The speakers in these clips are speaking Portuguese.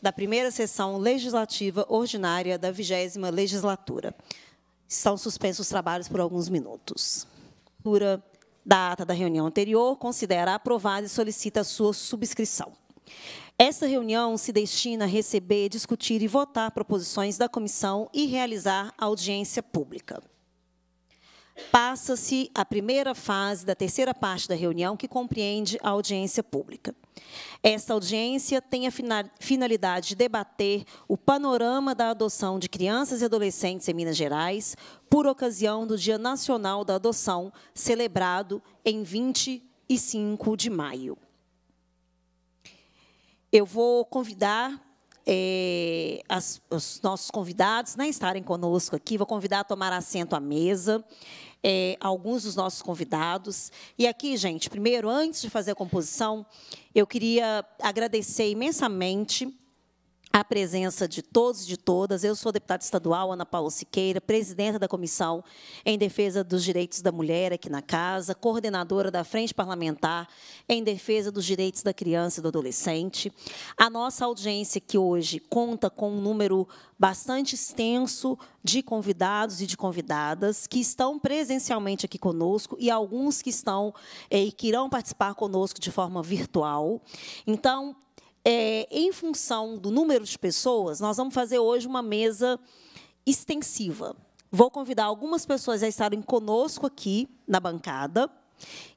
da primeira sessão legislativa ordinária da vigésima legislatura. Estão suspensos os trabalhos por alguns minutos. Da ata da reunião anterior, considera aprovada e solicita a sua subscrição. Esta reunião se destina a receber, discutir e votar proposições da comissão e realizar audiência pública passa-se a primeira fase da terceira parte da reunião, que compreende a audiência pública. Esta audiência tem a finalidade de debater o panorama da adoção de crianças e adolescentes em Minas Gerais, por ocasião do Dia Nacional da Adoção, celebrado em 25 de maio. Eu vou convidar é, as, os nossos convidados né, estarem conosco aqui. Vou convidar a tomar assento à mesa. É, alguns dos nossos convidados. E aqui, gente, primeiro, antes de fazer a composição, eu queria agradecer imensamente a presença de todos e de todas. Eu sou deputada estadual Ana Paula Siqueira, presidenta da Comissão em Defesa dos Direitos da Mulher aqui na casa, coordenadora da Frente Parlamentar em Defesa dos Direitos da Criança e do Adolescente. A nossa audiência que hoje conta com um número bastante extenso de convidados e de convidadas que estão presencialmente aqui conosco e alguns que estão eh, e que irão participar conosco de forma virtual. Então, é, em função do número de pessoas, nós vamos fazer hoje uma mesa extensiva. Vou convidar algumas pessoas a estarem conosco aqui na bancada.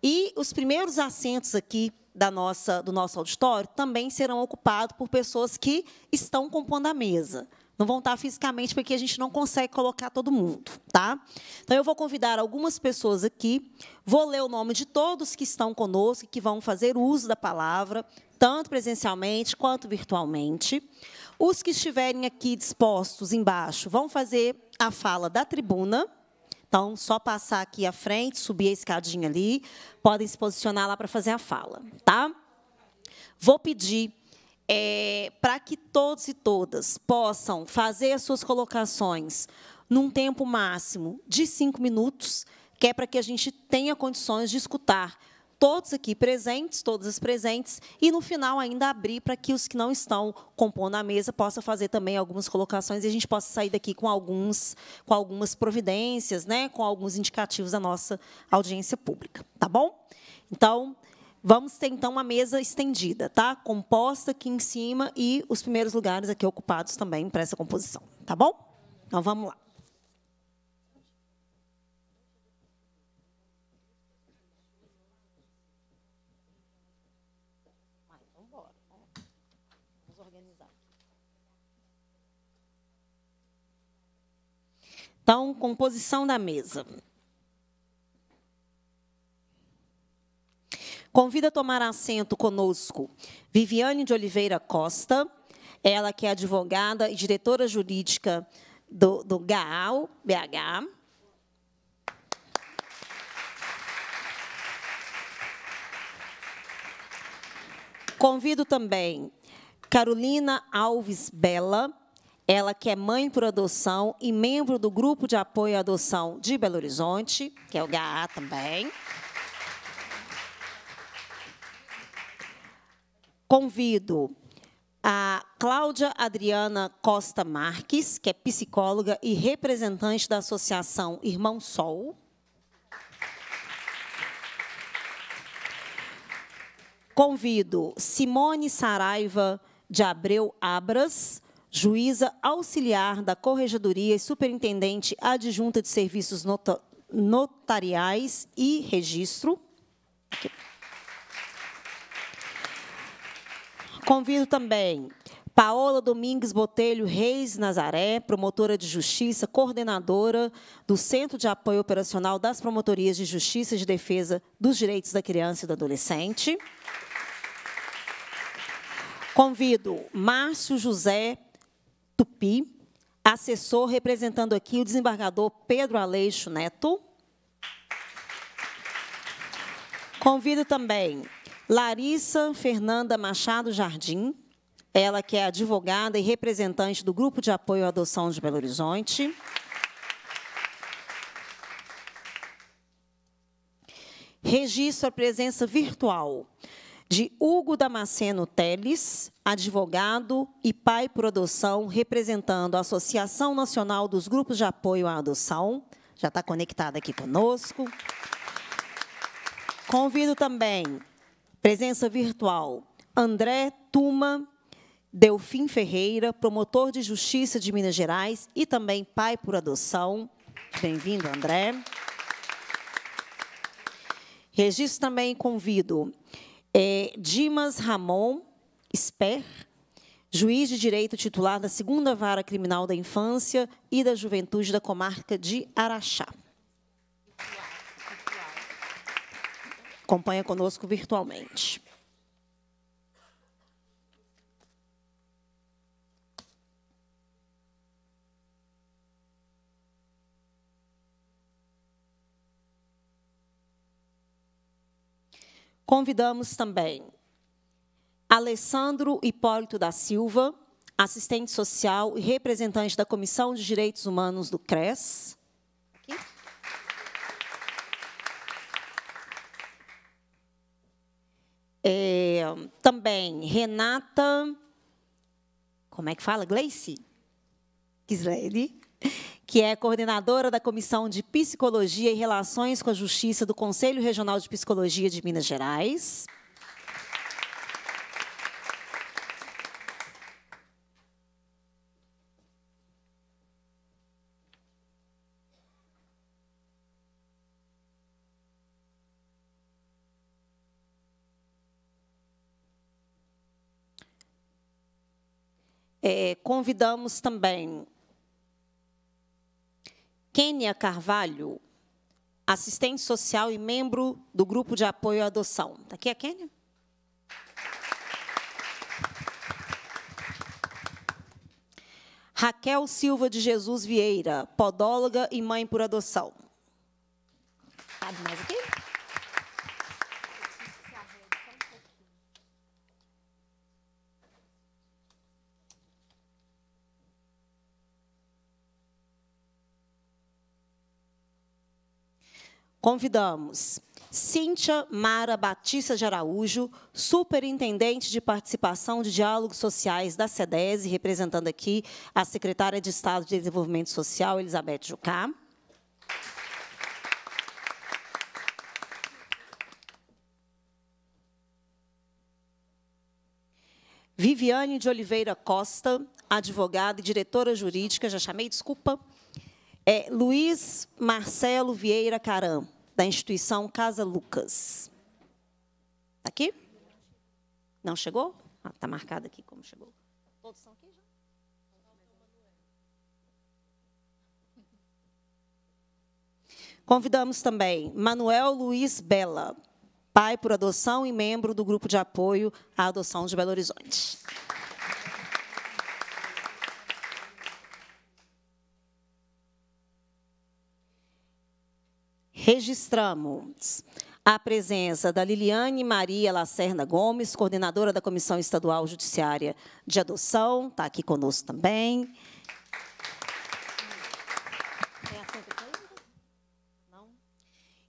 E os primeiros assentos aqui da nossa, do nosso auditório também serão ocupados por pessoas que estão compondo a mesa. Não vão estar fisicamente, porque a gente não consegue colocar todo mundo. tá? Então, eu vou convidar algumas pessoas aqui, vou ler o nome de todos que estão conosco, que vão fazer uso da palavra, tanto presencialmente quanto virtualmente. Os que estiverem aqui dispostos embaixo vão fazer a fala da tribuna. Então, só passar aqui à frente, subir a escadinha ali, podem se posicionar lá para fazer a fala, tá? Vou pedir é, para que todos e todas possam fazer as suas colocações num tempo máximo de cinco minutos, que é para que a gente tenha condições de escutar todos aqui presentes, todas as presentes, e no final ainda abrir para que os que não estão compondo a mesa possam fazer também algumas colocações e a gente possa sair daqui com alguns, com algumas providências, né, com alguns indicativos da nossa audiência pública, tá bom? Então, vamos ter então uma mesa estendida, tá? Composta aqui em cima e os primeiros lugares aqui ocupados também para essa composição, tá bom? Então vamos lá. Então, composição da mesa. Convido a tomar assento conosco Viviane de Oliveira Costa, ela que é advogada e diretora jurídica do, do GAAL, BH. Convido também Carolina Alves Bela, ela que é mãe por adoção e membro do Grupo de Apoio à Adoção de Belo Horizonte, que é o GAA também. Convido a Cláudia Adriana Costa Marques, que é psicóloga e representante da Associação Irmão Sol. Convido Simone Saraiva de Abreu Abras, juíza auxiliar da Corregedoria e superintendente adjunta de serviços notariais e registro. Convido também Paola Domingues Botelho Reis Nazaré, promotora de justiça, coordenadora do Centro de Apoio Operacional das Promotorias de Justiça e de Defesa dos Direitos da Criança e do Adolescente. Convido Márcio José Tupi, assessor representando aqui o desembargador Pedro Aleixo Neto. Convido também Larissa Fernanda Machado Jardim, ela que é advogada e representante do Grupo de Apoio à Adoção de Belo Horizonte. Registro a presença virtual de Hugo Damasceno Teles, advogado e pai por adoção, representando a Associação Nacional dos Grupos de Apoio à Adoção, já está conectado aqui conosco. Convido também, presença virtual, André Tuma Delfim Ferreira, promotor de justiça de Minas Gerais e também pai por adoção. Bem-vindo, André. Registro também convido é, Dimas Ramon Sper, juiz de direito titular da segunda vara criminal da infância e da juventude da comarca de Araxá. Acompanha conosco virtualmente. Convidamos também Alessandro Hipólito da Silva, assistente social e representante da Comissão de Direitos Humanos do CRES. Aqui. É, também Renata, como é que fala? Gleice? Gisele que é coordenadora da Comissão de Psicologia e Relações com a Justiça do Conselho Regional de Psicologia de Minas Gerais. É, convidamos também Kênia Carvalho, assistente social e membro do grupo de apoio à adoção. Está aqui a Kênia? Raquel Silva de Jesus Vieira, podóloga e mãe por adoção. Cabe mais aqui? Convidamos Cíntia Mara Batista de Araújo, superintendente de participação de diálogos sociais da Cedes, representando aqui a secretária de Estado de Desenvolvimento Social, Elizabeth Jucá. Viviane de Oliveira Costa, advogada e diretora jurídica, já chamei, desculpa. É, Luiz Marcelo Vieira Caram, da instituição Casa Lucas. Está aqui? Não chegou? Está ah, tá marcado aqui como chegou. Todos estão aqui já? Convidamos também Manuel Luiz Bela, pai por adoção e membro do grupo de apoio à adoção de Belo Horizonte. Registramos a presença da Liliane Maria Lacerna Gomes, coordenadora da Comissão Estadual Judiciária de Adoção, está aqui conosco também.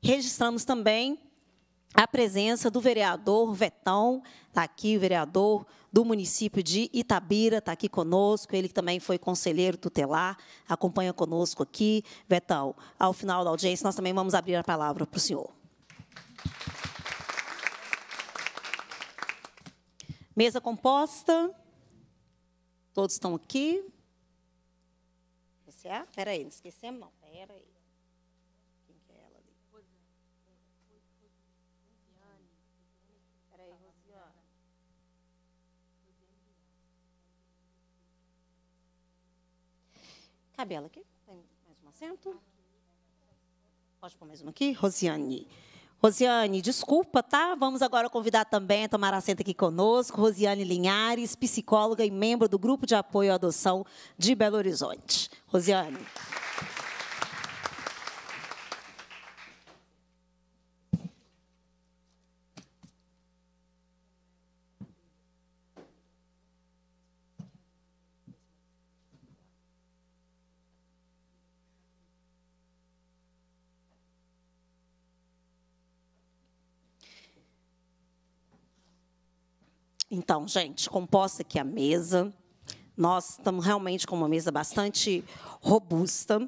Registramos também a presença do vereador Vetão, está aqui o vereador do município de Itabira, está aqui conosco, ele também foi conselheiro tutelar, acompanha conosco aqui. Vetal. ao final da audiência, nós também vamos abrir a palavra para o senhor. Mesa composta, todos estão aqui. Você, tá aí, peraí, não esquecemos não, peraí. Cabela aqui. Tem mais um assento? Pode pôr mais um aqui? Rosiane. Rosiane, desculpa, tá? Vamos agora convidar também a tomar assento aqui conosco, Rosiane Linhares, psicóloga e membro do Grupo de Apoio à Adoção de Belo Horizonte. Rosiane. Então, gente, composta aqui a mesa. Nós estamos realmente com uma mesa bastante robusta.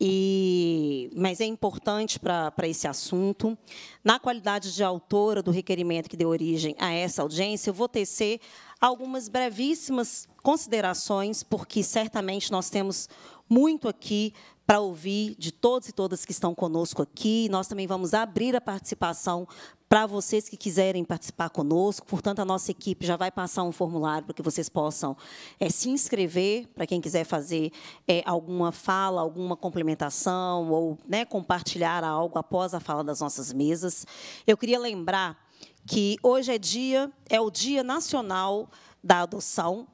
E, mas é importante para esse assunto. Na qualidade de autora do requerimento que deu origem a essa audiência, eu vou tecer algumas brevíssimas considerações, porque certamente nós temos muito aqui para ouvir de todos e todas que estão conosco aqui. Nós também vamos abrir a participação para vocês que quiserem participar conosco. Portanto, a nossa equipe já vai passar um formulário para que vocês possam é, se inscrever, para quem quiser fazer é, alguma fala, alguma complementação ou né, compartilhar algo após a fala das nossas mesas. Eu queria lembrar que hoje é dia, é o Dia Nacional da Adoção.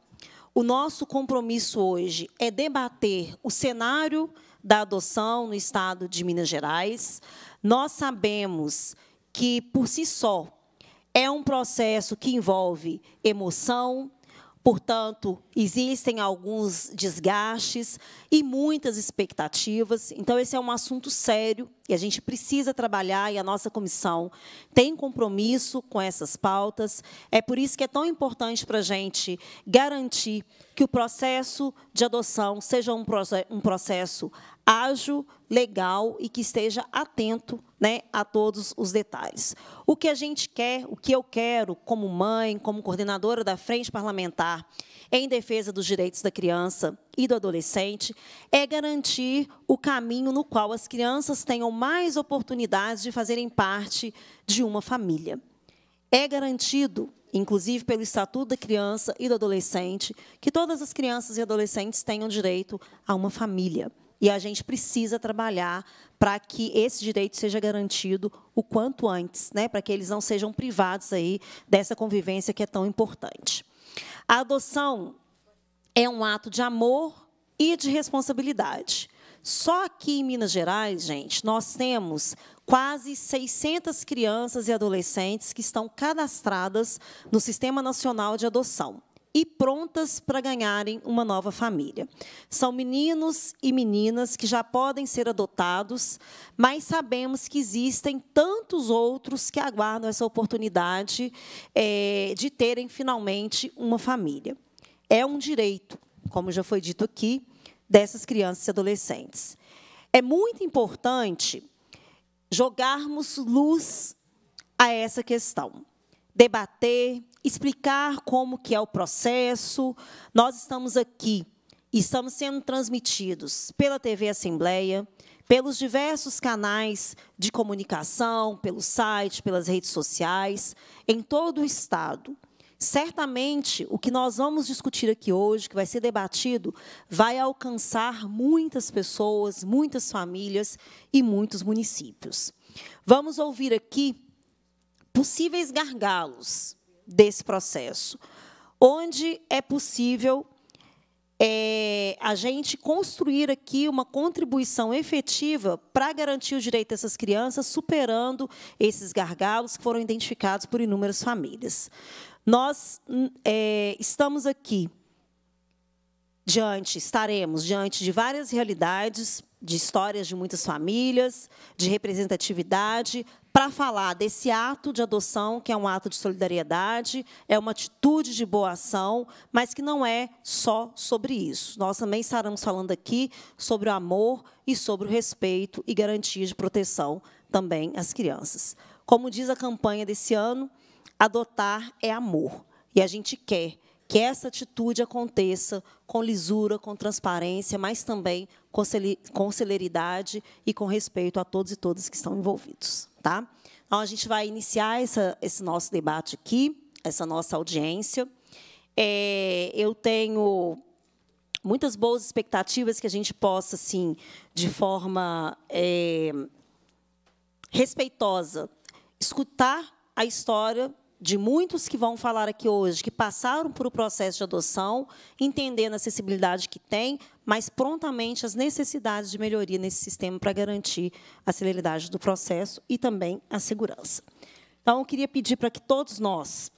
O nosso compromisso hoje é debater o cenário da adoção no estado de Minas Gerais. Nós sabemos que que por si só é um processo que envolve emoção, portanto, existem alguns desgastes e muitas expectativas. Então, esse é um assunto sério e a gente precisa trabalhar, e a nossa comissão tem compromisso com essas pautas. É por isso que é tão importante para a gente garantir que o processo de adoção seja um, processo ágil, legal e que esteja atento né, a todos os detalhes. O que a gente quer, o que eu quero como mãe, como coordenadora da Frente Parlamentar em defesa dos direitos da criança e do adolescente, é garantir o caminho no qual as crianças tenham mais oportunidades de fazerem parte de uma família. É garantido inclusive pelo Estatuto da Criança e do Adolescente, que todas as crianças e adolescentes tenham direito a uma família. E a gente precisa trabalhar para que esse direito seja garantido o quanto antes, né? para que eles não sejam privados aí dessa convivência que é tão importante. A adoção é um ato de amor e de responsabilidade. Só aqui em Minas Gerais, gente, nós temos quase 600 crianças e adolescentes que estão cadastradas no Sistema Nacional de Adoção e prontas para ganharem uma nova família. São meninos e meninas que já podem ser adotados, mas sabemos que existem tantos outros que aguardam essa oportunidade é, de terem finalmente uma família. É um direito, como já foi dito aqui, dessas crianças e adolescentes. É muito importante jogarmos luz a essa questão, debater, explicar como que é o processo. Nós estamos aqui, estamos sendo transmitidos pela TV Assembleia, pelos diversos canais de comunicação, pelo site, pelas redes sociais, em todo o Estado. Certamente, o que nós vamos discutir aqui hoje, que vai ser debatido, vai alcançar muitas pessoas, muitas famílias e muitos municípios. Vamos ouvir aqui possíveis gargalos desse processo, onde é possível é, a gente construir aqui uma contribuição efetiva para garantir o direito dessas crianças, superando esses gargalos que foram identificados por inúmeras famílias. Nós hum, é, estamos aqui diante, estaremos diante de várias realidades, de histórias de muitas famílias, de representatividade, para falar desse ato de adoção, que é um ato de solidariedade, é uma atitude de boa ação, mas que não é só sobre isso. Nós também estaremos falando aqui sobre o amor e sobre o respeito e garantias de proteção também às crianças. Como diz a campanha desse ano, adotar é amor. E a gente quer que essa atitude aconteça com lisura, com transparência, mas também com celeridade e com respeito a todos e todas que estão envolvidos. Tá? Então, a gente vai iniciar essa, esse nosso debate aqui, essa nossa audiência. É, eu tenho muitas boas expectativas que a gente possa, assim, de forma é, respeitosa, escutar a história de muitos que vão falar aqui hoje, que passaram por o um processo de adoção, entendendo a acessibilidade que tem, mas prontamente as necessidades de melhoria nesse sistema para garantir a celeridade do processo e também a segurança. Então, eu queria pedir para que todos nós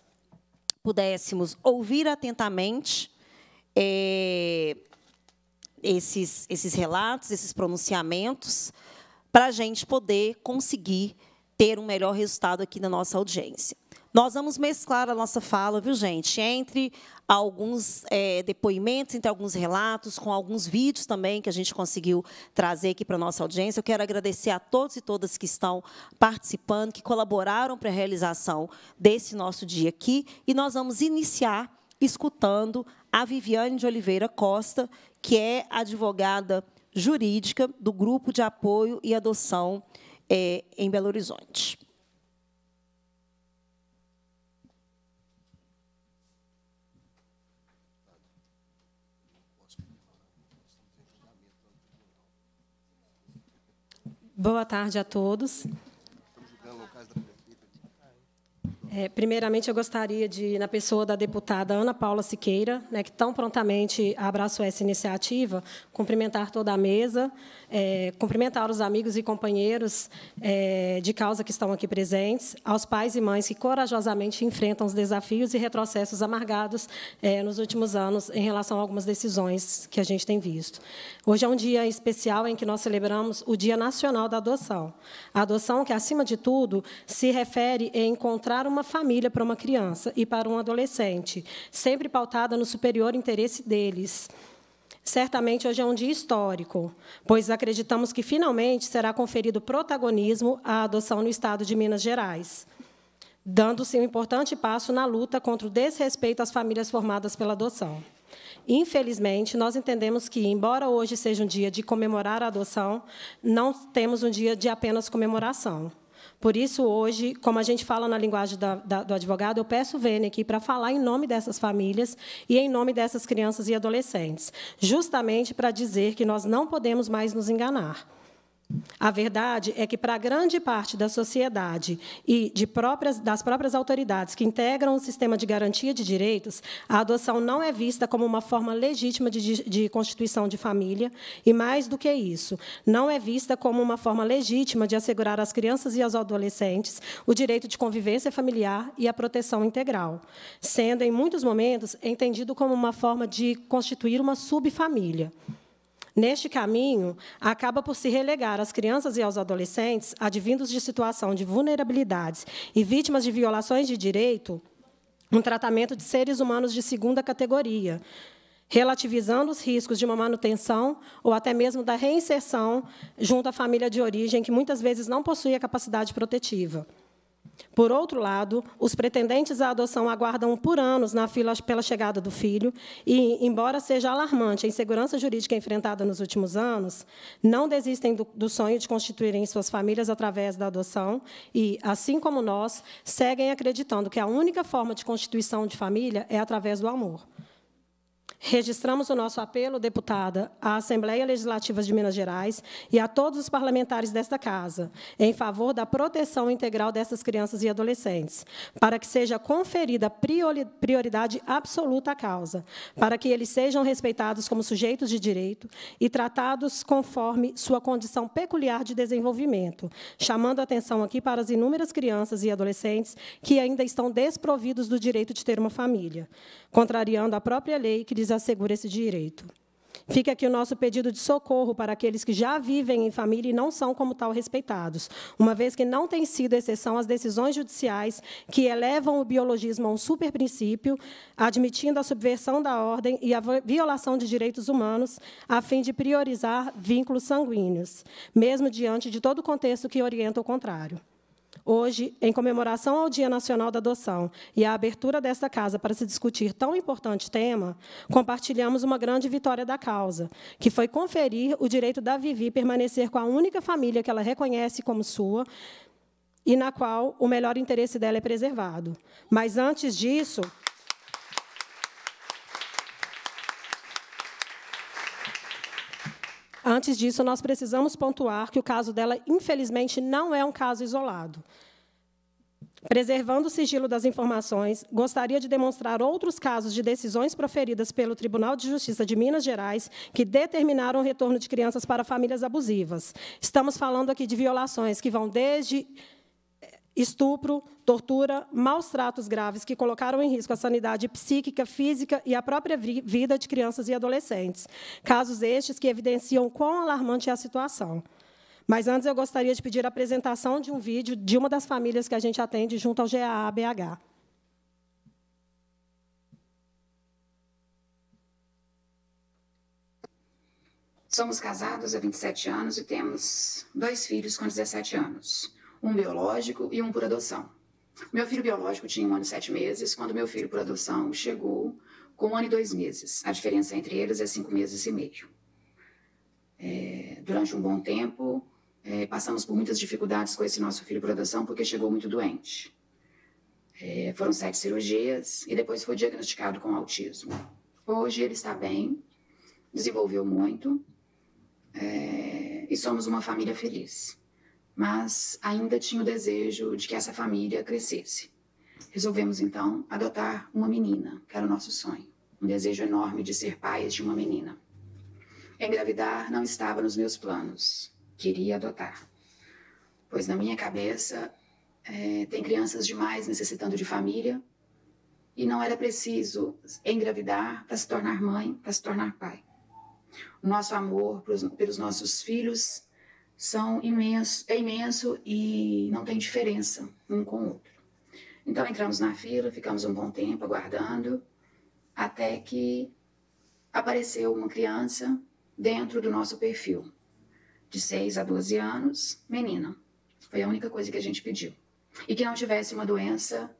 pudéssemos ouvir atentamente é, esses, esses relatos, esses pronunciamentos, para a gente poder conseguir ter um melhor resultado aqui na nossa audiência. Nós vamos mesclar a nossa fala, viu, gente? Entre alguns é, depoimentos, entre alguns relatos, com alguns vídeos também que a gente conseguiu trazer aqui para a nossa audiência. Eu quero agradecer a todos e todas que estão participando, que colaboraram para a realização desse nosso dia aqui. E nós vamos iniciar escutando a Viviane de Oliveira Costa, que é advogada jurídica do Grupo de Apoio e Adoção é, em Belo Horizonte. Boa tarde a todos. É, primeiramente, eu gostaria de, na pessoa da deputada Ana Paula Siqueira, né, que tão prontamente abraçou essa iniciativa, cumprimentar toda a mesa, é, cumprimentar os amigos e companheiros é, de causa que estão aqui presentes, aos pais e mães que corajosamente enfrentam os desafios e retrocessos amargados é, nos últimos anos em relação a algumas decisões que a gente tem visto. Hoje é um dia especial em que nós celebramos o Dia Nacional da Adoção. A adoção que, acima de tudo, se refere a encontrar uma uma família para uma criança e para um adolescente, sempre pautada no superior interesse deles. Certamente hoje é um dia histórico, pois acreditamos que finalmente será conferido protagonismo à adoção no estado de Minas Gerais, dando-se um importante passo na luta contra o desrespeito às famílias formadas pela adoção. Infelizmente, nós entendemos que, embora hoje seja um dia de comemorar a adoção, não temos um dia de apenas comemoração. Por isso, hoje, como a gente fala na linguagem da, da, do advogado, eu peço o Vene aqui para falar em nome dessas famílias e em nome dessas crianças e adolescentes, justamente para dizer que nós não podemos mais nos enganar. A verdade é que, para grande parte da sociedade e próprias, das próprias autoridades que integram o sistema de garantia de direitos, a adoção não é vista como uma forma legítima de, de constituição de família, e, mais do que isso, não é vista como uma forma legítima de assegurar às crianças e aos adolescentes o direito de convivência familiar e a proteção integral, sendo, em muitos momentos, entendido como uma forma de constituir uma subfamília. Neste caminho, acaba por se relegar as crianças e aos adolescentes advindos de situação de vulnerabilidades e vítimas de violações de direito um tratamento de seres humanos de segunda categoria, relativizando os riscos de uma manutenção ou até mesmo da reinserção junto à família de origem, que muitas vezes não possui a capacidade protetiva. Por outro lado, os pretendentes à adoção aguardam por anos na fila pela chegada do filho e, embora seja alarmante a insegurança jurídica enfrentada nos últimos anos, não desistem do, do sonho de constituírem suas famílias através da adoção e, assim como nós, seguem acreditando que a única forma de constituição de família é através do amor. Registramos o nosso apelo, deputada, à Assembleia Legislativa de Minas Gerais e a todos os parlamentares desta Casa, em favor da proteção integral dessas crianças e adolescentes, para que seja conferida prioridade absoluta à causa, para que eles sejam respeitados como sujeitos de direito e tratados conforme sua condição peculiar de desenvolvimento, chamando atenção aqui para as inúmeras crianças e adolescentes que ainda estão desprovidos do direito de ter uma família, contrariando a própria lei que lhes lhes assegura esse direito. Fica aqui o nosso pedido de socorro para aqueles que já vivem em família e não são, como tal, respeitados, uma vez que não tem sido exceção às decisões judiciais que elevam o biologismo a um superprincípio, admitindo a subversão da ordem e a violação de direitos humanos, a fim de priorizar vínculos sanguíneos, mesmo diante de todo o contexto que orienta o contrário hoje, em comemoração ao Dia Nacional da Adoção e à abertura desta casa para se discutir tão importante tema, compartilhamos uma grande vitória da causa, que foi conferir o direito da Vivi permanecer com a única família que ela reconhece como sua e na qual o melhor interesse dela é preservado. Mas antes disso, Antes disso, nós precisamos pontuar que o caso dela, infelizmente, não é um caso isolado. Preservando o sigilo das informações, gostaria de demonstrar outros casos de decisões proferidas pelo Tribunal de Justiça de Minas Gerais que determinaram o retorno de crianças para famílias abusivas. Estamos falando aqui de violações que vão desde estupro, tortura, maus tratos graves que colocaram em risco a sanidade psíquica, física e a própria vida de crianças e adolescentes. Casos estes que evidenciam quão alarmante é a situação. Mas antes eu gostaria de pedir a apresentação de um vídeo de uma das famílias que a gente atende junto ao GAABH. Somos casados há 27 anos e temos dois filhos com 17 anos um biológico e um por adoção. Meu filho biológico tinha um ano e sete meses quando meu filho por adoção chegou com um ano e dois meses. A diferença entre eles é cinco meses e meio. É, durante um bom tempo, é, passamos por muitas dificuldades com esse nosso filho por adoção porque chegou muito doente. É, foram sete cirurgias e depois foi diagnosticado com autismo. Hoje ele está bem, desenvolveu muito é, e somos uma família feliz mas ainda tinha o desejo de que essa família crescesse. Resolvemos então adotar uma menina, que era o nosso sonho, um desejo enorme de ser pais de uma menina. Engravidar não estava nos meus planos, queria adotar, pois na minha cabeça é, tem crianças demais necessitando de família e não era preciso engravidar para se tornar mãe, para se tornar pai. O nosso amor pelos nossos filhos são imenso, é imenso e não tem diferença um com o outro. Então entramos na fila, ficamos um bom tempo aguardando, até que apareceu uma criança dentro do nosso perfil, de 6 a 12 anos, menina. Foi a única coisa que a gente pediu. E que não tivesse uma doença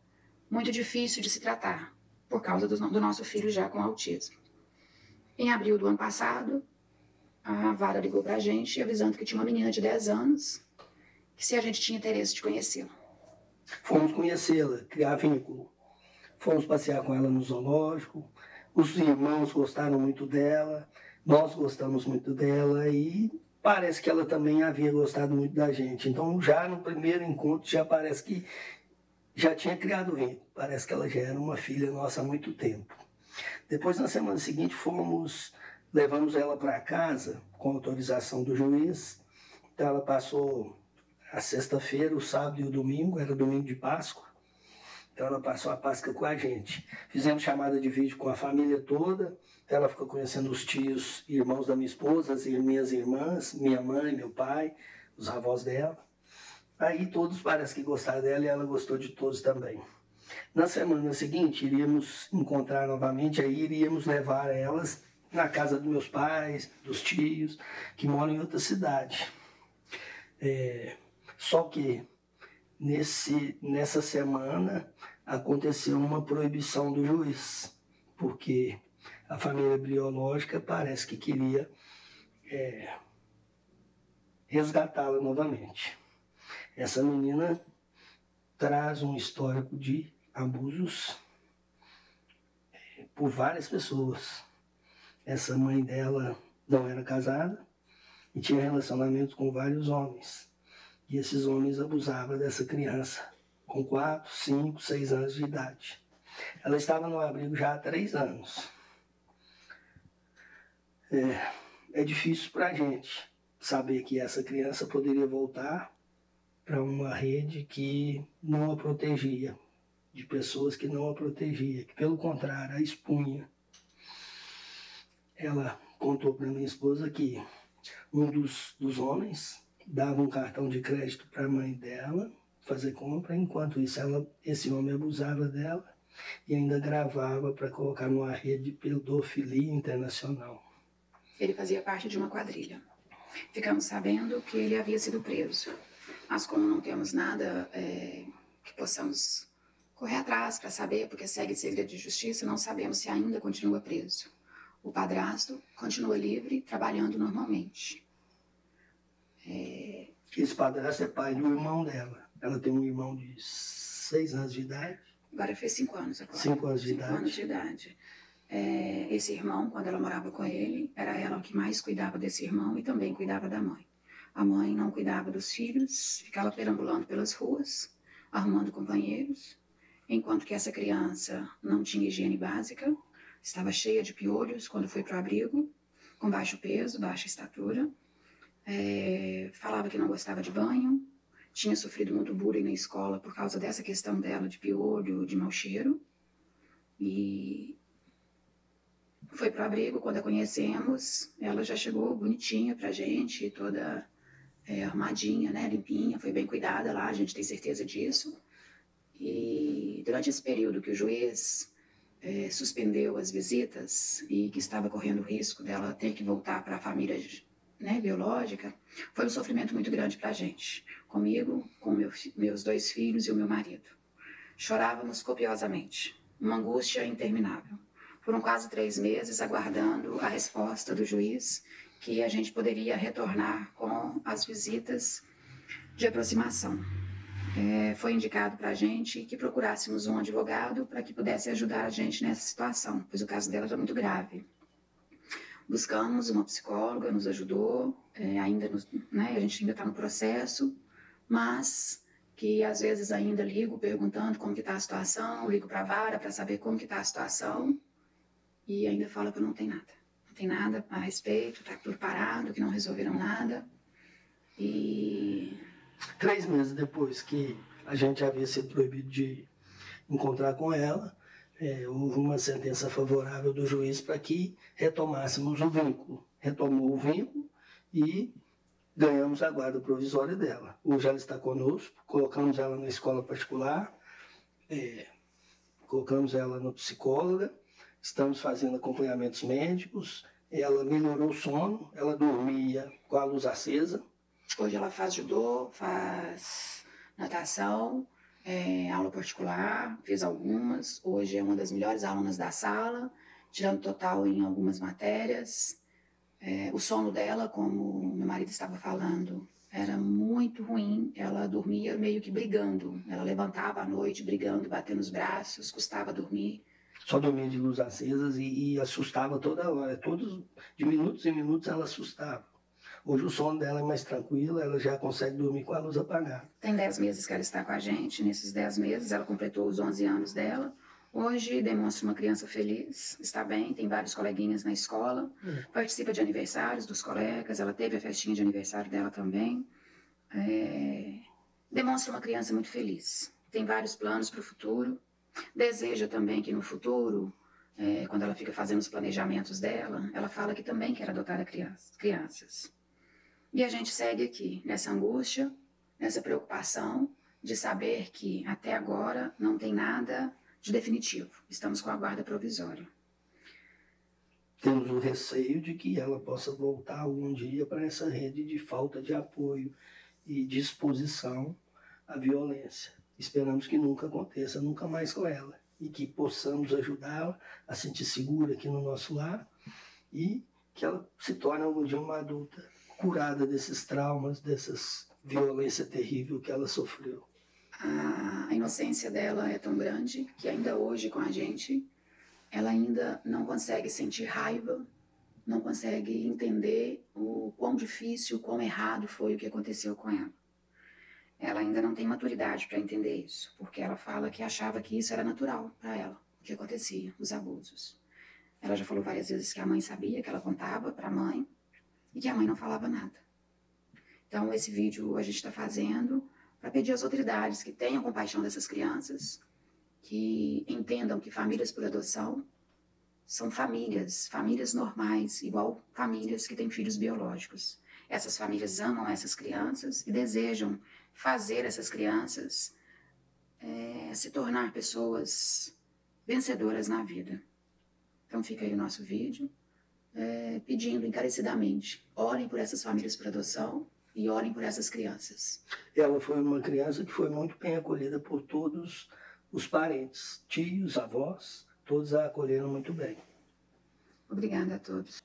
muito difícil de se tratar, por causa do, do nosso filho já com autismo. Em abril do ano passado, a vara ligou pra gente avisando que tinha uma menina de 10 anos que se a gente tinha interesse de conhecê-la. Fomos conhecê-la, criar vínculo. Fomos passear com ela no zoológico. Os irmãos gostaram muito dela, nós gostamos muito dela e parece que ela também havia gostado muito da gente. Então, já no primeiro encontro, já parece que já tinha criado vínculo. Parece que ela já era uma filha nossa há muito tempo. Depois, na semana seguinte, fomos Levamos ela para casa com autorização do juiz. Então ela passou a sexta-feira, o sábado e o domingo, era domingo de Páscoa. Então ela passou a Páscoa com a gente. Fizemos chamada de vídeo com a família toda. Ela ficou conhecendo os tios e irmãos da minha esposa, as minhas irmãs, minha mãe, meu pai, os avós dela. Aí todos parece que gostaram dela e ela gostou de todos também. Na semana seguinte, iríamos encontrar novamente, aí iríamos levar elas na casa dos meus pais, dos tios, que moram em outra cidade. É, só que nesse, nessa semana aconteceu uma proibição do juiz, porque a família biológica parece que queria é, resgatá-la novamente. Essa menina traz um histórico de abusos é, por várias pessoas. Essa mãe dela não era casada e tinha relacionamento com vários homens. E esses homens abusavam dessa criança com 4, 5, 6 anos de idade. Ela estava no abrigo já há 3 anos. É, é difícil para a gente saber que essa criança poderia voltar para uma rede que não a protegia, de pessoas que não a protegia, que pelo contrário a expunha ela contou para minha esposa que um dos, dos homens dava um cartão de crédito para a mãe dela fazer compra, enquanto isso ela, esse homem abusava dela e ainda gravava para colocar numa rede de pedofilia internacional. Ele fazia parte de uma quadrilha. Ficamos sabendo que ele havia sido preso, mas como não temos nada é, que possamos correr atrás para saber, porque segue segredo de justiça, não sabemos se ainda continua preso o padrasto continua livre, trabalhando normalmente. É... Esse padrasto é pai do irmão dela. Ela tem um irmão de seis anos de idade. Agora fez cinco anos agora. Cinco anos de cinco idade. anos de idade. É, esse irmão, quando ela morava com ele, era ela que mais cuidava desse irmão e também cuidava da mãe. A mãe não cuidava dos filhos, ficava perambulando pelas ruas, arrumando companheiros, enquanto que essa criança não tinha higiene básica, Estava cheia de piolhos quando fui para o abrigo, com baixo peso, baixa estatura. É, falava que não gostava de banho, tinha sofrido muito bullying na escola por causa dessa questão dela de piolho, de mau cheiro. E foi para o abrigo quando a conhecemos. Ela já chegou bonitinha para gente, toda é, arrumadinha, né, limpinha, foi bem cuidada lá, a gente tem certeza disso. E durante esse período que o juiz é, suspendeu as visitas e que estava correndo o risco dela ter que voltar para a família né, biológica, foi um sofrimento muito grande para a gente, comigo, com meu, meus dois filhos e o meu marido. Chorávamos copiosamente, uma angústia interminável. Foram quase três meses aguardando a resposta do juiz que a gente poderia retornar com as visitas de aproximação é, foi indicado para a gente que procurássemos um advogado para que pudesse ajudar a gente nessa situação, pois o caso dela era tá muito grave. Buscamos uma psicóloga, nos ajudou, é, ainda nos, né, a gente ainda está no processo, mas que às vezes ainda ligo perguntando como que está a situação, ligo para a vara para saber como que está a situação e ainda fala que não tem nada. Não tem nada a respeito, está tudo parado, que não resolveram nada. E Três meses depois que a gente havia sido proibido de encontrar com ela, é, houve uma sentença favorável do juiz para que retomássemos o vínculo. Retomou o vínculo e ganhamos a guarda provisória dela. Hoje ela está conosco, colocamos ela na escola particular, é, colocamos ela no psicóloga, estamos fazendo acompanhamentos médicos, ela melhorou o sono, ela dormia com a luz acesa, Hoje ela faz judô, faz natação, é, aula particular, fez algumas. Hoje é uma das melhores alunas da sala, tirando total em algumas matérias. É, o sono dela, como meu marido estava falando, era muito ruim. Ela dormia meio que brigando. Ela levantava à noite brigando, batendo os braços, custava dormir. Só dormia de luz acesas e, e assustava toda hora. Todos, de minutos em minutos ela assustava. Hoje o sono dela é mais tranquilo, ela já consegue dormir com a luz apagada. Tem 10 meses que ela está com a gente. Nesses 10 meses, ela completou os 11 anos dela. Hoje demonstra uma criança feliz, está bem, tem vários coleguinhas na escola, é. participa de aniversários dos colegas, ela teve a festinha de aniversário dela também. É... Demonstra uma criança muito feliz, tem vários planos para o futuro, deseja também que no futuro, é, quando ela fica fazendo os planejamentos dela, ela fala que também quer adotar criança, crianças. E a gente segue aqui nessa angústia, nessa preocupação de saber que até agora não tem nada de definitivo. Estamos com a guarda provisória. Temos o receio de que ela possa voltar algum dia para essa rede de falta de apoio e disposição à violência. Esperamos que nunca aconteça, nunca mais com ela, e que possamos ajudá-la a sentir segura aqui no nosso lar e que ela se torne algum dia uma adulta curada desses traumas, dessas violência terrível que ela sofreu. A inocência dela é tão grande que ainda hoje com a gente, ela ainda não consegue sentir raiva, não consegue entender o quão difícil, o quão errado foi o que aconteceu com ela. Ela ainda não tem maturidade para entender isso, porque ela fala que achava que isso era natural para ela, o que acontecia, os abusos. Ela já falou várias vezes que a mãe sabia, que ela contava para a mãe, e que a mãe não falava nada. Então, esse vídeo a gente está fazendo para pedir às autoridades que tenham compaixão dessas crianças, que entendam que famílias por adoção são famílias, famílias normais, igual famílias que têm filhos biológicos. Essas famílias amam essas crianças e desejam fazer essas crianças é, se tornar pessoas vencedoras na vida. Então fica aí o nosso vídeo é, pedindo encarecidamente: olhem por essas famílias para adoção e olhem por essas crianças. Ela foi uma criança que foi muito bem acolhida por todos os parentes, tios, avós, todos a acolheram muito bem. Obrigada a todos.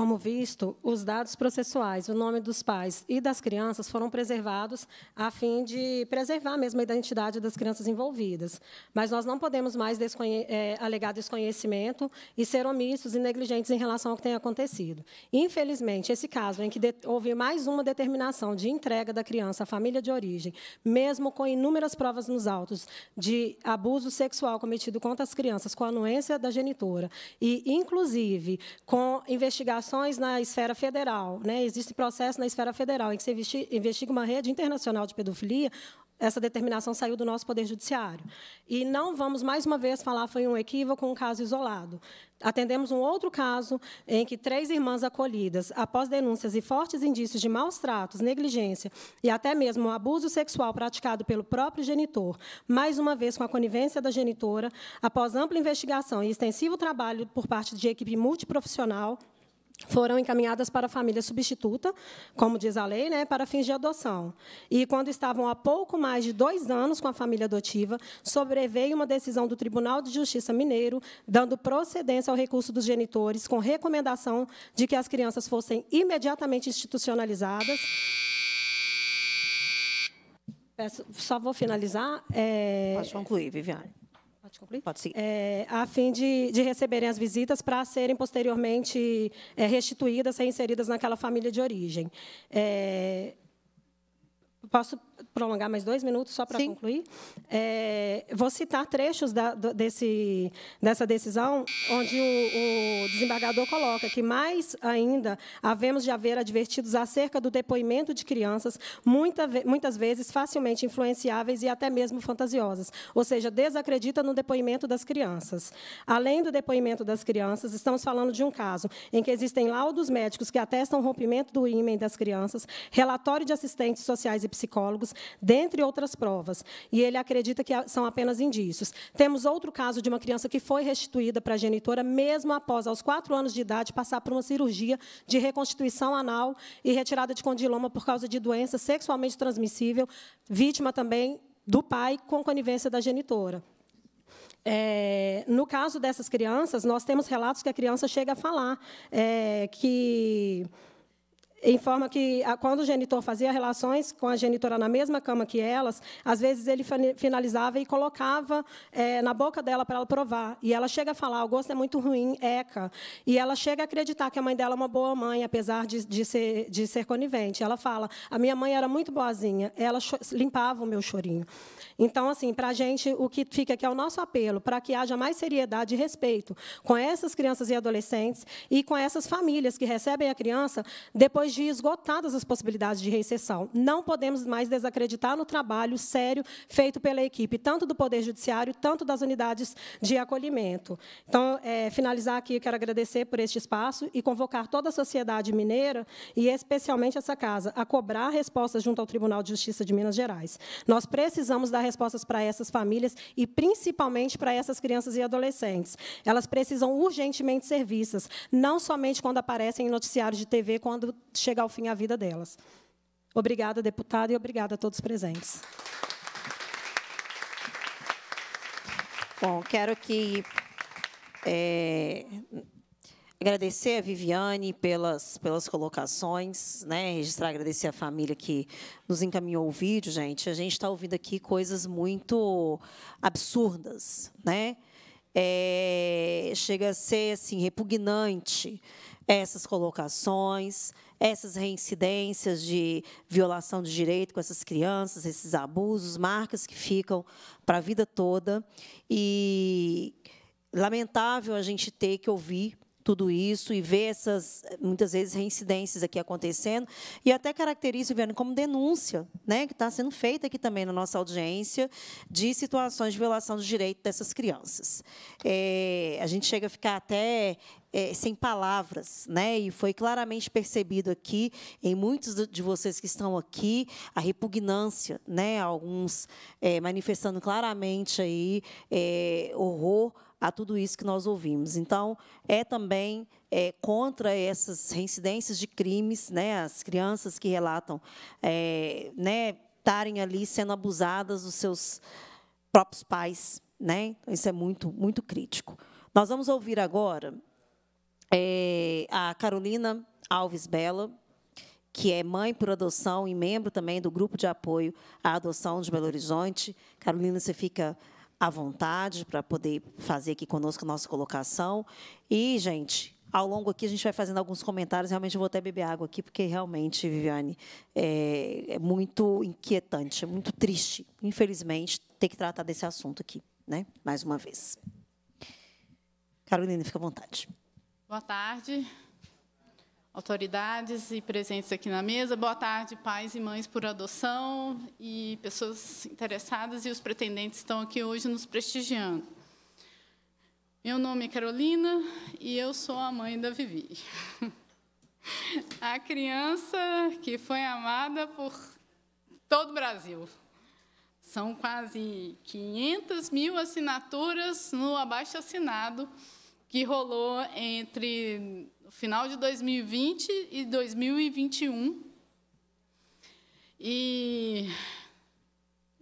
Como visto, os dados processuais, o nome dos pais e das crianças foram preservados a fim de preservar mesmo a identidade das crianças envolvidas. Mas nós não podemos mais desconhe é, alegar desconhecimento e ser omissos e negligentes em relação ao que tem acontecido. Infelizmente, esse caso em que houve mais uma determinação de entrega da criança à família de origem, mesmo com inúmeras provas nos autos de abuso sexual cometido contra as crianças com a anuência da genitora e, inclusive, com investigações na esfera federal. Né? Existe processo na esfera federal em que se investiga uma rede internacional de pedofilia, essa determinação saiu do nosso Poder Judiciário. E não vamos, mais uma vez, falar foi um equívoco, um caso isolado. Atendemos um outro caso em que três irmãs acolhidas, após denúncias e fortes indícios de maus tratos, negligência e até mesmo um abuso sexual praticado pelo próprio genitor, mais uma vez com a conivência da genitora, após ampla investigação e extensivo trabalho por parte de equipe multiprofissional, foram encaminhadas para a família substituta, como diz a lei, né, para fins de adoção. E quando estavam há pouco mais de dois anos com a família adotiva, sobreveio uma decisão do Tribunal de Justiça Mineiro, dando procedência ao recurso dos genitores, com recomendação de que as crianças fossem imediatamente institucionalizadas. Peço, só vou finalizar. É... Pode concluir, Viviane. Pode concluir? Pode sim. É, a fim de, de receberem as visitas para serem posteriormente é, restituídas, reinseridas naquela família de origem. É, posso prolongar mais dois minutos só para concluir. É, vou citar trechos da, desse, dessa decisão, onde o, o, desembargador coloca que, mais ainda, havemos de haver advertidos acerca do depoimento de crianças, muita, muitas vezes facilmente influenciáveis e até mesmo fantasiosas, ou seja, desacredita no depoimento das crianças. Além do depoimento das crianças, estamos falando de um caso em que existem laudos médicos que atestam o rompimento do ímã das crianças, relatório de assistentes sociais e psicólogos, dentre outras provas, e ele acredita que são apenas indícios. Temos outro caso de uma criança que foi restituída para a genitora mesmo após, aos quatro anos de idade, passar por uma cirurgia de reconstituição anal e retirada de condiloma por causa de doença sexualmente transmissível, vítima também do pai com conivência da genitora. É, no caso dessas crianças, nós temos relatos que a criança chega a falar é, que informa que, quando o genitor fazia relações com a genitora na mesma cama que elas, às vezes ele finalizava e colocava é, na boca dela para ela provar. E ela chega a falar: o gosto é muito ruim, eca. E ela chega a acreditar que a mãe dela é uma boa mãe, apesar de, de, ser, de ser conivente. Ela fala: a minha mãe era muito boazinha, ela limpava o meu chorinho. Então, assim, para a gente, o que fica aqui é o nosso apelo para que haja mais seriedade e respeito com essas crianças e adolescentes e com essas famílias que recebem a criança depois de esgotadas as possibilidades de recessão. Não podemos mais desacreditar no trabalho sério feito pela equipe, tanto do Poder Judiciário, tanto das unidades de acolhimento. Então, é, finalizar aqui, eu quero agradecer por este espaço e convocar toda a sociedade mineira e especialmente essa casa a cobrar respostas junto ao Tribunal de Justiça de Minas Gerais. Nós precisamos da respostas para essas famílias e principalmente para essas crianças e adolescentes. Elas precisam urgentemente ser vistas, não somente quando aparecem em noticiários de TV, quando chega ao fim a vida delas. Obrigada, deputada, e obrigada a todos presentes. Bom, quero que é, Agradecer a Viviane pelas, pelas colocações, né? registrar, agradecer a família que nos encaminhou o vídeo, gente. A gente está ouvindo aqui coisas muito absurdas, né? É, chega a ser assim repugnante essas colocações, essas reincidências de violação de direito com essas crianças, esses abusos, marcas que ficam para a vida toda. E lamentável a gente ter que ouvir tudo isso e ver essas, eh, muitas vezes, reincidências aqui acontecendo, e até caracteriza, vendo como denúncia, né, que está sendo feita aqui também na nossa audiência, de situações de violação dos direitos dessas crianças. É, a gente chega a ficar até é, sem palavras, né? E foi claramente percebido aqui em muitos de vocês que estão aqui a repugnância, né? Alguns é, manifestando claramente aí é, horror a tudo isso que nós ouvimos. Então, é também é, contra essas reincidências de crimes, né, as crianças que relatam é, né, estarem ali sendo abusadas dos seus próprios pais. Né? Isso é muito, muito crítico. Nós vamos ouvir agora é, a Carolina Alves Bela, que é mãe por adoção e membro também do grupo de apoio à adoção de Belo Horizonte. Carolina, você fica à vontade para poder fazer aqui conosco a nossa colocação. E, gente, ao longo aqui a gente vai fazendo alguns comentários. Realmente eu vou até beber água aqui, porque realmente, Viviane, é, é muito inquietante, é muito triste, infelizmente, ter que tratar desse assunto aqui, né? Mais uma vez. Carolina, fica à vontade. Boa tarde autoridades e presentes aqui na mesa. Boa tarde, pais e mães por adoção e pessoas interessadas e os pretendentes estão aqui hoje nos prestigiando. Meu nome é Carolina e eu sou a mãe da Vivi. A criança que foi amada por todo o Brasil. São quase 500 mil assinaturas no abaixo-assinado que rolou entre final de 2020 e 2021. E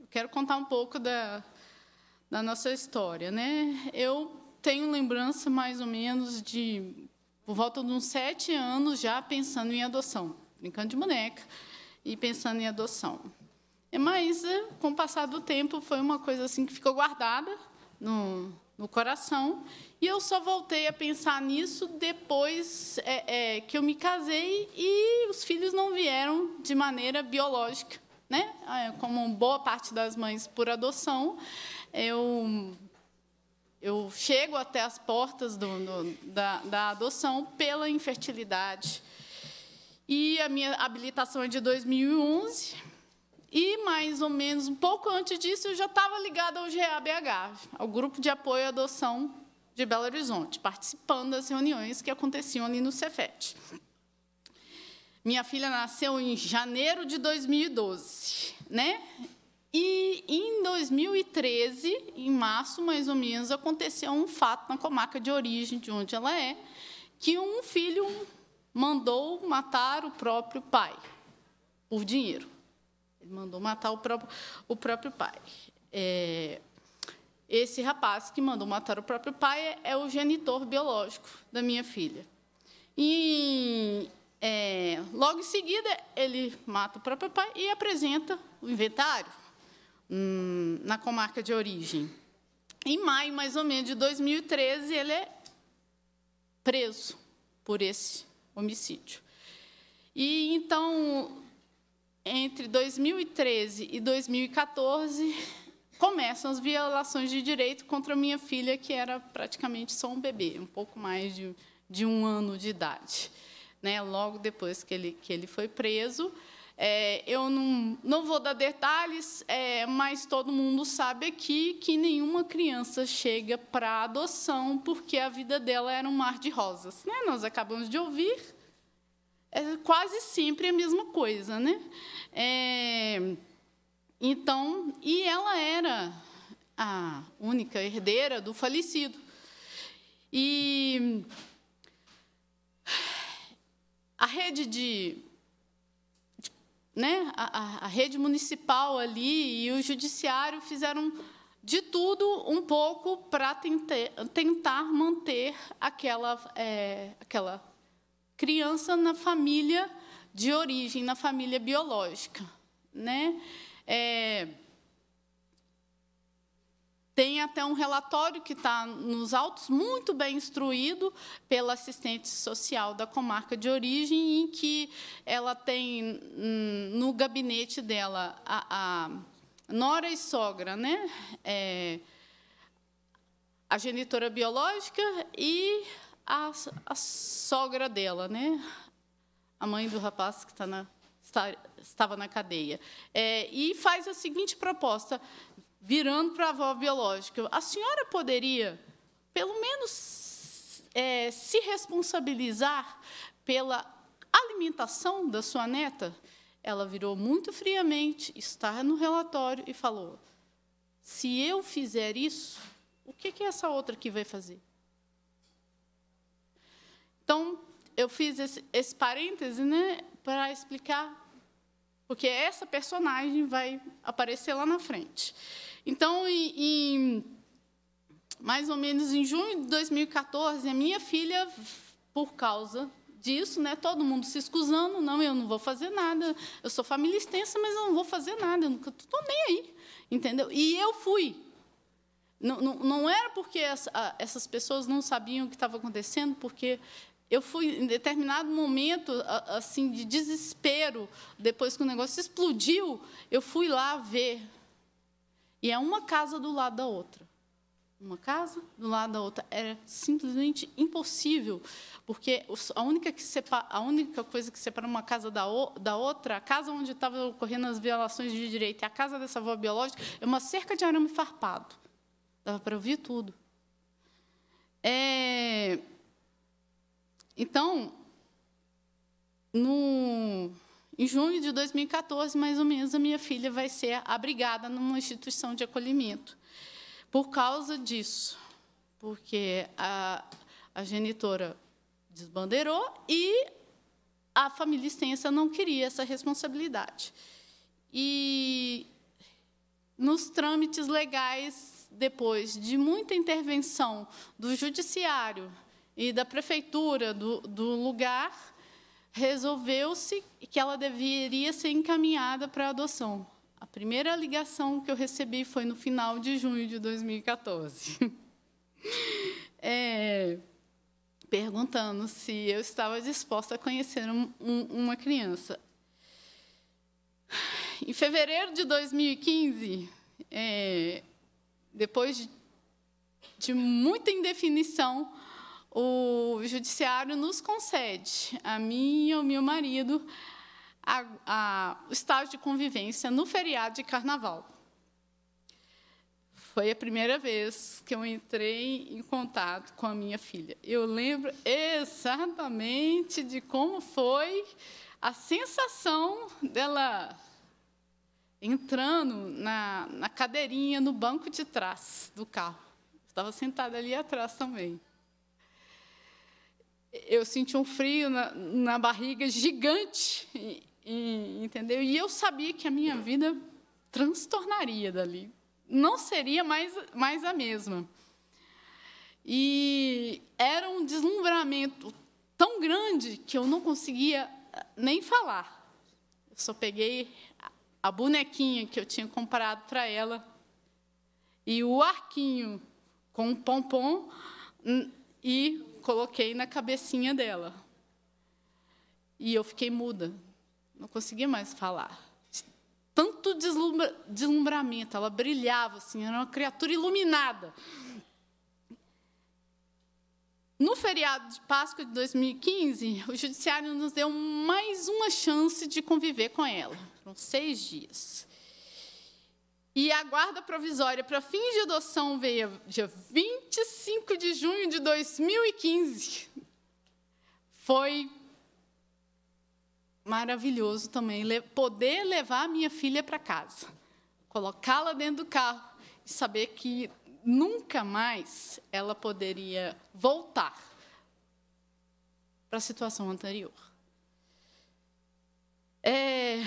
eu quero contar um pouco da, da nossa história. Né? Eu tenho lembrança, mais ou menos, de por volta de uns sete anos já pensando em adoção, brincando de boneca e pensando em adoção. É, mas, eh, com o passar do tempo, foi uma coisa assim que ficou guardada no, no coração. E eu só voltei a pensar nisso depois é, é, que eu me casei e os filhos não vieram de maneira biológica, né? Ah, é, como boa parte das mães por adoção, eu eu chego até as portas do, do, da, da adoção pela infertilidade. E a minha habilitação é de 2011. E mais ou menos um pouco antes disso, eu já estava ligada ao GABH, ao Grupo de Apoio à Adoção de Belo Horizonte, participando das reuniões que aconteciam ali no Cefet. Minha filha nasceu em janeiro de 2012, né? E em 2013, em março mais ou menos, aconteceu um fato na comarca de origem, de onde ela é, que um filho mandou matar o próprio pai por dinheiro mandou matar o próprio, o próprio pai. É, esse rapaz que mandou matar o próprio pai é, é o genitor biológico da minha filha. E é, logo em seguida, ele mata o próprio pai e apresenta o inventário hum, na comarca de origem. Em maio, mais ou menos, de 2013, ele é preso por esse homicídio. E então, entre 2013 e 2014 começam as violações de direito contra minha filha, que era praticamente só um bebê, um pouco mais de, de um ano de idade. Né? Logo depois que ele, que ele foi preso, é, eu não, não vou dar detalhes, é, mas todo mundo sabe aqui que nenhuma criança chega para adoção porque a vida dela era um mar de rosas. Né? Nós acabamos de ouvir é quase sempre a mesma coisa, né? É, então, e ela era a única herdeira do falecido. E a rede de, de né, a, a, rede municipal ali e o judiciário fizeram de tudo um pouco para tentar manter aquela, é, aquela criança na família de origem, na família biológica. Né? É, tem até um relatório que está nos autos, muito bem instruído pela assistente social da comarca de origem, em que ela tem no gabinete dela a, a nora e sogra, né? É, a genitora biológica e a, a sogra dela, né? a mãe do rapaz que está na, está, estava na cadeia, é, e faz a seguinte proposta, virando para a avó biológica: a senhora poderia, pelo menos, é, se responsabilizar pela alimentação da sua neta? Ela virou muito friamente, está no relatório e falou: se eu fizer isso, o que, que essa outra aqui vai fazer? Então, eu fiz esse, esse parêntese né, para explicar, porque essa personagem vai aparecer lá na frente. Então, em, em mais ou menos em junho de 2014, a minha filha, por causa disso, né, todo mundo se escusando, não, eu não vou fazer nada, eu sou família extensa, mas eu não vou fazer nada, eu não estou nem aí, entendeu? E eu fui. Não, não, não era porque essa, essas pessoas não sabiam o que estava acontecendo, porque eu fui em determinado momento assim de desespero, depois que o negócio explodiu, eu fui lá ver. E é uma casa do lado da outra. Uma casa do lado da outra era simplesmente impossível, porque a única, que separa, a única coisa que separa uma casa da, o, da outra, a casa onde estava ocorrendo as violações de direito e a casa dessa avó biológica, é uma cerca de arame farpado. Dava para ouvir tudo. É, então, no, em junho de 2014, mais ou menos, a minha filha vai ser abrigada numa instituição de acolhimento. Por causa disso, porque a, a genitora desbandeirou e a família extensa não queria essa responsabilidade. E nos trâmites legais, depois de muita intervenção do judiciário, e da prefeitura do, do lugar, resolveu-se que ela deveria ser encaminhada para adoção. A primeira ligação que eu recebi foi no final de junho de 2014. É, perguntando se eu estava disposta a conhecer um, um, uma criança. Em fevereiro de 2015, é, depois de, de muita indefinição, o judiciário nos concede, a mim e ao meu marido, a, a, o estágio de convivência no feriado de carnaval. Foi a primeira vez que eu entrei em contato com a minha filha. Eu lembro exatamente de como foi a sensação dela entrando na, na cadeirinha no banco de trás do carro. Estava sentada ali atrás também eu senti um frio na, na barriga gigante, e, e, entendeu? E eu sabia que a minha vida transtornaria dali. Não seria mais, mais a mesma. E era um deslumbramento tão grande que eu não conseguia eh, nem falar. Eu só peguei a bonequinha que eu tinha comprado para ela e o arquinho com o pompom hum, e coloquei na cabecinha dela. E eu fiquei muda. Não conseguia mais falar. Tanto deslumbra, deslumbramento, ela brilhava assim, era uma criatura iluminada. No feriado de Páscoa de 2015, o judiciário nos deu mais uma chance de conviver com ela. Foram seis dias. E a guarda provisória para fins de adoção veio dia 25 de junho de 2015. Foi maravilhoso também poder levar a minha filha para casa, colocá-la dentro do carro e saber que nunca mais ela poderia voltar para a situação anterior. É,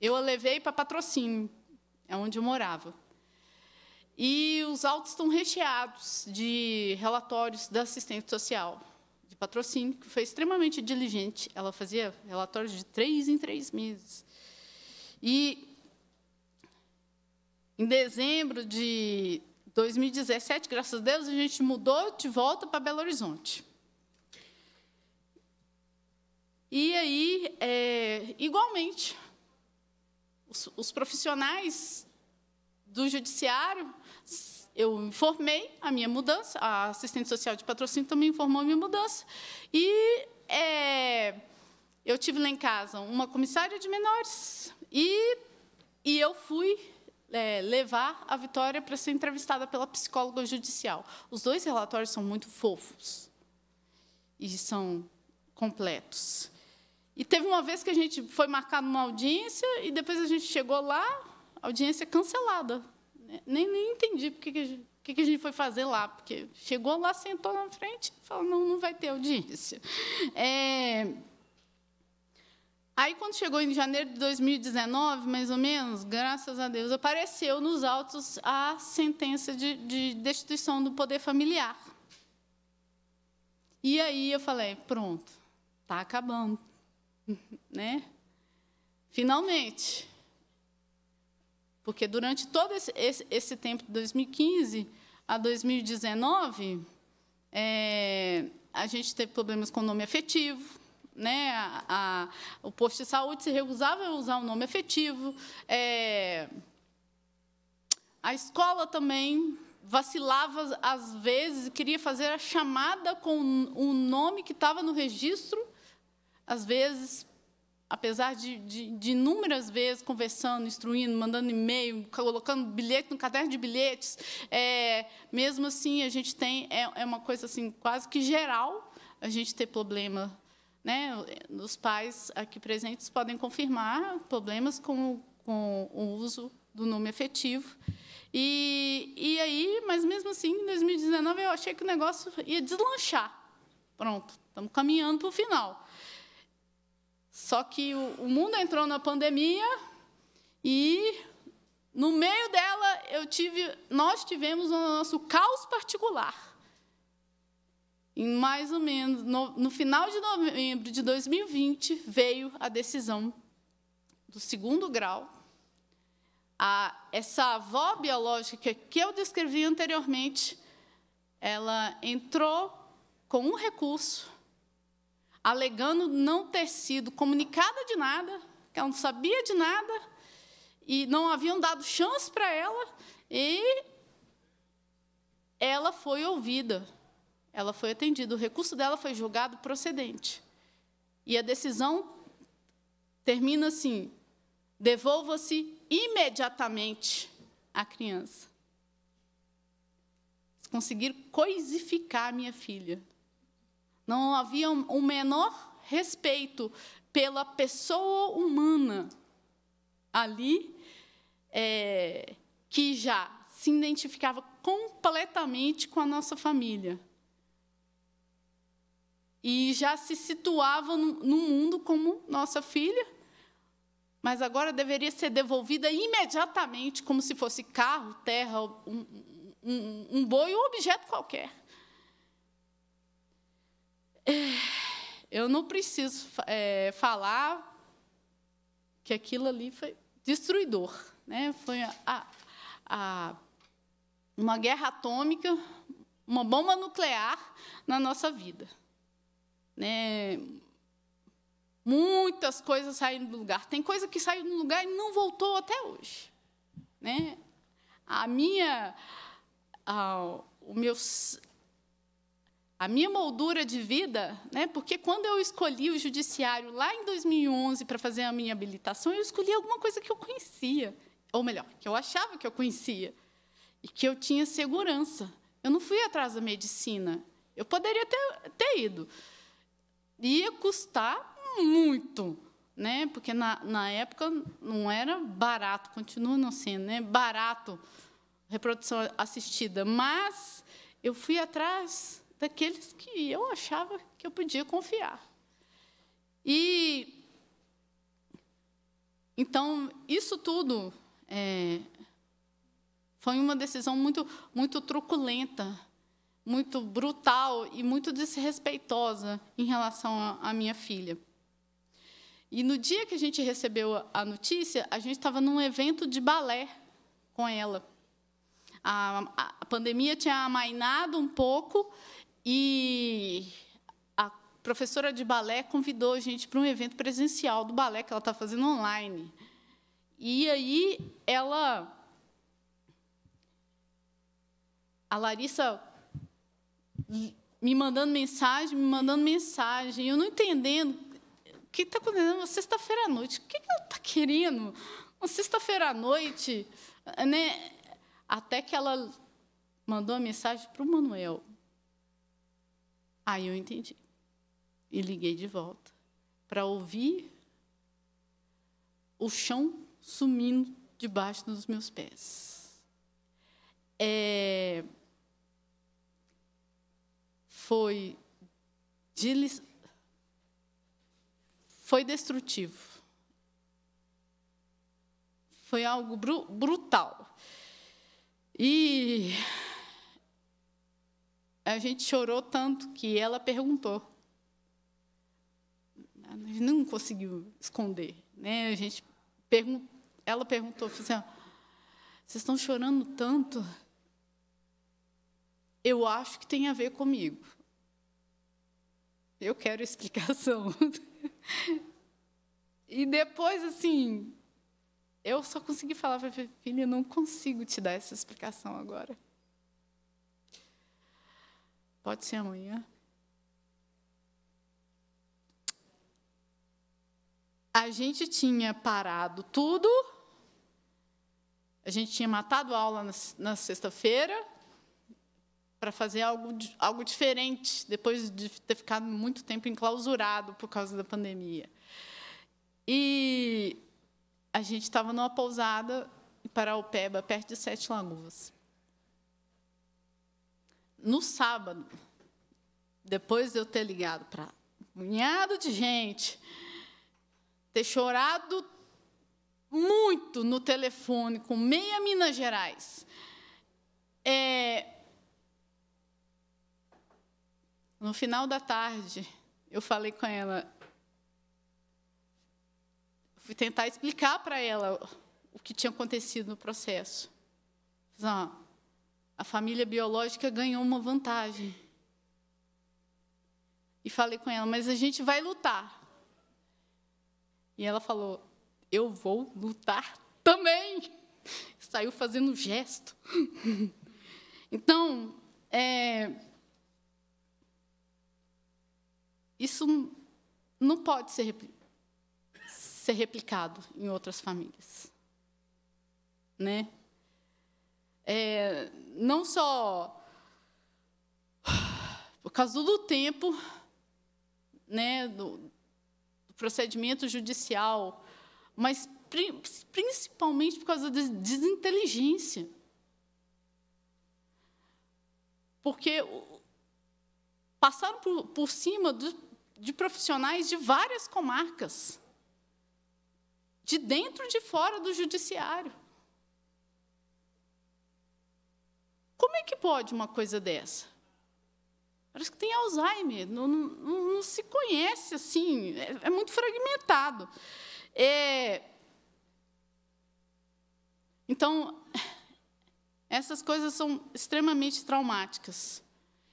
eu a levei para patrocínio é onde eu morava. E os autos estão recheados de relatórios da assistente social, de patrocínio, que foi extremamente diligente. Ela fazia relatórios de três em três meses. E em dezembro de 2017, graças a Deus, a gente mudou de volta para Belo Horizonte. E aí, é, igualmente, os, os profissionais do judiciário, eu informei a minha mudança, a assistente social de patrocínio também informou a minha mudança, e é, eu tive lá em casa uma comissária de menores, e, e eu fui é, levar a Vitória para ser entrevistada pela psicóloga judicial. Os dois relatórios são muito fofos e são completos. E teve uma vez que a gente foi marcar numa audiência e depois a gente chegou lá, audiência cancelada. Nem, nem entendi porque que a gente o que, que a gente foi fazer lá? Porque chegou lá, sentou na frente e falou, não, não vai ter audiência. É... Aí, quando chegou em janeiro de 2019, mais ou menos, graças a Deus, apareceu nos autos a sentença de, de destituição do poder familiar. E aí eu falei, pronto, está acabando né? Finalmente. Porque durante todo esse, esse, esse tempo, de 2015 a 2019, é, a gente teve problemas com o nome afetivo, né? A, a, o posto de saúde se recusava a usar o nome afetivo. É, a escola também vacilava às vezes, queria fazer a chamada com o nome que estava no registro às vezes, apesar de, de, de inúmeras vezes conversando, instruindo, mandando e-mail, colocando bilhete no caderno de bilhetes, é, mesmo assim a gente tem é, é uma coisa assim quase que geral a gente ter problema né, os pais aqui presentes podem confirmar problemas com, com o uso do nome efetivo. E, e aí, mas mesmo assim, em 2019 eu achei que o negócio ia deslanchar. Pronto, estamos caminhando para o final. Só que o, o mundo entrou na pandemia e no meio dela eu tive, nós tivemos o nosso caos particular. Em mais ou menos no, no final de novembro de 2020 veio a decisão do segundo grau. A, essa avó biológica que eu descrevi anteriormente, ela entrou com um recurso alegando não ter sido comunicada de nada, que ela não sabia de nada, e não haviam dado chance para ela, e ela foi ouvida, ela foi atendida, o recurso dela foi julgado procedente. E a decisão termina assim: devolva-se imediatamente à criança. Conseguir coisificar minha filha. Não havia o menor respeito pela pessoa humana ali, é, que já se identificava completamente com a nossa família. E já se situava no, no mundo como nossa filha, mas agora deveria ser devolvida imediatamente, como se fosse carro, terra, um, um, um boi ou um objeto qualquer. É, eu não preciso é, falar que aquilo ali foi destruidor, né? Foi a, a, uma guerra atômica, uma bomba nuclear na nossa vida, né? Muitas coisas saíram do lugar. Tem coisa que saiu do lugar e não voltou até hoje, né? A minha, a, o meu a minha moldura de vida, né? porque quando eu escolhi o judiciário lá em 2011 para fazer a minha habilitação, eu escolhi alguma coisa que eu conhecia, ou melhor, que eu achava que eu conhecia, e que eu tinha segurança. Eu não fui atrás da medicina, eu poderia ter, ter ido. Ia custar muito, né? porque na, na época não era barato, continua não sendo né? barato reprodução assistida, mas eu fui atrás daqueles que eu achava que eu podia confiar. E então isso tudo é, foi uma decisão muito muito truculenta, muito brutal e muito desrespeitosa em relação à minha filha. E no dia que a gente recebeu a notícia, a gente estava num evento de balé com ela. A, a, pandemia tinha amainado um pouco e a professora de balé convidou a gente para um evento presencial do balé que ela está fazendo online. E aí ela. A Larissa me mandando mensagem, me mandando mensagem, eu não entendendo o que está acontecendo na sexta-feira à noite. O que, que ela está querendo? Uma sexta-feira à noite, né? Até que ela mandou a mensagem para o Manuel. Aí eu entendi. E liguei de volta para ouvir o chão sumindo debaixo dos meus pés. É... Foi de... foi destrutivo. Foi algo brutal. E a gente chorou tanto que ela perguntou. A gente não conseguiu esconder. Né? A gente pergun ela perguntou, assim, ó, ah, vocês estão chorando tanto? Eu acho que tem a ver comigo. Eu quero explicação. e depois, assim, eu só consegui falar para filha, não consigo te dar essa explicação agora. Pode ser amanhã. A gente tinha parado tudo. A gente tinha matado aula na, sexta-feira para fazer algo, algo diferente, depois de ter ficado muito tempo enclausurado por causa da pandemia. E a gente estava numa pousada em Paraupeba, perto de Sete Lagoas no sábado, depois de eu ter ligado para um punhado de gente, ter chorado muito no telefone com meia Minas Gerais, é, no final da tarde, eu falei com ela, fui tentar explicar para ela o que tinha acontecido no processo. Falei, assim, a família biológica ganhou uma vantagem. E falei com ela, mas a gente vai lutar. E ela falou, eu vou lutar também. Saiu fazendo gesto. Então, é, isso não pode ser, ser replicado em outras famílias. Né? é, não só por causa do tempo, né, do, do procedimento judicial, mas pri, principalmente por causa da desinteligência. Porque passaram por, por cima do, de profissionais de várias comarcas, de dentro e de fora do judiciário. Como é que pode uma coisa dessa? Parece que tem Alzheimer, não, não, não se conhece assim, é, é muito fragmentado. É, então, essas coisas são extremamente traumáticas.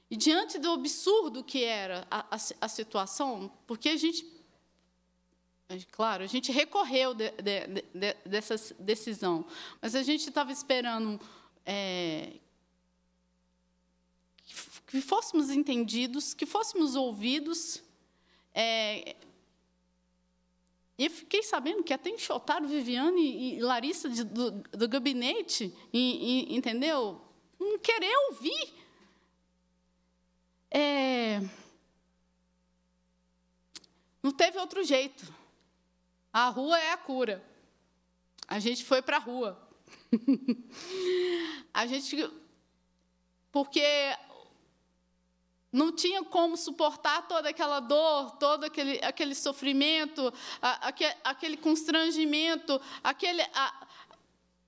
E diante do absurdo que era a, a, a situação, porque a gente, é, claro, a gente recorreu de, de, de, dessa decisão, mas a gente estava esperando é, que fôssemos entendidos, que fôssemos ouvidos. É... E eu fiquei sabendo que até enxotaram Viviane e Larissa de, do, do, gabinete, e, e, entendeu? Não querer ouvir. É... Não teve outro jeito. A rua é a cura. A gente foi para a rua. a gente. Porque não tinha como suportar toda aquela dor, todo aquele, aquele sofrimento, a, aquele constrangimento, aquele, a,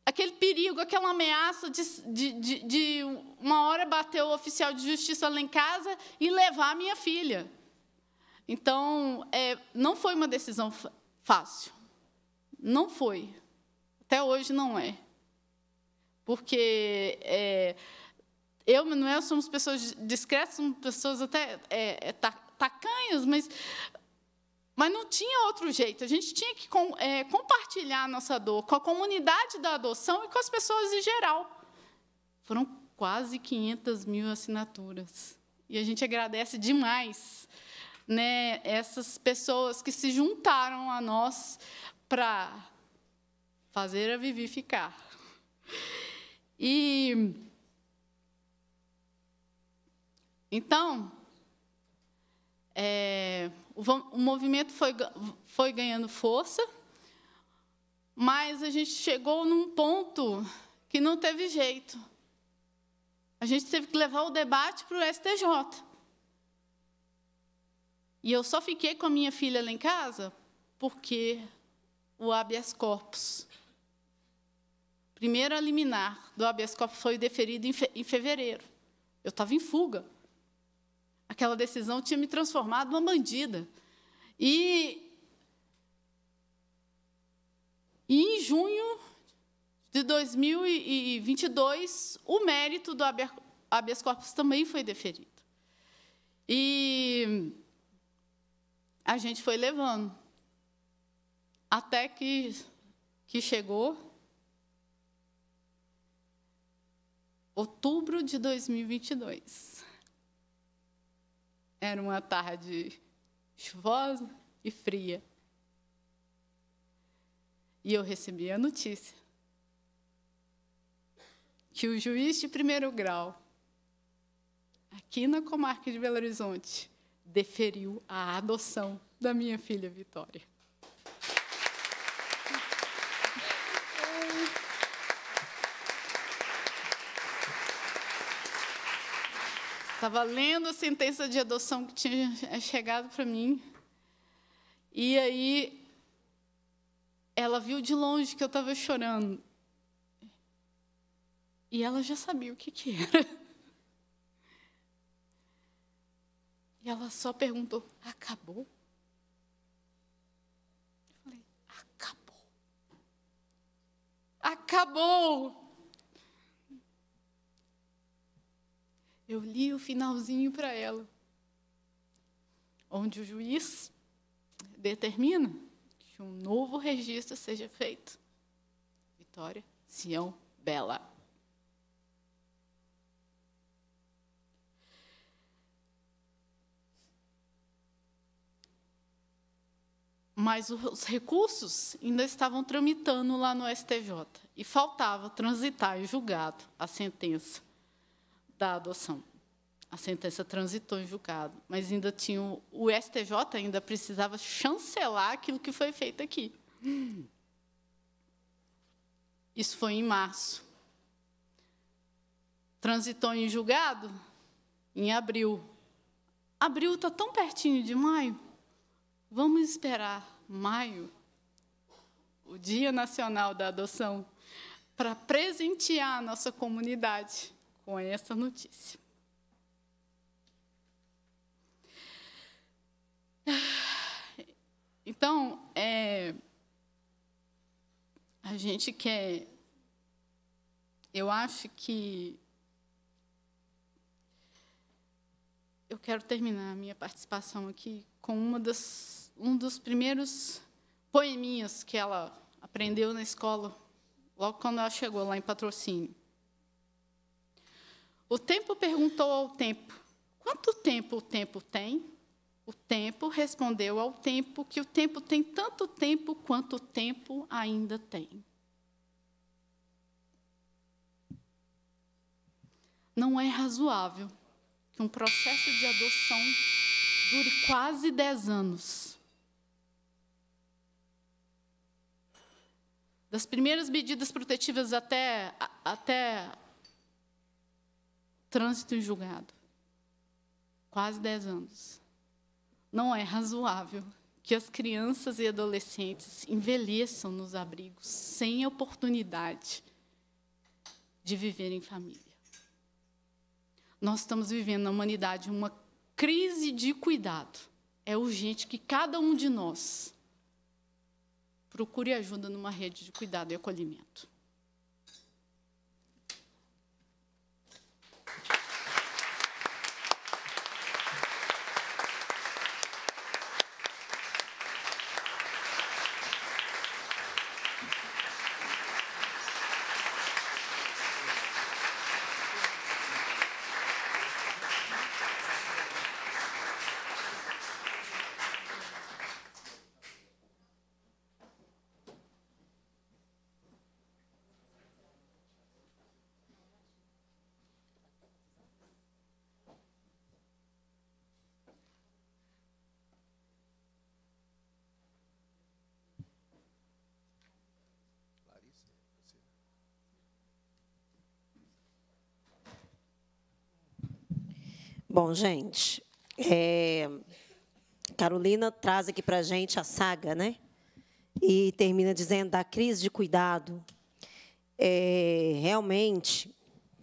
aquele perigo, aquela ameaça de, de, de, de, uma hora bater o oficial de justiça lá em casa e levar a minha filha. Então, é, não foi uma decisão fácil. Não foi. Até hoje não é. Porque. É, eu e Manuel somos pessoas discretas, somos pessoas até é, é tacanhas, mas, mas não tinha outro jeito. A gente tinha que com, é, compartilhar a nossa dor com a comunidade da adoção e com as pessoas em geral. Foram quase 500 mil assinaturas. E a gente agradece demais né, essas pessoas que se juntaram a nós para fazer a vivificar. E então, é, o, o movimento foi, foi ganhando força, mas a gente chegou num ponto que não teve jeito. A gente teve que levar o debate para o STJ. E eu só fiquei com a minha filha lá em casa porque o habeas corpus. Primeiro a liminar do habeas corpus foi deferido em, fe em fevereiro. Eu estava em fuga. Aquela decisão tinha me transformado numa bandida. E, e em junho de 2022, o mérito do habeas corpus também foi deferido. E a gente foi levando. Até que, que chegou outubro de 2022. Era uma tarde chuvosa e fria. E eu recebi a notícia que o juiz de primeiro grau, aqui na comarca de Belo Horizonte, deferiu a adoção da minha filha Vitória. Estava lendo a sentença de adoção que tinha chegado para mim. E aí ela viu de longe que eu estava chorando. E ela já sabia o que, que era. E ela só perguntou: acabou? Eu falei: acabou. Acabou! Eu li o finalzinho para ela, onde o juiz determina que um novo registro seja feito. Vitória Sião Bela. mas os recursos ainda estavam tramitando lá no STJ e faltava transitar e julgado a sentença da adoção. A sentença transitou em julgado, mas ainda tinha o, o STJ ainda precisava chancelar aquilo que foi feito aqui. Isso foi em março. Transitou em julgado em abril. Abril está tão pertinho de maio. Vamos esperar maio, o Dia Nacional da Adoção, para presentear a nossa comunidade com essa notícia. Então, é, a gente quer. Eu acho que. Eu quero terminar a minha participação aqui com uma das, um dos primeiros poeminhas que ela aprendeu na escola, logo quando ela chegou lá em patrocínio. O tempo perguntou ao tempo: Quanto tempo o tempo tem? O tempo respondeu ao tempo que o tempo tem tanto tempo quanto o tempo ainda tem. Não é razoável que um processo de adoção dure quase 10 anos. Das primeiras medidas protetivas até, até trânsito em julgado. Quase 10 anos. Não é razoável que as crianças e adolescentes envelheçam nos abrigos sem oportunidade de viver em família. Nós estamos vivendo na humanidade uma crise de cuidado. É urgente que cada um de nós procure ajuda numa rede de cuidado e acolhimento. Bom, gente, é, Carolina traz aqui para a gente a saga, né? E termina dizendo da crise de cuidado. É, realmente,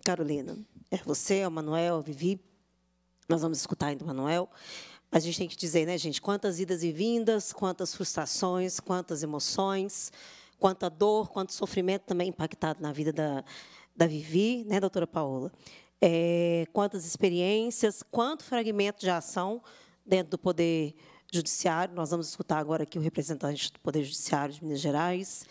Carolina, é você, é o Manuel, a Vivi, nós vamos escutar ainda o Manuel. A gente tem que dizer, né, gente, quantas idas e vindas, quantas frustrações, quantas emoções, quanta dor, quanto sofrimento também impactado na vida da, da Vivi, né, doutora Paola? é, quantas experiências, quanto fragmento de ação dentro do Poder Judiciário. Nós vamos escutar agora aqui o representante do Poder Judiciário de Minas Gerais.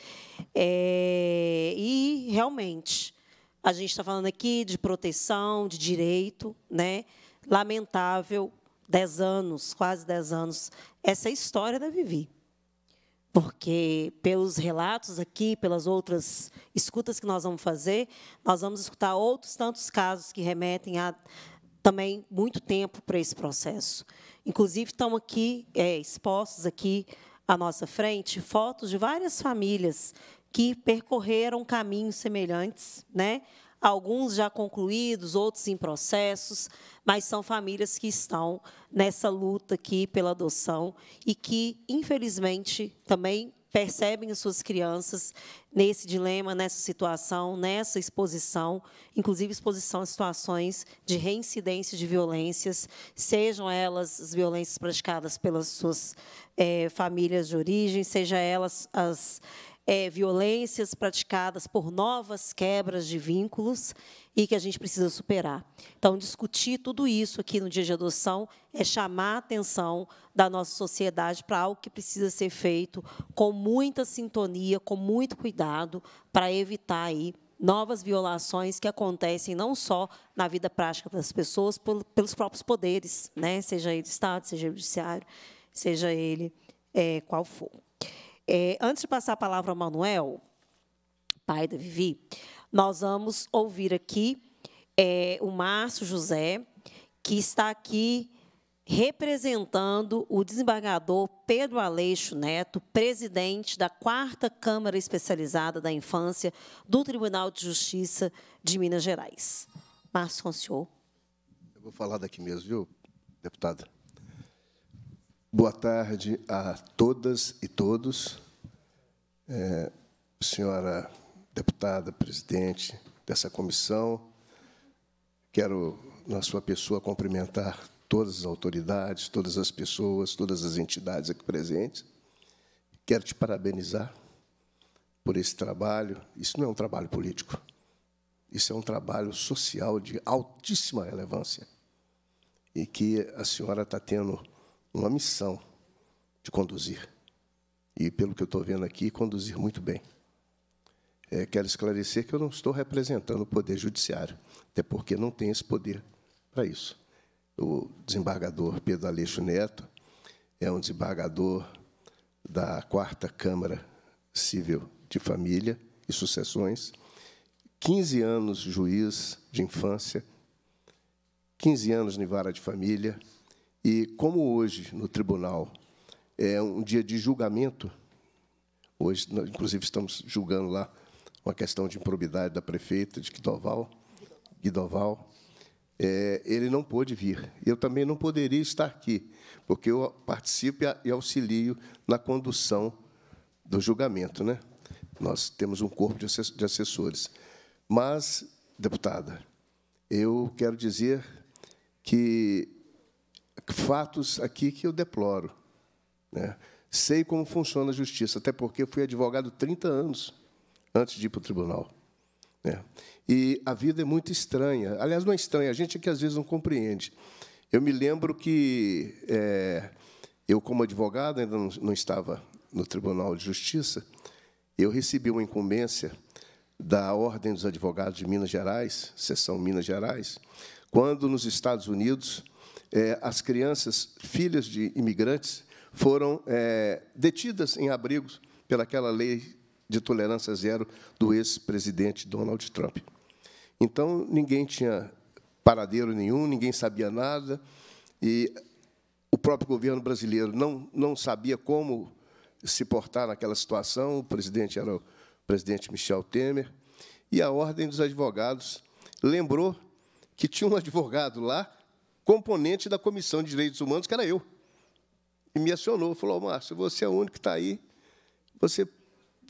É, e, realmente, a gente está falando aqui de proteção, de direito, né? lamentável, dez anos, quase dez anos, essa é a história da Vivi. Porque, pelos relatos aqui, pelas outras escutas que nós vamos fazer, nós vamos escutar outros tantos casos que remetem a também muito tempo para esse processo. Inclusive, estão aqui é, expostos aqui à nossa frente fotos de várias famílias que percorreram caminhos semelhantes, né, alguns já concluídos, outros em processos, mas são famílias que estão nessa luta aqui pela adoção e que, infelizmente, também percebem as suas crianças nesse dilema, nessa situação, nessa exposição, inclusive exposição a situações de reincidência de violências, sejam elas as violências praticadas pelas suas é, famílias de origem, seja elas as é, violências praticadas por novas quebras de vínculos e que a gente precisa superar. Então, discutir tudo isso aqui no dia de adoção é chamar a atenção da nossa sociedade para algo que precisa ser feito com muita sintonia, com muito cuidado, para evitar aí novas violações que acontecem não só na vida prática das pessoas, pelos próprios poderes, né? seja ele Estado, seja ele Judiciário, seja ele é, qual for. É, antes de passar a palavra ao Manuel, pai da Vivi, nós vamos ouvir aqui é, o Márcio José, que está aqui representando o desembargador Pedro Aleixo Neto, presidente da quarta Câmara Especializada da Infância do Tribunal de Justiça de Minas Gerais. Márcio, com o senhor. Eu vou falar daqui mesmo, viu, deputada? Boa tarde a todas e todos. É, senhora deputada, presidente dessa comissão, quero, na sua pessoa, cumprimentar todas as autoridades, todas as pessoas, todas as entidades aqui presentes. Quero te parabenizar por esse trabalho. Isso não é um trabalho político, isso é um trabalho social de altíssima relevância e que a senhora está tendo uma missão de conduzir. E, pelo que eu estou vendo aqui, conduzir muito bem. É, quero esclarecer que eu não estou representando o Poder Judiciário, até porque não tem esse poder para isso. O desembargador Pedro Aleixo Neto é um desembargador da Quarta Câmara Civil de Família e Sucessões, 15 anos juiz de infância, 15 anos em vara de família, e como hoje, no tribunal, é um dia de julgamento, hoje, nós, inclusive, estamos julgando lá uma questão de improbidade da prefeita de Guidoval, Guidoval é, ele não pôde vir. Eu também não poderia estar aqui, porque eu participo e auxilio na condução do julgamento. Né? Nós temos um corpo de assessores. Mas, deputada, eu quero dizer que fatos aqui que eu deploro. Né? Sei como funciona a justiça, até porque fui advogado 30 anos antes de ir para o tribunal. Né? E a vida é muito estranha. Aliás, não é estranha, a gente é que às vezes não compreende. Eu me lembro que é, eu, como advogado, ainda não, não estava no Tribunal de Justiça, eu recebi uma incumbência da Ordem dos Advogados de Minas Gerais, seção Minas Gerais, quando nos Estados Unidos é, as crianças, filhas de imigrantes, foram é, detidas em abrigos pelaquela lei de tolerância zero do ex-presidente Donald Trump. Então, ninguém tinha paradeiro nenhum, ninguém sabia nada, e o próprio governo brasileiro não, não sabia como se portar naquela situação, o presidente era o presidente Michel Temer, e a Ordem dos Advogados lembrou que tinha um advogado lá componente da Comissão de Direitos Humanos, que era eu. E me acionou, falou, Márcio, você é o único que está aí, você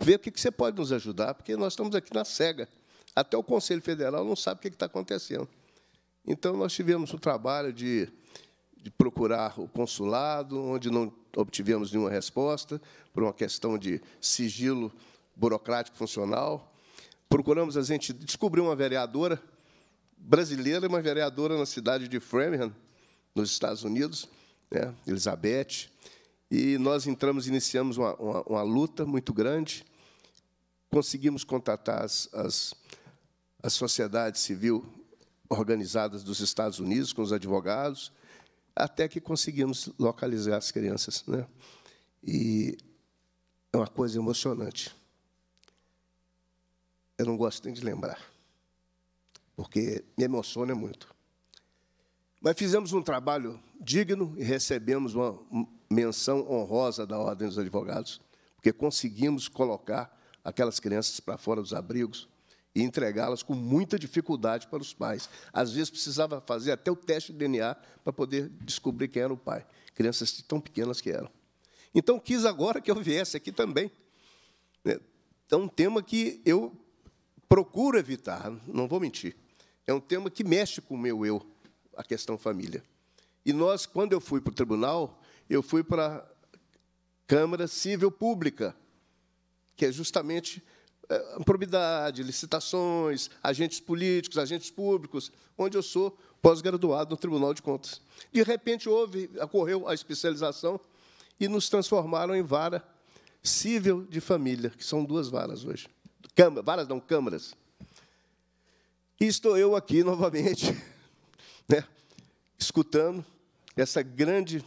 vê o que você pode nos ajudar, porque nós estamos aqui na cega. Até o Conselho Federal não sabe o que está acontecendo. Então, nós tivemos o trabalho de, de procurar o consulado, onde não obtivemos nenhuma resposta, por uma questão de sigilo burocrático funcional. Procuramos a gente descobrir uma vereadora brasileira, uma vereadora na cidade de Framingham, nos Estados Unidos, né, Elizabeth, e nós entramos, iniciamos uma, uma, uma luta muito grande, conseguimos contatar as, as, as sociedades civil organizadas dos Estados Unidos, com os advogados, até que conseguimos localizar as crianças. Né? E é uma coisa emocionante. Eu não gosto nem de lembrar porque me emociona muito. Mas fizemos um trabalho digno e recebemos uma menção honrosa da Ordem dos Advogados, porque conseguimos colocar aquelas crianças para fora dos abrigos e entregá-las com muita dificuldade para os pais. Às vezes precisava fazer até o teste de DNA para poder descobrir quem era o pai. Crianças tão pequenas que eram. Então quis agora que eu viesse aqui também. É um tema que eu procuro evitar, não vou mentir. É um tema que mexe com o meu eu, a questão família. E nós, quando eu fui para o tribunal, eu fui para a Câmara Civil Pública, que é justamente eh, probidade, licitações, agentes políticos, agentes públicos, onde eu sou pós-graduado no Tribunal de Contas. De repente, houve, ocorreu a especialização e nos transformaram em vara civil de família, que são duas varas hoje câmaras, varas não, câmaras. E estou eu aqui novamente, né, escutando essa grande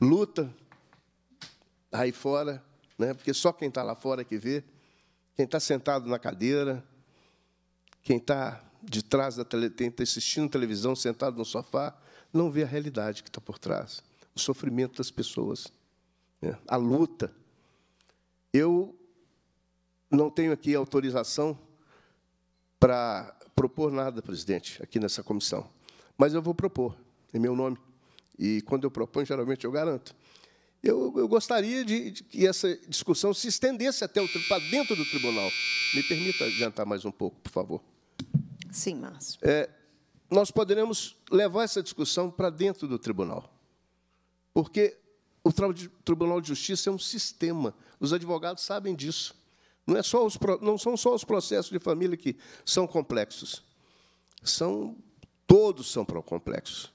luta aí fora, né, porque só quem está lá fora é que vê, quem está sentado na cadeira, quem está de trás da tele, tá assistindo televisão, sentado no sofá, não vê a realidade que está por trás, o sofrimento das pessoas, né, a luta. Eu não tenho aqui autorização para propor nada, presidente, aqui nessa comissão. Mas eu vou propor, em meu nome. E quando eu proponho, geralmente eu garanto. Eu, eu gostaria de, de, que essa discussão se estendesse até o, para dentro do tribunal. Me permita adiantar mais um pouco, por favor. Sim, Márcio. É, nós poderemos levar essa discussão para dentro do tribunal. Porque o Tribunal de Justiça é um sistema. Os advogados sabem disso. Não, é só os, não são só os processos de família que são complexos. São, todos são complexos.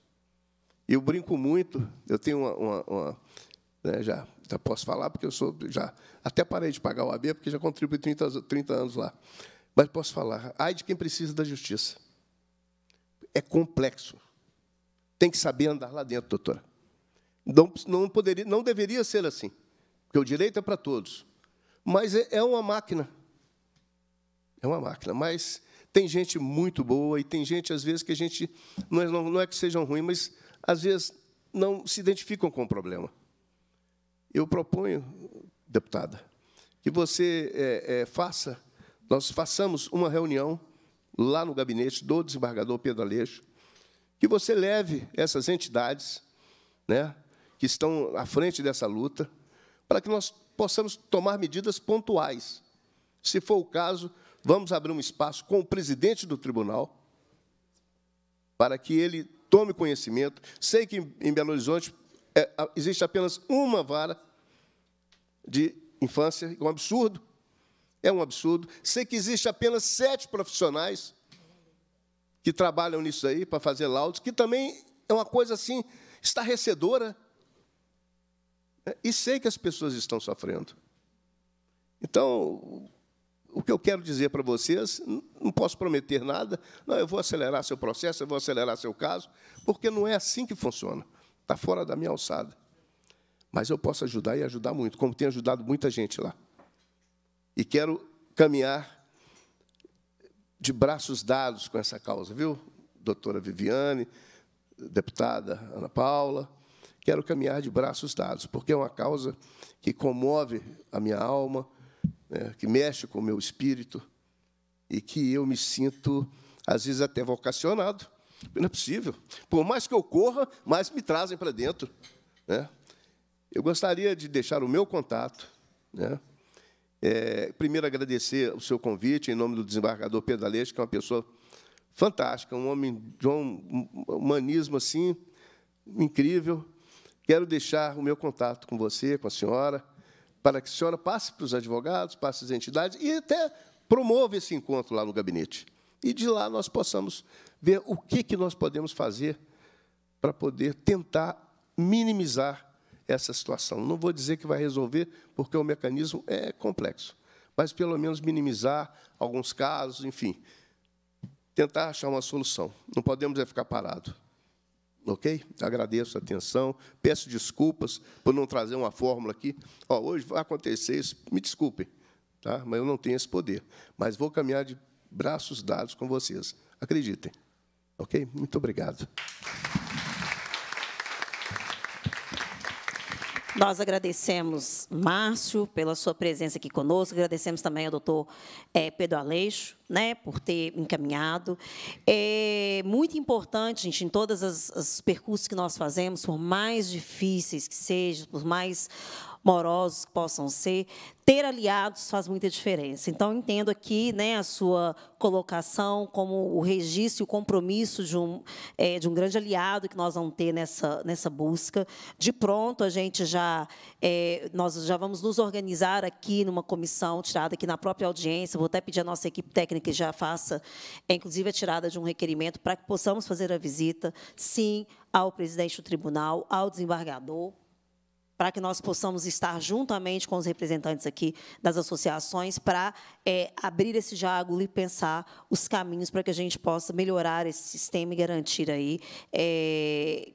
Eu brinco muito, eu tenho uma. uma, uma né, já, já posso falar, porque eu sou. já Até parei de pagar o AB, porque já contribuí 30, 30 anos lá. Mas posso falar. Ai de quem precisa da justiça. É complexo. Tem que saber andar lá dentro, doutora. Não, não, poderia, não deveria ser assim, porque o direito é para todos. Mas é, é uma máquina. É uma máquina. Mas tem gente muito boa e tem gente, às vezes, que a gente. Não é, não é que sejam ruins, mas às vezes não se identificam com o problema. Eu proponho, deputada, que você é, é, faça, nós façamos uma reunião lá no gabinete do desembargador Pedro Aleixo, que você leve essas entidades né, que estão à frente dessa luta, para que nós possamos tomar medidas pontuais. Se for o caso, vamos abrir um espaço com o presidente do tribunal para que ele tome conhecimento. Sei que em Belo Horizonte é, existe apenas uma vara de infância, é um absurdo. É um absurdo. Sei que existe apenas sete profissionais que trabalham nisso aí para fazer laudos, que também é uma coisa assim estarrecedora. É, e sei que as pessoas estão sofrendo. Então, o que eu quero dizer para vocês, não posso prometer nada, não, eu vou acelerar seu processo, eu vou acelerar seu caso, porque não é assim que funciona. Está fora da minha alçada. Mas eu posso ajudar e ajudar muito, como tem ajudado muita gente lá. E quero caminhar de braços dados com essa causa, viu? Doutora Viviane, deputada Ana Paula, quero caminhar de braços dados, porque é uma causa que comove a minha alma, né, que mexe com o meu espírito e que eu me sinto, às vezes, até vocacionado. Não é possível. Por mais que eu corra, mais me trazem para dentro. Né? Eu gostaria de deixar o meu contato. Né? É, primeiro, agradecer o seu convite em nome do desembargador Pedro Aleixo, que é uma pessoa fantástica, um homem de um humanismo assim incrível, Quero deixar o meu contato com você, com a senhora, para que a senhora passe para os advogados, passe as entidades e até promova esse encontro lá no gabinete. E de lá nós possamos ver o que, que nós podemos fazer para poder tentar minimizar essa situação. Não vou dizer que vai resolver, porque o mecanismo é complexo, mas pelo menos minimizar alguns casos, enfim, tentar achar uma solução. Não podemos é ficar parado. Ok? Agradeço a atenção. Peço desculpas por não trazer uma fórmula aqui. Ó, hoje vai acontecer isso, me desculpem, tá? mas eu não tenho esse poder. Mas vou caminhar de braços dados com vocês. Acreditem. Ok? Muito obrigado. Nós agradecemos, Márcio, pela sua presença aqui conosco, agradecemos também ao doutor eh, Pedro Aleixo, né, por ter encaminhado. É muito importante, gente, em todos os percursos que nós fazemos, por mais difíceis que sejam, por mais morosos que possam ser, ter aliados faz muita diferença. Então, entendo aqui né, a sua colocação como o registro e o compromisso de um, é, de um grande aliado que nós vamos ter nessa, nessa busca. De pronto, a gente já, é, nós já vamos nos organizar aqui numa comissão tirada aqui na própria audiência. Vou até pedir à nossa equipe técnica que já faça, é, inclusive, a tirada de um requerimento para que possamos fazer a visita, sim, ao presidente do tribunal, ao desembargador, para que nós possamos estar juntamente com os representantes aqui das associações para é, abrir esse diálogo e pensar os caminhos para que a gente possa melhorar esse sistema e garantir aí é,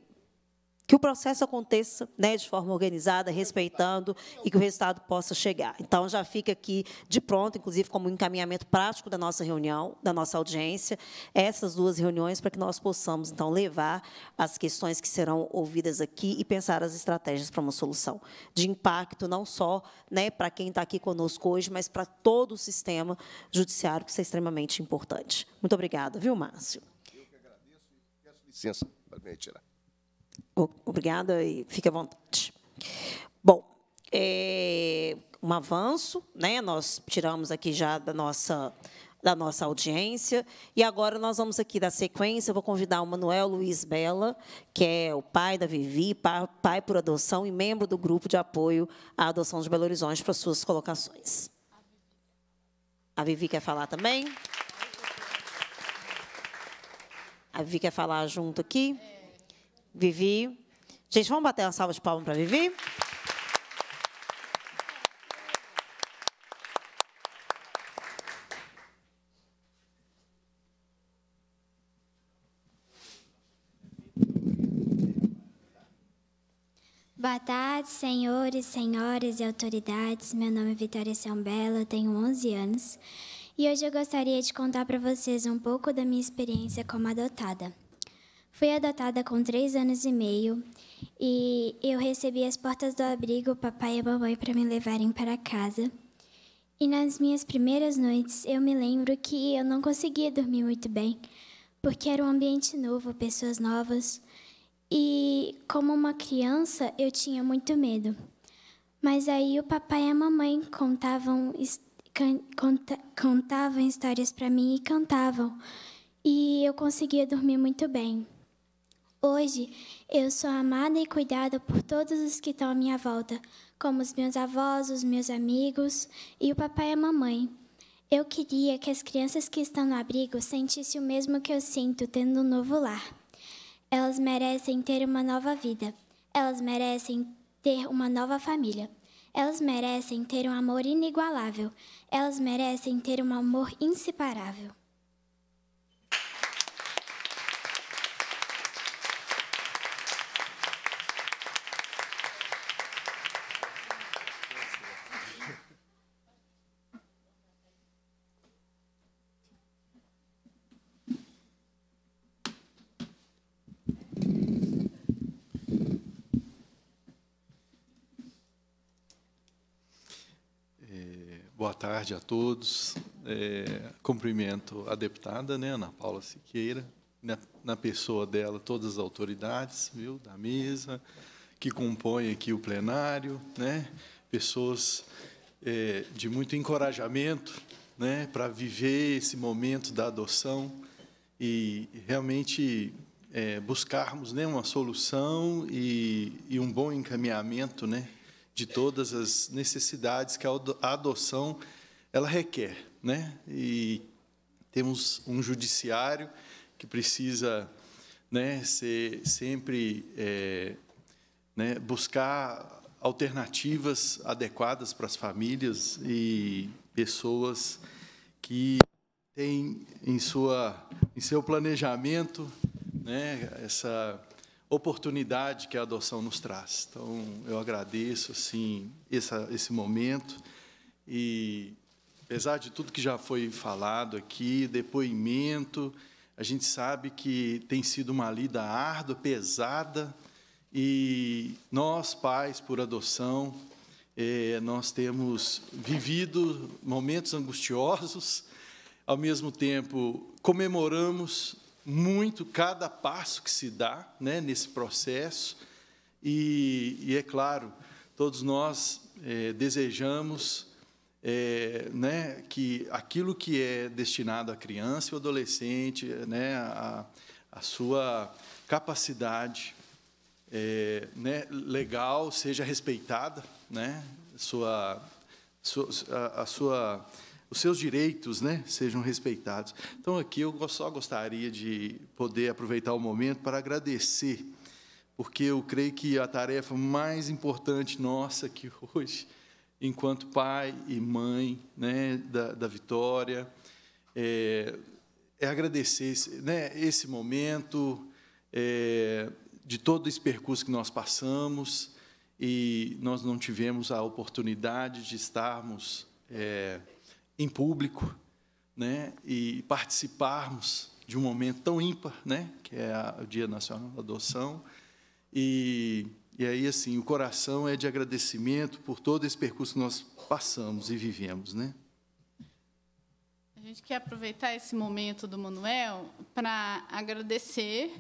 que o processo aconteça né, de forma organizada, respeitando e que o resultado possa chegar. Então, já fica aqui de pronto, inclusive como encaminhamento prático da nossa reunião, da nossa audiência, essas duas reuniões para que nós possamos, então, levar as questões que serão ouvidas aqui e pensar as estratégias para uma solução de impacto, não só né, para quem está aqui conosco hoje, mas para todo o sistema judiciário, que isso é extremamente importante. Muito obrigada, viu, Márcio? Eu que agradeço e peço licença para me retirar. Obrigada e fique à vontade. Bom, é um avanço, né? Nós tiramos aqui já da nossa da nossa audiência. E agora nós vamos aqui da sequência, eu vou convidar o Manuel Luiz Bela, que é o pai da Vivi, pai por adoção e membro do grupo de apoio à adoção de Belo Horizonte para suas colocações. A Vivi quer falar também? A Vivi quer falar junto aqui? É. Vivi. Gente, vamos bater uma salva de palmas para Vivi? Boa tarde, senhores, senhoras e autoridades. Meu nome é Vitória Sambella, tenho 11 anos e hoje eu gostaria de contar para vocês um pouco da minha experiência como adotada. Fui adotada com três anos e meio e eu recebi as portas do abrigo, o papai e a mamãe para me levarem para casa. E nas minhas primeiras noites, eu me lembro que eu não conseguia dormir muito bem, porque era um ambiente novo, pessoas novas. E como uma criança, eu tinha muito medo. Mas aí o papai e a mamãe contavam, contavam histórias para mim e cantavam. E eu conseguia dormir muito bem. Hoje eu sou amada e cuidada por todos os que estão à minha volta, como os meus avós, os meus amigos e o papai e a mamãe. Eu queria que as crianças que estão no abrigo sentissem o mesmo que eu sinto tendo um novo lar. Elas merecem ter uma nova vida. Elas merecem ter uma nova família. Elas merecem ter um amor inigualável. Elas merecem ter um amor inseparável. tarde a todos. É, cumprimento a deputada, né, Ana Paula Siqueira, na, na, pessoa dela, todas as autoridades, viu, da mesa, que compõem aqui o plenário, né, pessoas é, de muito encorajamento, né, para viver esse momento da adoção e realmente é, buscarmos, né, uma solução e, e um bom encaminhamento, né, de todas as necessidades que a adoção ela requer, né? E temos um judiciário que precisa, né, ser sempre é, né, buscar alternativas adequadas para as famílias e pessoas que têm em sua em seu planejamento, né, essa oportunidade que a adoção nos traz. Então, eu agradeço assim essa, esse momento e apesar de tudo que já foi falado aqui, depoimento, a gente sabe que tem sido uma lida árdua, pesada e nós pais por adoção eh, nós temos vivido momentos angustiosos, ao mesmo tempo comemoramos muito cada passo que se dá né, nesse processo. E, e, é claro, todos nós é, desejamos é, né, que aquilo que é destinado à criança e ao adolescente, né, a, a sua capacidade é, né, legal seja respeitada, né, sua, sua, a, a sua os seus direitos né, sejam respeitados. Então, aqui eu só gostaria de poder aproveitar o momento para agradecer, porque eu creio que a tarefa mais importante nossa aqui hoje, enquanto pai e mãe né, da, da Vitória, é, é agradecer esse, né, esse momento, é, de todo esse percurso que nós passamos, e nós não tivemos a oportunidade de estarmos. É, em público, né, e participarmos de um momento tão ímpar, né, que é a, o Dia Nacional da Adoção. E, e aí, assim, o coração é de agradecimento por todo esse percurso que nós passamos e vivemos, né? A gente quer aproveitar esse momento do Manuel para agradecer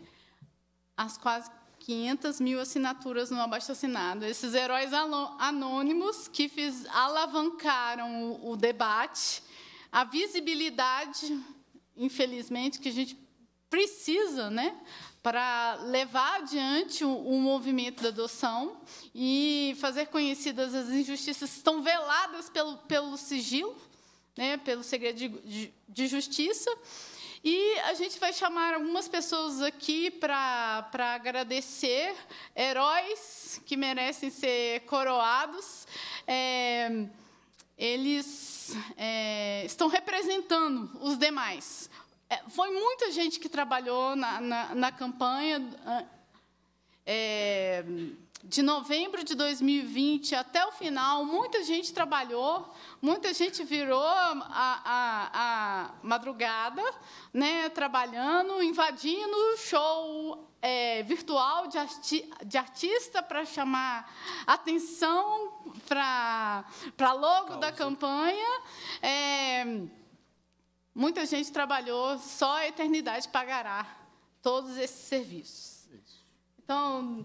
as quase 500 mil assinaturas no abaixo assinado. Esses heróis anônimos que fiz, alavancaram o, o debate, a visibilidade, infelizmente, que a gente precisa, né? para levar adiante o, o, movimento da adoção e fazer conhecidas as injustiças que estão veladas pelo, pelo sigilo, né, pelo segredo de, de, de justiça, e a gente vai chamar algumas pessoas aqui para agradecer, heróis que merecem ser coroados. É, eles é, estão representando os demais. É, foi muita gente que trabalhou na, na, na campanha. É, de novembro de 2020 até o final, muita gente trabalhou, muita gente virou a, a, a madrugada, né, trabalhando, invadindo o show é, virtual de, arti de artista para chamar atenção para logo Causa. da campanha. É, muita gente trabalhou, só a eternidade pagará todos esses serviços. Então,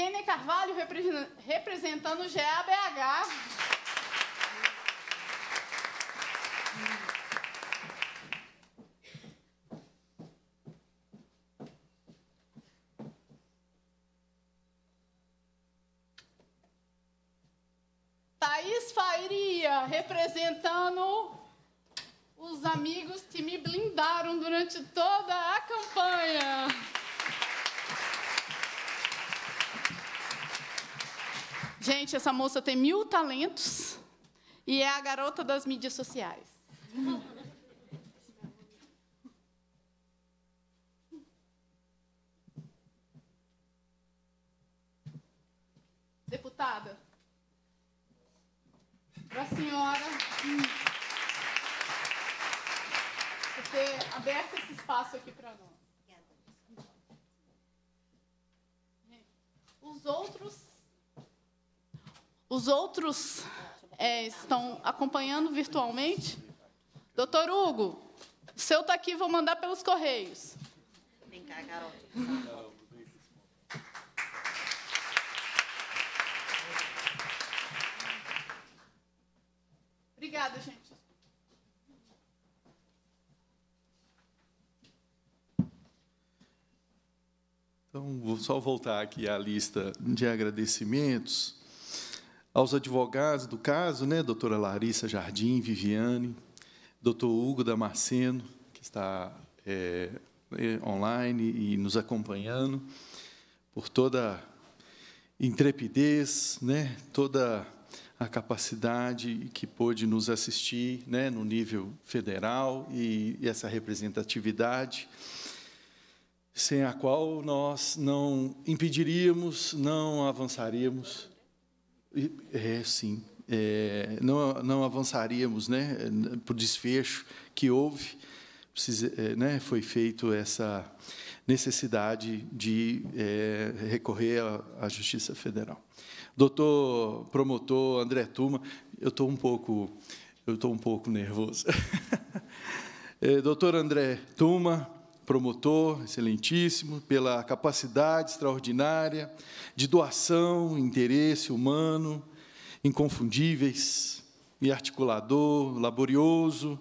Kênia Carvalho, representando o GABH. Thaís Faria, representando os amigos que me blindaram durante toda a Gente, essa moça tem mil talentos e é a garota das mídias sociais. os outros é, estão acompanhando virtualmente. Doutor Hugo, o seu está aqui, vou mandar pelos correios. Vem cá, Carol. Obrigada, gente. Então, vou só voltar aqui à lista de agradecimentos aos advogados do caso, né, doutora Larissa Jardim, Viviane, doutor Hugo Damasceno, que está é, é online e nos acompanhando, por toda a intrepidez, né, toda a capacidade que pôde nos assistir né, no nível federal e, e essa representatividade, sem a qual nós não impediríamos, não avançaríamos é, sim. É, não, não avançaríamos né, para o desfecho que houve, precisa, é, né, foi feito essa necessidade de é, recorrer à, à, Justiça Federal. Doutor promotor André Tuma, eu estou um pouco, eu estou um pouco nervoso. é, doutor André Tuma, promotor excelentíssimo, pela capacidade extraordinária de doação, interesse humano, inconfundíveis e articulador, laborioso.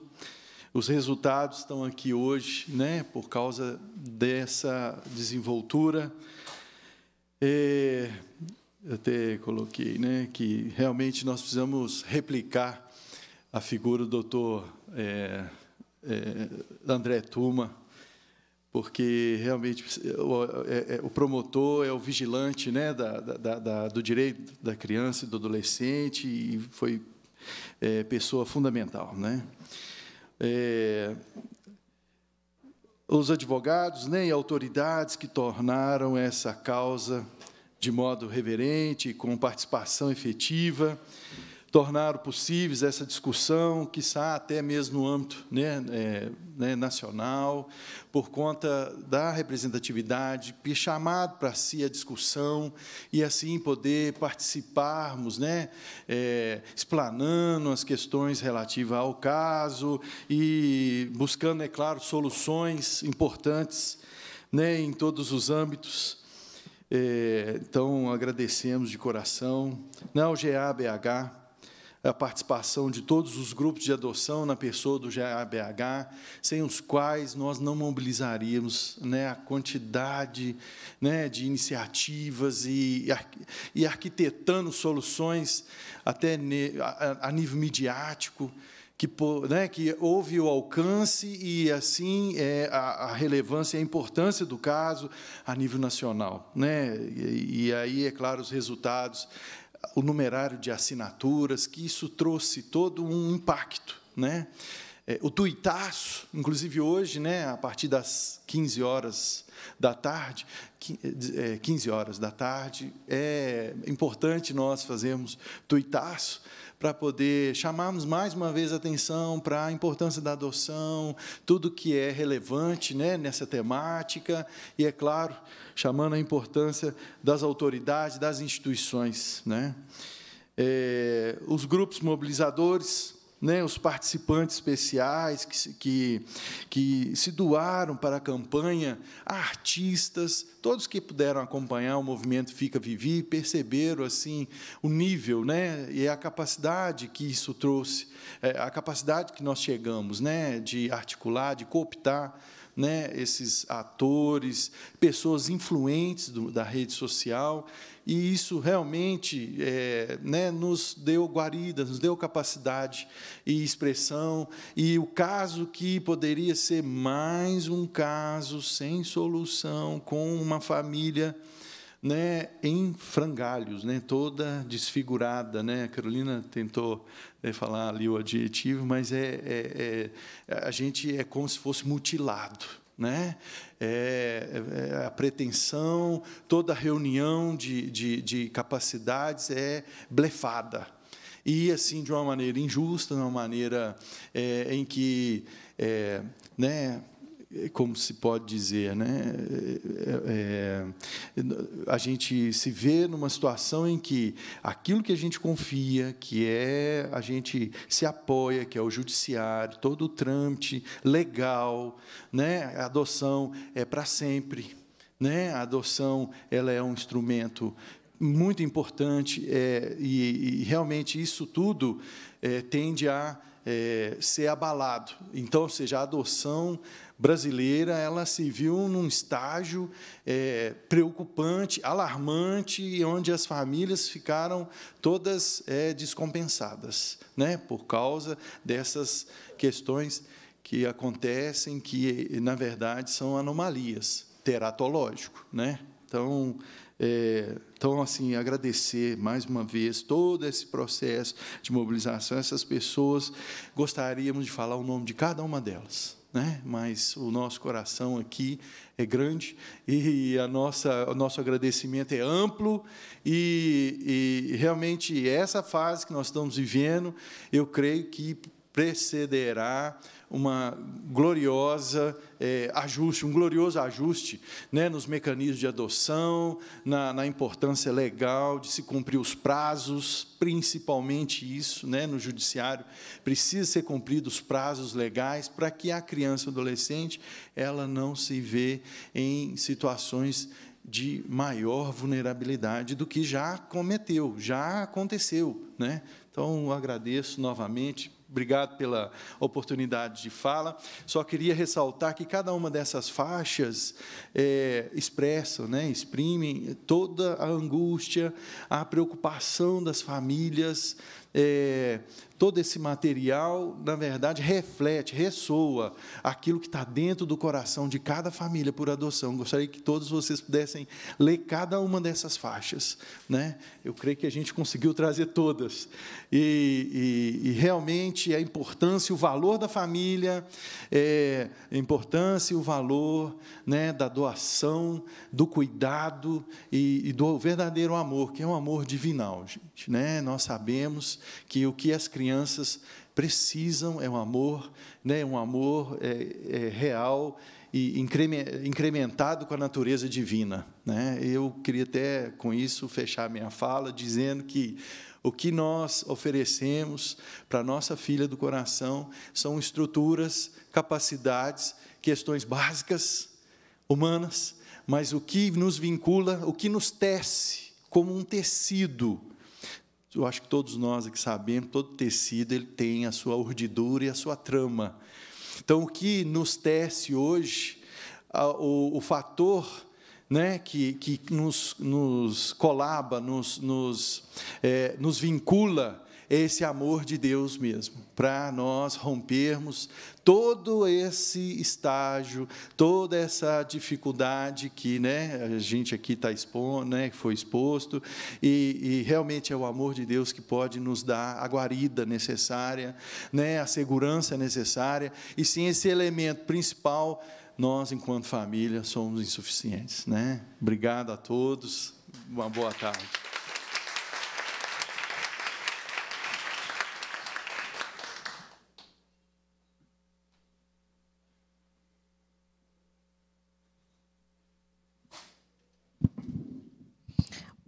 Os resultados estão aqui hoje, né, por causa dessa desenvoltura. É, até coloquei, né, que realmente nós precisamos replicar a figura do doutor é, é, André Tuma, porque realmente é, é, o, promotor é o vigilante né, da, da, da, do direito da criança e do adolescente e foi é, pessoa fundamental. Né? É, os advogados né, e autoridades que tornaram essa causa de modo reverente, com participação efetiva, tornaram possíveis essa discussão, quiçá até mesmo no âmbito né, é, né, nacional, por conta da representatividade, chamado para si a discussão e, assim, poder participarmos, né, é, explanando as questões relativas ao caso e buscando, é claro, soluções importantes né, em todos os âmbitos. É, então, agradecemos de coração. Na UGABH, a participação de todos os grupos de adoção na pessoa do GABH, sem os quais nós não mobilizaríamos né, a quantidade né, de iniciativas e, e arquitetando soluções até a nível midiático, que, né, que houve o alcance e, assim, é, a, a, relevância e a importância do caso a nível nacional. Né? E, e aí, é claro, os resultados o numerário de assinaturas, que isso trouxe todo um impacto. Né? É, o tuitaço, inclusive hoje, né, a partir das 15 horas da tarde, 15 eh, eh, horas da tarde, é importante nós fazermos tuitaço, para poder chamarmos mais uma vez a atenção para a importância da adoção, tudo que é relevante né, nessa temática, e, é claro, chamando a importância das autoridades, das instituições. Né? É, os grupos mobilizadores né, os participantes especiais que, que, que se doaram para a campanha, artistas, todos que puderam acompanhar o movimento Fica Vivi perceberam assim o nível, né, e a capacidade que isso trouxe, é, a capacidade que nós chegamos, né, de articular, de cooptar né, esses atores, pessoas influentes do, da rede social e isso realmente é, né, nos deu guarida, nos deu capacidade e expressão. E o caso que poderia ser mais um caso sem solução, com uma família. Né, em frangalhos, né, toda desfigurada. Né? A Carolina tentou né, falar ali o adjetivo, mas é, é, é, a gente é como se fosse mutilado né? É, é, é, a pretensão, toda reunião de, de, de capacidades é blefada. E, assim, de uma maneira injusta, de uma maneira é, em que é, né, é, como se pode dizer, né? É, é, a gente se vê numa situação em que aquilo que a gente confia, que é a gente se apoia, que é o judiciário, todo o trâmite legal, né? A adoção é para sempre, né? A adoção ela é um instrumento muito importante é, e, e, realmente isso tudo é, tende a é, ser abalado. Então, ou seja, a adoção brasileira ela se viu num estágio é, preocupante, alarmante, onde as famílias ficaram todas é, descompensadas, né, por causa dessas questões que acontecem, que na verdade são anomalias teratológico, né? Então, é, então, assim, agradecer mais uma vez todo esse processo de mobilização, essas pessoas. Gostaríamos de falar o nome de cada uma delas né? mas o nosso coração aqui é grande e a nossa, o nosso agradecimento é amplo. E, e realmente, essa fase que nós estamos vivendo, eu creio que precederá uma gloriosa é, ajuste, um glorioso ajuste né, nos mecanismos de adoção, na, na, importância legal de se cumprir os prazos, principalmente isso, né, no judiciário precisa ser cumpridos os prazos legais para que a criança adolescente ela não se vê em situações de maior vulnerabilidade do que já cometeu, já aconteceu, né? Então agradeço novamente Obrigado pela oportunidade de fala. Só queria ressaltar que cada uma dessas faixas é, expressam, né, exprimem toda a angústia, a preocupação das famílias, é, todo esse material, na verdade, reflete, ressoa aquilo que está dentro do coração de cada família por adoção. Gostaria que todos vocês pudessem ler cada uma dessas faixas. Né? Eu creio que a gente conseguiu trazer todas. E, e, e realmente a importância, o valor da família, é, a importância e o valor né, da doação, do cuidado e, e do verdadeiro amor, que é um amor divinal, gente. Né? Nós sabemos que o que as crianças precisam é um amor, né, um amor é, é, real e incrementado com a natureza divina. Né? Eu queria até, com isso, fechar minha fala dizendo que o que nós oferecemos para a nossa filha do coração são estruturas, capacidades, questões básicas, humanas, mas o que nos vincula, o que nos tece como um tecido eu acho que todos nós aqui sabemos, todo tecido ele tem a sua urdidura e a sua trama. Então, o que nos tece hoje, a, o, o, fator né, que, que nos, nos colaba, nos, nos, é, nos vincula, é esse amor de Deus mesmo, para nós rompermos todo esse estágio, toda essa dificuldade que né, a gente aqui está expondo, né, foi exposto, e, e, realmente é o amor de Deus que pode nos dar a guarida necessária, né, a segurança necessária, e sem esse elemento principal, nós, enquanto família, somos insuficientes. Né? Obrigado a todos, uma boa tarde.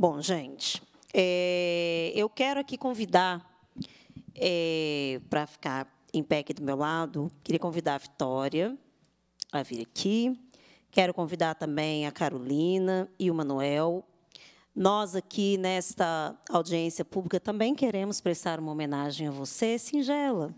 Bom, gente, é, eu quero aqui convidar, é, eh, para ficar em pé aqui do meu lado, queria convidar a Vitória a vir aqui. Quero convidar também a Carolina e o Manuel. Nós aqui nesta audiência pública também queremos prestar uma homenagem a você, singela,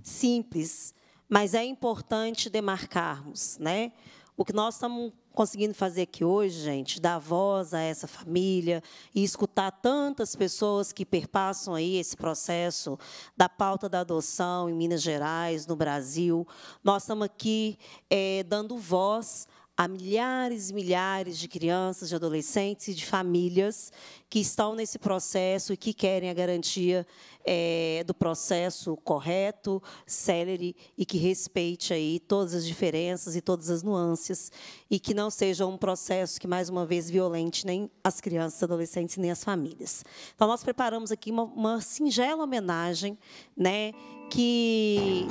simples, mas é importante demarcarmos, né? O que nós estamos conseguindo fazer aqui hoje, gente, dar voz a essa família e escutar tantas pessoas que perpassam aí esse processo da pauta da adoção em Minas Gerais, no Brasil. Nós estamos aqui é, dando voz a milhares e milhares de crianças, de adolescentes e de famílias que estão nesse processo e que querem a garantia é, do processo correto, celere e que respeite aí todas as diferenças e todas as nuances e que não seja um processo que mais uma vez violente nem as crianças, adolescentes nem as famílias. Então nós preparamos aqui uma, uma singela homenagem, né, que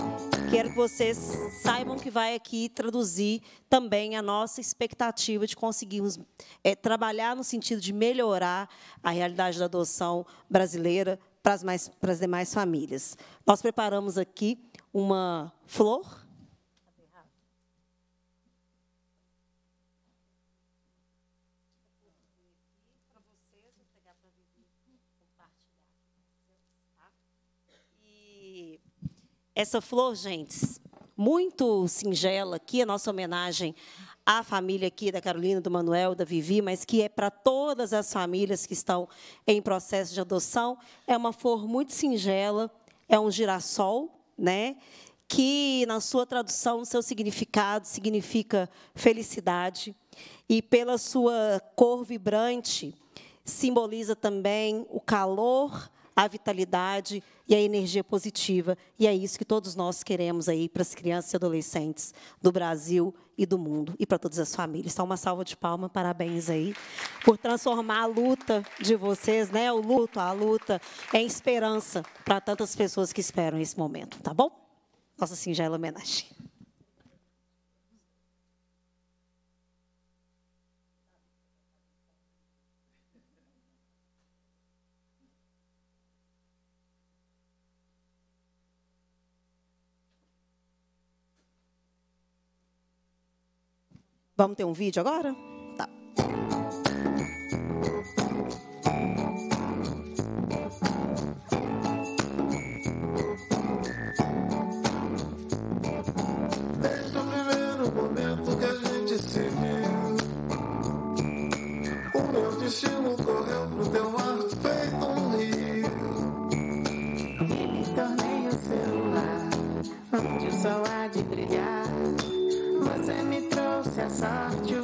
quero que vocês saibam que vai aqui traduzir também a nossa expectativa de conseguirmos é, trabalhar no sentido de melhorar a realidade da adoção brasileira para as, mais, para as demais famílias. Nós preparamos aqui uma flor Essa flor, gente, muito singela aqui, a é nossa homenagem à família aqui da Carolina, do Manuel, da Vivi, mas que é para todas as famílias que estão em processo de adoção. É uma flor muito singela, é um girassol, né? que na sua tradução, no seu significado, significa felicidade, e pela sua cor vibrante, simboliza também o calor a vitalidade e a energia positiva. E é isso que todos nós queremos aí para as crianças e adolescentes do Brasil e do mundo e para todas as famílias. Então, uma salva de palmas, parabéns aí por transformar a luta de vocês, né? O luto, a luta em esperança para tantas pessoas que esperam esse momento, tá bom? Nossa singela homenagem. Vamos ter um vídeo agora? Tá. Desde o primeiro momento que a gente se viu, o meu destino correu pro teu arco feito um rio. E me tornei o celular, onde o sol há de brilhar essa arte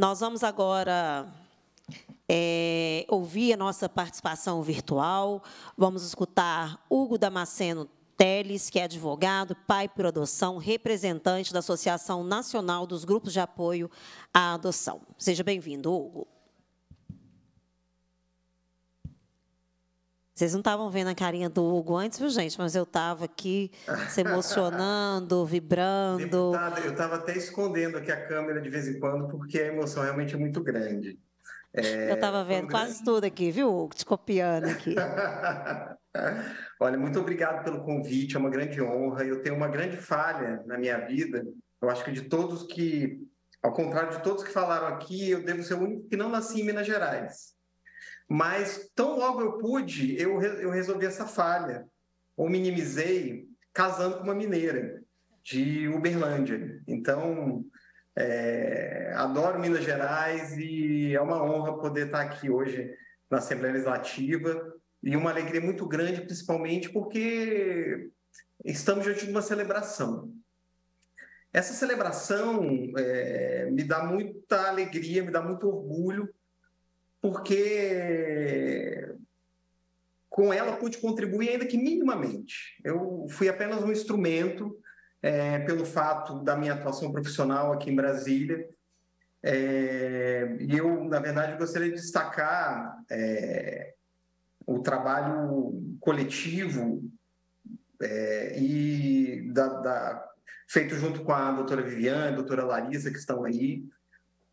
Nós vamos agora é, ouvir a nossa participação virtual. Vamos escutar Hugo Damasceno Teles, que é advogado, pai por adoção, representante da Associação Nacional dos Grupos de Apoio à Adoção. Seja bem-vindo, Hugo. Vocês não estavam vendo a carinha do Hugo antes, viu, gente? Mas eu estava aqui se emocionando, vibrando. eu estava até escondendo aqui a câmera de vez em quando, porque a emoção realmente é muito grande. É, eu estava vendo um quase grande... tudo aqui, viu, Hugo? Te copiando aqui. Olha, muito obrigado pelo convite, é uma grande honra. Eu tenho uma grande falha na minha vida. Eu acho que de todos que, ao contrário de todos que falaram aqui, eu devo ser o único que não nasci em Minas Gerais. Mas tão logo eu pude, eu, eu resolvi essa falha, ou minimizei, casando com uma mineira de Uberlândia. Então, é, adoro Minas Gerais e é uma honra poder estar aqui hoje na Assembleia Legislativa e uma alegria muito grande, principalmente porque estamos diante de uma celebração. Essa celebração é, me dá muita alegria, me dá muito orgulho, porque com ela pude contribuir, ainda que minimamente. Eu fui apenas um instrumento, é, pelo fato da minha atuação profissional aqui em Brasília. É, e eu, na verdade, gostaria de destacar é, o trabalho coletivo é, e da, da, feito junto com a doutora Viviane, a doutora Larissa, que estão aí,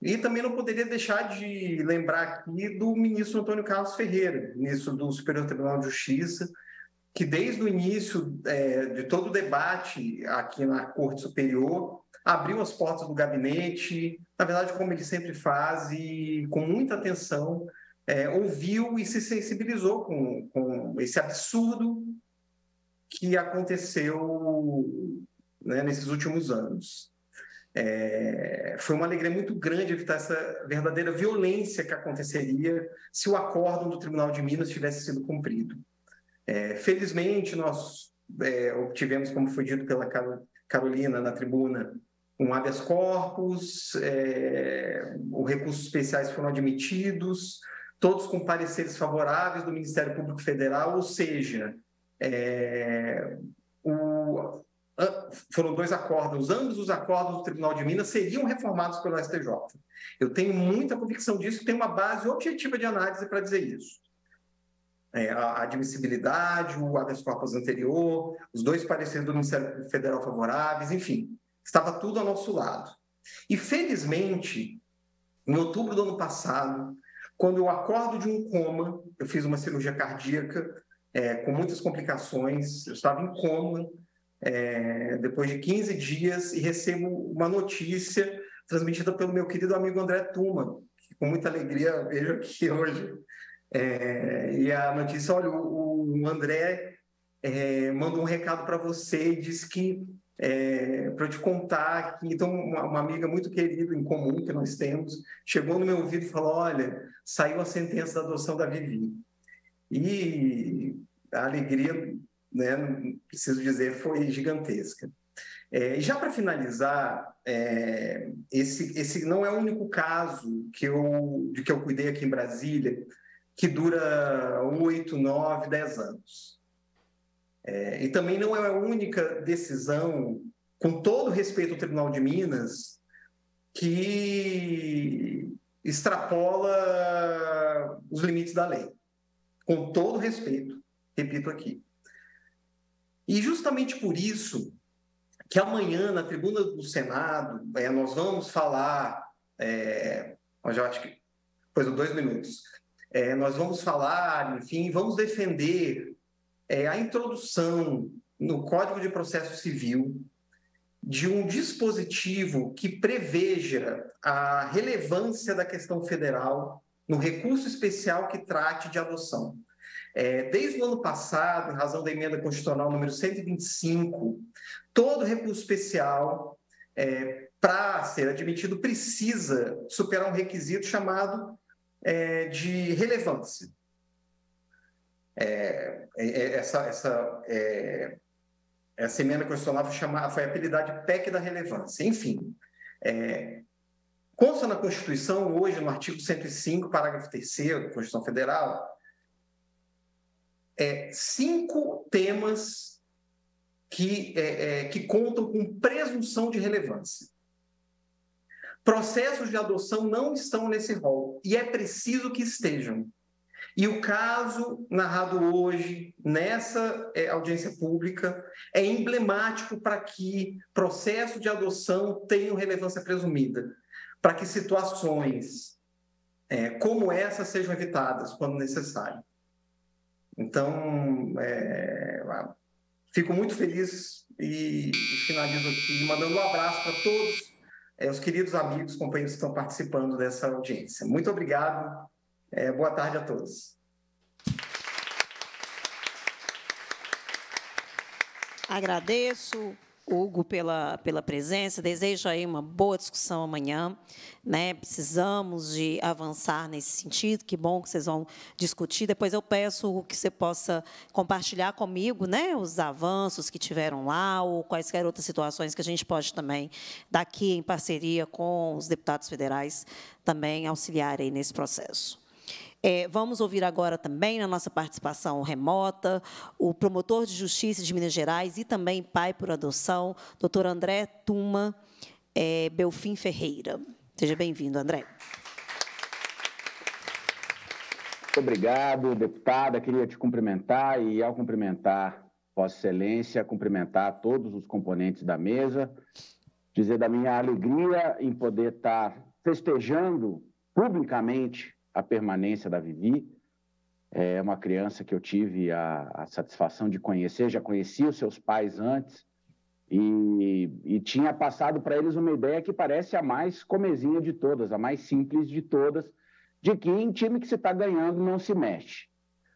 e também não poderia deixar de lembrar aqui do ministro Antônio Carlos Ferreira, ministro do Superior Tribunal de Justiça, que desde o início é, de todo o debate aqui na Corte Superior abriu as portas do gabinete, na verdade, como ele sempre faz, e com muita atenção é, ouviu e se sensibilizou com, com esse absurdo que aconteceu né, nesses últimos anos. É, foi uma alegria muito grande evitar essa verdadeira violência que aconteceria se o acórdão do Tribunal de Minas tivesse sido cumprido. É, felizmente, nós é, obtivemos, como foi dito pela Carolina na tribuna, um habeas corpus, é, os recursos especiais foram admitidos, todos com pareceres favoráveis do Ministério Público Federal, ou seja, é, o, ah, foram dois acordos, ambos os acordos do Tribunal de Minas seriam reformados pelo STJ. Eu tenho muita convicção disso, tenho uma base objetiva de análise para dizer isso. É, a admissibilidade, o habeas corpus anterior, os dois pareceres do Ministério Federal favoráveis, enfim, estava tudo ao nosso lado. E felizmente, em outubro do ano passado, quando eu acordo de um coma, eu fiz uma cirurgia cardíaca é, com muitas complicações, eu estava em coma, é, depois de 15 dias e recebo uma notícia transmitida pelo meu querido amigo André Tuma, que com muita alegria vejo aqui hoje. É, e a notícia, olha, o, o André é, mandou um recado para você e disse que é, para te contar que então uma, uma, amiga muito querida em comum que nós temos chegou no meu ouvido e falou: olha, saiu a sentença da adoção da Vivi. E a alegria né, preciso dizer, foi gigantesca. É, já para finalizar, é, esse, esse não é o único caso que eu, de que eu cuidei aqui em Brasília, que dura oito, nove, dez anos. É, e também não é a única decisão, com todo respeito ao Tribunal de Minas, que extrapola os limites da lei. Com todo respeito, repito aqui. E justamente por isso que amanhã, na tribuna do Senado, é, nós vamos falar. É, eu já acho que. Pois, dois minutos. É, nós vamos falar, enfim, vamos defender é, a introdução no Código de Processo Civil de um dispositivo que preveja a relevância da questão federal no recurso especial que trate de adoção. É, desde o ano passado, em razão da emenda constitucional número 125, todo recurso especial, é, para ser admitido, precisa superar um requisito chamado é, de relevância. É, é, é, essa, essa, essa emenda constitucional foi, chamada, foi apelidada PEC da relevância. Enfim, Consta na Constituição, hoje, no artigo 105, parágrafo 3 da Constituição Federal, é, cinco temas que, é, é, que contam com presunção de relevância. Processos de adoção não estão nesse rol e é preciso que estejam. E o caso narrado hoje, nessa é, audiência pública, é emblemático para que processo de adoção tenha relevância presumida, para que situações é, como essa sejam evitadas quando necessário. Então, é, fico muito feliz e, finalizo aqui mandando um abraço para todos é, os queridos amigos, companheiros que estão participando dessa audiência. Muito obrigado, é, boa tarde a todos. Agradeço Hugo, pela, pela presença. Desejo aí uma boa discussão amanhã. Né? Precisamos de avançar nesse sentido. Que bom que vocês vão discutir. Depois eu peço Hugo, que você possa compartilhar comigo né, os avanços que tiveram lá ou quaisquer outras situações que a gente pode também, daqui em parceria com os deputados federais, também auxiliar aí nesse processo. É, vamos ouvir agora também, na nossa participação remota, o promotor de justiça de Minas Gerais e também pai por adoção, doutor André Tuma é, Belfim Ferreira. Seja bem-vindo, André. Muito obrigado, deputada. Queria te cumprimentar e, ao cumprimentar Vossa Excelência, cumprimentar todos os componentes da mesa, dizer da minha alegria em poder estar festejando publicamente a permanência da Vivi. É uma criança que eu tive a, a satisfação de conhecer, já conhecia os seus pais antes e, e tinha passado para eles uma ideia que parece a mais comezinha de todas, a mais simples de todas, de que em time que você está ganhando não se mexe.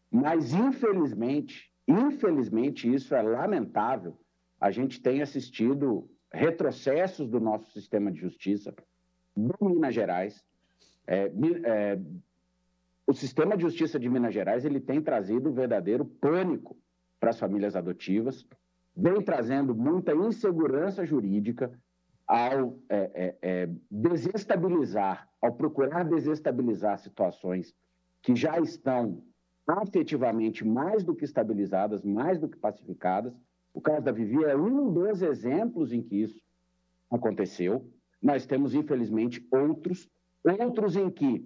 Mas, infelizmente, infelizmente, isso é lamentável. A gente tem assistido retrocessos do nosso sistema de justiça do Minas Gerais. É, é, o sistema de justiça de Minas Gerais ele tem trazido um verdadeiro pânico para as famílias adotivas, vem trazendo muita insegurança jurídica ao é, é, é, desestabilizar, ao procurar desestabilizar situações que já estão afetivamente mais do que estabilizadas, mais do que pacificadas. O caso da Vivi é um dos exemplos em que isso aconteceu. Nós temos, infelizmente, outros, outros em que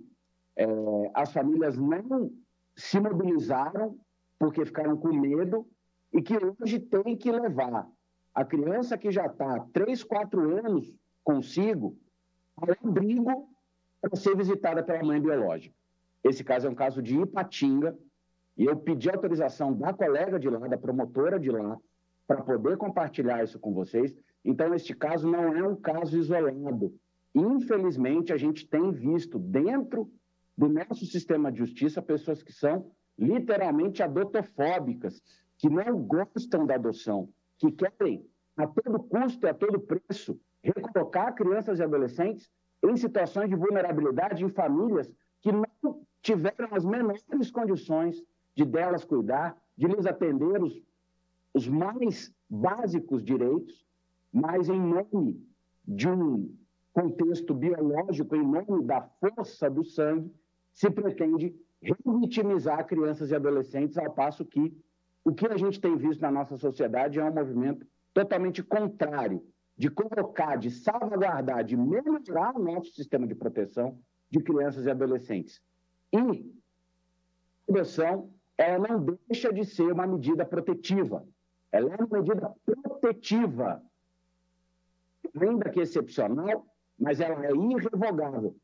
é, as famílias não se mobilizaram porque ficaram com medo e que hoje tem que levar a criança que já está três quatro anos consigo ao abrigo para ser visitada pela mãe biológica. Esse caso é um caso de Ipatinga, e eu pedi autorização da colega de lá, da promotora de lá, para poder compartilhar isso com vocês. Então, este caso não é um caso isolado. Infelizmente, a gente tem visto dentro do nosso sistema de justiça pessoas que são literalmente adotofóbicas, que não gostam da adoção, que querem, a todo custo e a todo preço, recolocar crianças e adolescentes em situações de vulnerabilidade em famílias que não tiveram as menores condições de delas cuidar, de lhes atender os, os mais básicos direitos, mas em nome de um contexto biológico, em nome da força do sangue, se pretende revitimizar crianças e adolescentes, ao passo que o que a gente tem visto na nossa sociedade é um movimento totalmente contrário de colocar, de salvaguardar, de melhorar o nosso sistema de proteção de crianças e adolescentes. E a proteção, ela não deixa de ser uma medida protetiva, ela é uma medida protetiva, ainda que excepcional, mas ela é irrevogável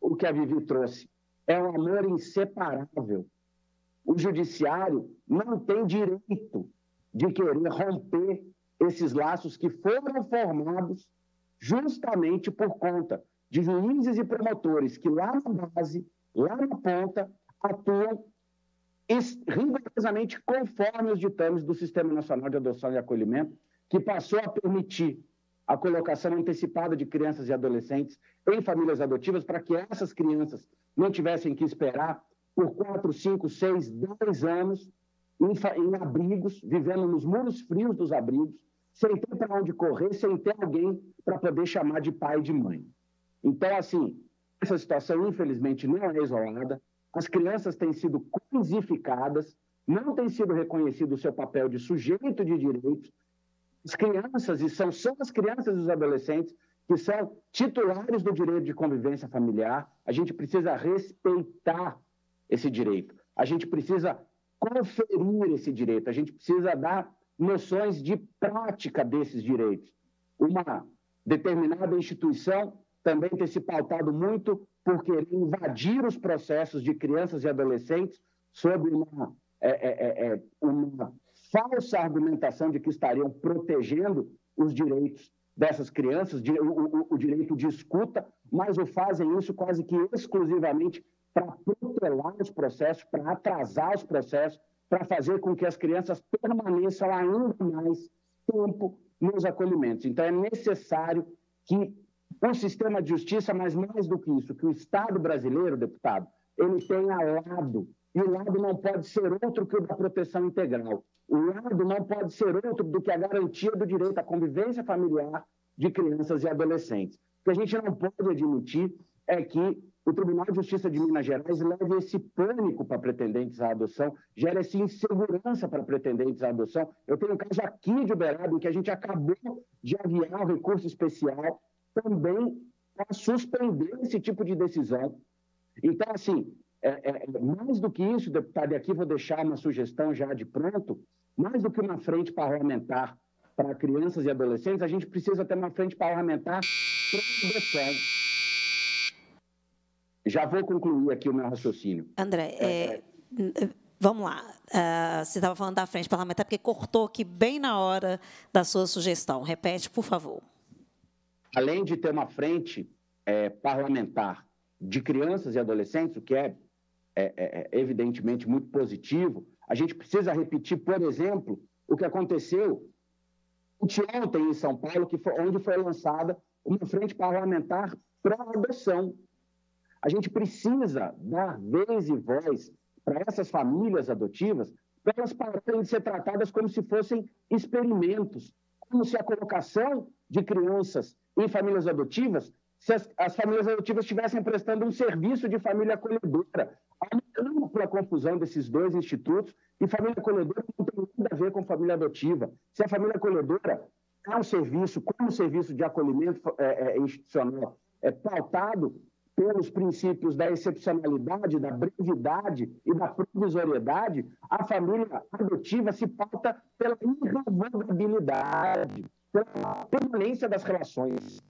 o que a Vivi trouxe. É um amor inseparável. O judiciário não tem direito de querer romper esses laços que foram formados justamente por conta de juízes e promotores que lá na base, lá na ponta, atuam rigorosamente conforme os ditames do Sistema Nacional de Adoção e Acolhimento, que passou a permitir a colocação antecipada de crianças e adolescentes em famílias adotivas para que essas crianças não tivessem que esperar por 4, 5, 6, 10 anos em, em abrigos, vivendo nos muros frios dos abrigos, sem ter para onde correr, sem ter alguém para poder chamar de pai e de mãe. Então, assim, essa situação, infelizmente, não é isolada. As crianças têm sido coisificadas, não tem sido reconhecido o seu papel de sujeito de direitos, as crianças, e são, só as crianças e os adolescentes que são titulares do direito de convivência familiar. A gente precisa respeitar esse direito, a gente precisa conferir esse direito, a gente precisa dar noções de prática desses direitos. Uma determinada instituição também tem se pautado muito por querer invadir os processos de crianças e adolescentes sob uma, é, é, é, é uma falsa argumentação de que estariam protegendo os direitos dessas crianças, o, o, o direito de escuta, mas o fazem isso quase que exclusivamente para protelar os processos, para atrasar os processos, para fazer com que as crianças permaneçam ainda mais tempo nos acolhimentos. Então, é necessário que o sistema de justiça, mas mais do que isso, que o Estado brasileiro, deputado, ele tenha lado, e o lado não pode ser outro que o da proteção integral. O lado não pode ser outro do que a garantia do direito à convivência familiar de crianças e adolescentes. O que a gente não pode admitir é que o Tribunal de Justiça de Minas Gerais leve esse pânico para pretendentes à adoção, gera essa insegurança para pretendentes à adoção. Eu tenho um caso aqui de Uberaba em que a gente acabou de aviar o recurso especial também para suspender esse tipo de decisão. Então, assim, é, é, é, mais do que isso, deputado, tá, e aqui vou deixar uma sugestão já de pronto, mais do que uma frente parlamentar para crianças e adolescentes, a gente precisa ter uma frente parlamentar transversal. Já vou concluir aqui o meu raciocínio. André, é, é, é. vamos lá. Uh, você estava falando da frente parlamentar, porque cortou aqui bem na hora da sua sugestão. Repete, por favor. Além de ter uma frente parlamentar de crianças e adolescentes, o que é é, é, é, evidentemente muito positivo. A gente precisa repetir, por exemplo, o que aconteceu ontem em São Paulo, que foi, onde foi lançada uma frente parlamentar pró-adoção. A gente precisa dar vez e voz para essas famílias adotivas, para elas pararem de ser tratadas como se fossem experimentos, como se a colocação de crianças em famílias adotivas, se as, as famílias adotivas estivessem prestando um serviço de família acolhedora, a pela confusão desses dois institutos e família acolhedora não tem nada a ver com família adotiva. Se a família acolhedora é um serviço, como serviço de acolhimento é, é, é, institucional, é pautado pelos princípios da excepcionalidade, da brevidade e da provisoriedade, a família adotiva se pauta pela irrevogabilidade, pela permanência das relações,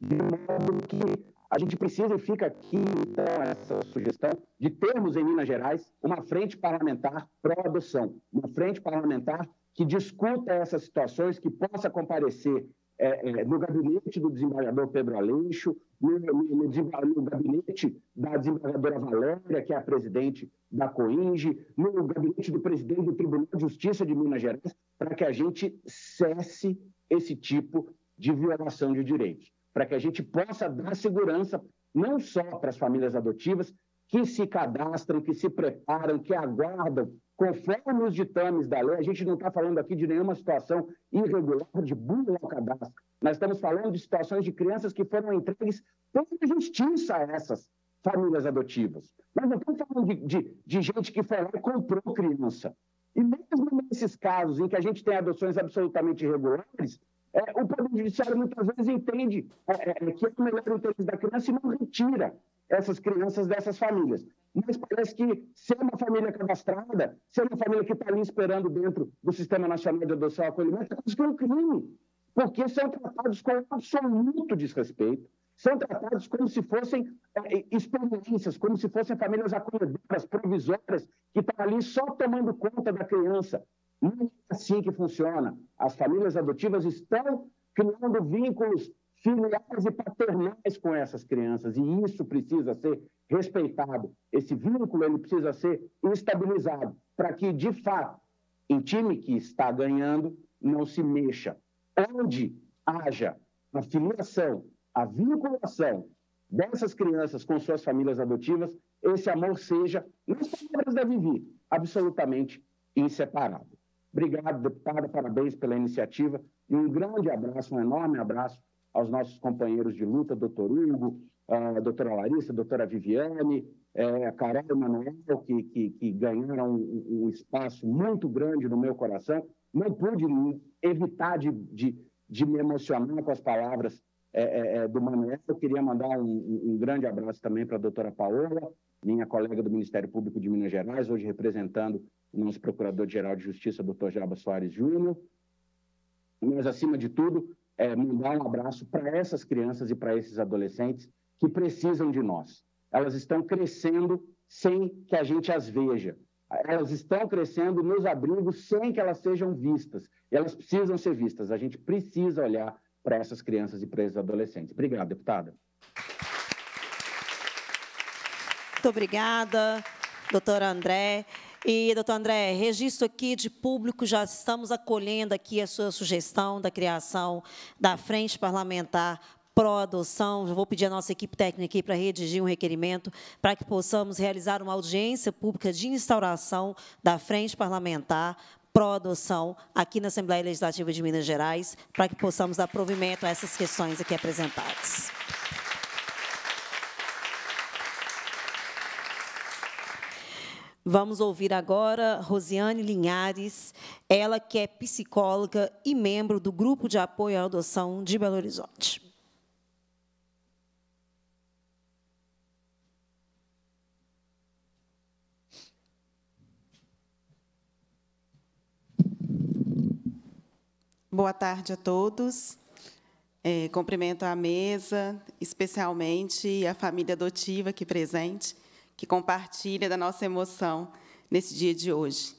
de modo que a gente precisa, e fica aqui então essa sugestão, de termos em Minas Gerais uma frente parlamentar pró-adoção, uma frente parlamentar que discuta essas situações, que possa comparecer é, é no gabinete do desembargador Pedro Aleixo, no, no, no, gabinete da desembargadora Valéria, que é a presidente da COINGE, no gabinete do presidente do Tribunal de Justiça de Minas Gerais, para que a gente cesse esse tipo de violação de direitos para que a gente possa dar segurança não só para as famílias adotivas que se cadastram, que se preparam, que aguardam, conforme os ditames da lei. A gente não está falando aqui de nenhuma situação irregular de burla ao cadastro. Nós estamos falando de situações de crianças que foram entregues pela justiça a essas famílias adotivas. Nós não estamos falando de, de, de gente que foi lá e comprou criança. E mesmo nesses casos em que a gente tem adoções absolutamente irregulares, é, o Poder Judiciário muitas vezes entende é, é, é que é o melhor interesse da criança e não retira essas crianças dessas famílias. Mas parece que ser uma família cadastrada, ser uma família que está ali esperando dentro do Sistema Nacional de Adoção e Acolhimento, é que um crime, porque são tratados com absoluto desrespeito, são tratados como se fossem é, é experiências, como se fossem famílias acolhedoras, provisórias, que estão tá ali só tomando conta da criança, não é assim que funciona. As famílias adotivas estão criando vínculos filiais e paternais com essas crianças, e isso precisa ser respeitado. Esse vínculo ele precisa ser estabilizado para que, de fato, o time que está ganhando, não se mexa. Onde haja a filiação, a vinculação dessas crianças com suas famílias adotivas, esse amor seja, nas palavras da Vivi, absolutamente inseparável. Obrigado, deputada, parabéns pela iniciativa e um grande abraço, um enorme abraço aos nossos companheiros de luta, doutor Hugo, a eh, doutora Larissa, a doutora Viviane, eh, a Carol e Manuel, que, que, que ganharam um, um, espaço muito grande no meu coração. Não pude evitar de, de, de me emocionar com as palavras é, é, do Manuel. Eu queria mandar um, um grande abraço também para a doutora Paola, minha colega do Ministério Público de Minas Gerais, hoje representando nosso Procurador-Geral de Justiça, doutor Jaba Soares Júnior, mas, acima de tudo, é mandar um abraço para essas crianças e para esses adolescentes que precisam de nós. Elas estão crescendo sem que a gente as veja. Elas estão crescendo nos abrigos sem que elas sejam vistas. E elas precisam ser vistas. A gente precisa olhar para essas crianças e para esses adolescentes. Obrigado, deputada. Muito obrigada, doutor André. E, doutor André, registro aqui de público, já estamos acolhendo aqui a sua sugestão da criação da Frente Parlamentar pró-adoção. Vou pedir à nossa equipe técnica para redigir um requerimento para que possamos realizar uma audiência pública de instauração da Frente Parlamentar pró-adoção aqui na Assembleia Legislativa de Minas Gerais, para que possamos dar provimento a essas questões aqui apresentadas. Vamos ouvir agora Rosiane Linhares, ela que é psicóloga e membro do Grupo de Apoio à Adoção de Belo Horizonte. Boa tarde a todos. É, cumprimento a mesa, especialmente a família adotiva aqui presente que compartilha da nossa emoção nesse dia de hoje.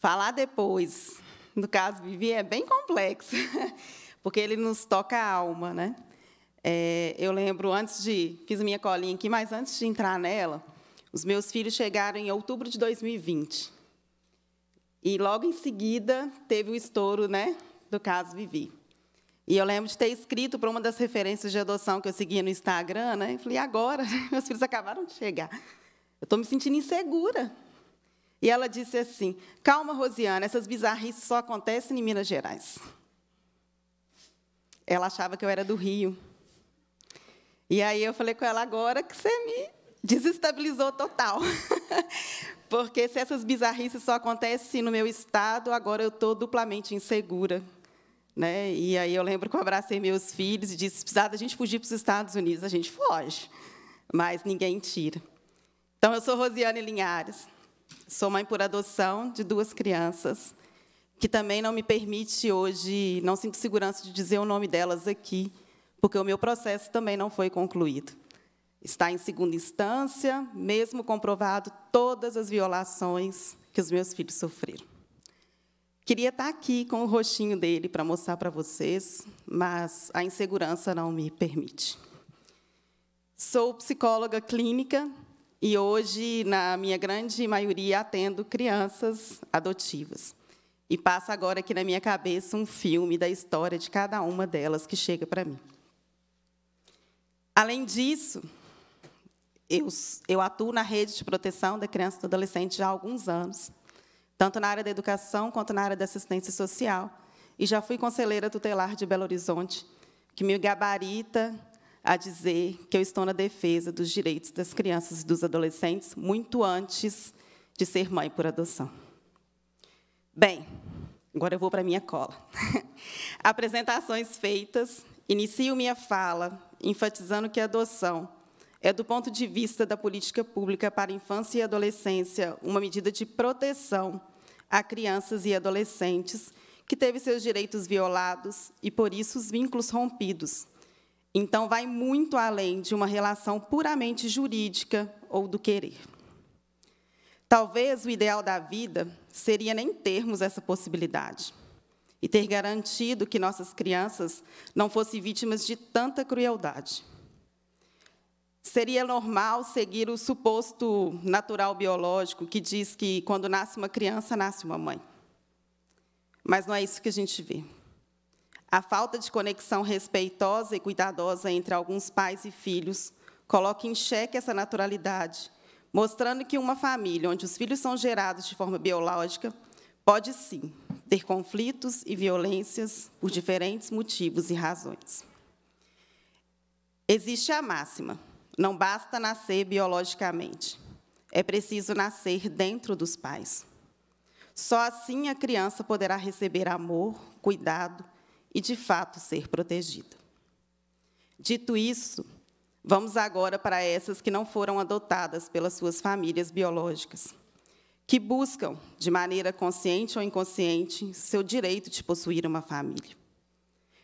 Falar depois do caso Vivi é bem complexo, porque ele nos toca a alma, né? É, eu lembro antes de fiz minha colinha aqui, mas antes de entrar nela, os meus filhos chegaram em outubro de 2020 e logo em seguida teve o estouro, né, do caso Vivi. E eu lembro de ter escrito para uma das referências de adoção que eu seguia no Instagram, né? E falei, agora, meus filhos acabaram de chegar. Eu estou me sentindo insegura. E ela disse assim: Calma, Rosiana, essas bizarrices só acontecem em Minas Gerais. Ela achava que eu era do Rio. E aí eu falei com ela: Agora que você me desestabilizou total. Porque se essas bizarrices só acontecem no meu estado, agora eu estou duplamente insegura. Né? E aí eu lembro que eu abracei meus filhos e disse: precisar da gente fugir para os Estados Unidos, a gente foge, mas ninguém tira. Então, eu sou Rosiane Linhares, sou mãe por adoção de duas crianças, que também não me permite hoje, não sinto segurança de dizer o nome delas aqui, porque o meu processo também não foi concluído. Está em segunda instância, mesmo comprovado todas as violações que os meus filhos sofreram. Queria estar aqui com o rostinho dele para mostrar para vocês, mas a insegurança não me permite. Sou psicóloga clínica e hoje, na minha grande maioria, atendo crianças adotivas. E passa agora aqui na minha cabeça um filme da história de cada uma delas que chega para mim. Além disso, eu, eu, atuo na rede de proteção da criança e do adolescente já há alguns anos, tanto na área da educação quanto na área da assistência social, e já fui conselheira tutelar de Belo Horizonte, que me gabarita a dizer que eu estou na defesa dos direitos das crianças e dos adolescentes muito antes de ser mãe por adoção. Bem, agora eu vou para a minha cola. Apresentações feitas, inicio minha fala enfatizando que a adoção é, do ponto de vista da política pública para a infância e adolescência, uma medida de proteção a crianças e adolescentes que teve seus direitos violados e, por isso, os vínculos rompidos, então, vai muito além de uma relação puramente jurídica ou do querer. Talvez o ideal da vida seria nem termos essa possibilidade e ter garantido que nossas crianças não fossem vítimas de tanta crueldade. Seria normal seguir o suposto natural biológico que diz que quando nasce uma criança, nasce uma mãe. Mas não é isso que a gente vê. A falta de conexão respeitosa e cuidadosa entre alguns pais e filhos coloca em xeque essa naturalidade, mostrando que uma família onde os filhos são gerados de forma biológica pode sim ter conflitos e violências por diferentes motivos e razões. Existe a máxima: não basta nascer biologicamente, é preciso nascer dentro dos pais. Só assim a criança poderá receber amor, cuidado e, de fato, ser protegido. Dito isso, vamos agora para essas que não foram adotadas pelas suas famílias biológicas, que buscam, de maneira consciente ou inconsciente, seu direito de possuir uma família,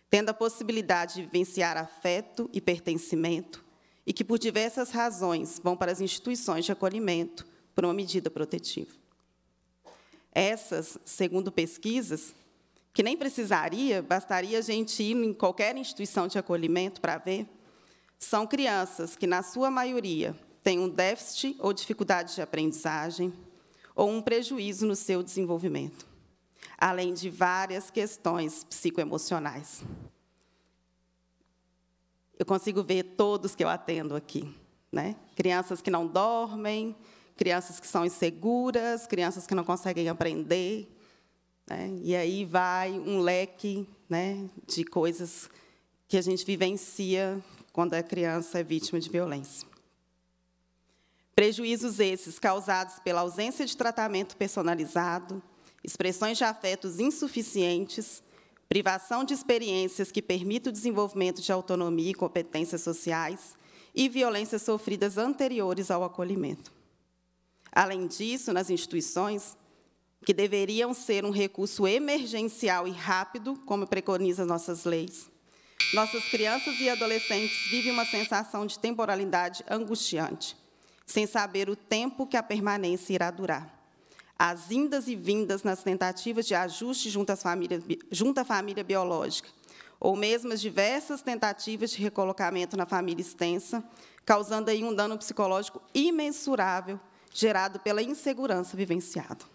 tendo a possibilidade de vivenciar afeto e pertencimento, e que, por diversas razões, vão para as instituições de acolhimento por uma medida protetiva. Essas, segundo pesquisas, que nem precisaria, bastaria a gente ir em qualquer instituição de acolhimento para ver, são crianças que, na sua maioria, têm um déficit ou dificuldade de aprendizagem ou um prejuízo no seu desenvolvimento, além de várias questões psicoemocionais. Eu consigo ver todos que eu atendo aqui, né? Crianças que não dormem, crianças que são inseguras, crianças que não conseguem aprender, né? E aí vai um leque né, de coisas que a gente vivencia quando a criança é vítima de violência. Prejuízos esses causados pela ausência de tratamento personalizado, expressões de afetos insuficientes, privação de experiências que permitam o desenvolvimento de autonomia e competências sociais e violências sofridas anteriores ao acolhimento. Além disso, nas instituições, que deveriam ser um recurso emergencial e rápido, como preconizam nossas leis. Nossas crianças e adolescentes vivem uma sensação de temporalidade angustiante, sem saber o tempo que a permanência irá durar. As indas e vindas nas tentativas de ajuste junto, às famílias, junto à família biológica, ou mesmo as diversas tentativas de recolocamento na família extensa, causando aí um dano psicológico imensurável, gerado pela insegurança vivenciada.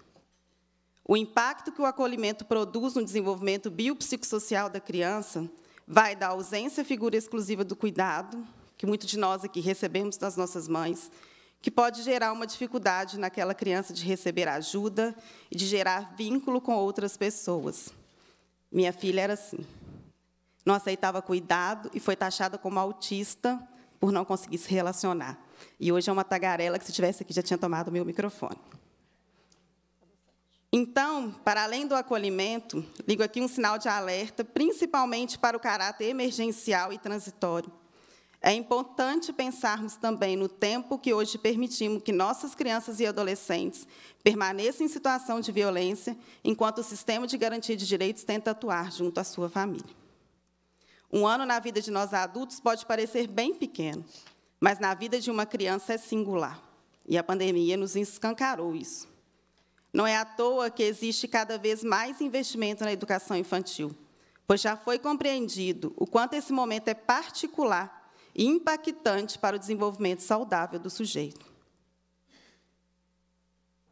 O impacto que o acolhimento produz no desenvolvimento biopsicossocial da criança vai da ausência figura exclusiva do cuidado, que muitos de nós aqui recebemos das nossas mães, que pode gerar uma dificuldade naquela criança de receber ajuda e de gerar vínculo com outras pessoas. Minha filha era assim. Não aceitava cuidado e foi taxada como autista por não conseguir se relacionar. E hoje é uma tagarela que, se tivesse aqui, já tinha tomado o meu microfone. Então, para além do acolhimento, ligo aqui um sinal de alerta, principalmente para o caráter emergencial e transitório. É importante pensarmos também no tempo que hoje permitimos que nossas crianças e adolescentes permaneçam em situação de violência, enquanto o sistema de garantia de direitos tenta atuar junto à sua família. Um ano na vida de nós adultos pode parecer bem pequeno, mas na vida de uma criança é singular. E a pandemia nos escancarou isso. Não é à toa que existe cada vez mais investimento na educação infantil, pois já foi compreendido o quanto esse momento é particular e impactante para o desenvolvimento saudável do sujeito.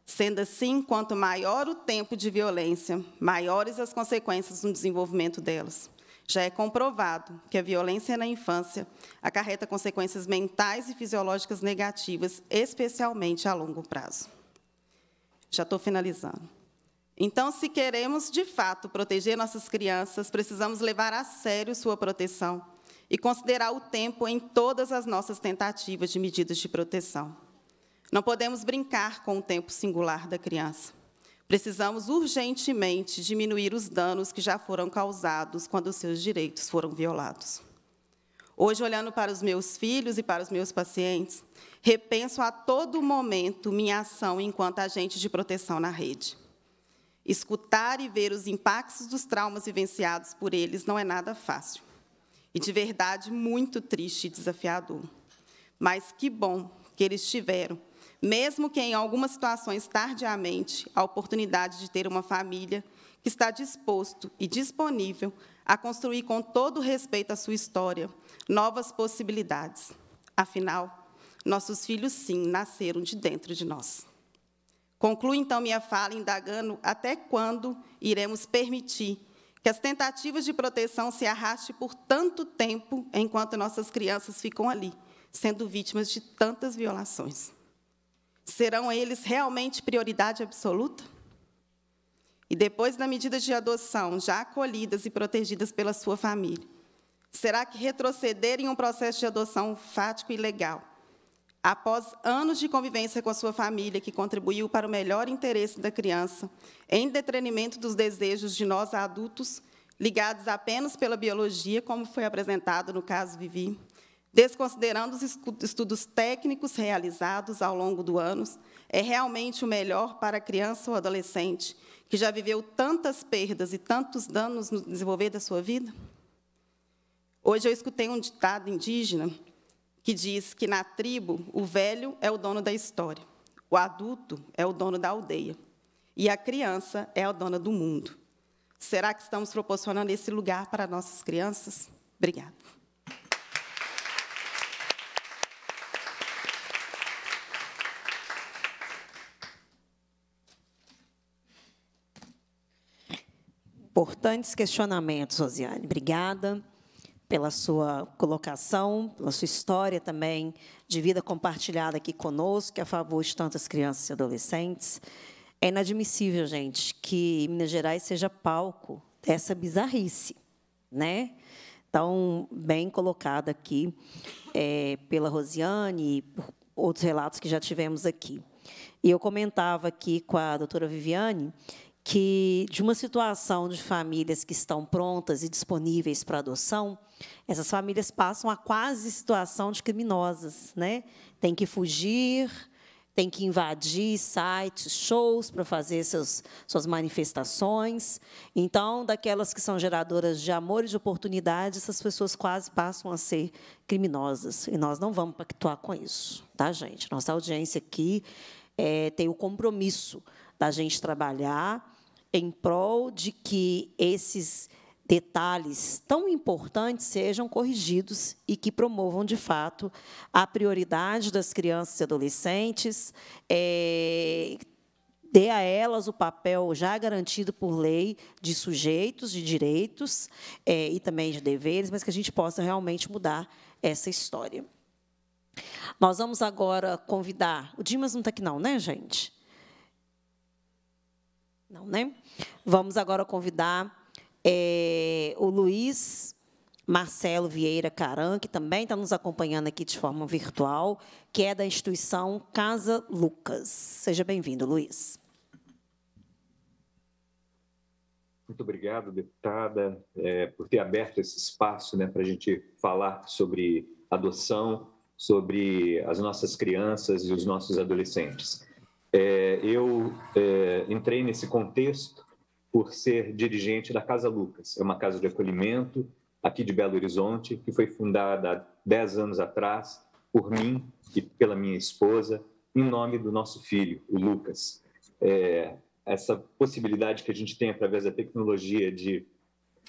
Sendo assim, quanto maior o tempo de violência, maiores as consequências no desenvolvimento delas. Já é comprovado que a violência na infância acarreta consequências mentais e fisiológicas negativas, especialmente a longo prazo. Já estou finalizando. Então, se queremos de fato proteger nossas crianças, precisamos levar a sério sua proteção e considerar o tempo em todas as nossas tentativas de medidas de proteção. Não podemos brincar com o tempo singular da criança. Precisamos urgentemente diminuir os danos que já foram causados quando seus direitos foram violados. Hoje, olhando para os meus filhos e para os meus pacientes, repenso a todo momento minha ação enquanto agente de proteção na rede. Escutar e ver os impactos dos traumas vivenciados por eles não é nada fácil. E, de verdade, muito triste e desafiador. Mas que bom que eles tiveram, mesmo que em algumas situações tardiamente, a oportunidade de ter uma família que está disposto e disponível a construir com todo respeito à sua história novas possibilidades. Afinal, nossos filhos, sim, nasceram de dentro de nós. Concluo então minha fala indagando até quando iremos permitir que as tentativas de proteção se arrastem por tanto tempo enquanto nossas crianças ficam ali, sendo vítimas de tantas violações. Serão eles realmente prioridade absoluta? e depois na medida de adoção, já acolhidas e protegidas pela sua família? Será que retroceder em um processo de adoção fático e legal, após anos de convivência com a sua família, que contribuiu para o melhor interesse da criança, em detrimento dos desejos de nós adultos, ligados apenas pela biologia, como foi apresentado no caso Vivi, desconsiderando os estudos técnicos realizados ao longo dos anos? é realmente o melhor para a criança ou adolescente que já viveu tantas perdas e tantos danos no desenvolver da sua vida? Hoje eu escutei um ditado indígena que diz que na tribo o velho é o dono da história, o adulto é o dono da aldeia e a criança é a dona do mundo. Será que estamos proporcionando esse lugar para nossas crianças? Obrigada. Importantes questionamentos, Rosiane. Obrigada pela sua colocação, pela sua história também de vida compartilhada aqui conosco, é a favor de tantas crianças e adolescentes. É inadmissível, gente, que Minas Gerais seja palco dessa bizarrice, né? Tão bem colocada aqui é, pela Rosiane e por outros relatos que já tivemos aqui. E eu comentava aqui com a doutora Viviane que de uma situação de famílias que estão prontas e disponíveis para adoção, essas famílias passam a quase situação de criminosas, né? Tem que fugir, tem que invadir sites, shows para fazer seus, suas manifestações. Então, daquelas que são geradoras de amor e de oportunidade, essas pessoas quase passam a ser criminosas. E nós não vamos pactuar com isso, tá, gente? Nossa audiência aqui é, tem o compromisso da gente trabalhar em prol de que esses detalhes tão importantes sejam corrigidos e que promovam, de fato, a prioridade das crianças e adolescentes, é, dê a elas o papel já garantido por lei de sujeitos, de direitos é, e também de deveres, mas que a gente possa realmente mudar essa história. Nós vamos agora convidar. O Dimas não está aqui, não, né, gente? Não, né? Vamos agora convidar é, o Luiz Marcelo Vieira Caran, que também está nos acompanhando aqui de forma virtual, que é da instituição Casa Lucas. Seja bem-vindo, Luiz. Muito obrigado, deputada, é, por ter aberto esse espaço né, para a gente falar sobre adoção, sobre as nossas crianças e os nossos adolescentes. É, eu é, entrei nesse contexto por ser dirigente da Casa Lucas, é uma casa de acolhimento aqui de Belo Horizonte, que foi fundada há 10 anos atrás por mim e pela minha esposa, em nome do nosso filho, o Lucas. É, essa possibilidade que a gente tem através da tecnologia de,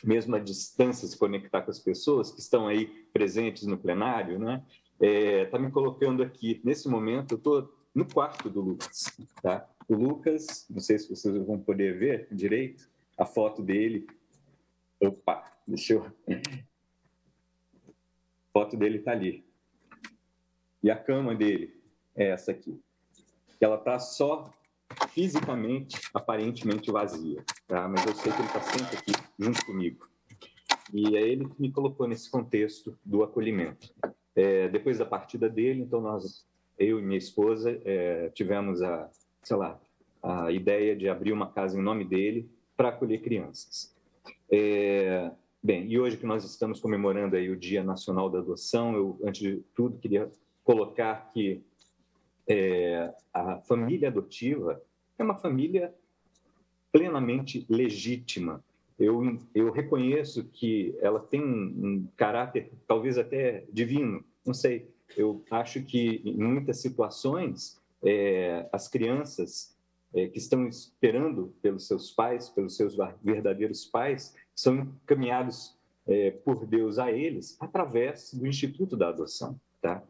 mesmo à distância, se conectar com as pessoas que estão aí presentes no plenário, né? Está é, me colocando aqui. Nesse momento, eu estou no quarto do Lucas. Tá? O Lucas, não sei se vocês vão poder ver direito a foto dele. Opa, deixa eu. A foto dele está ali. E a cama dele é essa aqui. Ela está só fisicamente, aparentemente vazia, tá? mas eu sei que ele está sempre aqui junto comigo. E é ele que me colocou nesse contexto do acolhimento. É, depois da partida dele, então nós eu e minha esposa é, tivemos a, sei lá, a ideia de abrir uma casa em nome dele para acolher crianças. É, bem, e hoje que nós estamos comemorando aí o Dia Nacional da Adoção, eu, antes de tudo, queria colocar que é, a família adotiva é uma família plenamente legítima. Eu, eu reconheço que ela tem um, um caráter talvez até divino, não sei, eu acho que em muitas situações é, as crianças é, que estão esperando pelos seus pais, pelos seus verdadeiros pais, são encaminhados é, por Deus a eles através do Instituto da Adoção, tá?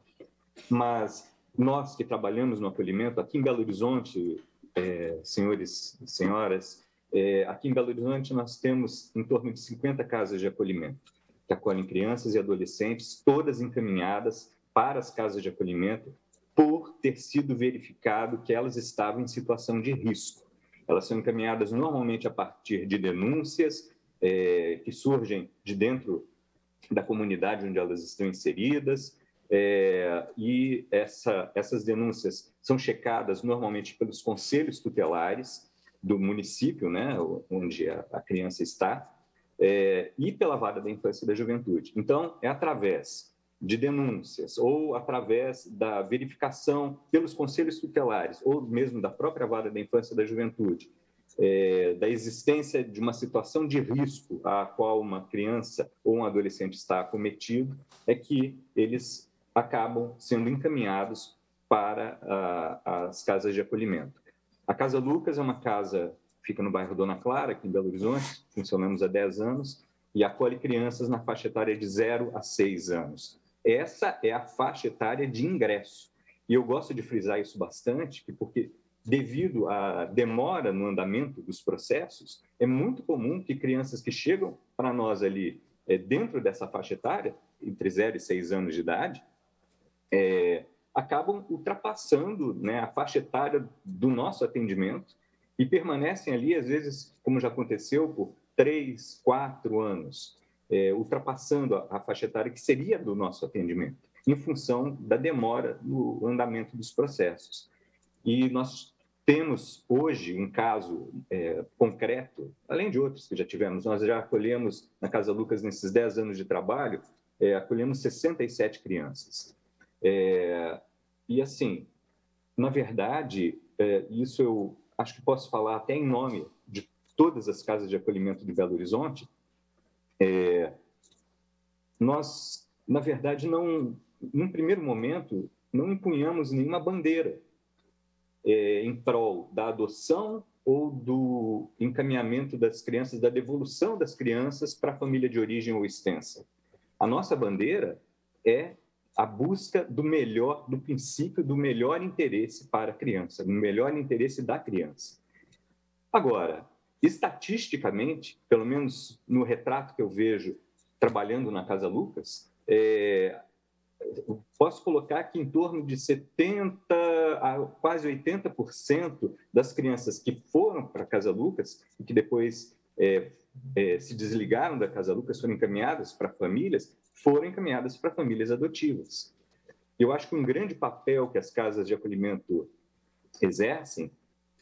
Mas nós que trabalhamos no acolhimento aqui em Belo Horizonte, é, senhores e senhoras, é, aqui em Belo Horizonte nós temos em torno de 50 casas de acolhimento que acolhem crianças e adolescentes, todas encaminhadas para as casas de acolhimento por ter sido verificado que elas estavam em situação de risco. Elas são encaminhadas normalmente a partir de denúncias é, que surgem de dentro da comunidade onde elas estão inseridas, é, e essa, essas denúncias são checadas normalmente pelos conselhos tutelares do município, né, onde a, a criança está, é, e pela vara da infância e da juventude. Então, é através de denúncias ou através da verificação pelos conselhos tutelares ou mesmo da própria vara da infância e da juventude é, da existência de uma situação de risco a qual uma criança ou um adolescente está acometido é que eles acabam sendo encaminhados para a, as casas de acolhimento. A Casa Lucas é uma casa fica no bairro Dona Clara, aqui em Belo Horizonte, funcionamos há 10 anos, e acolhe crianças na faixa etária de 0 a 6 anos. Essa é a faixa etária de ingresso. E eu gosto de frisar isso bastante, porque devido à demora no andamento dos processos, é muito comum que crianças que chegam para nós ali é, dentro dessa faixa etária, entre 0 e 6 anos de idade, é, acabam ultrapassando né, a faixa etária do nosso atendimento e permanecem ali, às vezes, como já aconteceu, por três, quatro anos é, ultrapassando a, a faixa etária que seria do nosso atendimento, em função da demora no andamento dos processos. E nós temos hoje, um caso é, concreto, além de outros que já tivemos, nós já acolhemos na Casa Lucas, nesses 10 anos de trabalho, é, acolhemos 67 crianças. É, e, assim, na verdade, é, isso eu acho que posso falar até em nome de todas as casas de acolhimento de Belo Horizonte, é, nós, na verdade, não, num primeiro momento, não empunhamos nenhuma bandeira é, em prol da adoção ou do encaminhamento das crianças, da devolução das crianças para a família de origem ou extensa. A nossa bandeira é a busca do melhor, do princípio do melhor interesse para a criança, do melhor interesse da criança. Agora, Estatisticamente, pelo menos no retrato que eu vejo trabalhando na Casa Lucas, é, posso colocar que em torno de 70% a quase 80% das crianças que foram para a Casa Lucas e que depois é, é, se desligaram da Casa Lucas foram encaminhadas para famílias, foram encaminhadas para famílias adotivas. Eu acho que um grande papel que as casas de acolhimento exercem,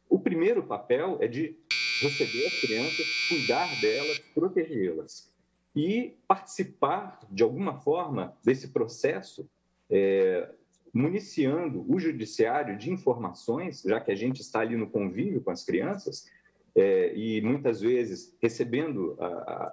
o primeiro papel é de receber as crianças, cuidar delas, protegê-las e participar de alguma forma desse processo, é, municiando o judiciário de informações, já que a gente está ali no convívio com as crianças é, e muitas vezes recebendo a,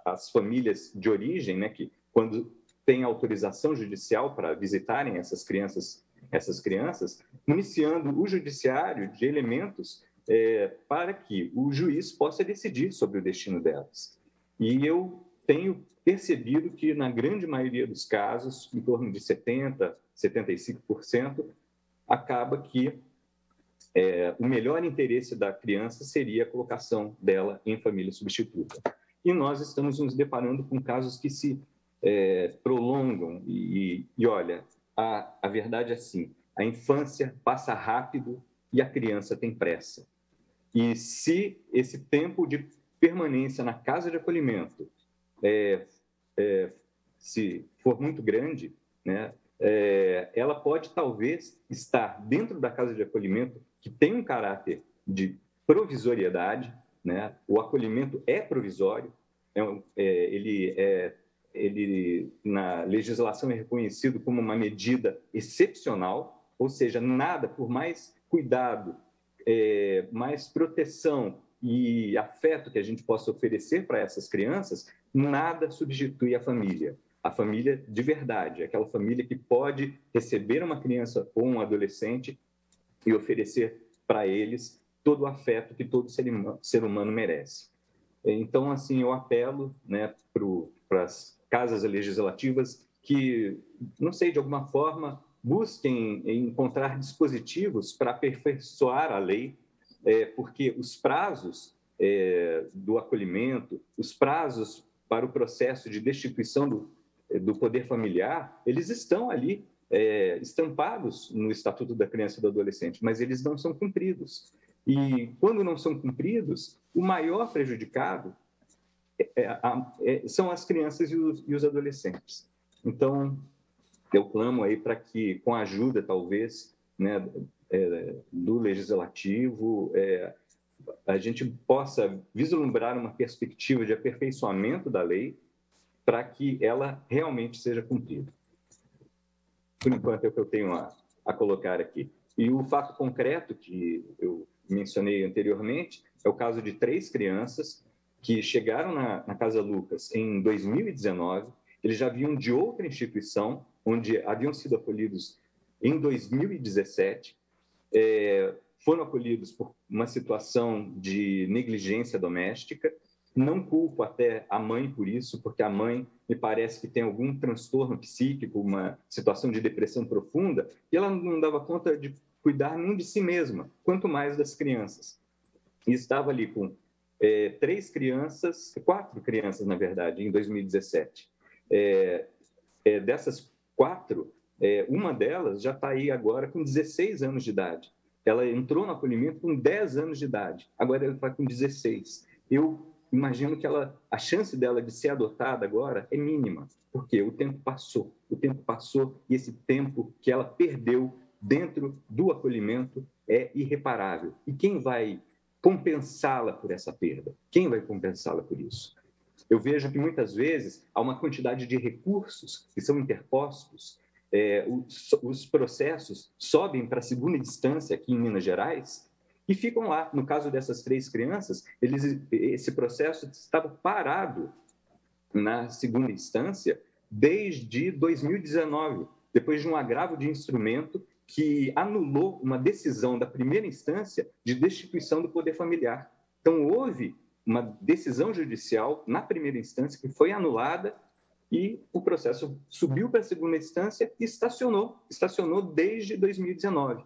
a, as famílias de origem, né, que quando tem autorização judicial para visitarem essas crianças, essas crianças, municiando o judiciário de elementos é, para que o juiz possa decidir sobre o destino delas. E eu tenho percebido que, na grande maioria dos casos, em torno de 70%, 75%, acaba que é, o melhor interesse da criança seria a colocação dela em família substituta. E nós estamos nos deparando com casos que se é, prolongam. E, e, olha, a, a verdade é assim: a infância passa rápido e a criança tem pressa. E se esse tempo de permanência na casa de acolhimento é, é, se for muito grande, né, é, ela pode talvez estar dentro da casa de acolhimento que tem um caráter de provisoriedade, né? O acolhimento é provisório, é, é ele é ele na legislação é reconhecido como uma medida excepcional, ou seja, nada por mais cuidado é, mais proteção e afeto que a gente possa oferecer para essas crianças, nada substitui a família. A família de verdade, aquela família que pode receber uma criança ou um adolescente e oferecer para eles todo o afeto que todo ser humano merece. Então, assim, eu apelo né, para as casas legislativas que, não sei, de alguma forma, busquem encontrar dispositivos para aperfeiçoar a lei, é, porque os prazos é, do acolhimento, os prazos para o processo de destituição do, é, do poder familiar, eles estão ali é, estampados no Estatuto da Criança e do Adolescente, mas eles não são cumpridos. E quando não são cumpridos, o maior prejudicado é, é, é são as crianças e os, e os adolescentes. Então, eu clamo aí para que, com a ajuda, talvez, né, é, do legislativo, é, a gente possa vislumbrar uma perspectiva de aperfeiçoamento da lei para que ela realmente seja cumprida. Por enquanto, é o que eu tenho a, a colocar aqui. E o fato concreto que eu mencionei anteriormente é o caso de três crianças que chegaram na, na Casa Lucas em 2019, eles já vinham de outra instituição onde haviam sido acolhidos em 2017, é, foram acolhidos por uma situação de negligência doméstica. Não culpo até a mãe por isso, porque a mãe me parece que tem algum transtorno psíquico, uma situação de depressão profunda, e ela não dava conta de cuidar nem de si mesma, quanto mais das crianças. E estava ali com é, três crianças, quatro crianças, na verdade, em 2017. É, é, dessas quatro, é, uma delas já está aí agora com 16 anos de idade. Ela entrou no acolhimento com 10 anos de idade, agora ela está com 16. Eu imagino que ela, a chance dela de ser adotada agora é mínima, porque o tempo passou, o tempo passou e esse tempo que ela perdeu dentro do acolhimento é irreparável. E quem vai compensá-la por essa perda? Quem vai compensá-la por isso? eu vejo que muitas vezes há uma quantidade de recursos que são interpostos, é, os, os, processos sobem para a segunda instância aqui em Minas Gerais e ficam lá. No caso dessas três crianças, eles, esse processo estava parado na segunda instância desde 2019, depois de um agravo de instrumento que anulou uma decisão da primeira instância de destituição do poder familiar. Então, houve uma decisão judicial na primeira instância que foi anulada e o processo subiu para a segunda instância e estacionou, estacionou desde 2019.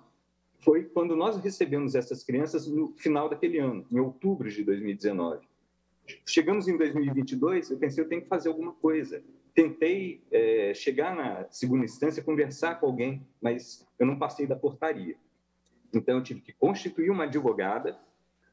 Foi quando nós recebemos essas crianças no final daquele ano, em outubro de 2019. Chegamos em 2022, eu pensei, eu tenho que fazer alguma coisa. Tentei é, chegar na segunda instância, conversar com alguém, mas eu não passei da portaria. Então, eu tive que constituir uma advogada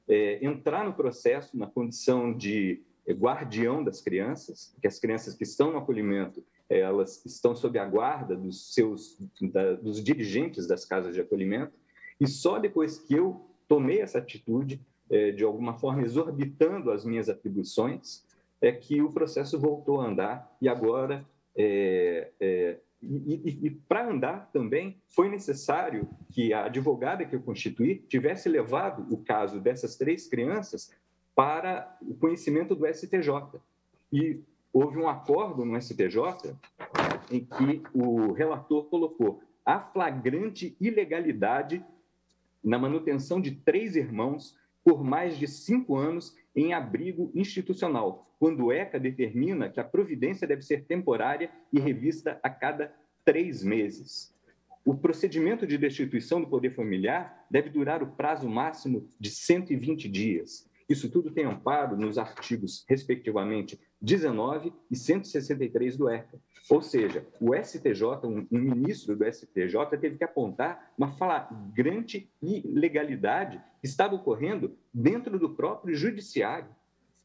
é, entrar no processo na condição de é, guardião das crianças, que as crianças que estão no acolhimento é, elas estão sob a guarda dos seus da, dos dirigentes das casas de acolhimento e só depois que eu tomei essa atitude é, de alguma forma exorbitando as minhas atribuições é que o processo voltou a andar e agora é, é, e, e, e para andar também foi necessário que a advogada que eu constituí tivesse levado o caso dessas três crianças para o conhecimento do STJ. E houve um acordo no STJ em que o relator colocou a flagrante ilegalidade na manutenção de três irmãos por mais de cinco anos em abrigo institucional, quando o ECA determina que a providência deve ser temporária e revista a cada três meses. O procedimento de destituição do poder familiar deve durar o prazo máximo de 120 dias. Isso tudo tem amparo nos artigos, respectivamente, 19 e 163 do ECA. Ou seja, o STJ, um, ministro do STJ, teve que apontar uma flagrante ilegalidade que estava ocorrendo dentro do próprio judiciário.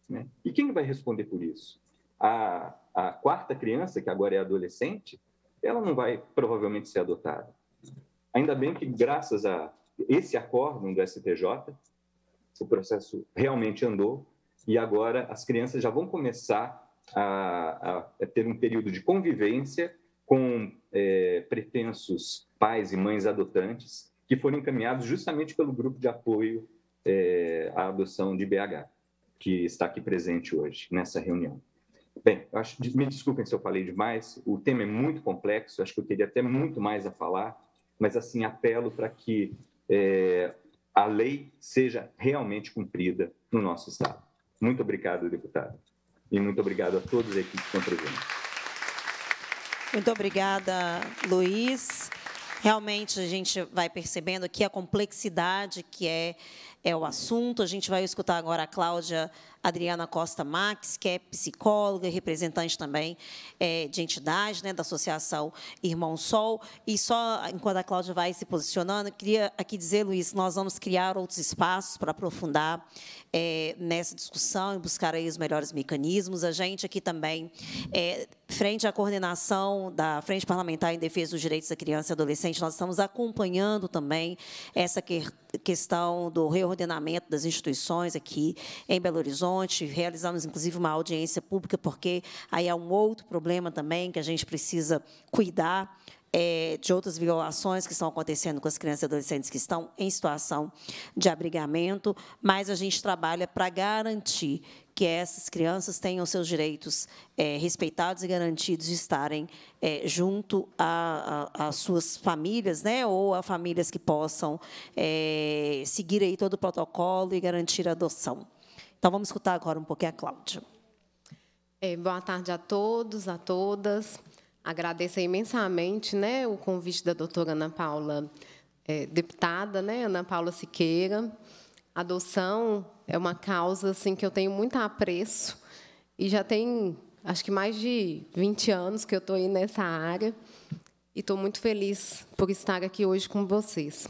Né? E quem vai responder por isso? A, a quarta criança, que agora é adolescente, ela não vai provavelmente ser adotada. Ainda bem que, graças a esse acórdão do STJ, o processo realmente andou e agora as crianças já vão começar a, a ter um período de convivência com é, pretensos pais e mães adotantes que foram encaminhados justamente pelo grupo de apoio é, à adoção de BH, que está aqui presente hoje nessa reunião. Bem, acho, me desculpem se eu falei demais, o tema é muito complexo, acho que eu teria até muito mais a falar, mas assim apelo para que é, a lei seja realmente cumprida no nosso Estado. Muito obrigado, deputado. E muito obrigado a todos aqui que estão presentes. Muito obrigada, Luiz. Realmente a gente vai percebendo aqui a complexidade que é, é o assunto. A gente vai escutar agora a Cláudia Adriana Costa Max, que é psicóloga e representante também é, de entidades né, da Associação Irmão Sol. E só enquanto a Cláudia vai se posicionando, queria aqui dizer, Luiz, nós vamos criar outros espaços para aprofundar é, nessa discussão e buscar aí os melhores mecanismos. A gente aqui também, é, frente à coordenação da Frente Parlamentar em Defesa dos Direitos da Criança e Adolescente, nós estamos acompanhando também essa que, questão do reordenamento das instituições aqui em Belo Horizonte Horizonte, realizamos inclusive uma audiência pública, porque aí há um outro problema também que a gente precisa cuidar. É, de outras violações que estão acontecendo com as crianças e adolescentes que estão em situação de abrigamento, mas a gente trabalha para garantir que essas crianças tenham seus direitos é, respeitados e garantidos de estarem é, junto às suas famílias, né, ou a famílias que possam é, seguir aí todo o protocolo e garantir a adoção. Então vamos escutar agora um pouquinho a Cláudia. É, boa tarde a todos, a todas. Agradeço imensamente né, o convite da doutora Ana Paula, é, deputada, né, Ana Paula Siqueira. Adoção é uma causa assim que eu tenho muito apreço e já tem, acho que mais de 20 anos que eu estou aí nessa área e estou muito feliz por estar aqui hoje com vocês.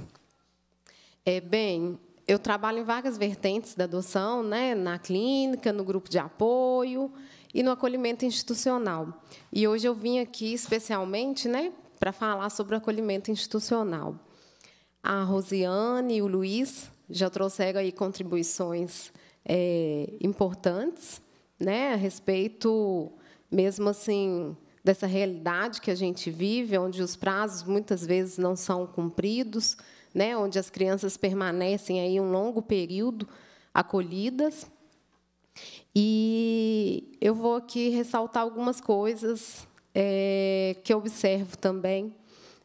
É, bem, eu trabalho em várias vertentes da adoção, né? na clínica, no grupo de apoio e no acolhimento institucional. E hoje eu vim aqui especialmente né, para falar sobre o acolhimento institucional. A Rosiane e o Luiz já trouxeram aí contribuições é, importantes né, a respeito, mesmo assim, dessa realidade que a gente vive, onde os prazos muitas vezes não são cumpridos, né, onde as crianças permanecem aí um longo período acolhidas. E eu vou aqui ressaltar algumas coisas é, que eu observo também,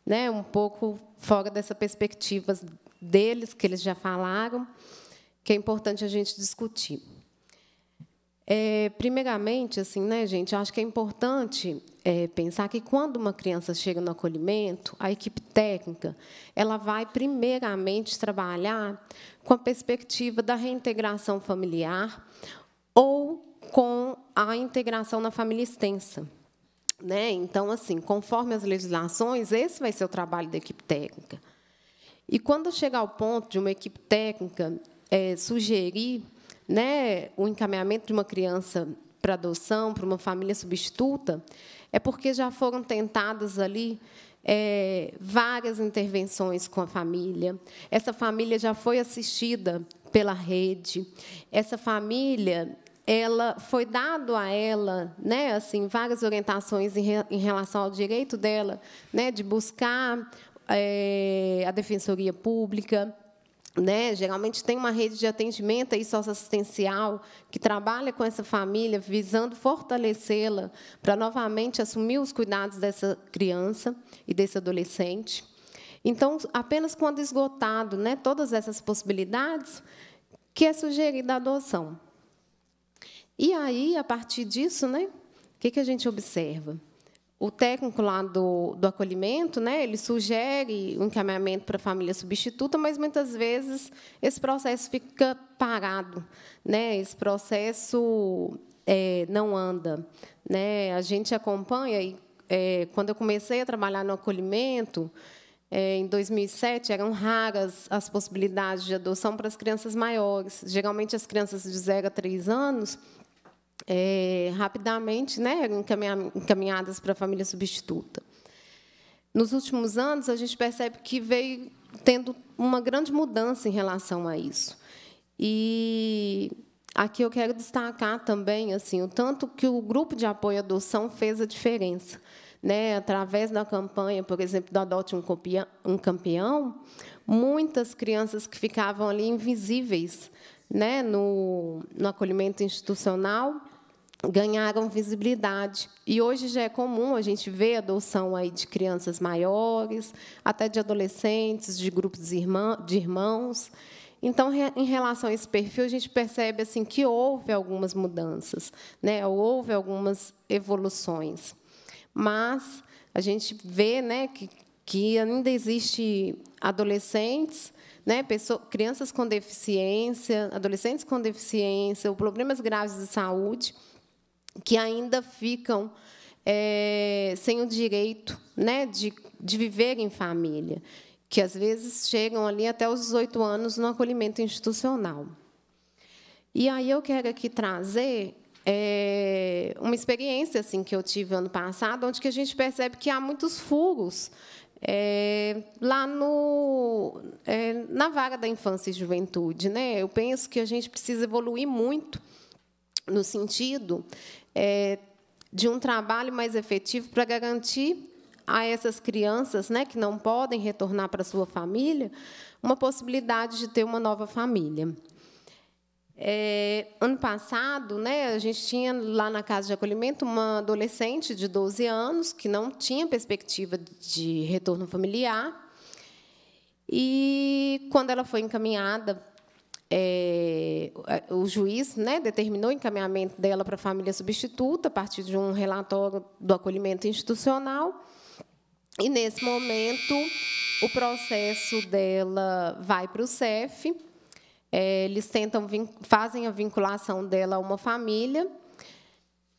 né, um pouco fora dessa perspectiva deles, que eles já falaram, que é importante a gente discutir. É, primeiramente, assim, né, gente, eu acho que é importante é, pensar que quando uma criança chega no acolhimento, a equipe técnica ela vai primeiramente trabalhar com a perspectiva da reintegração familiar ou com a integração na família extensa. Né? Então, assim, conforme as legislações, esse vai ser o trabalho da equipe técnica. E quando chega ao ponto de uma equipe técnica é, sugerir né, o encaminhamento de uma criança para adoção, para uma família substituta, é porque já foram tentadas ali é, várias intervenções com a família. Essa família já foi assistida pela rede. Essa família ela foi dado a ela, né, assim, várias orientações em, re, em relação ao direito dela, né, de buscar é, a defensoria pública, né, geralmente tem uma rede de atendimento aí socioassistencial que trabalha com essa família, visando fortalecê-la para novamente assumir os cuidados dessa criança e desse adolescente. Então, apenas quando esgotado né, todas essas possibilidades, que é sugerida a adoção. E aí, a partir disso, né, o que, que a gente observa? o técnico lá do, do acolhimento, né, ele sugere um encaminhamento para a família substituta, mas muitas vezes esse processo fica parado, né, esse processo é, não anda. Né, a gente acompanha, e é, quando eu comecei a trabalhar no acolhimento, é, em 2007, eram raras as possibilidades de adoção para as crianças maiores. Geralmente, as crianças de 0 a 3 anos é, rapidamente né, encaminhadas para a família substituta. Nos últimos anos, a gente percebe que veio tendo uma grande mudança em relação a isso. E aqui eu quero destacar também assim o tanto que o grupo de apoio à adoção fez a diferença. Né, através da campanha, por exemplo, do Adote um Campeão, muitas crianças que ficavam ali invisíveis né, no, no acolhimento institucional ganharam visibilidade. E hoje já é comum a gente ver a adoção aí de crianças maiores, até de adolescentes, de grupos de, irmã, de irmãos. Então, em relação a esse perfil, a gente percebe assim que houve algumas mudanças, né? houve algumas evoluções. Mas a gente vê né, que, que ainda existe adolescentes né, pessoas crianças com deficiência, adolescentes com deficiência, problemas graves de saúde, que ainda ficam é, sem o direito né, de, de viver em família, que às vezes chegam ali até os 18 anos no acolhimento institucional. E aí eu quero aqui trazer é, uma experiência assim que eu tive ano passado, onde que a gente percebe que há muitos furos é, lá no, é, na vaga da infância e juventude. Né? Eu penso que a gente precisa evoluir muito no sentido é, de um trabalho mais efetivo para garantir a essas crianças, né, que não podem retornar para sua família, uma possibilidade de ter uma nova família. É, ano passado, né, a gente tinha lá na casa de acolhimento uma adolescente de 12 anos que não tinha perspectiva de retorno familiar. E quando ela foi encaminhada é, o juiz né, determinou o encaminhamento dela para a família substituta a partir de um relatório do acolhimento institucional. E, nesse momento, o processo dela vai para o CEF. É, eles tentam fazem a vinculação dela a uma família,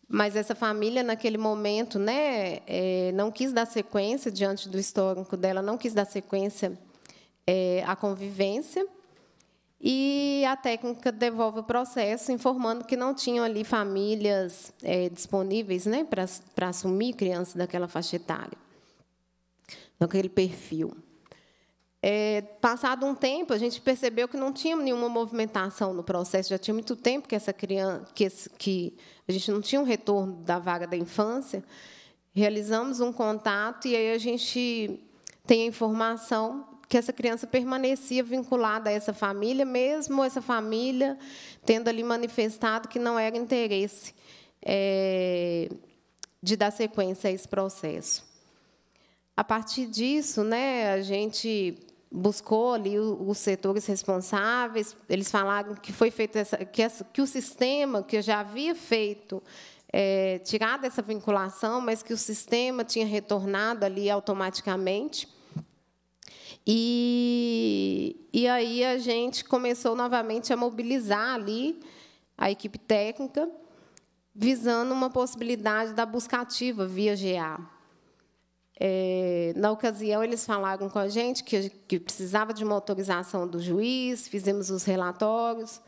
mas essa família, naquele momento, né, é, não quis dar sequência, diante do histórico dela, não quis dar sequência é, à convivência. E a técnica devolve o processo, informando que não tinham ali famílias é, disponíveis né, para, assumir crianças daquela faixa etária, daquele perfil. É, passado um tempo, a gente percebeu que não tinha nenhuma movimentação no processo, já tinha muito tempo que essa criança, que, que a gente não tinha um retorno da vaga da infância. Realizamos um contato e aí a gente tem a informação que essa criança permanecia vinculada a essa família, mesmo essa família tendo ali manifestado que não era interesse é, de dar sequência a esse processo. A partir disso, né, a gente buscou ali os setores responsáveis, eles falaram que foi feito essa, que, essa, que o sistema que já havia feito é, tirado essa vinculação, mas que o sistema tinha retornado ali automaticamente. E, e aí a gente começou novamente a mobilizar ali a equipe técnica, visando uma possibilidade da busca ativa via GA. É, na ocasião, eles falaram com a gente que, que precisava de uma autorização do juiz, fizemos os relatórios,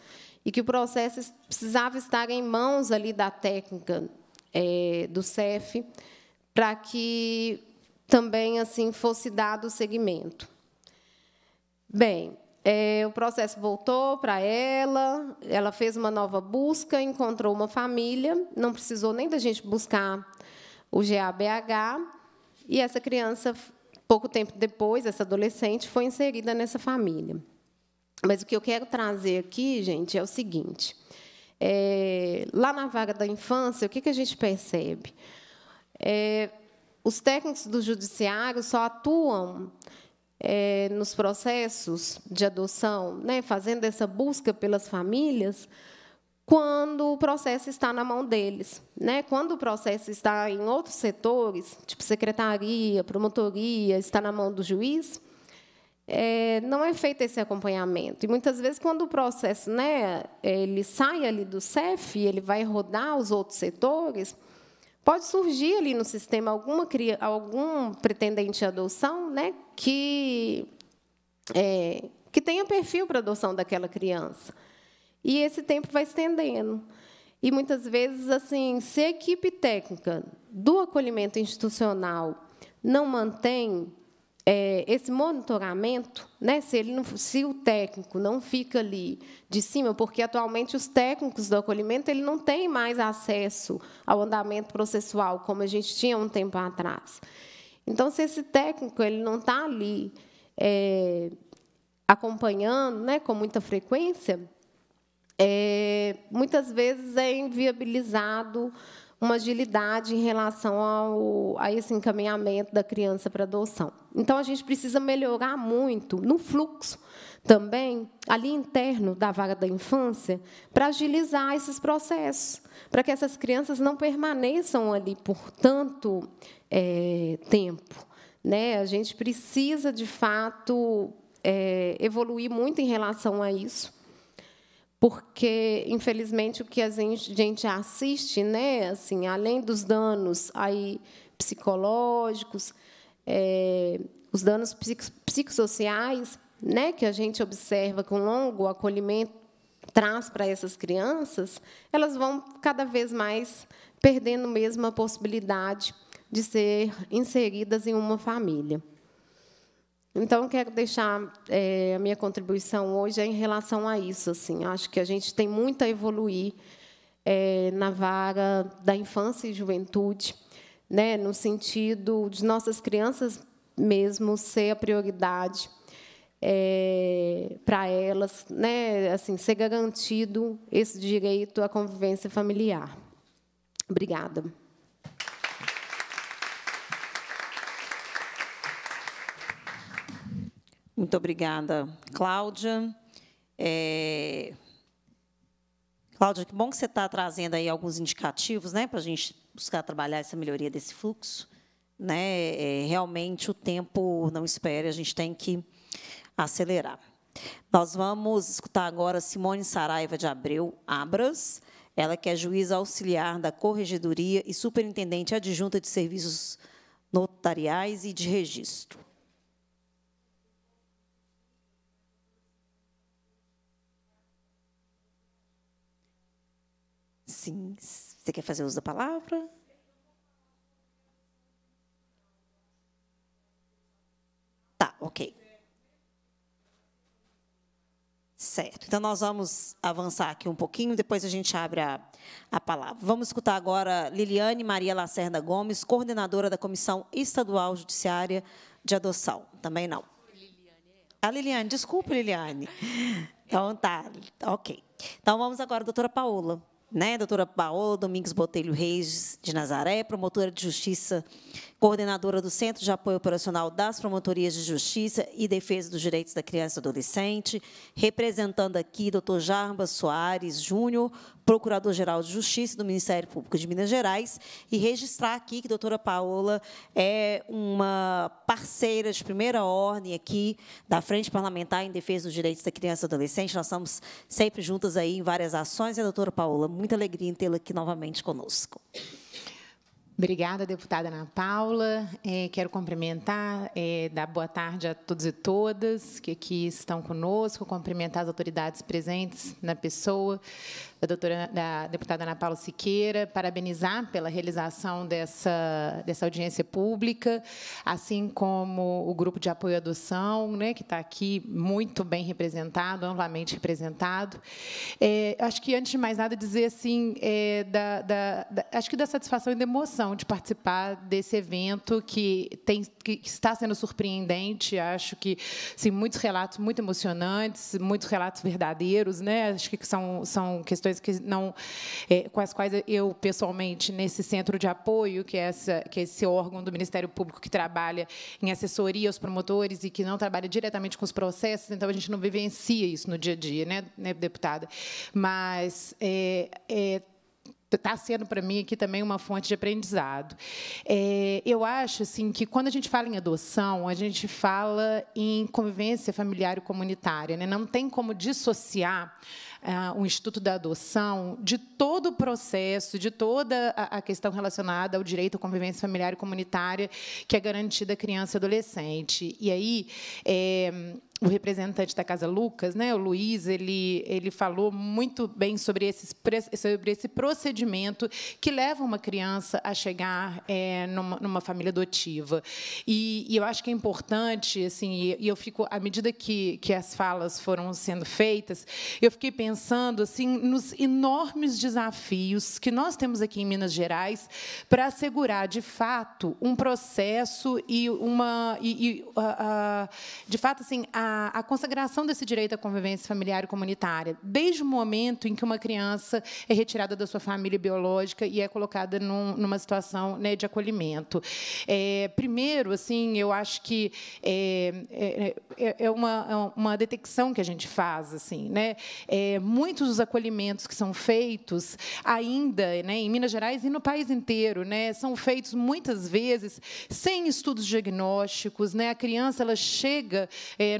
e que o processo precisava estar em mãos ali da técnica é, do CEF, para que também assim fosse dado o segmento. Bem, é, o processo voltou para ela, ela fez uma nova busca, encontrou uma família, não precisou nem da gente buscar o GABH, e essa criança, pouco tempo depois, essa adolescente, foi inserida nessa família. Mas o que eu quero trazer aqui, gente, é o seguinte: é, lá na vaga da infância, o que, que a gente percebe? É, os técnicos do judiciário só atuam é, nos processos de adoção, né, fazendo essa busca pelas famílias, quando o processo está na mão deles. Né? Quando o processo está em outros setores, tipo secretaria, promotoria, está na mão do juiz, é, não é feito esse acompanhamento. E muitas vezes, quando o processo né, ele sai ali do CEF, ele vai rodar os outros setores, pode surgir ali no sistema alguma algum pretendente à adoção, né, que é, que tenha perfil para adoção daquela criança. E esse tempo vai estendendo. E muitas vezes, assim, se a equipe técnica do acolhimento institucional não mantém é, esse monitoramento, né, se, ele não, se o técnico não fica ali de cima, porque atualmente os técnicos do acolhimento ele não têm mais acesso ao andamento processual como a gente tinha um tempo atrás. Então, se esse técnico ele não está ali é, acompanhando, né, com muita frequência, é, muitas vezes é inviabilizado uma agilidade em relação ao, a esse encaminhamento da criança para adoção. Então, a gente precisa melhorar muito no fluxo também, ali interno da vaga da infância, para agilizar esses processos, para que essas crianças não permaneçam ali por tanto é, tempo. Né? A gente precisa, de fato, é, evoluir muito em relação a isso porque infelizmente o que a gente assiste, né, assim, além dos danos aí psicológicos, é, os danos psicossociais, né, que a gente observa com longo acolhimento traz para essas crianças, elas vão cada vez mais perdendo mesmo a possibilidade de ser inseridas em uma família. Então, quero deixar é, a minha contribuição hoje é em relação a isso. Assim, acho que a gente tem muito a evoluir é, na vara da infância e juventude, né, no sentido de nossas crianças mesmo ser a prioridade é, para elas, né, assim, ser garantido esse direito à convivência familiar. Obrigada. Muito obrigada, Cláudia. É... Cláudia, que bom que você está trazendo aí alguns indicativos né, para a gente buscar trabalhar essa melhoria desse fluxo. Né? É, realmente, o tempo não espere, a gente tem que acelerar. Nós vamos escutar agora Simone Saraiva de Abreu, Abras, ela que é juíza auxiliar da Corregedoria e superintendente adjunta de serviços notariais e de registro. Assim, você quer fazer uso da palavra? Tá, ok. Certo. Então, nós vamos avançar aqui um pouquinho, depois a gente abre a, a palavra. Vamos escutar agora Liliane Maria Lacerda Gomes, coordenadora da Comissão Estadual Judiciária de Adoção. Também não. A Liliane, desculpa, Liliane. É. Então, tá, ok. Então, vamos agora, doutora Paola né, doutora Paola Domingos Botelho Reis de Nazaré, promotora de justiça coordenadora do Centro de Apoio Operacional das Promotorias de Justiça e Defesa dos Direitos da Criança e Adolescente, representando aqui Dr. Jarbas Soares Júnior, Procurador-Geral de Justiça do Ministério Público de Minas Gerais, e registrar aqui que a doutora Paola é uma parceira de primeira ordem aqui da Frente Parlamentar em Defesa dos Direitos da Criança e Adolescente. Nós estamos sempre juntas aí em várias ações. E a doutora Paola, muita alegria em tê-la aqui novamente conosco. Obrigada, deputada Ana Paula. É, quero cumprimentar, é, dar boa tarde a todos e todas que aqui estão conosco, cumprimentar as autoridades presentes na pessoa da doutora da deputada Ana Paula Siqueira, parabenizar pela realização dessa dessa audiência pública, assim como o grupo de apoio à adoção, né, que está aqui muito bem representado, amplamente representado. É, acho que antes de mais nada dizer assim, é, da, da, da, acho que da satisfação e da emoção de participar desse evento que tem que está sendo surpreendente. Acho que sim, muitos relatos muito emocionantes, muitos relatos verdadeiros, né? Acho que são são questões questões que não, é, com as quais eu pessoalmente nesse centro de apoio que é essa, que é esse órgão do Ministério Público que trabalha em assessoria aos promotores e que não trabalha diretamente com os processos, então a gente não vivencia isso no dia a dia, né, né deputada? Mas é, é está sendo para mim aqui também uma fonte de aprendizado. É, eu acho assim que quando a gente fala em adoção, a gente fala em convivência familiar e comunitária, né? Não tem como dissociar é, uh, o Instituto da Adoção, de todo o processo, de toda a, a questão relacionada ao direito à convivência familiar e comunitária que é garantida à criança e adolescente. E aí, é, o representante da Casa Lucas, né, o Luiz, ele, ele falou muito bem sobre, esses, sobre esse procedimento que leva uma criança a chegar é, numa, numa, família adotiva. E, e, eu acho que é importante, assim, e eu fico, à medida que, que as falas foram sendo feitas, eu fiquei pensando assim nos enormes desafios que nós temos aqui em Minas Gerais para assegurar, de fato, um processo e uma. E, e de fato, assim, a a, consagração desse direito à convivência familiar e comunitária, desde o momento em que uma criança é retirada da sua família biológica e é colocada num, numa situação né, de acolhimento. É, primeiro, assim, eu acho que é, é, é, é uma, é uma detecção que a gente faz, assim, né? É, muitos dos acolhimentos que são feitos ainda, né, em Minas Gerais e no país inteiro, né, são feitos muitas vezes sem estudos diagnósticos, né? A criança ela chega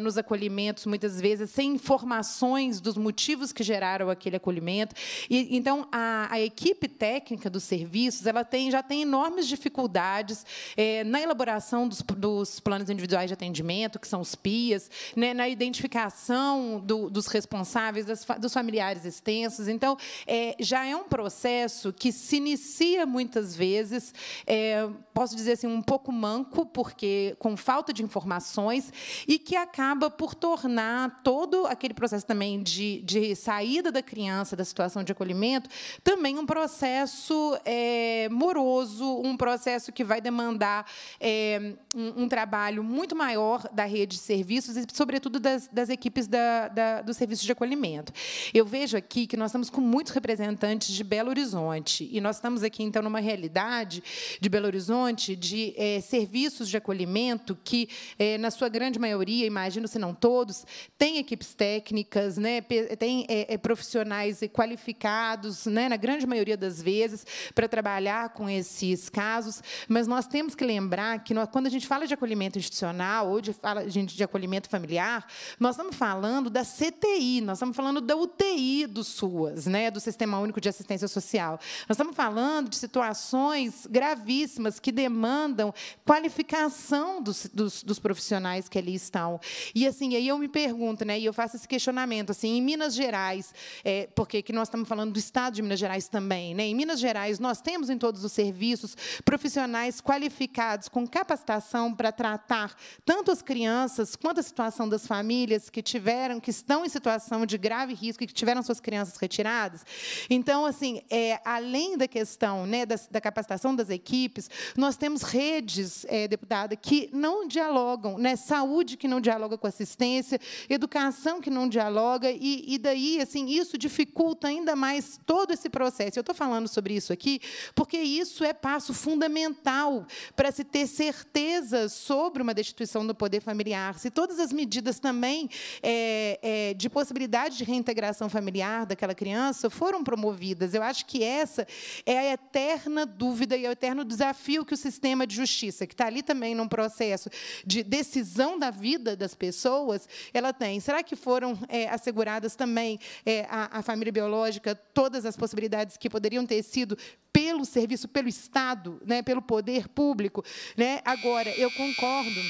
nos acolhimentos, muitas vezes, sem informações dos motivos que geraram aquele acolhimento. E, então, a, a equipe técnica dos serviços ela tem, já tem enormes dificuldades é, na elaboração dos, dos, planos individuais de atendimento, que são os PIAs, né, na identificação do, dos responsáveis, das, dos familiares extensos. Então, é, já é um processo que se inicia muitas vezes, é, posso dizer assim, um pouco manco, porque com falta de informações, e que acaba acaba por tornar todo aquele processo também de, de saída da criança da situação de acolhimento também um processo é, moroso, um processo que vai demandar é, um, um, trabalho muito maior da rede de serviços e, sobretudo, das, das equipes da, da, do serviço de acolhimento. Eu vejo aqui que nós estamos com muitos representantes de Belo Horizonte e nós estamos aqui, então, numa realidade de Belo Horizonte de é, serviços de acolhimento que, é, na sua grande maioria, imagino, se não todos, tem equipes técnicas, né, tem é, é, profissionais qualificados, né, na grande maioria das vezes, para trabalhar com esses casos, mas nós temos que lembrar que nós, quando a gente fala de acolhimento institucional ou de, fala, gente, de acolhimento familiar, nós estamos falando da CTI, nós estamos falando da UTI do SUAS, né, do Sistema Único de Assistência Social. Nós estamos falando de situações gravíssimas que demandam qualificação dos, dos, dos profissionais que ali estão. E assim, aí eu me pergunto, né, e eu faço esse questionamento, assim, em Minas Gerais, é, porque que nós estamos falando do Estado de Minas Gerais também, né, em Minas Gerais nós temos em todos os serviços profissionais qualificados com capacitação para tratar tanto as crianças quanto a situação das famílias que tiveram, que estão em situação de grave risco e que tiveram suas crianças retiradas. Então, assim, é, além da questão né, da, da capacitação das equipes, nós temos redes, é, deputada, que não dialogam, né, saúde que não dialoga com assistência, educação que não dialoga, e, e daí, assim, isso dificulta ainda mais todo esse processo. Eu estou falando sobre isso aqui porque isso é passo fundamental para se ter certeza sobre uma destituição do poder familiar. Se todas as medidas também é, é, de possibilidade de reintegração familiar daquela criança foram promovidas, eu acho que essa é a eterna dúvida e é o eterno desafio que o sistema de justiça, que está ali também num processo de decisão da vida das pessoas, pessoas, ela tem. Será que foram é, asseguradas também é, a, a família biológica todas as possibilidades que poderiam ter sido pelo serviço, pelo Estado, né, pelo poder público? Né? Agora, eu concordo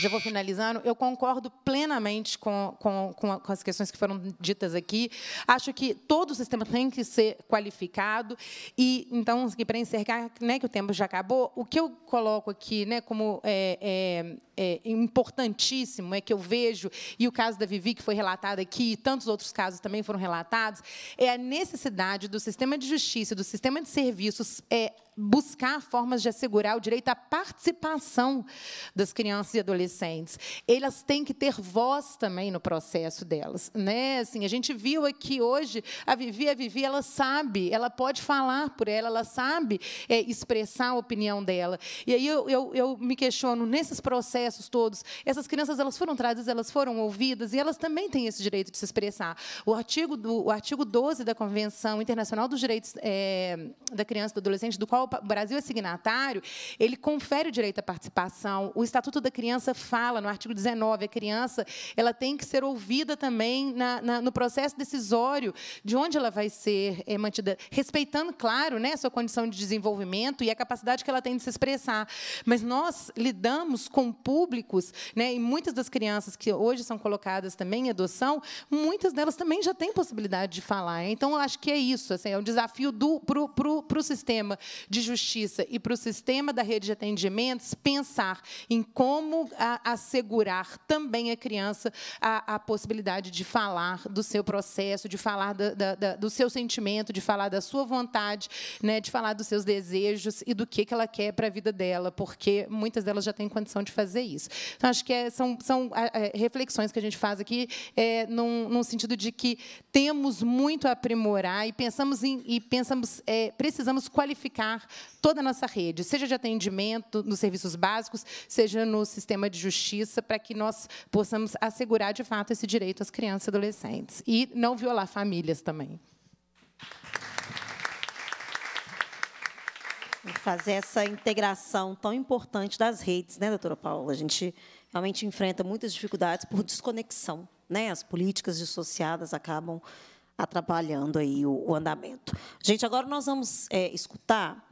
já vou finalizando, eu concordo plenamente com, com, com, as questões que foram ditas aqui. Acho que todo o sistema tem que ser qualificado. E, então, assim, para encerrar, né, que o tempo já acabou, o que eu coloco aqui né, como é, é, é importantíssimo é que eu vejo, e o caso da Vivi, que foi relatado aqui, e tantos outros casos também foram relatados, é a necessidade do sistema de justiça, do sistema de serviços é, buscar formas de assegurar o direito à participação das crianças e adolescentes. Elas têm que ter voz também no processo delas, né? Assim, a gente viu aqui hoje a Vivi, a Vivi, ela sabe, ela pode falar por ela, ela sabe é, expressar a opinião dela. E aí eu, eu, eu me questiono nesses processos todos, essas crianças elas foram trazidas, elas foram ouvidas e elas também têm esse direito de se expressar. O artigo do o artigo 12 da Convenção Internacional dos Direitos é, da Criança e do Adolescente, do qual qual o Brasil é signatário, ele confere o direito à participação. O Estatuto da Criança fala, no artigo 19, a criança ela tem que ser ouvida também na, na, no processo decisório de onde ela vai ser é, mantida, respeitando, claro, né, a sua condição de desenvolvimento e a capacidade que ela tem de se expressar. Mas nós lidamos com públicos, né, e muitas das crianças que hoje são colocadas também em adoção, muitas delas também já têm possibilidade de falar. Então, eu acho que é isso. Assim, é um desafio para o sistema de Justiça e para o sistema da rede de atendimentos pensar em como a, assegurar também a criança a, a, possibilidade de falar do seu processo, de falar da, da, da, do seu sentimento, de falar da sua vontade, né, de falar dos seus desejos e do que, que ela quer para a vida dela, porque muitas delas já têm condição de fazer isso. Então, acho que é, são, são é, reflexões que a gente faz aqui é, num, num sentido de que temos muito a aprimorar e pensamos em, e pensamos, é, precisamos qualificar toda a nossa rede, seja de atendimento nos serviços básicos, seja no sistema de justiça, para que nós possamos assegurar, de fato, esse direito às crianças e adolescentes. E não violar famílias também. fazer essa integração tão importante das redes, né, doutora Paula? A gente realmente enfrenta muitas dificuldades por desconexão, né? As políticas dissociadas acabam atrapalhando aí o, o andamento. Gente, agora nós vamos é, escutar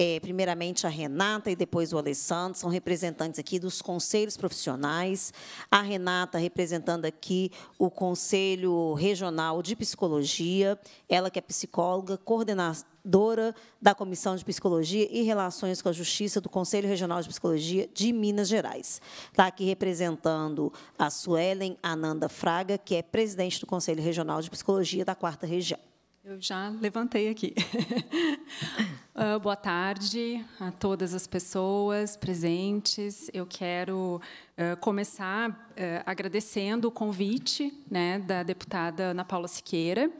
é, primeiramente a Renata e depois o Alessandro, são representantes aqui dos conselhos profissionais. A Renata representando aqui o Conselho Regional de Psicologia, ela que é psicóloga, coordenadora da Comissão de Psicologia e Relações com a Justiça do Conselho Regional de Psicologia de Minas Gerais. Está aqui representando a Suelen Ananda Fraga, que é presidente do Conselho Regional de Psicologia da Quarta Região. Eu já levantei aqui. uh, boa tarde a todas as pessoas presentes. Eu quero uh, começar uh, agradecendo o convite né, da deputada Ana Paula Siqueira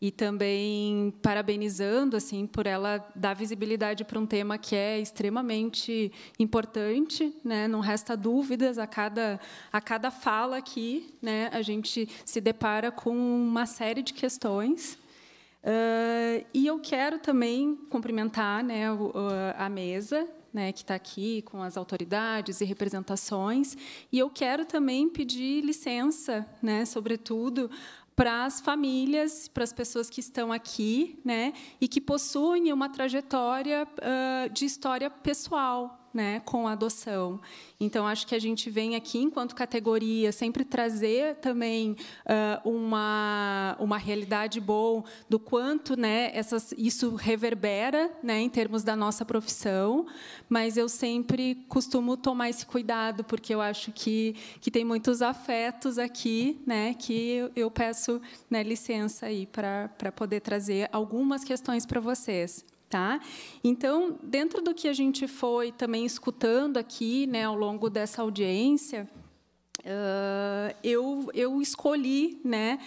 e também parabenizando assim por ela dar visibilidade para um tema que é extremamente importante, né? Não resta dúvidas a cada a cada fala aqui, né? A gente se depara com uma série de questões Uh, e eu quero também cumprimentar né, o, a mesa né, que está aqui com as autoridades e representações. E eu quero também pedir licença, né, sobretudo, para as famílias, para as pessoas que estão aqui né, e que possuem uma trajetória uh, de história pessoal né, com a adoção. Então, acho que a gente vem aqui, enquanto categoria, sempre trazer também uh, uma, uma realidade boa do quanto né, essas, isso reverbera né, em termos da nossa profissão, mas eu sempre costumo tomar esse cuidado, porque eu acho que, que tem muitos afetos aqui né, que eu peço né, licença para poder trazer algumas questões para vocês. Tá? Então, dentro do que a gente foi também escutando aqui né, ao longo dessa audiência, Uh, eu, eu, escolhi né,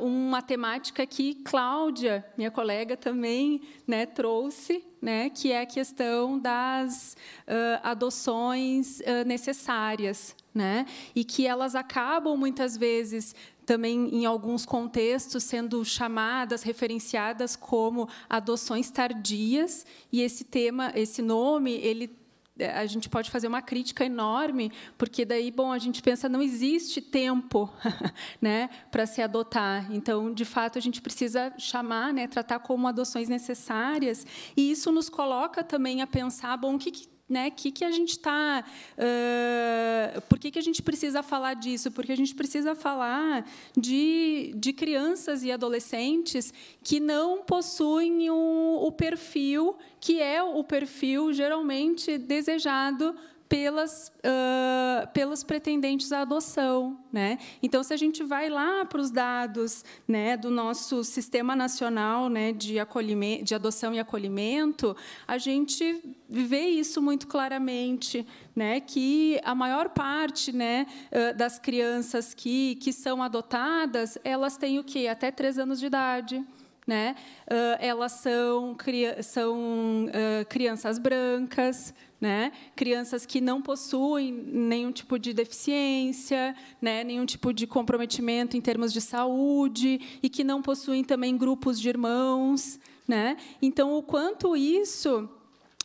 uma temática que Cláudia, minha colega, também né, trouxe, né, que é a questão das uh, adoções necessárias né? E que elas acabam muitas vezes também em alguns contextos sendo chamadas, referenciadas como adoções tardias, e esse tema, esse nome, ele a gente pode fazer uma crítica enorme, porque daí, bom, a gente pensa não existe tempo, né, para se adotar. Então, de fato, a gente precisa chamar, né, tratar como adoções necessárias, e isso nos coloca também a pensar, bom, o que, que né? Que que a gente está? Uh, por que que a gente precisa falar disso? Porque a gente precisa falar de, de crianças e adolescentes que não possuem o perfil que é o perfil geralmente desejado pelas, uh, pelos pretendentes à adoção. Né? Então, se a gente vai lá para os dados né, do nosso Sistema Nacional né, de, acolhimento, de Adoção e Acolhimento, a gente vê isso muito claramente, né, que a maior parte né, ah, das crianças que, que são adotadas, elas têm o quê? Até três anos de idade né? Uh, elas são, cria são uh, crianças brancas, né? Crianças que não possuem nenhum tipo de deficiência, né? Nenhum tipo de comprometimento em termos de saúde e que não possuem também grupos de irmãos, né? Então, o quanto isso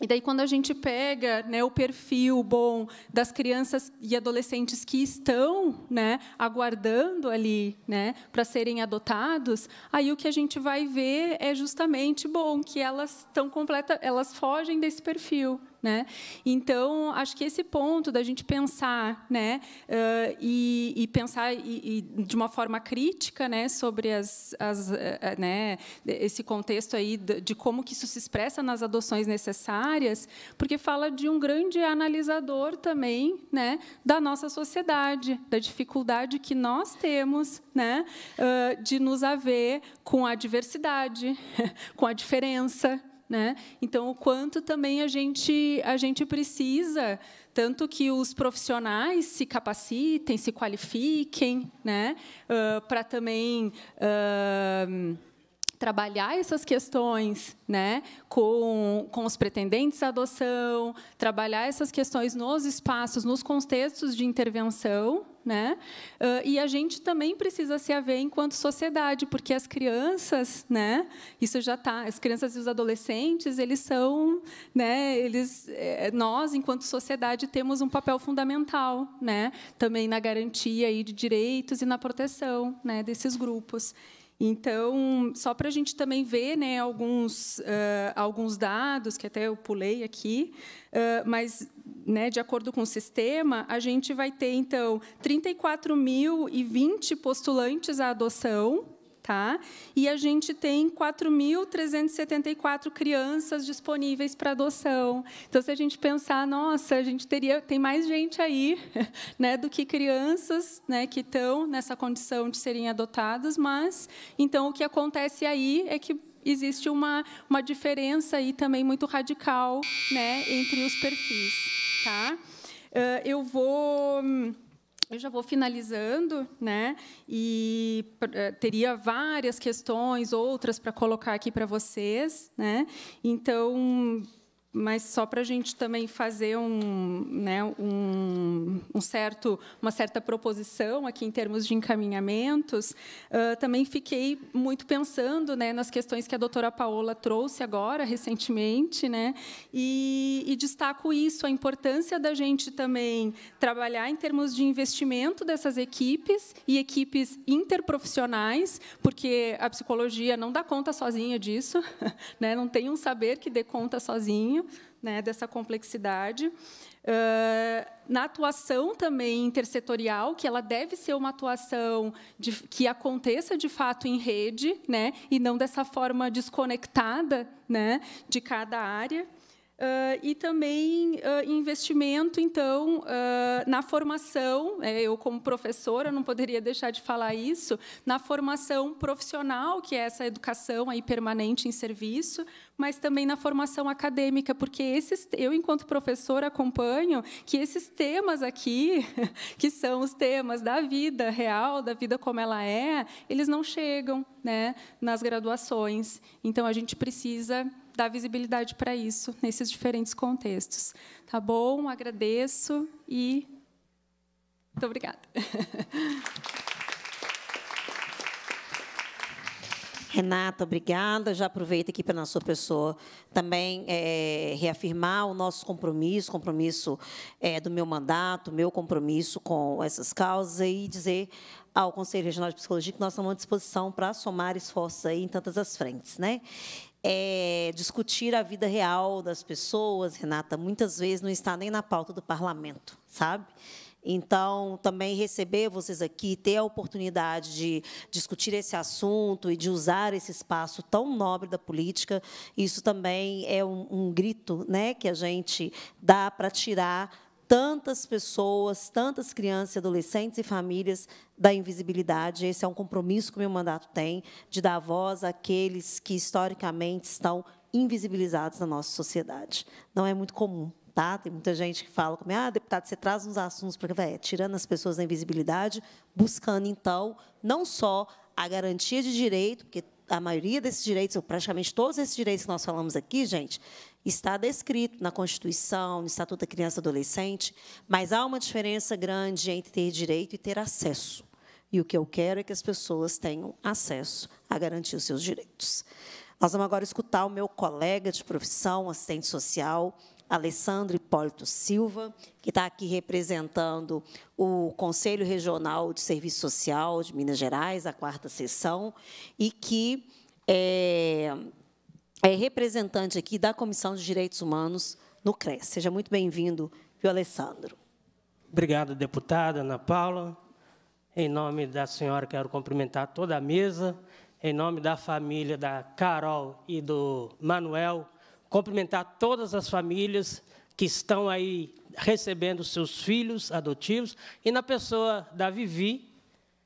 e daí, quando a gente pega né, o perfil bom das crianças e adolescentes que estão né, aguardando ali né, para serem adotados, aí o que a gente vai ver é justamente bom que elas estão completa, elas fogem desse perfil, né? Então, acho que esse ponto da gente pensar né, uh, e, e, pensar e, e de uma forma crítica né, sobre as, as, uh, né, esse contexto aí de, de, como que isso se expressa nas adoções necessárias, porque fala de um grande analisador também né, da nossa sociedade, da dificuldade que nós temos né, uh, de nos haver com a diversidade, com a diferença, né? Então, o quanto também a gente, a gente precisa, tanto que os profissionais se capacitem, se qualifiquem, né? Uh, ah, para também uh, trabalhar essas questões né? com, com os pretendentes à adoção, trabalhar essas questões nos espaços, nos contextos de intervenção, né? Uh, e a gente também precisa se haver enquanto sociedade, porque as crianças, né? Isso já tá. As crianças e os adolescentes, eles são, né? Eles, eh, nós enquanto sociedade temos um papel fundamental, né? Também na garantia aí de direitos e na proteção, né? Desses grupos. Então, só para a gente também ver né, alguns, uh, alguns dados, que até eu pulei aqui, uh, mas, né, de acordo com o sistema, a gente vai ter, então, 34.020 postulantes à adoção, Tá? E a gente tem 4.374 crianças disponíveis para adoção. Então, se a gente pensar, nossa, a gente teria tem mais gente aí, né, do que crianças, né, que estão nessa condição de serem adotadas, mas então o que acontece aí é que existe uma, uma diferença aí também muito radical, né, entre os perfis, tá? eu vou hum, eu já vou finalizando, né? E eh, teria várias questões, outras para colocar aqui para vocês, né? Então, mas só para a gente também fazer um, né, um, um, certo, uma certa proposição aqui em termos de encaminhamentos, uh, também fiquei muito pensando né, nas questões que a doutora Paola trouxe agora, recentemente, né, e, e, destaco isso, a importância da gente também trabalhar em termos de investimento dessas equipes e equipes interprofissionais, porque a psicologia não dá conta sozinha disso, né, não tem um saber que dê conta sozinho, né, dessa complexidade. Uh, na atuação também intersetorial, que ela deve ser uma atuação de, que aconteça de fato em rede, né, e não dessa forma desconectada né, de cada área. Uh, e também uh, investimento, então, uh, na formação, né, eu como professora não poderia deixar de falar isso, na formação profissional, que é essa educação aí permanente em serviço, mas também na formação acadêmica, porque esses, eu, enquanto professora, acompanho que esses temas aqui, que são os temas da vida real, da vida como ela é, eles não chegam né, nas graduações. Então, a gente precisa dar visibilidade para isso, nesses diferentes contextos. Tá bom? Agradeço e muito obrigada. Renata, obrigada. Já aproveito aqui para na sua pessoa também é, reafirmar o nosso compromisso, compromisso é, do meu mandato, meu compromisso com essas causas e dizer ao Conselho Regional de Psicologia que nós estamos à disposição para somar esforços aí em tantas as frentes, né? É, discutir a vida real das pessoas, Renata, muitas vezes não está nem na pauta do parlamento, sabe? Então, também receber vocês aqui, ter a oportunidade de discutir esse assunto e de usar esse espaço tão nobre da política, isso também é um, um grito né, que a gente dá para tirar tantas pessoas, tantas crianças, adolescentes e famílias da invisibilidade. Esse é um compromisso que o meu mandato tem, de dar voz àqueles que historicamente estão invisibilizados na nossa sociedade. Não é muito comum tá? Tem muita gente que fala comigo, ah, deputado, você traz uns assuntos para é, tirando as pessoas da invisibilidade, buscando então não só a garantia de direito, porque a maioria desses direitos, ou praticamente todos esses direitos que nós falamos aqui, gente, está descrito na Constituição, no Estatuto da Criança e Adolescente, mas há uma diferença grande entre ter direito e ter acesso. E o que eu quero é que as pessoas tenham acesso a garantir os seus direitos. Nós vamos agora escutar o meu colega de profissão, assistente social, Alessandro Hipólito Silva, que está aqui representando o Conselho Regional de Serviço Social de Minas Gerais, a quarta sessão, e que é, é representante aqui da Comissão de Direitos Humanos no CRES. Seja muito bem-vindo, viu, Alessandro? Obrigado, deputada Ana Paula. Em nome da senhora, quero cumprimentar toda a mesa. Em nome da família da Carol e do Manuel, cumprimentar todas as famílias que estão aí recebendo seus filhos adotivos, e na pessoa da Vivi,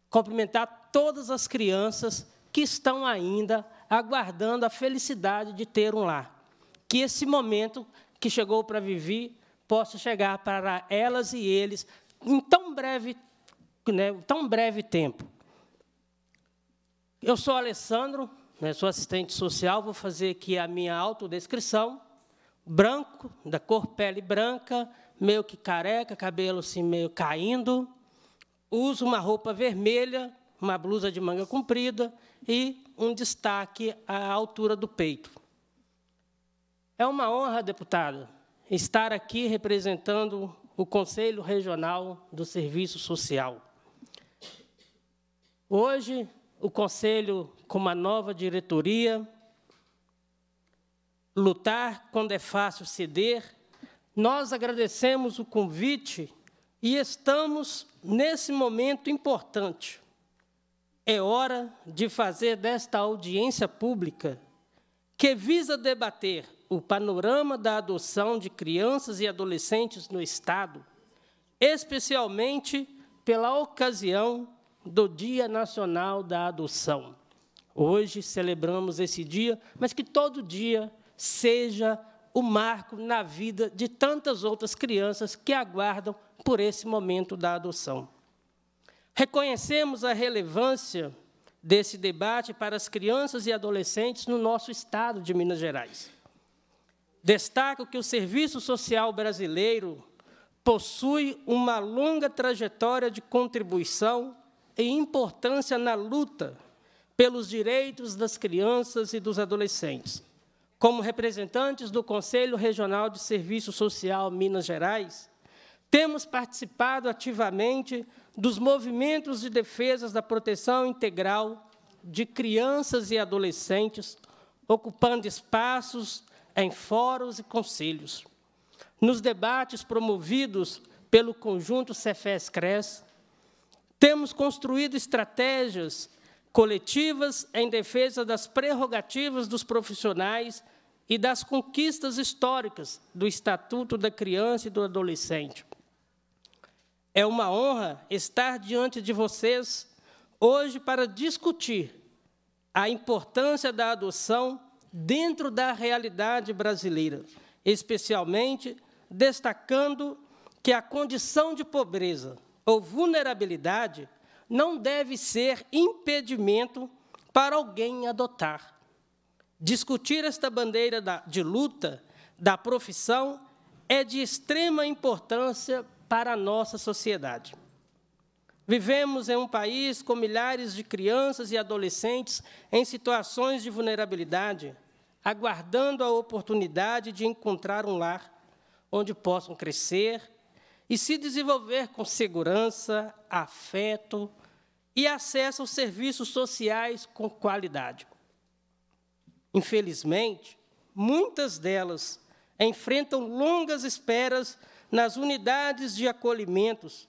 cumprimentar todas as crianças que estão ainda aguardando a felicidade de ter um lar. Que esse momento que chegou para Vivi possa chegar para elas e eles em tão breve, né, tão breve tempo. Eu sou Alessandro, né, sou assistente social, vou fazer aqui a minha autodescrição. Branco, da cor pele branca, meio que careca, cabelo assim meio caindo. Uso uma roupa vermelha, uma blusa de manga comprida e um destaque à altura do peito. É uma honra, deputada, estar aqui representando o Conselho Regional do Serviço Social. Hoje, o Conselho com uma nova diretoria, lutar quando é fácil ceder. Nós agradecemos o convite e estamos nesse momento importante. É hora de fazer desta audiência pública, que visa debater o panorama da adoção de crianças e adolescentes no Estado, especialmente pela ocasião do Dia Nacional da Adoção. Hoje celebramos esse dia, mas que todo dia seja o marco na vida de tantas outras crianças que aguardam por esse momento da adoção. Reconhecemos a relevância desse debate para as crianças e adolescentes no nosso estado de Minas Gerais. Destaco que o Serviço Social Brasileiro possui uma longa trajetória de contribuição e importância na luta pelos direitos das crianças e dos adolescentes. Como representantes do Conselho Regional de Serviço Social Minas Gerais, temos participado ativamente dos movimentos de defesa da proteção integral de crianças e adolescentes, ocupando espaços em fóruns e conselhos. Nos debates promovidos pelo conjunto Cefes-Cres, temos construído estratégias coletivas em defesa das prerrogativas dos profissionais e das conquistas históricas do Estatuto da Criança e do Adolescente. É uma honra estar diante de vocês hoje para discutir a importância da adoção dentro da realidade brasileira, especialmente destacando que a condição de pobreza ou vulnerabilidade não deve ser impedimento para alguém adotar. Discutir esta bandeira de luta da profissão é de extrema importância para a nossa sociedade. Vivemos em um país com milhares de crianças e adolescentes em situações de vulnerabilidade, aguardando a oportunidade de encontrar um lar onde possam crescer e se desenvolver com segurança, afeto e acessam serviços sociais com qualidade. Infelizmente, muitas delas enfrentam longas esperas nas unidades de acolhimentos,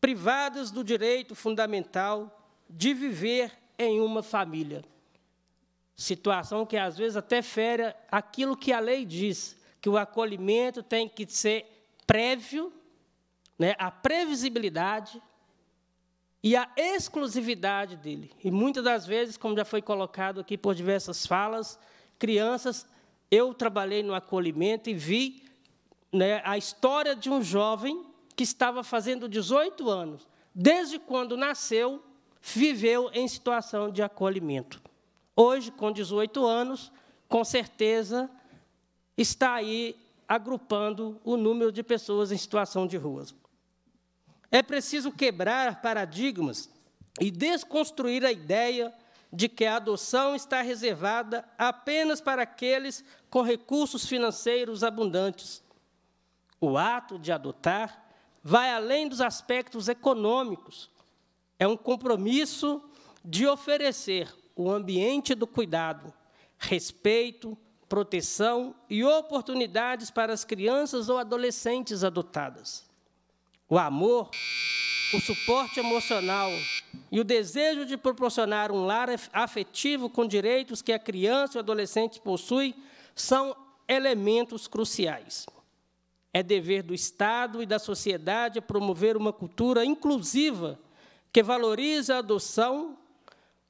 privadas do direito fundamental de viver em uma família. Situação que às vezes até fere aquilo que a lei diz, que o acolhimento tem que ser prévio, né, a previsibilidade e a exclusividade dele. E muitas das vezes, como já foi colocado aqui por diversas falas, crianças, eu trabalhei no acolhimento e vi né, a história de um jovem que estava fazendo 18 anos, desde quando nasceu, viveu em situação de acolhimento. Hoje, com 18 anos, com certeza está aí agrupando o número de pessoas em situação de ruas. É preciso quebrar paradigmas e desconstruir a ideia de que a adoção está reservada apenas para aqueles com recursos financeiros abundantes. O ato de adotar vai além dos aspectos econômicos. É um compromisso de oferecer o ambiente do cuidado, respeito, proteção e oportunidades para as crianças ou adolescentes adotadas. O amor, o suporte emocional e o desejo de proporcionar um lar afetivo com direitos que a criança e o adolescente possui são elementos cruciais. É dever do Estado e da sociedade promover uma cultura inclusiva que valorize a adoção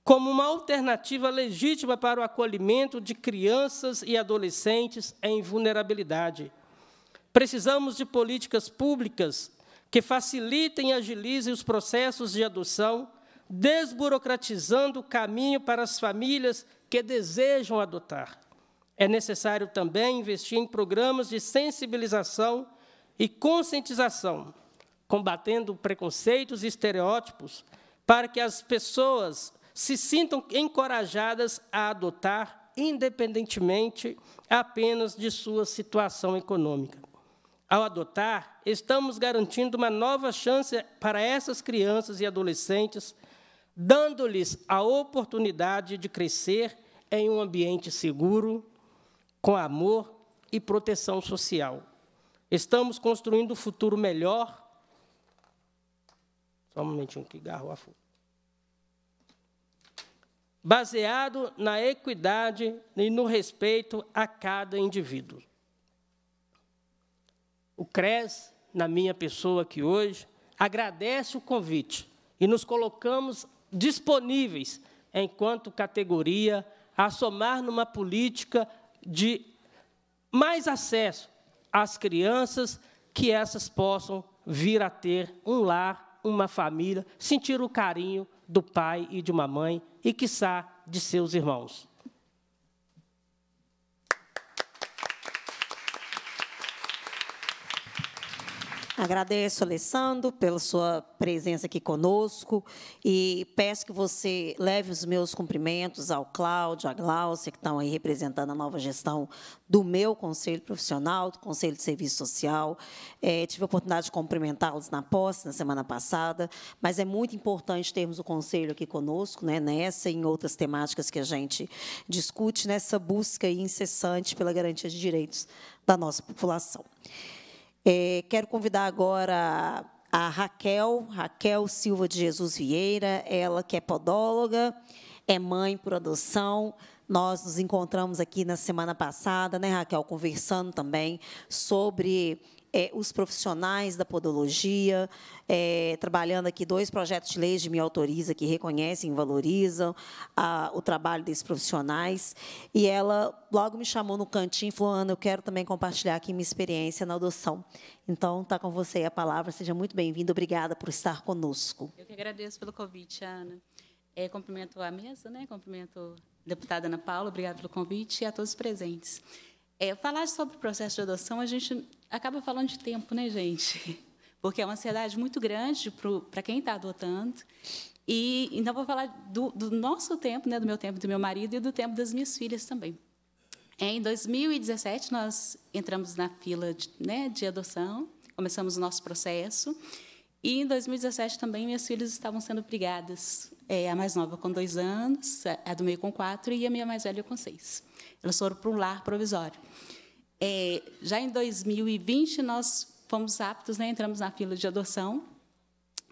como uma alternativa legítima para o acolhimento de crianças e adolescentes em vulnerabilidade. Precisamos de políticas públicas que facilitem e agilizem os processos de adoção, desburocratizando o caminho para as famílias que desejam adotar. É necessário também investir em programas de sensibilização e conscientização, combatendo preconceitos e estereótipos, para que as pessoas se sintam encorajadas a adotar, independentemente apenas de sua situação econômica. Ao adotar, estamos garantindo uma nova chance para essas crianças e adolescentes, dando-lhes a oportunidade de crescer em um ambiente seguro, com amor e proteção social. Estamos construindo um futuro melhor. Só um momentinho que garro a fogo. Baseado na equidade e no respeito a cada indivíduo o CRES, na minha pessoa aqui hoje, agradece o convite e nos colocamos disponíveis, enquanto categoria, a somar numa política de mais acesso às crianças, que essas possam vir a ter um lar, uma família, sentir o carinho do pai e de uma mãe e, quiçá, de seus irmãos. Agradeço, Alessandro, pela sua presença aqui conosco e peço que você leve os meus cumprimentos ao Cláudio, à Glaucia, que estão aí representando a nova gestão do meu Conselho Profissional, do Conselho de Serviço Social. É, tive a oportunidade de cumprimentá-los na posse, na semana passada, mas é muito importante termos o Conselho aqui conosco, né, nessa e em outras temáticas que a gente discute, nessa busca incessante pela garantia de direitos da nossa população. É, quero convidar agora a Raquel, Raquel Silva de Jesus Vieira, ela que é podóloga, é mãe por adoção. Nós nos encontramos aqui na semana passada, né, Raquel, conversando também sobre é, os profissionais da podologia, é, trabalhando aqui dois projetos de lei de Me Autoriza, que reconhecem e valorizam a, o trabalho desses profissionais. E ela logo me chamou no cantinho e falou, Ana, eu quero também compartilhar aqui minha experiência na adoção. Então, está com você a palavra. Seja muito bem-vinda. Obrigada por estar conosco. Eu que agradeço pelo convite, Ana. É, cumprimento a mesa, né? cumprimento a deputada Ana Paula, obrigada pelo convite, e a todos os presentes. É, falar sobre o processo de adoção, a gente acaba falando de tempo, né, gente? Porque é uma ansiedade muito grande para quem está adotando. E então vou falar do, do, nosso tempo, né, do meu tempo, do meu marido e do tempo das minhas filhas também. Em 2017 nós entramos na fila de, né, de adoção, começamos o nosso processo. E em 2017 também minhas filhas estavam sendo brigadas. É, a mais nova com dois anos, a do meio com quatro e a minha mais velha com seis. Elas foram para um lar provisório. É, já em 2020, nós fomos aptos, né, entramos na fila de adoção,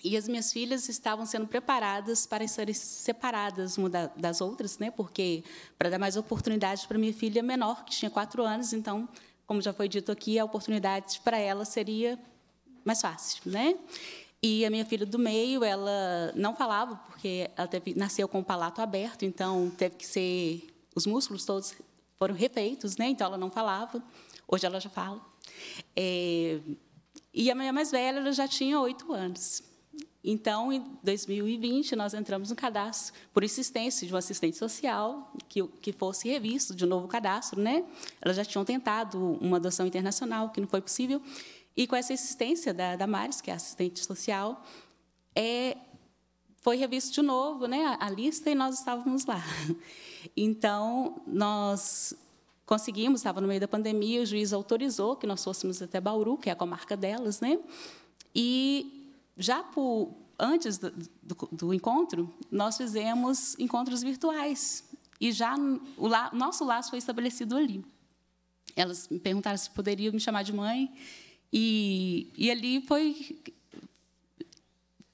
e as minhas filhas estavam sendo preparadas para serem separadas uma das outras, né, porque para dar mais oportunidade para minha filha menor, que tinha quatro anos, então, como já foi dito aqui, a oportunidade para ela seria mais fácil. Né? E a minha filha do meio, ela não falava, porque ela teve, nasceu com o palato aberto, então teve que ser os músculos todos foram refeitos, né? Então ela não falava. Hoje ela já fala. É, e a minha mais velha ela já tinha oito anos. Então, em 2020, nós entramos no cadastro por insistência de um assistente social que, que fosse revisto de novo o cadastro. Né? Elas já tinham tentado uma adoção internacional, que não foi possível. E com essa insistência da, da Maris, que é assistente social, é, foi revisto de novo né, a, a lista e nós estávamos lá. Então, nós conseguimos, estava no meio da pandemia, o juiz autorizou que nós fôssemos até Bauru, que é a comarca delas, né? E já por, antes do, do, do, encontro, nós fizemos encontros virtuais. E já o la, nosso laço foi estabelecido ali. Elas me perguntaram se poderiam me chamar de mãe. E, e ali foi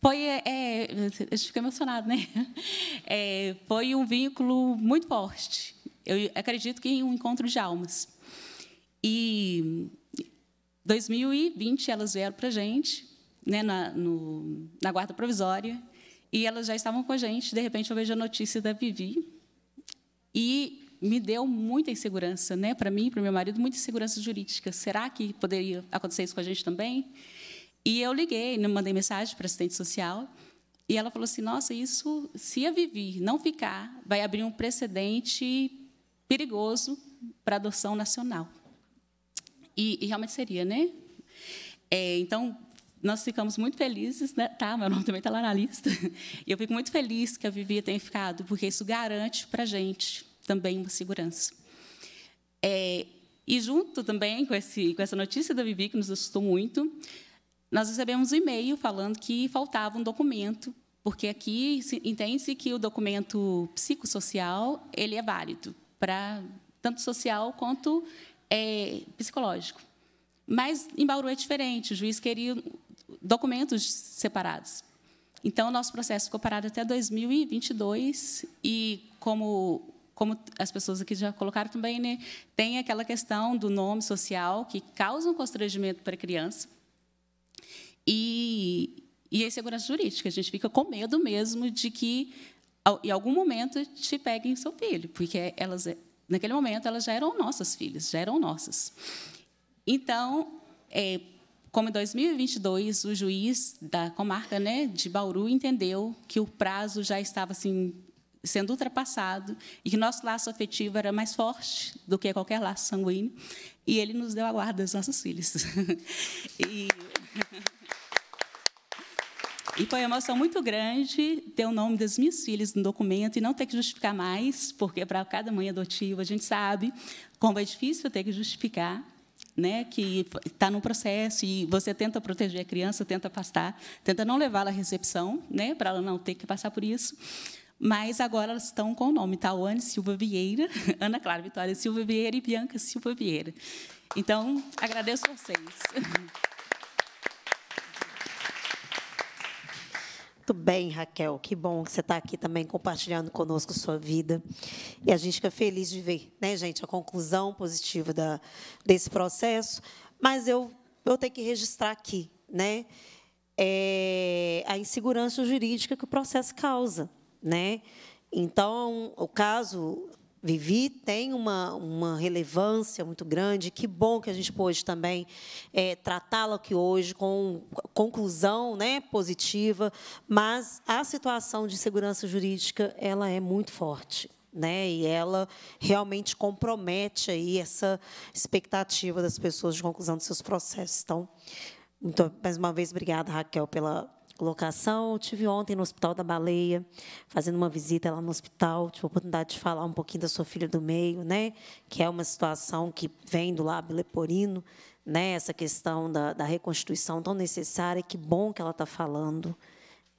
foi é, a é, gente fica emocionado, né? É, foi um vínculo muito forte. Eu acredito que um encontro de almas. E 2020 elas vieram para a gente, né, na, no, na guarda provisória, e elas já estavam com a gente. De repente eu vejo a notícia da Vivi e me deu muita insegurança, né, para mim, para meu marido, muita insegurança jurídica. Será que poderia acontecer isso com a gente também? E eu liguei, né, mandei mensagem para a assistente social, e ela falou assim: Nossa, isso, se a Vivi não ficar, vai abrir um precedente perigoso para adoção nacional. E, e realmente seria, né? É, então, nós ficamos muito felizes, né? tá? Meu nome também está lá na lista. E eu fico muito feliz que a Vivi tenha ficado, porque isso garante para a gente também uma segurança. É, e junto também com, esse, com essa notícia da Vivi, que nos assustou muito, nós recebemos um e-mail falando que faltava um documento, porque aqui entende-se que o documento psicossocial ele é válido para tanto social quanto é, psicológico. Mas em Bauru é diferente, o juiz queria documentos separados. Então, o nosso processo ficou parado até 2022, e como como as pessoas aqui já colocaram também, né, tem aquela questão do nome social que causa um constrangimento para a criança. E, e a insegurança jurídica, a gente fica com medo mesmo de que, em algum momento, te peguem seu filho, porque elas, naquele momento elas já eram nossas filhas, já eram nossas. Então, é, como em 2022 o juiz da comarca, né, de Bauru entendeu que o prazo já estava assim sendo ultrapassado e que nosso laço afetivo era mais forte do que qualquer laço sanguíneo, e ele nos deu a guarda dos nossos filhos. e e então, foi é uma emoção muito grande ter o nome das minhas filhas no documento e não ter que justificar mais, porque é para cada mãe adotiva a gente sabe como é difícil ter que justificar. Né, que está num processo e você tenta proteger a criança, tenta afastar, tenta não levá-la à recepção, né, para ela não ter que passar por isso. Mas agora elas estão com o nome Tawane tá? Silva Vieira, Ana Clara Vitória Silva Vieira e Bianca Silva Vieira. Então, agradeço a vocês. Muito bem, Raquel. Que bom que você está aqui também compartilhando conosco sua vida. E a gente fica feliz de ver, né, gente, a conclusão positiva da, desse processo. Mas eu, eu tenho que registrar aqui, né? É a insegurança jurídica que o processo causa, né? Então, o caso Vivi tem uma, uma relevância muito grande. Que bom que a gente pôde também é, tratá-la aqui hoje com conclusão né, positiva, mas a situação de segurança jurídica ela é muito forte. Né, e ela realmente compromete aí essa expectativa das pessoas de conclusão dos seus processos. Então, mais uma vez, obrigada, Raquel, pela, locação. Eu tive ontem no Hospital da Baleia, fazendo uma visita lá no hospital, tive a oportunidade de falar um pouquinho da sua filha do meio, né? Que é uma situação que vem do lábio leporino, né? Essa questão da, da reconstituição tão necessária. Que bom que ela está falando.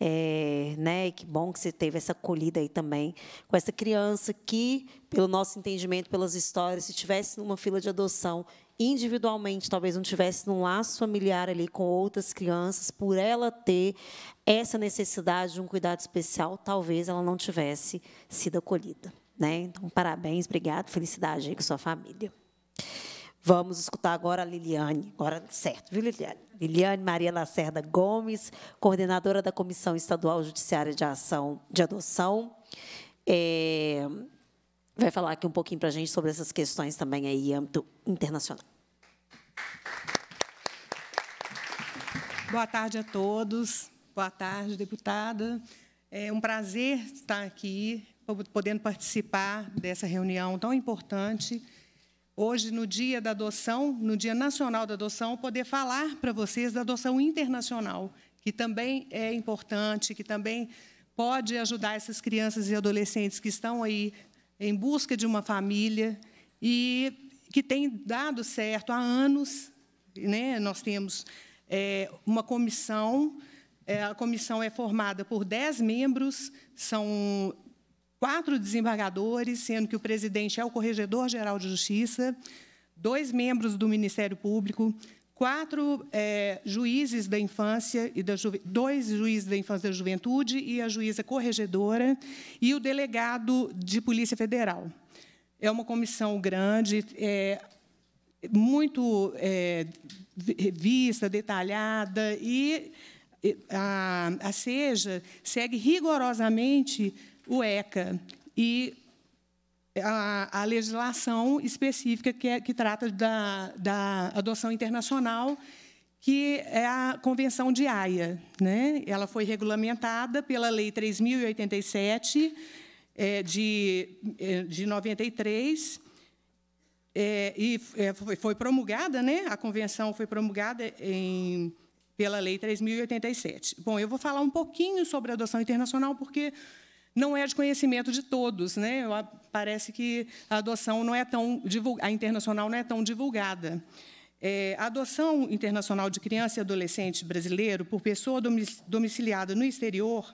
É, né? E que bom que você teve essa acolhida aí também com essa criança que, pelo nosso entendimento, pelas histórias, se tivesse numa fila de adoção, individualmente, talvez não tivesse um laço familiar ali com outras crianças, por ela ter essa necessidade de um cuidado especial, talvez ela não tivesse sido acolhida. Né? Então, parabéns, obrigado, felicidade aí com sua família. Vamos escutar agora a Liliane, agora certo, viu, Liliane? Liliane Maria Lacerda Gomes, coordenadora da Comissão Estadual Judiciária de Ação de Adoção. É, vai falar aqui um pouquinho para a gente sobre essas questões também aí, âmbito internacional. Boa tarde a todos. Boa tarde, deputada. É um prazer estar aqui, podendo participar dessa reunião tão importante. Hoje, no Dia da Adoção, no Dia Nacional da Adoção, poder falar para vocês da adoção internacional, que também é importante, que também pode ajudar essas crianças e adolescentes que estão aí em busca de uma família e que tem dado certo há anos. Né? Nós temos é, uma comissão, é, a comissão é formada por dez membros, são quatro desembargadores, sendo que o presidente é o Corregedor-Geral de Justiça, dois membros do Ministério Público, quatro é, juízes da infância e da dois juízes da infância e da juventude e a juíza corregedora e o delegado de polícia federal. É uma comissão grande, é, muito é, vista, detalhada e a, a SEJA segue rigorosamente o ECA e a, a legislação específica que, é, que trata da, da adoção internacional, que é a Convenção de Haia. Né? Ela foi regulamentada pela Lei 3.087, é, de, é, de 93, é, e é, foi promulgada, né? a Convenção foi promulgada em pela Lei 3.087. Bom, eu vou falar um pouquinho sobre a adoção internacional, porque não é de conhecimento de todos, né? Parece que a adoção não é tão a internacional não é tão divulgada. É, a adoção internacional de criança e adolescente brasileiro por pessoa domiciliada no exterior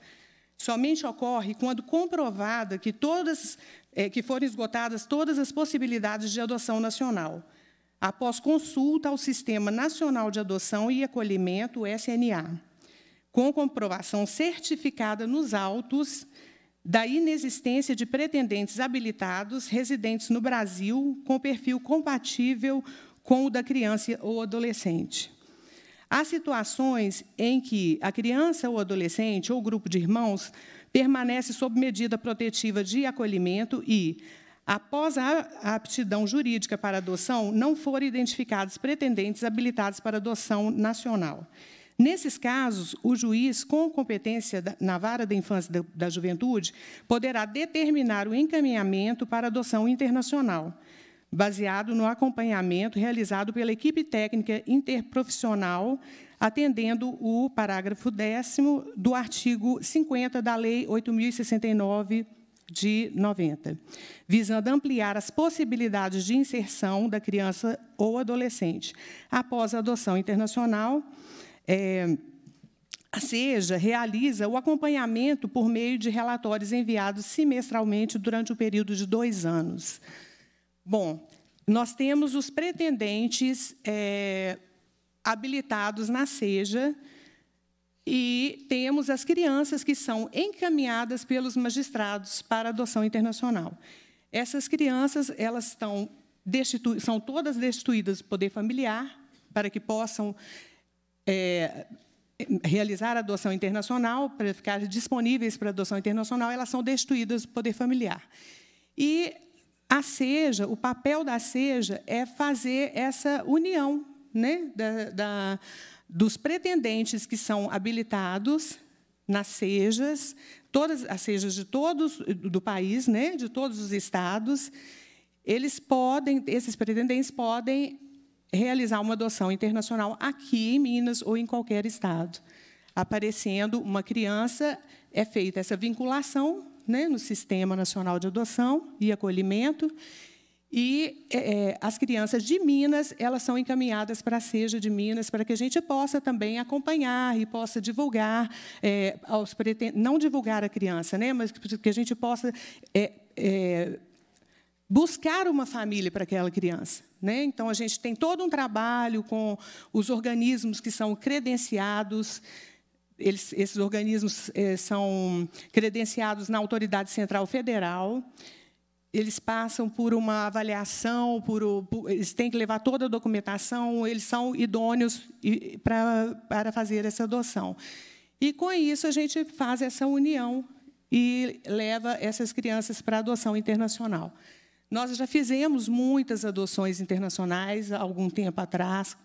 somente ocorre quando comprovada que todas é, que foram esgotadas todas as possibilidades de adoção nacional, após consulta ao Sistema Nacional de Adoção e Acolhimento (SNA), com comprovação certificada nos autos da inexistência de pretendentes habilitados residentes no Brasil com perfil compatível com o da criança ou adolescente. Há situações em que a criança ou adolescente ou grupo de irmãos permanece sob medida protetiva de acolhimento e, após a aptidão jurídica para adoção, não foram identificados pretendentes habilitados para adoção nacional. Nesses casos, o juiz, com competência na vara da infância e da juventude, poderá determinar o encaminhamento para adoção internacional, baseado no acompanhamento realizado pela equipe técnica interprofissional, atendendo o parágrafo 10 do artigo 50 da Lei 8069 de 90, visando ampliar as possibilidades de inserção da criança ou adolescente após a adoção internacional é, a SEJA realiza o acompanhamento por meio de relatórios enviados semestralmente durante o período de dois anos. Bom, nós temos os pretendentes é, habilitados na SEJA e temos as crianças que são encaminhadas pelos magistrados para adoção internacional. Essas crianças, elas estão são todas destituídas do poder familiar para que possam é, realizar adoção internacional, para ficar disponíveis para adoção internacional, elas são destruídas do poder familiar. E a SEJA, o papel da SEJA é fazer essa união né, da, da, dos pretendentes que são habilitados nas SEJAs, todas as SEJAs de todos do país, né, de todos os estados, eles podem, esses pretendentes podem realizar uma adoção internacional aqui em Minas ou em qualquer estado. Aparecendo uma criança, é feita essa vinculação né, no Sistema Nacional de Adoção e Acolhimento, e é, é as crianças de Minas, elas são encaminhadas para a Seja de Minas, para que a gente possa também acompanhar e possa divulgar, é, aos não divulgar a criança, né, mas que a gente possa é, é buscar uma família para aquela criança. Né? Então, a gente tem todo um trabalho com os organismos que são credenciados. Eles, esses organismos eh, são credenciados na Autoridade Central Federal. Eles passam por uma avaliação, por, por, eles têm que levar toda a documentação, eles são idôneos para, para fazer essa adoção. E, com isso, a gente faz essa união e leva essas crianças para adoção internacional. Nós já fizemos muitas adoções internacionais há algum tempo atrás,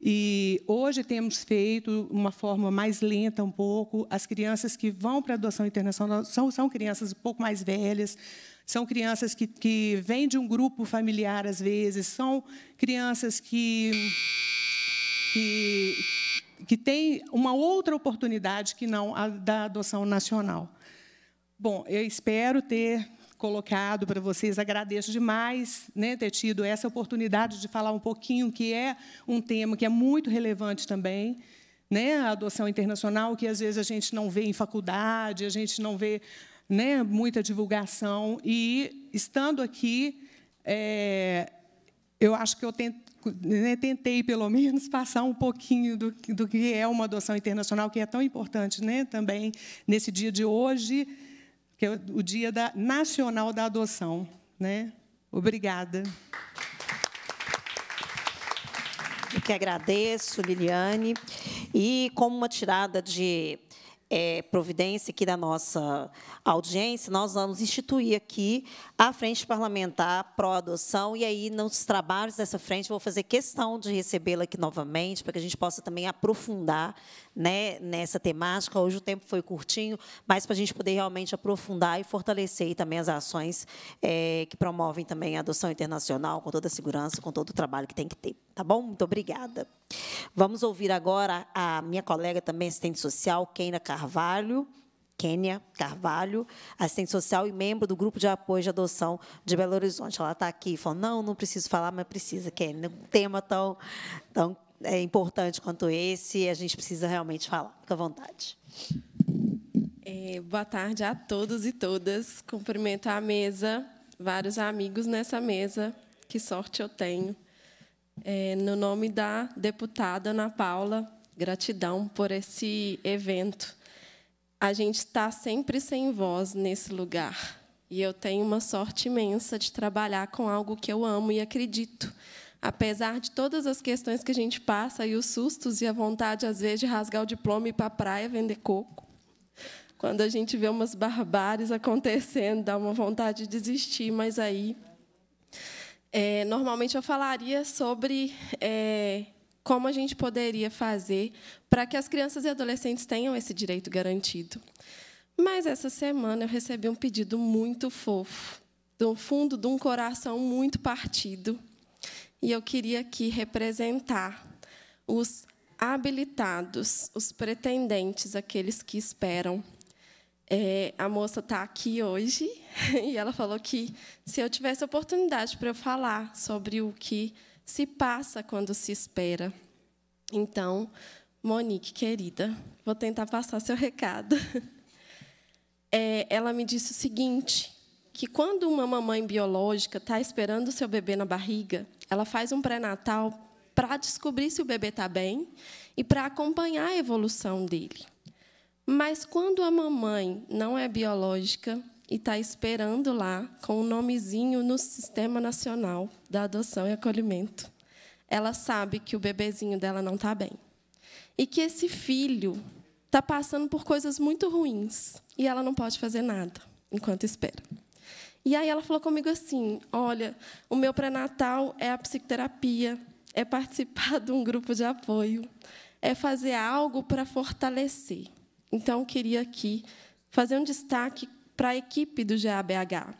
e hoje temos feito uma forma mais lenta um pouco. As crianças que vão para a adoção internacional são, são crianças um pouco mais velhas, são crianças que, que vêm de um grupo familiar, às vezes, são crianças que, que, que têm uma outra oportunidade que não a da adoção nacional. Bom, eu espero ter colocado para vocês. Agradeço demais né, ter tido essa oportunidade de falar um pouquinho, que é um tema que é muito relevante também. Né, a adoção internacional, que às vezes a gente não vê em faculdade, a gente não vê né, muita divulgação. E, estando aqui, é, eu acho que eu tento, né, tentei, pelo menos, passar um pouquinho do, do, que é uma adoção internacional, que é tão importante né, também nesse dia de hoje que é o Dia da, Nacional da Adoção. Né? Obrigada. Eu que agradeço, Liliane. E como uma tirada de é, providência aqui da nossa audiência, nós vamos instituir aqui a Frente Parlamentar Pró-Adoção, e aí, nos trabalhos dessa frente, vou fazer questão de recebê-la aqui novamente, para que a gente possa também aprofundar né, nessa temática. Hoje o tempo foi curtinho, mas para a gente poder realmente aprofundar e fortalecer também as ações é, que promovem também a adoção internacional, com toda a segurança, com todo o trabalho que tem que ter. Tá bom? Muito obrigada. Vamos ouvir agora a minha colega também, assistente social, Keina Carvalho. Kênia Carvalho, assistente social e membro do grupo de apoio de adoção de Belo Horizonte. Ela está aqui e falou: não, não preciso falar, mas precisa, Kênia. Um tema tão, tão é, importante quanto esse, a gente precisa realmente falar. Fica à vontade. É, boa tarde a todos e todas. Cumprimento a mesa, vários amigos nessa mesa. Que sorte eu tenho. É, no nome da deputada Ana Paula, gratidão por esse evento. A gente está sempre sem voz nesse lugar. E eu tenho uma sorte imensa de trabalhar com algo que eu amo e acredito apesar de todas as questões que a gente passa e os sustos e a vontade, às vezes, de rasgar o diploma e ir para a praia vender coco. Quando a gente vê umas barbáries acontecendo, dá uma vontade de desistir, mas aí. É, normalmente eu falaria sobre é, como a gente poderia fazer para que as crianças e adolescentes tenham esse direito garantido. Mas essa semana eu recebi um pedido muito fofo, do fundo de um coração muito partido, e eu queria aqui representar os habilitados, os pretendentes, aqueles que esperam. É, a moça está aqui hoje e ela falou que se eu tivesse oportunidade para eu falar sobre o que se passa quando se espera. Então, Monique, querida, vou tentar passar seu recado. É, ela me disse o seguinte: que quando uma mamãe biológica está esperando o seu bebê na barriga, ela faz um pré-natal para descobrir se o bebê está bem e para acompanhar a evolução dele. Mas quando a mamãe não é biológica e está esperando lá com o um nomezinho no Sistema Nacional da Adoção e Acolhimento, ela sabe que o bebezinho dela não está bem e que esse filho está passando por coisas muito ruins e ela não pode fazer nada enquanto espera. E aí ela falou comigo assim: Olha, o meu pré-natal é a psicoterapia, é participar de um grupo de apoio, é fazer algo para fortalecer. Então, eu queria aqui fazer um destaque para a equipe do GABH.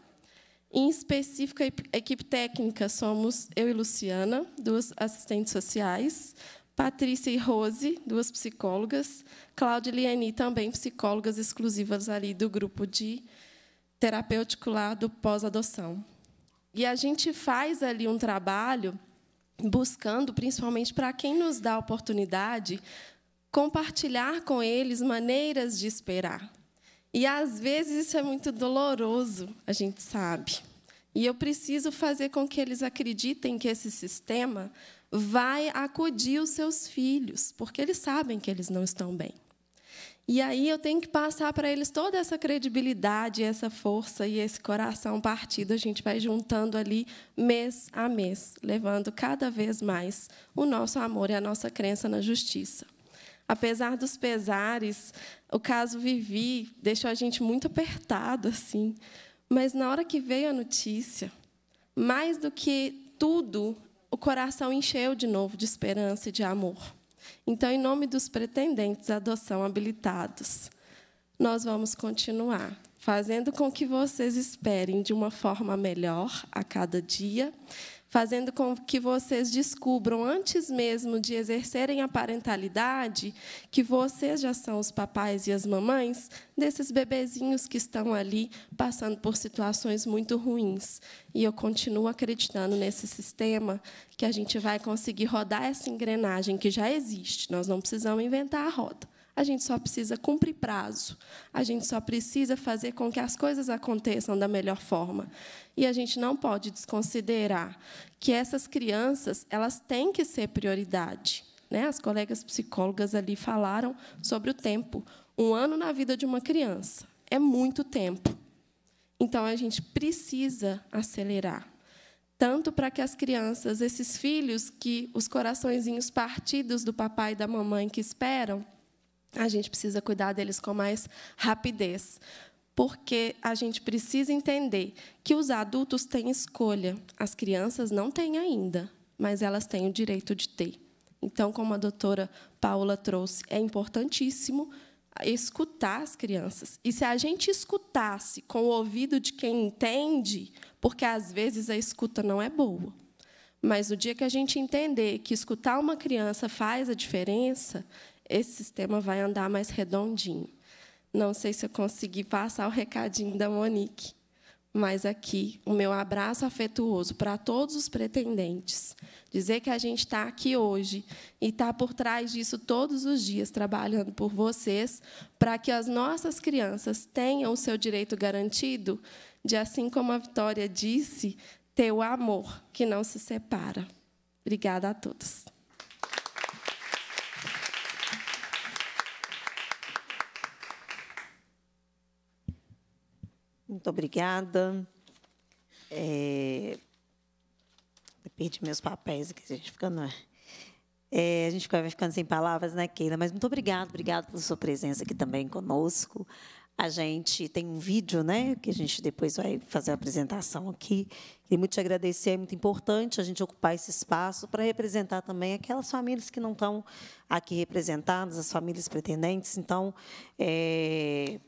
Em específico, a equipe técnica somos eu e Luciana, duas assistentes sociais, Patrícia e Rose, duas psicólogas, Cláudia e Lieni, também psicólogas exclusivas ali do grupo de terapêutico lá do pós-adoção. E a gente faz ali um trabalho buscando, principalmente para quem nos dá a oportunidade, compartilhar com eles maneiras de esperar. E às vezes isso é muito doloroso, a gente sabe. E eu preciso fazer com que eles acreditem que esse sistema vai acudir os seus filhos, porque eles sabem que eles não estão bem. E aí eu tenho que passar para eles toda essa credibilidade, essa força e esse coração partido. A gente vai juntando ali mês a mês, levando cada vez mais o nosso amor e a nossa crença na justiça. Apesar dos pesares, o caso Vivi deixou a gente muito apertado assim. Mas na hora que veio a notícia, mais do que tudo, o coração encheu de novo de esperança e de amor. Então, em nome dos pretendentes à adoção habilitados, nós vamos continuar fazendo com que vocês esperem de uma forma melhor a cada dia fazendo com que vocês descubram, antes mesmo de exercerem a parentalidade, que vocês já são os papais e as mamães desses bebezinhos que estão ali passando por situações muito ruins. E eu continuo acreditando nesse sistema que a gente vai conseguir rodar essa engrenagem que já existe. Nós não precisamos inventar a roda. A gente só precisa cumprir prazo. A gente só precisa fazer com que as coisas aconteçam da melhor forma. E a gente não pode desconsiderar que essas crianças, elas têm que ser prioridade. Né? As colegas psicólogas ali falaram sobre o tempo. Um ano na vida de uma criança é muito tempo. Então a gente precisa acelerar tanto para que as crianças, esses filhos que os coraçõezinhos partidos do papai e da mamãe que esperam, a gente precisa cuidar deles com mais rapidez, porque a gente precisa entender que os adultos têm escolha, as crianças não têm ainda, mas elas têm o direito de ter. Então, como a doutora Paula trouxe, é importantíssimo escutar as crianças. E se a gente escutasse com o ouvido de quem entende, porque às vezes a escuta não é boa, mas o dia que a gente entender que escutar uma criança faz a diferença, esse sistema vai andar mais redondinho. Não sei se eu consegui passar o recadinho da Monique, mas aqui o meu abraço afetuoso para todos os pretendentes. Dizer que a gente está aqui hoje e está por trás disso todos os dias, trabalhando por vocês, para que as nossas crianças tenham o seu direito garantido de, assim como a Vitória disse, ter o amor que não se separa. Obrigada a todos. Muito obrigada. É... Perdi meus papéis aqui, a gente ficando É, a gente vai ficando sem palavras, né, Keila? Mas muito obrigado, obrigado pela sua presença aqui também conosco. A gente tem um vídeo, né, que a gente depois vai fazer a apresentação aqui. Queria muito te agradecer, é muito importante a gente ocupar esse espaço para representar também aquelas famílias que não estão aqui representadas, as famílias pretendentes. Então, é,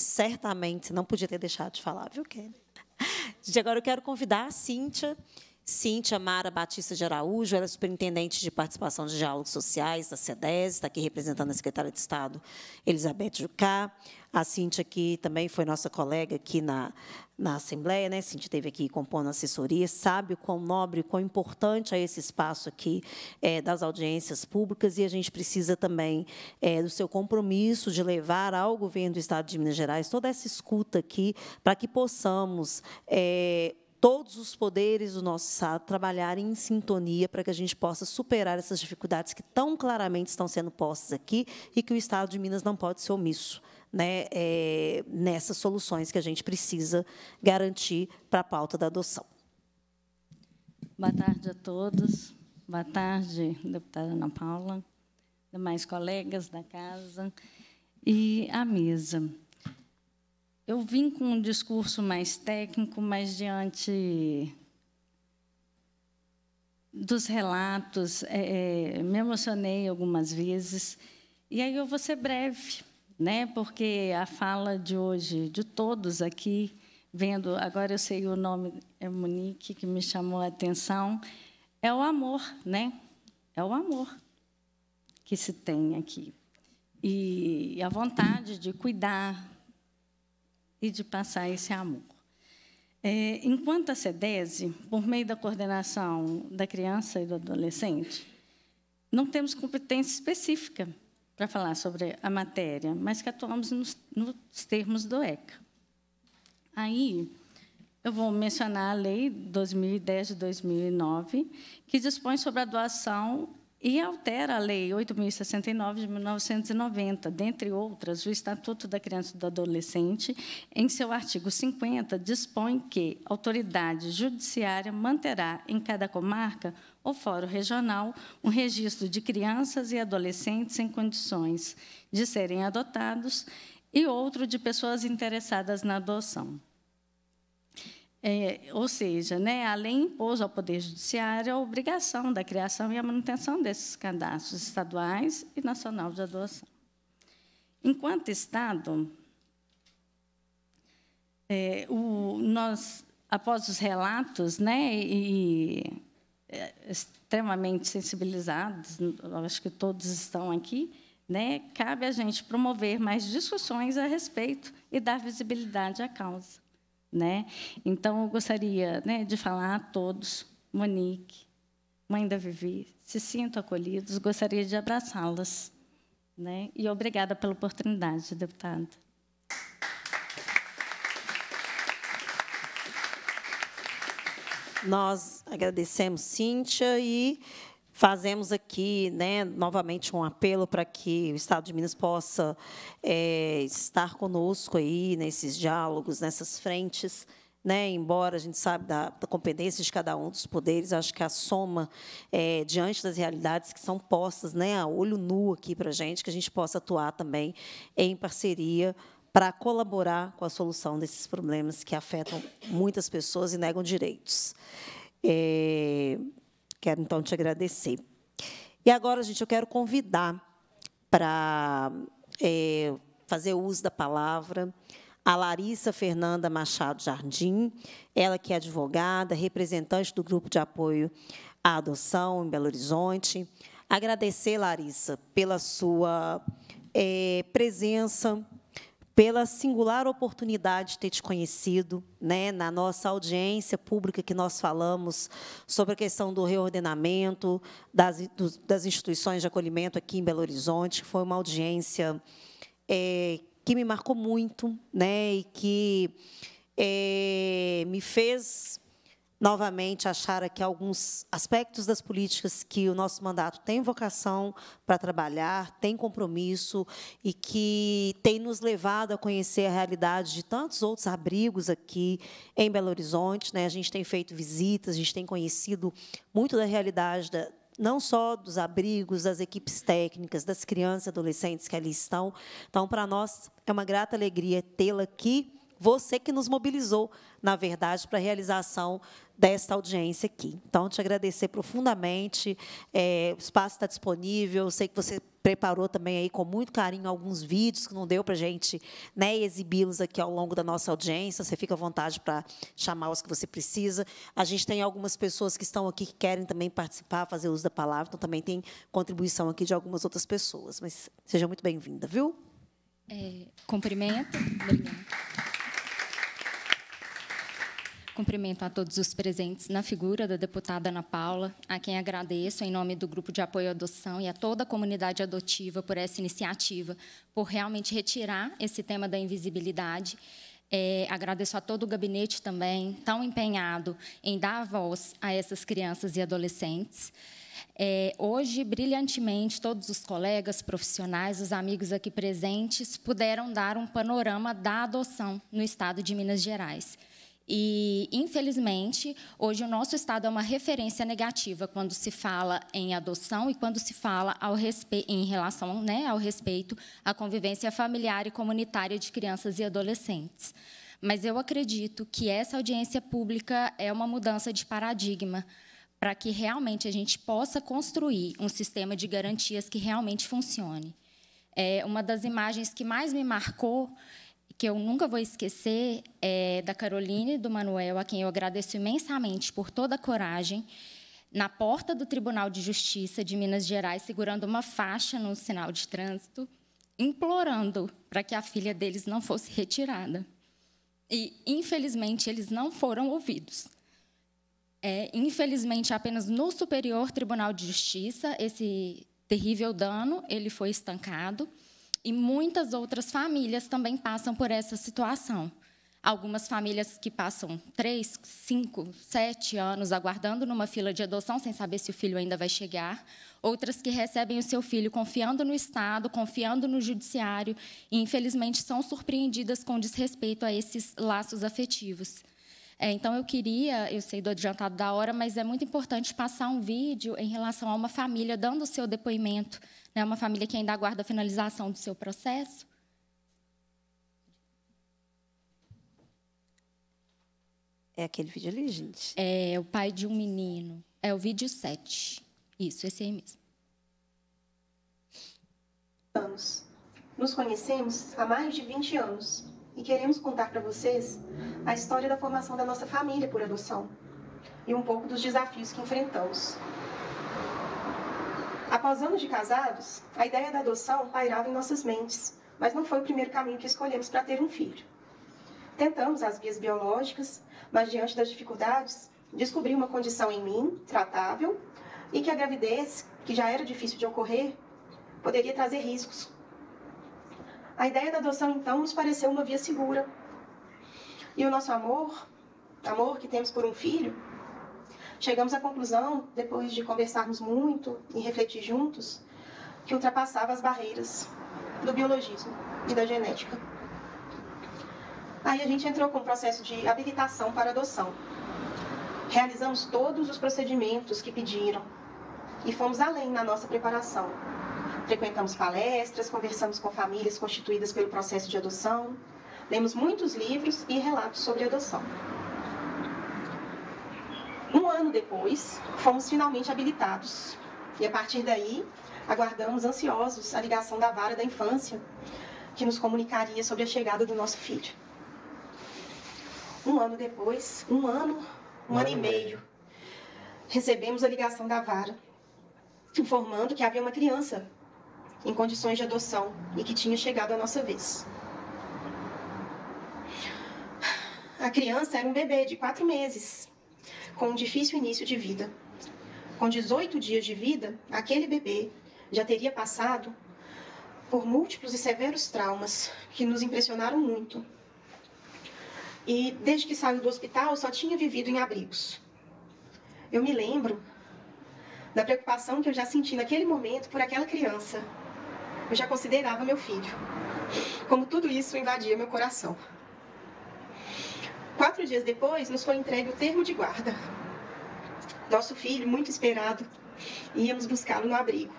certamente não podia ter deixado de falar, viu, Kelly? agora eu quero convidar a Cíntia, Cíntia Mara Batista de Araújo, ela é superintendente de participação de diálogos sociais da SEDES, está aqui representando a secretária de Estado, Elizabeth Jucá. A Cintia aqui também foi nossa colega aqui na, na Assembleia, né? Cintia esteve aqui compondo assessoria, sabe o quão nobre, quão importante é esse espaço aqui é, das audiências públicas e a gente precisa também é, do seu compromisso de levar ao governo do Estado de Minas Gerais toda essa escuta aqui para que possamos é, todos os poderes do nosso Estado trabalharem em sintonia para que a gente possa superar essas dificuldades que tão claramente estão sendo postas aqui e que o Estado de Minas não pode ser omisso né, é, nessas soluções que a gente precisa garantir para a pauta da adoção. Boa tarde a todos. Boa tarde, deputada Ana Paula, demais colegas da casa e a mesa. Eu vim com um discurso mais técnico, mas diante dos relatos, é, é me emocionei algumas vezes, e aí eu vou ser breve né? Porque a fala de hoje, de todos aqui, vendo, agora eu sei o nome é Monique que me chamou a atenção, é o amor, né? É o amor que se tem aqui. E a vontade de cuidar e de passar esse amor. É, enquanto a CEDESE, por meio da coordenação da criança e do adolescente, não temos competência específica para falar sobre a matéria, mas que atuamos nos, nos termos do ECA. Aí, eu vou mencionar a Lei 2010 de 2009, que dispõe sobre a doação e altera a Lei 8.069 de 1990, dentre outras, o Estatuto da Criança e do Adolescente, em seu artigo 50, dispõe que a autoridade judiciária manterá em cada comarca ou fórum regional, um registro de crianças e adolescentes em condições de serem adotados e outro de pessoas interessadas na adoção. É, ou seja, né, a lei impôs ao Poder Judiciário a obrigação da criação e a manutenção desses cadastros estaduais e nacional de adoção. Enquanto Estado, é, o, nós, após os relatos né, e é, extremamente sensibilizados, acho que todos estão aqui, né? cabe a gente promover mais discussões a respeito e dar visibilidade à causa. Né? Então, eu gostaria né, de falar a todos, Monique, mãe da Vivi, se sintam acolhidos, gostaria de abraçá-las. Né? E obrigada pela oportunidade, deputada. Nós agradecemos Cíntia e fazemos aqui, né, novamente um apelo para que o Estado de Minas possa é, estar conosco aí nesses diálogos, nessas frentes. Né, embora a gente sabe da, da, competência de cada um dos poderes, acho que a soma é, diante das realidades que são postas né, a olho nu aqui para a gente, que a gente possa atuar também em parceria para colaborar com a solução desses problemas que afetam muitas pessoas e negam direitos. É, quero, então, te agradecer. E agora, gente, eu quero convidar para é, fazer uso da palavra a Larissa Fernanda Machado Jardim, ela que é advogada, representante do Grupo de Apoio à Adoção em Belo Horizonte. Agradecer, Larissa, pela sua é, presença, pela singular oportunidade de ter te conhecido, né, na nossa audiência pública que nós falamos sobre a questão do reordenamento das, do, das instituições de acolhimento aqui em Belo Horizonte, que foi uma audiência é, que me marcou muito, né, e que é, me fez novamente achar aqui alguns aspectos das políticas que o nosso mandato tem vocação para trabalhar, tem compromisso e que tem nos levado a conhecer a realidade de tantos outros abrigos aqui em Belo Horizonte. Né? A gente tem feito visitas, a gente tem conhecido muito da realidade da, não só dos abrigos, das equipes técnicas, das crianças e adolescentes que ali estão. Então, para nós, é uma grata alegria tê-la aqui você que nos mobilizou, na verdade, para a realização desta audiência aqui. Então, te agradecer profundamente. É, o espaço está disponível. Eu sei que você preparou também aí com muito carinho alguns vídeos que não deu para a gente né, exibi-los aqui ao longo da nossa audiência. Você fica à vontade para chamar os que você precisa. A gente tem algumas pessoas que estão aqui que querem também participar, fazer uso da palavra. Então, também tem contribuição aqui de algumas outras pessoas. Mas seja muito bem-vinda, viu? É, cumprimento. Obrigada. Cumprimento a todos os presentes na figura da deputada Ana Paula, a quem agradeço em nome do Grupo de Apoio à Adoção e a toda a comunidade adotiva por essa iniciativa, por realmente retirar esse tema da invisibilidade. É, agradeço a todo o gabinete também, tão empenhado em dar voz a essas crianças e adolescentes. É, hoje, brilhantemente, todos os colegas profissionais, os amigos aqui presentes, puderam dar um panorama da adoção no estado de Minas Gerais. E, infelizmente, hoje o nosso Estado é uma referência negativa quando se fala em adoção e quando se fala ao em relação né, ao respeito à convivência familiar e comunitária de crianças e adolescentes. Mas eu acredito que essa audiência pública é uma mudança de paradigma para que realmente a gente possa construir um sistema de garantias que realmente funcione. É, uma das imagens que mais me marcou que eu nunca vou esquecer é da Caroline e do Manuel, a quem eu agradeço imensamente por toda a coragem, na porta do Tribunal de Justiça de Minas Gerais, segurando uma faixa no sinal de trânsito, implorando para que a filha deles não fosse retirada. E, infelizmente, eles não foram ouvidos. É, infelizmente, apenas no Superior Tribunal de Justiça, esse terrível dano ele foi estancado e muitas outras famílias também passam por essa situação. Algumas famílias que passam três, cinco, sete anos aguardando numa fila de adoção sem saber se o filho ainda vai chegar. Outras que recebem o seu filho confiando no Estado, confiando no judiciário e, infelizmente, são surpreendidas com desrespeito a esses laços afetivos. É, então, eu queria, eu sei do adiantado da hora, mas é muito importante passar um vídeo em relação a uma família dando o seu depoimento né, uma família que ainda aguarda a finalização do seu processo. É aquele vídeo ali, gente? É, o pai de um menino. É o vídeo 7. Isso, esse aí mesmo. Anos. Nos conhecemos há mais de 20 anos e queremos contar para vocês a história da formação da nossa família por adoção e um pouco dos desafios que enfrentamos. Após anos de casados, a ideia da adoção pairava em nossas mentes, mas não foi o primeiro caminho que escolhemos para ter um filho. Tentamos as vias biológicas, mas diante das dificuldades, descobri uma condição em mim, tratável, e que a gravidez, que já era difícil de ocorrer, poderia trazer riscos. A ideia da adoção, então, nos pareceu uma via segura. E o nosso amor, amor que temos por um filho, Chegamos à conclusão, depois de conversarmos muito e refletir juntos, que ultrapassava as barreiras do biologismo e da genética. Aí a gente entrou com o processo de habilitação para adoção. Realizamos todos os procedimentos que pediram e fomos além na nossa preparação. Frequentamos palestras, conversamos com famílias constituídas pelo processo de adoção, lemos muitos livros e relatos sobre adoção. Um ano depois, fomos finalmente habilitados. E a partir daí, aguardamos ansiosos a ligação da vara da infância, que nos comunicaria sobre a chegada do nosso filho. Um ano depois, um ano, um, um ano, ano e meio, meio, recebemos a ligação da vara, informando que havia uma criança em condições de adoção e que tinha chegado a nossa vez. A criança era um bebê de quatro meses, com um difícil início de vida. Com 18 dias de vida, aquele bebê já teria passado por múltiplos e severos traumas que nos impressionaram muito. E desde que saiu do hospital, só tinha vivido em abrigos. Eu me lembro da preocupação que eu já senti naquele momento por aquela criança. Eu já considerava meu filho. Como tudo isso invadia meu coração. Quatro dias depois, nos foi entregue o termo de guarda. Nosso filho, muito esperado, íamos buscá-lo no abrigo.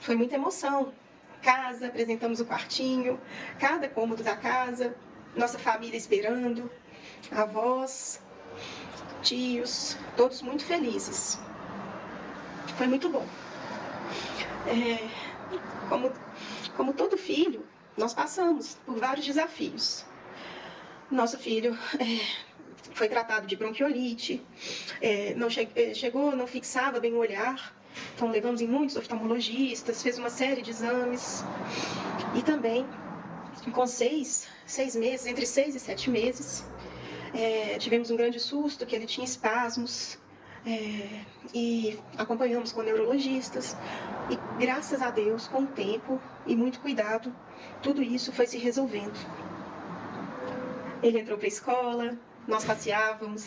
Foi muita emoção. Casa, apresentamos o quartinho, cada cômodo da casa, nossa família esperando, avós, tios, todos muito felizes. Foi muito bom. É, como, como todo filho, nós passamos por vários desafios nosso filho é, foi tratado de bronquiolite, é, não che é, chegou, não fixava bem o olhar, então levamos em muitos oftalmologistas, fez uma série de exames e também com seis, seis meses, entre seis e sete meses, é, tivemos um grande susto que ele tinha espasmos é, e acompanhamos com neurologistas e graças a Deus com o tempo e muito cuidado tudo isso foi se resolvendo ele entrou para a escola, nós passeávamos,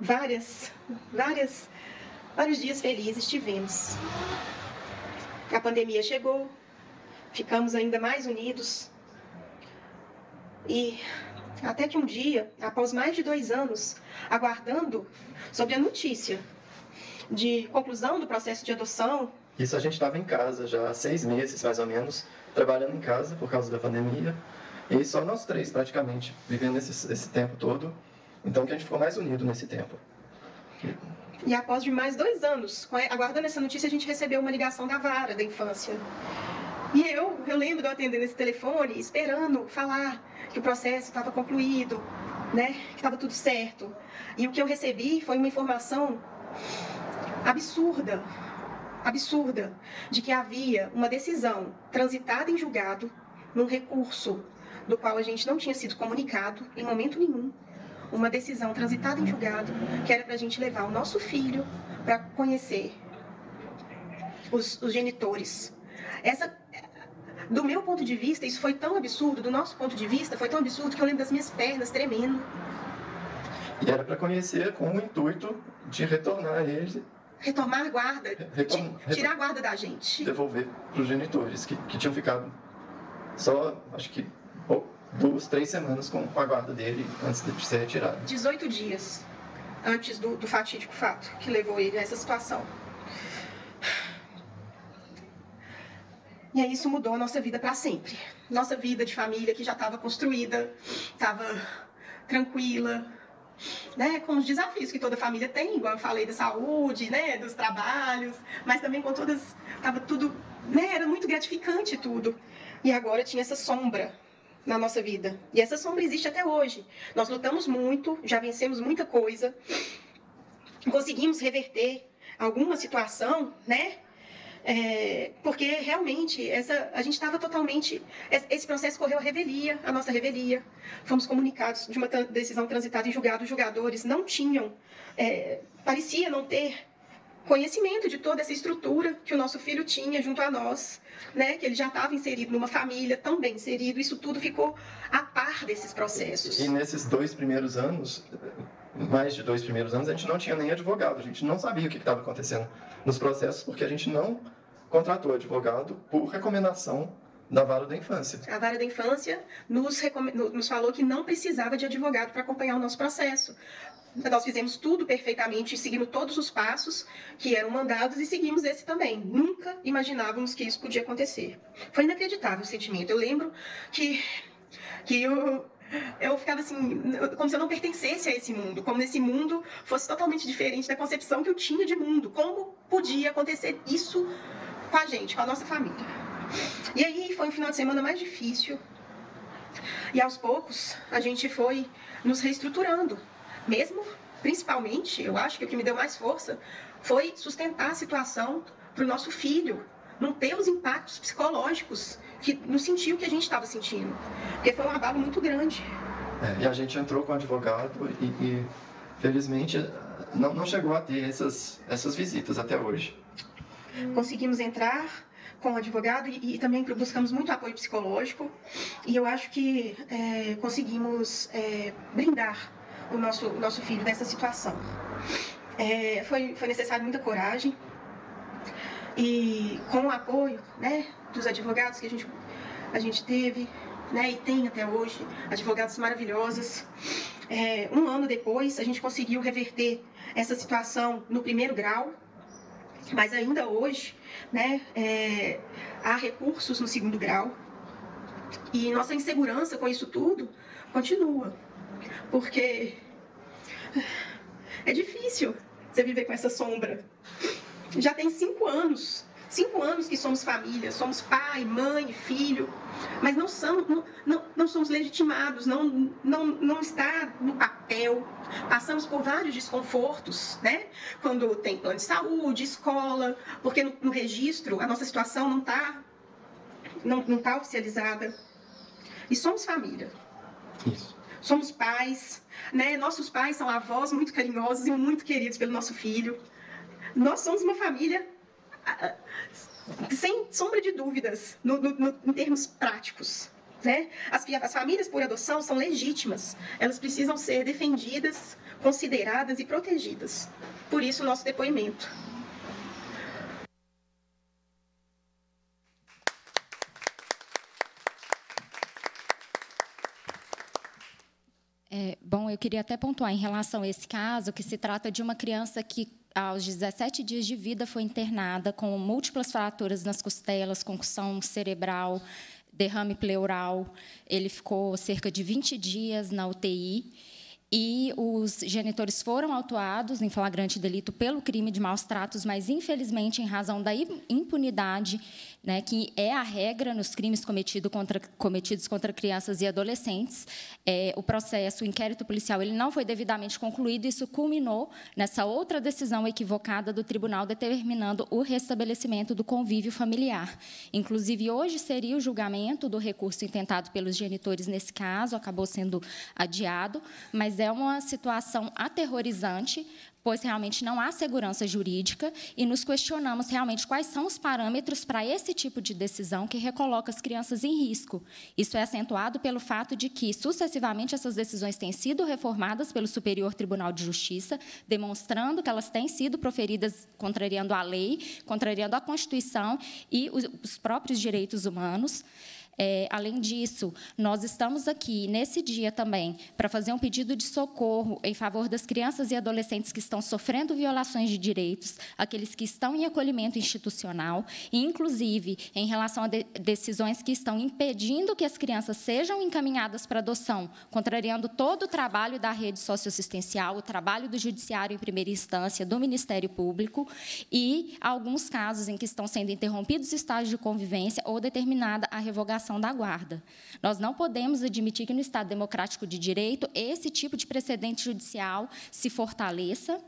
várias, várias, vários dias felizes tivemos. A pandemia chegou, ficamos ainda mais unidos. E até que um dia, após mais de dois anos, aguardando sobre a notícia de conclusão do processo de adoção. Isso a gente estava em casa já há seis meses, mais ou menos, trabalhando em casa por causa da pandemia. E só nós três, praticamente, vivendo esse, esse tempo todo. Então que a gente ficou mais unido nesse tempo. E após de mais dois anos, aguardando essa notícia, a gente recebeu uma ligação da vara da infância. E eu, eu lembro de eu atendendo esse telefone, esperando falar que o processo estava concluído, né? Que estava tudo certo. E o que eu recebi foi uma informação absurda, absurda, de que havia uma decisão transitada em julgado num recurso do qual a gente não tinha sido comunicado em momento nenhum. Uma decisão transitada em julgado, que era para a gente levar o nosso filho para conhecer os, os genitores. Essa, do meu ponto de vista, isso foi tão absurdo, do nosso ponto de vista, foi tão absurdo que eu lembro das minhas pernas tremendo. E era para conhecer com o intuito de retornar ele retomar guarda, Retom, tirar a guarda da gente. Devolver para os genitores que, que tinham ficado só, acho que, duas, três semanas com a guarda dele antes de ser retirado. 18 dias antes do, do fatídico fato que levou ele a essa situação. E aí isso mudou a nossa vida para sempre. Nossa vida de família que já estava construída, estava tranquila, né, com os desafios que toda família tem, igual eu falei da saúde, né, dos trabalhos, mas também com todas, estava tudo, né, era muito gratificante tudo. E agora tinha essa sombra na nossa vida. E essa sombra existe até hoje. Nós lutamos muito, já vencemos muita coisa, conseguimos reverter alguma situação, né? É, porque realmente essa, a gente estava totalmente. Esse processo correu a revelia, a nossa revelia. Fomos comunicados de uma decisão transitada em julgado. Os julgadores não tinham, é, parecia não ter conhecimento de toda essa estrutura que o nosso filho tinha junto a nós, né? Que ele já estava inserido numa família tão bem inserido, isso tudo ficou a par desses processos. E, e nesses dois primeiros anos, mais de dois primeiros anos, a gente não tinha nem advogado, a gente não sabia o que estava acontecendo nos processos, porque a gente não contratou advogado por recomendação da vara da infância. A vara da infância nos, nos falou que não precisava de advogado para acompanhar o nosso processo, então, nós fizemos tudo perfeitamente, seguindo todos os passos que eram mandados e seguimos esse também. Nunca imaginávamos que isso podia acontecer. Foi inacreditável o sentimento. Eu lembro que, que eu, eu ficava assim, como se eu não pertencesse a esse mundo, como esse mundo fosse totalmente diferente da concepção que eu tinha de mundo. Como podia acontecer isso com a gente, com a nossa família? E aí foi um final de semana mais difícil. E aos poucos a gente foi nos reestruturando mesmo, principalmente, eu acho que o que me deu mais força foi sustentar a situação para o nosso filho, não ter os impactos psicológicos que não sentiu que a gente estava sentindo, porque foi um abalo muito grande. É, e a gente entrou com o advogado e, e felizmente não, não, chegou a ter essas, essas visitas até hoje. Conseguimos entrar com o advogado e, e também buscamos muito apoio psicológico e eu acho que é, conseguimos é, brindar o nosso, o nosso filho nessa situação. É, foi, foi necessário muita coragem e com o apoio né, dos advogados que a gente, a gente teve né, e tem até hoje, advogados maravilhosas. É, um ano depois, a gente conseguiu reverter essa situação no primeiro grau, mas ainda hoje né, é, há recursos no segundo grau. E nossa insegurança com isso tudo continua. Porque é difícil você viver com essa sombra. Já tem cinco anos. Cinco anos que somos família, somos pai, mãe, filho, mas não, são, não, não, não somos legitimados, não, não, não está no papel. Passamos por vários desconfortos, né? Quando tem plano de saúde, escola, porque no, no registro a nossa situação não está não, não tá oficializada. E somos família. Isso somos pais, né? Nossos pais são avós muito carinhosos e muito queridos pelo nosso filho. Nós somos uma família sem sombra de dúvidas no, no, no, em termos práticos. Né? As, as famílias por adoção são legítimas, elas precisam ser defendidas, consideradas e protegidas. Por isso, nosso depoimento. É, bom, eu queria até pontuar em relação a esse caso que se trata de uma criança que aos 17 dias de vida foi internada com múltiplas fraturas nas costelas, concussão cerebral, derrame pleural. Ele ficou cerca de 20 dias na UTI. E os genitores foram autuados em flagrante delito pelo crime de maus tratos, mas, infelizmente, em razão da impunidade, né, que é a regra nos crimes cometido contra, cometidos contra crianças e adolescentes. É, o processo, o inquérito policial, ele não foi devidamente concluído, isso culminou nessa outra decisão equivocada do tribunal determinando o restabelecimento do convívio familiar. Inclusive, hoje seria o julgamento do recurso intentado pelos genitores nesse caso, acabou sendo adiado, mas é uma situação aterrorizante pois realmente não há segurança jurídica e nos questionamos realmente quais são os parâmetros para esse tipo de decisão que recoloca as crianças em risco. Isso é acentuado pelo fato de que, sucessivamente, essas decisões têm sido reformadas pelo Superior Tribunal de Justiça, demonstrando que elas têm sido proferidas contrariando a lei, contrariando a Constituição e os próprios direitos humanos. É, além disso, nós estamos aqui nesse dia também para fazer um pedido de socorro em favor das crianças e adolescentes que estão sofrendo violações de direitos, aqueles que estão em acolhimento institucional, e, inclusive em relação a de decisões que estão impedindo que as crianças sejam encaminhadas para adoção, contrariando todo o trabalho da rede socioassistencial, o trabalho do judiciário em primeira instância, do Ministério Público, e alguns casos em que estão sendo interrompidos estágios de convivência ou determinada a revogação da guarda. Nós não podemos admitir que no Estado democrático de direito esse tipo de precedente judicial se fortaleça.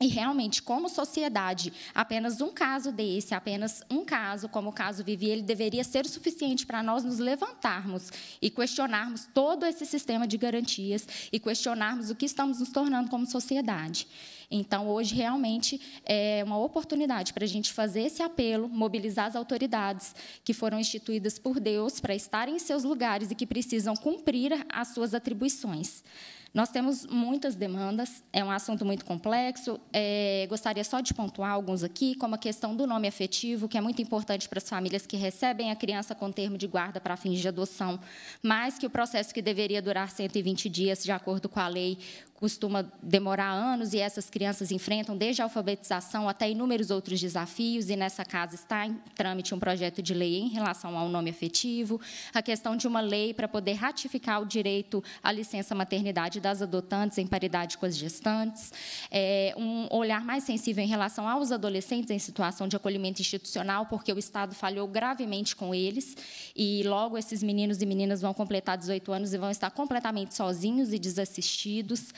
E realmente, como sociedade, apenas um caso desse, apenas um caso, como o caso Vivi, ele deveria ser o suficiente para nós nos levantarmos e questionarmos todo esse sistema de garantias e questionarmos o que estamos nos tornando como sociedade. Então, hoje, realmente, é uma oportunidade para a gente fazer esse apelo, mobilizar as autoridades que foram instituídas por Deus para estarem em seus lugares e que precisam cumprir as suas atribuições. Nós temos muitas demandas, é um assunto muito complexo. É, gostaria só de pontuar alguns aqui, como a questão do nome afetivo, que é muito importante para as famílias que recebem a criança com termo de guarda para fins de adoção, mas que o processo que deveria durar 120 dias, de acordo com a lei, costuma demorar anos e essas crianças enfrentam desde a alfabetização até inúmeros outros desafios e nessa casa está em trâmite um projeto de lei em relação ao nome afetivo, a questão de uma lei para poder ratificar o direito à licença maternidade das adotantes em paridade com as gestantes, é, um olhar mais sensível em relação aos adolescentes em situação de acolhimento institucional, porque o Estado falhou gravemente com eles e logo esses meninos e meninas vão completar 18 anos e vão estar completamente sozinhos e desassistidos.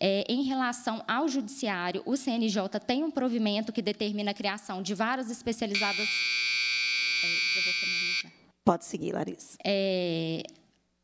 É, em relação ao judiciário, o CNJ tem um provimento que determina a criação de varas especializadas. É, Pode seguir, Larissa. É,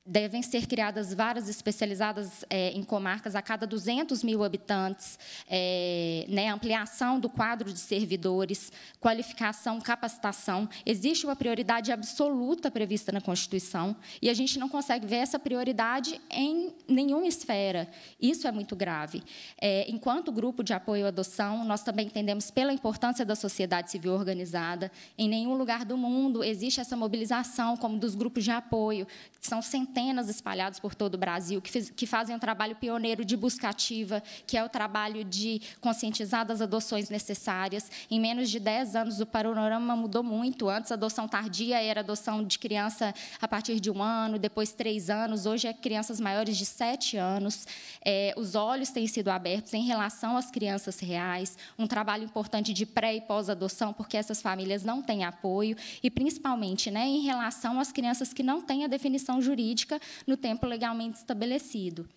devem ser criadas varas especializadas é, em comarcas a cada 200 mil habitantes, é, né, ampliação do quadro de servidores, qualificação, capacitação. Existe uma prioridade absoluta prevista na Constituição e a gente não consegue ver essa prioridade em nenhuma esfera. Isso é muito grave. É, enquanto grupo de apoio à adoção, nós também entendemos pela importância da sociedade civil organizada. Em nenhum lugar do mundo existe essa mobilização como dos grupos de apoio, que são centenas centenas espalhados por todo o Brasil, que, que fazem um trabalho pioneiro de busca ativa, que é o trabalho de conscientizar das adoções necessárias. Em menos de 10 anos, o panorama mudou muito. Antes, a adoção tardia era adoção de criança a partir de um ano, depois três anos. Hoje, é crianças maiores de sete anos. É, os olhos têm sido abertos em relação às crianças reais. Um trabalho importante de pré e pós-adoção, porque essas famílias não têm apoio. E, principalmente, né, em relação às crianças que não têm a definição jurídica jurídica no tempo legalmente estabelecido.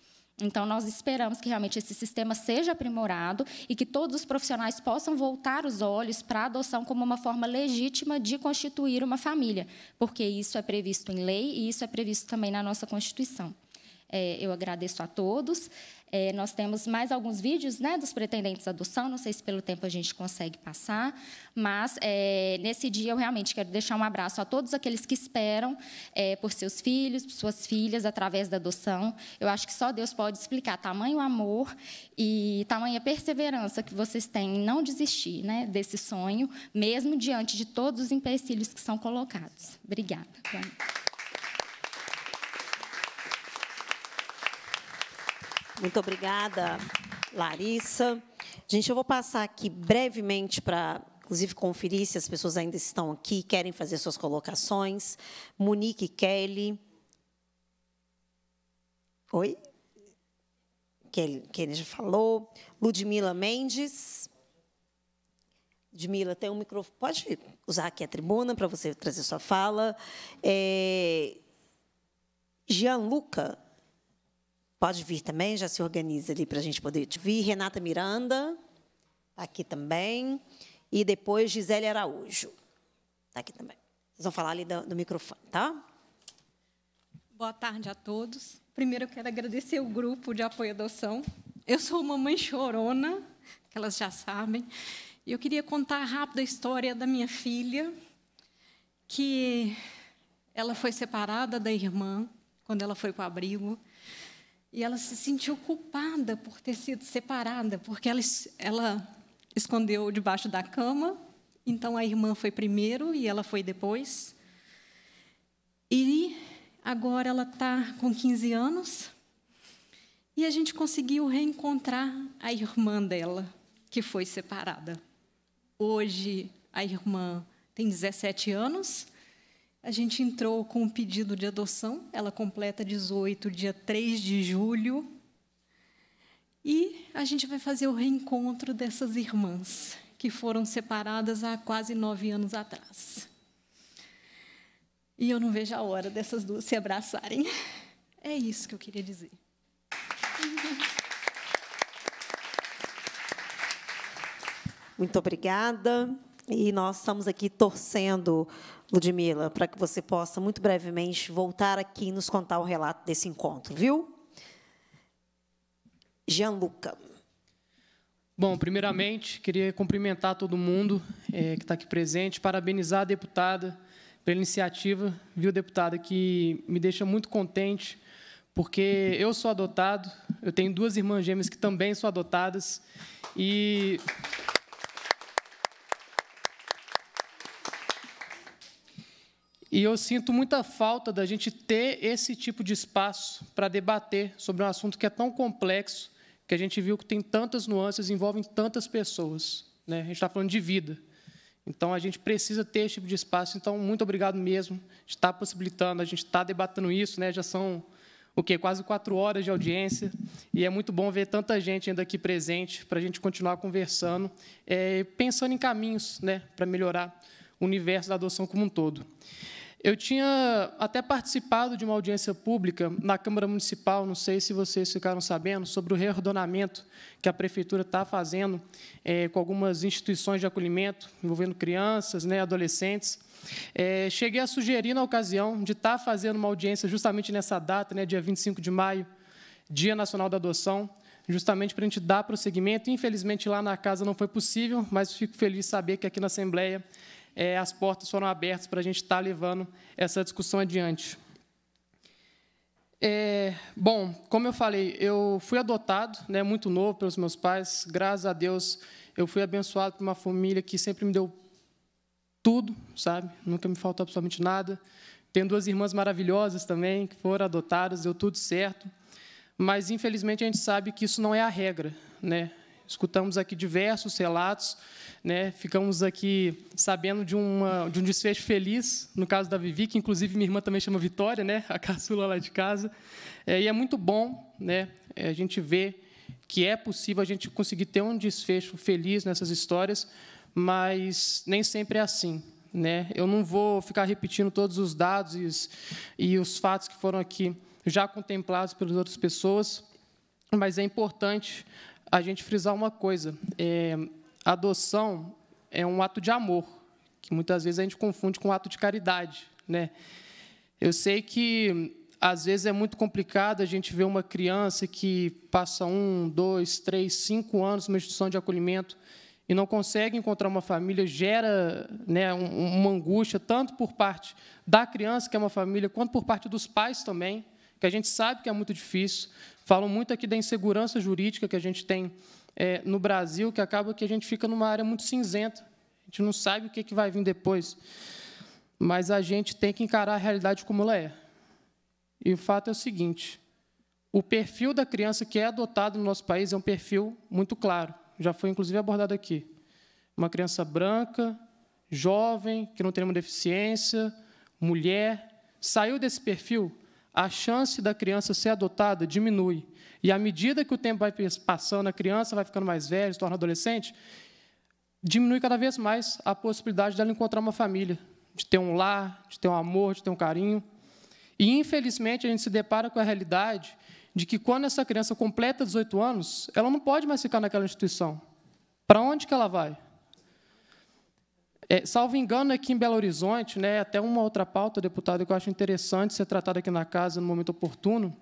Então, nós esperamos que realmente esse sistema seja aprimorado e que todos os profissionais possam voltar os olhos para a adoção como uma forma legítima de constituir uma família, porque isso é previsto em lei e isso é previsto também na nossa Constituição. É, eu agradeço a todos. É, nós temos mais alguns vídeos né, dos pretendentes à adoção, não sei se pelo tempo a gente consegue passar, mas é, nesse dia eu realmente quero deixar um abraço a todos aqueles que esperam é, por seus filhos, por suas filhas, através da adoção. Eu acho que só Deus pode explicar tamanho amor e tamanha perseverança que vocês têm em não desistir né, desse sonho, mesmo diante de todos os empecilhos que são colocados. Obrigada. Muito obrigada, Larissa. Gente, eu vou passar aqui brevemente para, inclusive, conferir se as pessoas ainda estão aqui, querem fazer suas colocações. Monique Kelly. Oi? Kelly, Kelly já falou. Ludmila Mendes. Ludmila, tem um microfone. Pode usar aqui a tribuna para você trazer sua fala. É... Gianluca Pode vir também, já se organiza ali para a gente poder te vir. Renata Miranda, tá aqui também. E depois Gisele Araújo, está aqui também. Vocês vão falar ali do, do microfone, tá? Boa tarde a todos. Primeiro, eu quero agradecer o grupo de apoio à adoção. Eu sou uma mãe chorona, que elas já sabem. E eu queria contar rápido a história da minha filha, que ela foi separada da irmã quando ela foi para o abrigo. E ela se sentiu culpada por ter sido separada, porque ela, ela escondeu debaixo da cama. Então a irmã foi primeiro e ela foi depois. E agora ela está com 15 anos. E a gente conseguiu reencontrar a irmã dela, que foi separada. Hoje a irmã tem 17 anos a gente entrou com um pedido de adoção, ela completa 18, dia 3 de julho. E a gente vai fazer o reencontro dessas irmãs que foram separadas há quase nove anos atrás. E eu não vejo a hora dessas duas se abraçarem. É isso que eu queria dizer. Muito obrigada. E nós estamos aqui torcendo, Ludmila, para que você possa muito brevemente voltar aqui e nos contar o relato desse encontro, viu? Gianluca. Bom, primeiramente, queria cumprimentar todo mundo é, que está aqui presente, parabenizar a deputada pela iniciativa, viu, deputada, que me deixa muito contente, porque eu sou adotado, eu tenho duas irmãs gêmeas que também são adotadas, e E eu sinto muita falta da gente ter esse tipo de espaço para debater sobre um assunto que é tão complexo, que a gente viu que tem tantas nuances, envolvem tantas pessoas. Né? A gente está falando de vida. Então, a gente precisa ter esse tipo de espaço. Então, muito obrigado mesmo de estar tá possibilitando, a gente está debatendo isso. Né? Já são o quê? quase quatro horas de audiência, e é muito bom ver tanta gente ainda aqui presente para a gente continuar conversando, é, pensando em caminhos né, para melhorar o universo da adoção como um todo. Eu tinha até participado de uma audiência pública na Câmara Municipal, não sei se vocês ficaram sabendo, sobre o reordenamento que a Prefeitura está fazendo é, com algumas instituições de acolhimento, envolvendo crianças, né, adolescentes. É, cheguei a sugerir, na ocasião, de estar tá fazendo uma audiência justamente nessa data, né, dia 25 de maio, Dia Nacional da Adoção, justamente para a gente dar prosseguimento. Infelizmente, lá na casa não foi possível, mas fico feliz de saber que aqui na Assembleia é, as portas foram abertas para a gente estar tá levando essa discussão adiante. É, bom, como eu falei, eu fui adotado, né, muito novo pelos meus pais. Graças a Deus, eu fui abençoado por uma família que sempre me deu tudo, sabe? Nunca me faltou absolutamente nada. Tenho duas irmãs maravilhosas também que foram adotadas, deu tudo certo. Mas infelizmente a gente sabe que isso não é a regra, né? Escutamos aqui diversos relatos, né? ficamos aqui sabendo de, uma, de um desfecho feliz, no caso da Vivi, que inclusive minha irmã também chama Vitória, né? a caçula lá de casa. É, e é muito bom né? É, a gente ver que é possível a gente conseguir ter um desfecho feliz nessas histórias, mas nem sempre é assim. Né? Eu não vou ficar repetindo todos os dados e os, e os fatos que foram aqui já contemplados pelas outras pessoas, mas é importante a gente frisar uma coisa: é, adoção é um ato de amor, que muitas vezes a gente confunde com um ato de caridade. Né? Eu sei que às vezes é muito complicado a gente ver uma criança que passa um, dois, três, cinco anos numa instituição de acolhimento e não consegue encontrar uma família, gera né, uma angústia, tanto por parte da criança, que é uma família, quanto por parte dos pais também, que a gente sabe que é muito difícil, Falam muito aqui da insegurança jurídica que a gente tem é, no Brasil, que acaba que a gente fica numa área muito cinzenta. A gente não sabe o que, que vai vir depois. Mas a gente tem que encarar a realidade como ela é. E o fato é o seguinte: o perfil da criança que é adotada no nosso país é um perfil muito claro. Já foi, inclusive, abordado aqui. Uma criança branca, jovem, que não tem uma deficiência, mulher. Saiu desse perfil, a chance da criança ser adotada diminui. E à medida que o tempo vai passando, a criança vai ficando mais velha, se torna adolescente, diminui cada vez mais a possibilidade dela encontrar uma família, de ter um lar, de ter um amor, de ter um carinho. E, infelizmente, a gente se depara com a realidade de que, quando essa criança completa 18 anos, ela não pode mais ficar naquela instituição. Para onde que ela vai? É, salvo engano, aqui em Belo Horizonte, né, até uma outra pauta, deputado, que eu acho interessante ser tratada aqui na casa no momento oportuno,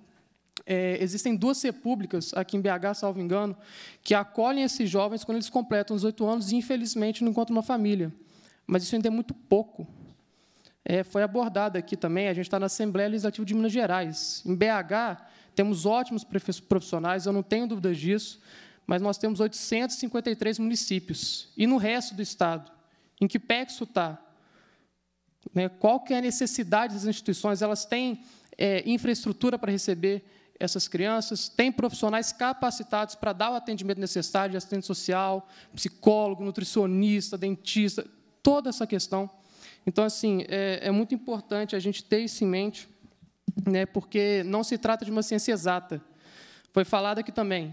é, existem duas repúblicas aqui em BH, salvo engano, que acolhem esses jovens quando eles completam os oito anos e, infelizmente, não encontram uma família. Mas isso ainda é muito pouco. É, foi abordado aqui também, a gente está na Assembleia Legislativa de Minas Gerais. Em BH, temos ótimos profissionais, eu não tenho dúvidas disso, mas nós temos 853 municípios. E no resto do Estado, em que pé isso está? Né? Qual que é a necessidade das instituições? Elas têm é, infraestrutura para receber essas crianças, Tem profissionais capacitados para dar o atendimento necessário, de assistente social, psicólogo, nutricionista, dentista, toda essa questão. Então, assim, é, é muito importante a gente ter isso em mente, né, porque não se trata de uma ciência exata. Foi falado aqui também,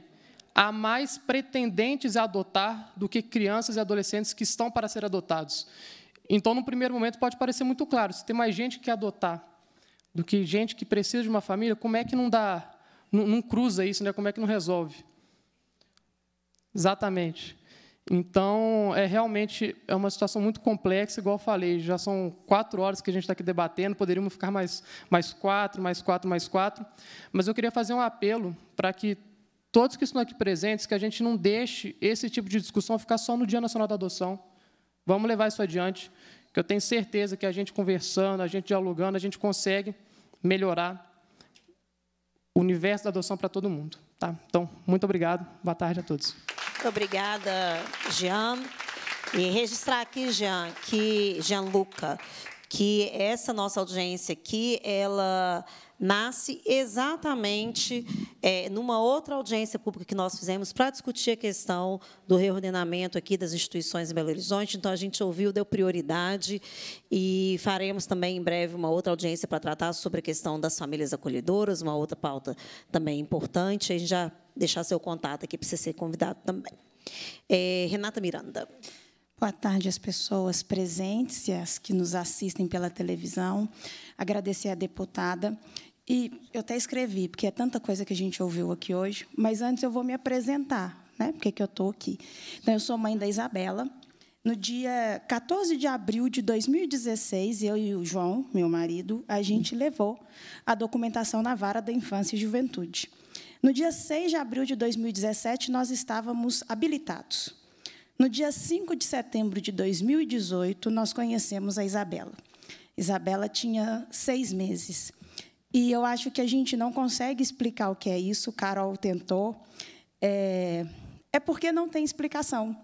há mais pretendentes a adotar do que crianças e adolescentes que estão para ser adotados. Então, no primeiro momento, pode parecer muito claro: se tem mais gente que adotar do que gente que precisa de uma família, como é que não dá, não, não cruza isso, né? como é que não resolve? Exatamente. Então, é realmente é uma situação muito complexa, igual eu falei, já são quatro horas que a gente está aqui debatendo, poderíamos ficar mais, mais quatro, mais quatro, mais quatro, mas eu queria fazer um apelo para que todos que estão aqui presentes, que a gente não deixe esse tipo de discussão ficar só no Dia Nacional da Adoção. Vamos levar isso adiante, que eu tenho certeza que a gente conversando, a gente dialogando, a gente consegue melhorar o universo da adoção para todo mundo. Tá? Então, muito obrigado. Boa tarde a todos. Muito obrigada, Jean. E registrar aqui, Jean, que Jean Luca, que essa nossa audiência aqui, ela nasce exatamente é, numa outra audiência pública que nós fizemos para discutir a questão do reordenamento aqui das instituições em Belo Horizonte. Então, a gente ouviu, deu prioridade e faremos também em breve uma outra audiência para tratar sobre a questão das famílias acolhedoras, uma outra pauta também importante. A gente já deixar seu contato aqui para você ser convidado também. É, Renata Miranda. Boa tarde às pessoas presentes e às que nos assistem pela televisão. Agradecer à deputada. E eu até escrevi, porque é tanta coisa que a gente ouviu aqui hoje, mas antes eu vou me apresentar, né? Porque que eu estou aqui. Então, eu sou mãe da Isabela. No dia 14 de abril de 2016, eu e o João, meu marido, a gente levou a documentação na vara da infância e juventude. No dia 6 de abril de 2017, nós estávamos habilitados. No dia 5 de setembro de 2018, nós conhecemos a Isabela. Isabela tinha seis meses. E eu acho que a gente não consegue explicar o que é isso, Carol tentou. É, é porque não tem explicação.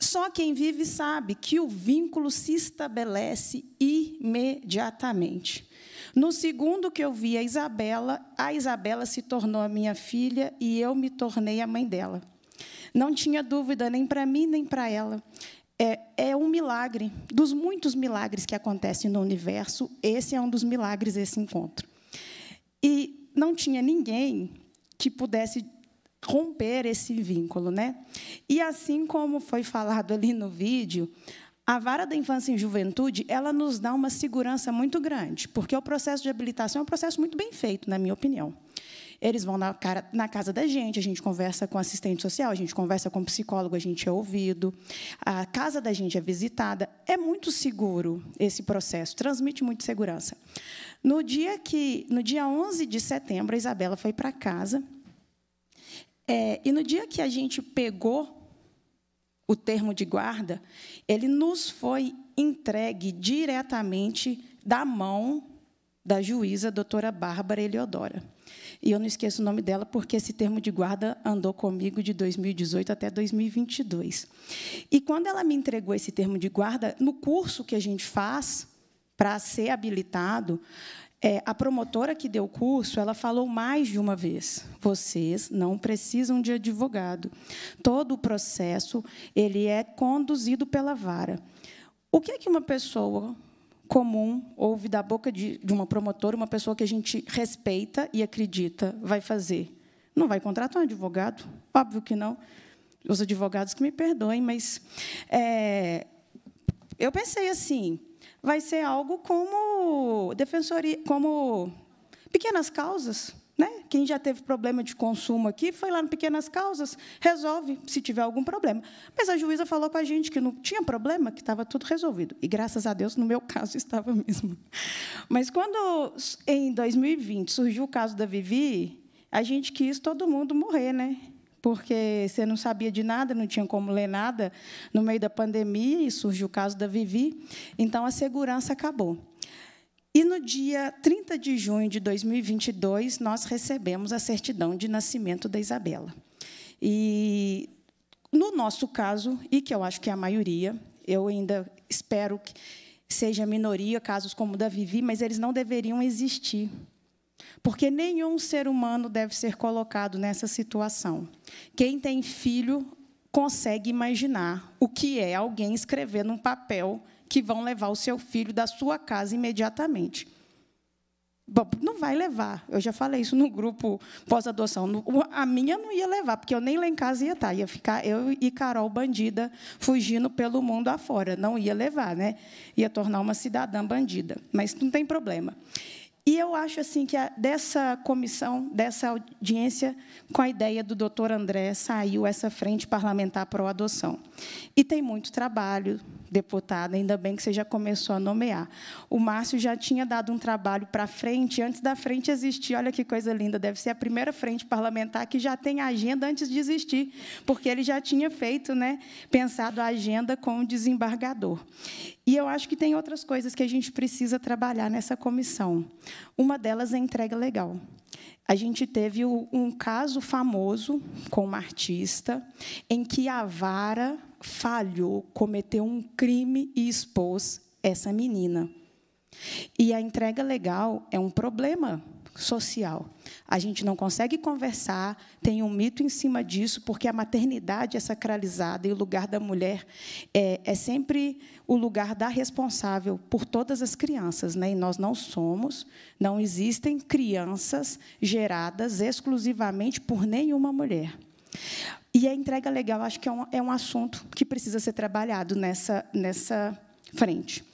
Só quem vive sabe que o vínculo se estabelece imediatamente. No segundo que eu vi a Isabela, a Isabela se tornou a minha filha e eu me tornei a mãe dela. Não tinha dúvida nem para mim nem para ela. É, é, um milagre. Dos muitos milagres que acontecem no universo, esse é um dos milagres, esse encontro. E não tinha ninguém que pudesse romper esse vínculo. Né? E assim como foi falado ali no vídeo, a vara da infância e juventude ela nos dá uma segurança muito grande, porque o processo de habilitação é um processo muito bem feito, na minha opinião. Eles vão na, cara, na casa da gente, a gente conversa com assistente social, a gente conversa com psicólogo, a gente é ouvido, a casa da gente é visitada. É muito seguro esse processo, transmite muita segurança. No dia que, no dia 11 de setembro, a Isabela foi para casa. É, e no dia que a gente pegou o termo de guarda, ele nos foi entregue diretamente da mão da juíza doutora Bárbara Eliodora. E eu não esqueço o nome dela porque esse termo de guarda andou comigo de 2018 até 2022. E quando ela me entregou esse termo de guarda, no curso que a gente faz para ser habilitado, é, a promotora que deu o curso, ela falou mais de uma vez: vocês não precisam de advogado. Todo o processo ele é conduzido pela vara. O que é que uma pessoa comum ouvir da boca de, de uma promotora, uma pessoa que a gente respeita e acredita vai fazer. Não vai contratar um advogado? Óbvio que não. Os advogados que me perdoem, mas é, eu pensei assim: vai ser algo como defensoria, como pequenas causas né? Quem já teve problema de consumo aqui foi lá em Pequenas Causas, resolve se tiver algum problema. Mas a juíza falou com a gente que não tinha problema, que estava tudo resolvido. E graças a Deus, no meu caso, estava mesmo. Mas quando, em 2020, surgiu o caso da Vivi, a gente quis todo mundo morrer, né? Porque você não sabia de nada, não tinha como ler nada. No meio da pandemia, e surgiu o caso da Vivi. Então, a segurança acabou. E no dia 30 de junho de 2022, nós recebemos a certidão de nascimento da Isabela. E, no nosso caso, e que eu acho que é a maioria, eu ainda espero que seja minoria, casos como o da Vivi, mas eles não deveriam existir. Porque nenhum ser humano deve ser colocado nessa situação. Quem tem filho consegue imaginar o que é alguém escrever num papel que vão levar o seu filho da sua casa imediatamente. Bom, não vai levar. Eu já falei isso no grupo pós-adoção. A minha não ia levar, porque eu nem lá em casa ia estar. Ia ficar eu e Carol bandida fugindo pelo mundo afora. Não ia levar, né? Ia tornar uma cidadã bandida. Mas não tem problema. E eu acho assim que a, dessa comissão, dessa audiência, com a ideia do doutor André, saiu essa frente parlamentar a adoção E tem muito trabalho, deputada, ainda bem que você já começou a nomear. O Márcio já tinha dado um trabalho para frente, antes da frente existir. Olha que coisa linda, deve ser a primeira frente parlamentar que já tem agenda antes de existir, porque ele já tinha feito, né, pensado a agenda com o desembargador. E eu acho que tem outras coisas que a gente precisa trabalhar nessa comissão. Uma delas é a entrega legal. A gente teve um caso famoso com uma artista em que a vara falhou, cometeu um crime e expôs essa menina. E a entrega legal é um problema social. A gente não consegue conversar, tem um mito em cima disso, porque a maternidade é sacralizada e o lugar da mulher é, é sempre o lugar da responsável por todas as crianças. Né? E nós não somos, não existem crianças geradas exclusivamente por nenhuma mulher. E a entrega legal, acho que é um, é um assunto que precisa ser trabalhado nessa, nessa frente.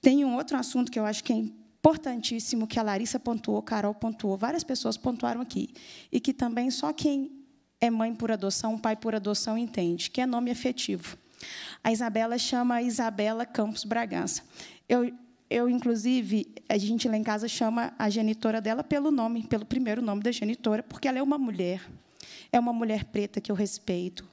Tem um outro assunto que eu acho que é importantíssimo que a Larissa pontuou, Carol pontuou, várias pessoas pontuaram aqui, e que também só quem é mãe por adoção, pai por adoção entende, que é nome afetivo. A Isabela chama Isabela Campos Bragança. Eu, eu inclusive, a gente lá em casa chama a genitora dela pelo nome, pelo primeiro nome da genitora, porque ela é uma mulher. É uma mulher preta que eu respeito.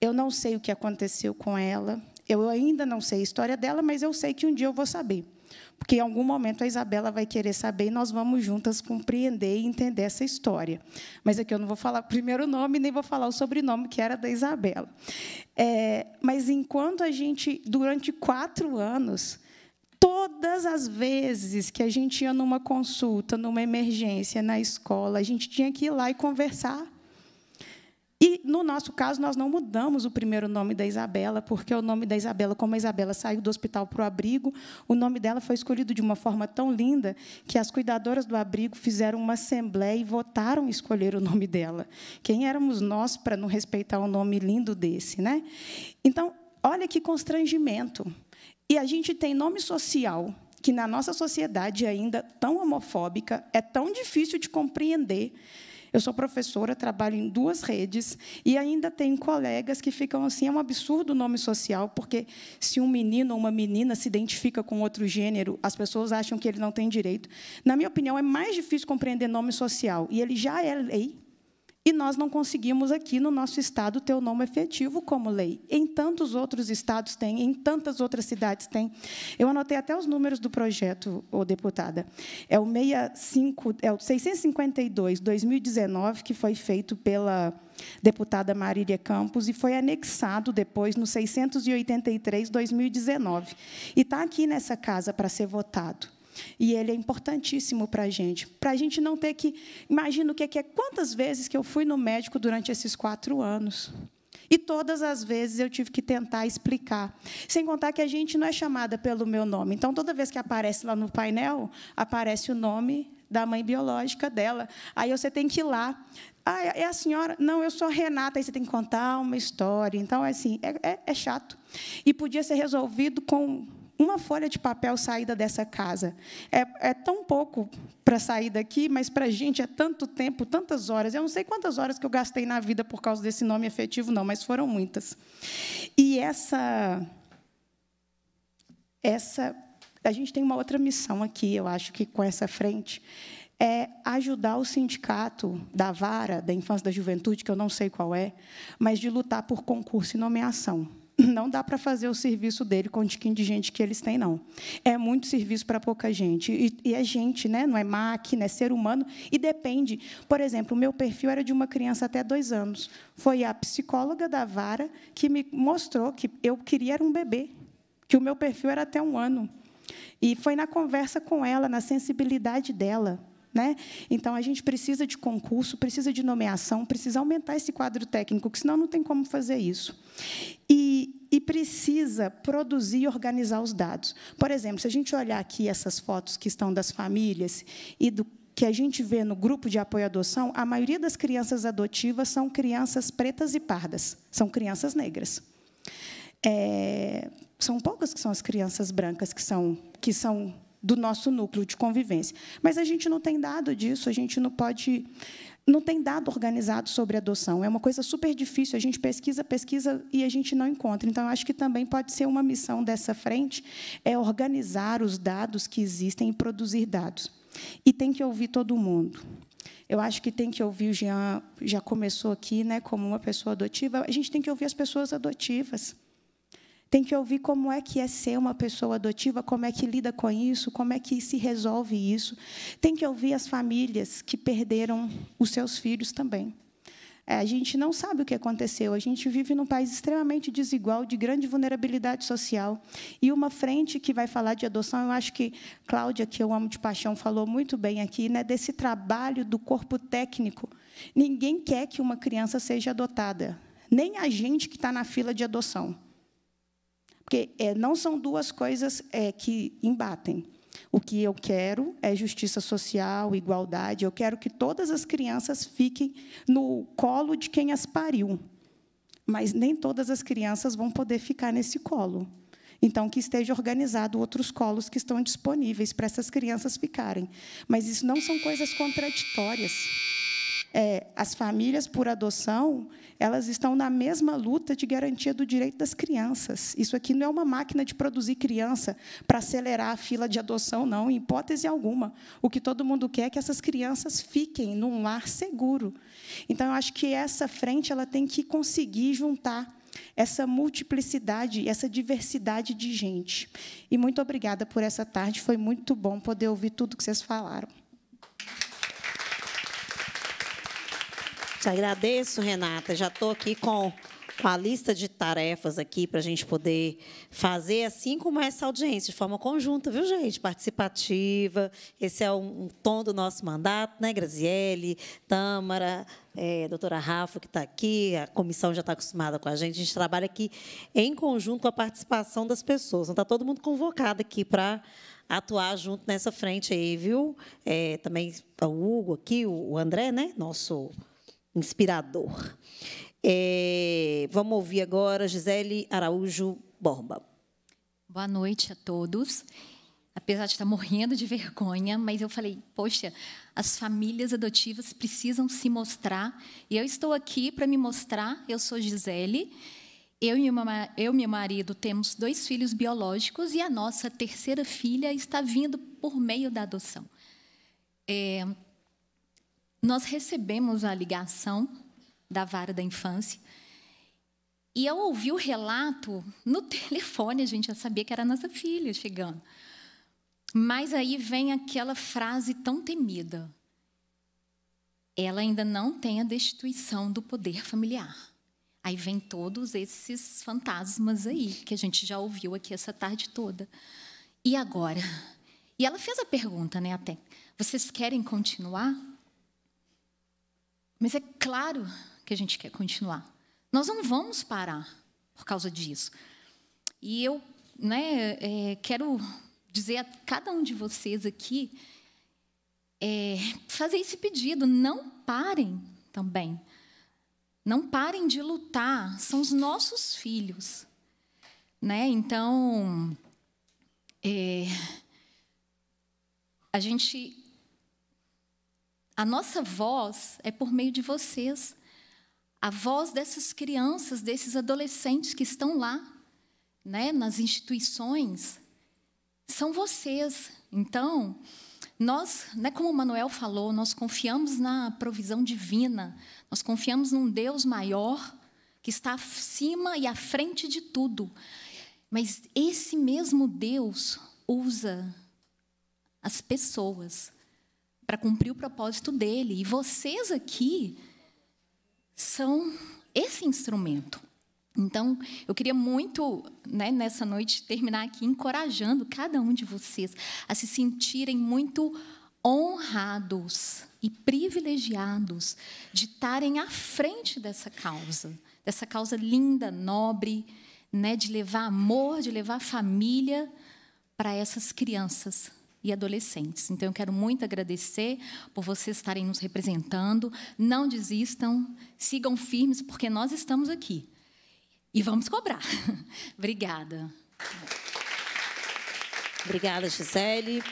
Eu não sei o que aconteceu com ela. Eu ainda não sei a história dela, mas eu sei que um dia eu vou saber porque em algum momento a Isabela vai querer saber e nós vamos juntas compreender e entender essa história. Mas aqui eu não vou falar o primeiro nome, nem vou falar o sobrenome, que era da Isabela. É, mas enquanto a gente, durante quatro anos, todas as vezes que a gente ia numa consulta, numa emergência, na escola, a gente tinha que ir lá e conversar e, no nosso caso, nós não mudamos o primeiro nome da Isabela, porque o nome da Isabela, como a Isabela saiu do hospital para o abrigo, o nome dela foi escolhido de uma forma tão linda que as cuidadoras do abrigo fizeram uma assembleia e votaram escolher o nome dela. Quem éramos nós para não respeitar um nome lindo desse? Né? Então, olha que constrangimento. E a gente tem nome social que na nossa sociedade ainda tão homofóbica é tão difícil de compreender eu sou professora, trabalho em duas redes e ainda tenho colegas que ficam assim, é um absurdo o nome social, porque se um menino ou uma menina se identifica com outro gênero, as pessoas acham que ele não tem direito. Na minha opinião, é mais difícil compreender nome social e ele já é lei e nós não conseguimos aqui no nosso estado ter o nome efetivo como lei. Em tantos outros estados tem, em tantas outras cidades tem. Eu anotei até os números do projeto, ô deputada. É o 65, é o 652 2019 que foi feito pela deputada Marília Campos, e foi anexado depois no 683, 2019. E está aqui nessa casa para ser votado. E ele é importantíssimo para a gente. Para a gente não ter que. Imagina o é que é quantas vezes que eu fui no médico durante esses quatro anos. E todas as vezes eu tive que tentar explicar. Sem contar que a gente não é chamada pelo meu nome. Então, toda vez que aparece lá no painel, aparece o nome da mãe biológica dela. Aí você tem que ir lá. Ah, é, é a senhora? Não, eu sou Renata. Aí você tem que contar uma história. Então, é assim, é, é, é chato. E podia ser resolvido com uma folha de papel saída dessa casa. É, é tão pouco para sair daqui, mas para a gente é tanto tempo, tantas horas. Eu não sei quantas horas que eu gastei na vida por causa desse nome efetivo, não, mas foram muitas. E essa. Essa. A gente tem uma outra missão aqui, eu acho que com essa frente, é ajudar o sindicato da vara da infância e da juventude, que eu não sei qual é, mas de lutar por concurso e nomeação. não dá para fazer o serviço dele com o tiquinho de gente que eles têm, não. É muito serviço para pouca gente. E, e, é gente, né? não é máquina, é ser humano. E depende. Por exemplo, o meu perfil era de uma criança até dois anos. Foi a psicóloga da vara que me mostrou que eu queria era um bebê, que o meu perfil era até um ano. E foi na conversa com ela, na sensibilidade dela. Né? Então, a gente precisa de concurso, precisa de nomeação, precisa aumentar esse quadro técnico, que senão não tem como fazer isso. E, e precisa produzir e organizar os dados. Por exemplo, se a gente olhar aqui essas fotos que estão das famílias e do que a gente vê no grupo de apoio à adoção, a maioria das crianças adotivas são crianças pretas e pardas, são crianças negras. É, são poucas que são as crianças brancas que são, que são do nosso núcleo de convivência. Mas a gente não tem dado disso, a gente não pode. Não tem dado organizado sobre adoção. É uma coisa super difícil. A gente pesquisa, pesquisa e a gente não encontra. Então, acho que também pode ser uma missão dessa frente é organizar os dados que existem e produzir dados. E tem que ouvir todo mundo. Eu acho que tem que ouvir, o Jean já começou aqui, né, como uma pessoa adotiva, a gente tem que ouvir as pessoas adotivas. Tem que ouvir como é que é ser uma pessoa adotiva, como é que lida com isso, como é que se resolve isso. Tem que ouvir as famílias que perderam os seus filhos também. É, a gente não sabe o que aconteceu. A gente vive num país extremamente desigual, de grande vulnerabilidade social. E uma frente que vai falar de adoção, eu acho que Cláudia, que eu amo de paixão, falou muito bem aqui, né, desse trabalho do corpo técnico. Ninguém quer que uma criança seja adotada, nem a gente que está na fila de adoção. Porque é, não são duas coisas é, que embatem. O que eu quero é justiça social, igualdade. Eu quero que todas as crianças fiquem no colo de quem as pariu. Mas nem todas as crianças vão poder ficar nesse colo. Então, que esteja organizado outros colos que estão disponíveis para essas crianças ficarem. Mas isso não são coisas contraditórias é, as famílias por adoção, elas estão na mesma luta de garantia do direito das crianças. Isso aqui não é uma máquina de produzir criança para acelerar a fila de adoção, não, em hipótese alguma. O que todo mundo quer é que essas crianças fiquem num lar seguro. Então, eu acho que essa frente ela tem que conseguir juntar essa multiplicidade, essa diversidade de gente. E muito obrigada por essa tarde, foi muito bom poder ouvir tudo que vocês falaram. Te agradeço, Renata. Já estou aqui com, a lista de tarefas aqui para a gente poder fazer, assim como essa audiência, de forma conjunta, viu, gente? Participativa. Esse é um, um tom do nosso mandato, né, Graziele, Tâmara, é, doutora Rafa, que está aqui, a comissão já está acostumada com a gente. A gente trabalha aqui em conjunto com a participação das pessoas. Não está todo mundo convocado aqui para atuar junto nessa frente aí, viu? É, também tá o Hugo aqui, o André, né? Nosso inspirador. É, vamos ouvir agora Gisele Araújo Borba. Boa noite a todos. Apesar de estar morrendo de vergonha, mas eu falei, poxa, as famílias adotivas precisam se mostrar. E eu estou aqui para me mostrar. Eu sou Gisele. Eu e meu marido temos dois filhos biológicos e a nossa terceira filha está vindo por meio da adoção. É, nós recebemos a ligação da vara da infância e eu ouvi o relato no telefone, a gente já sabia que era a nossa filha chegando. Mas aí vem aquela frase tão temida. Ela ainda não tem a destituição do poder familiar. Aí vem todos esses fantasmas aí, que a gente já ouviu aqui essa tarde toda. E agora? E ela fez a pergunta, né, até. Vocês querem continuar? Mas é claro que a gente quer continuar. Nós não vamos parar por causa disso. E eu né, é, quero dizer a cada um de vocês aqui, é, fazer esse pedido, não parem também. Não parem de lutar, são os nossos filhos. Né? Então, é, a gente a nossa voz é por meio de vocês. A voz dessas crianças, desses adolescentes que estão lá, né, nas instituições, são vocês. Então, nós, né, como o Manuel falou, nós confiamos na provisão divina, nós confiamos num Deus maior que está acima e à frente de tudo. Mas esse mesmo Deus usa as pessoas para cumprir o propósito dele. E vocês aqui são esse instrumento. Então, eu queria muito, né, nessa noite, terminar aqui encorajando cada um de vocês a se sentirem muito honrados e privilegiados de estarem à frente dessa causa, dessa causa linda, nobre, né, de levar amor, de levar família para essas crianças e adolescentes. Então, eu quero muito agradecer por vocês estarem nos representando. Não desistam, sigam firmes, porque nós estamos aqui. E vamos cobrar. Obrigada. Obrigada, Gisele.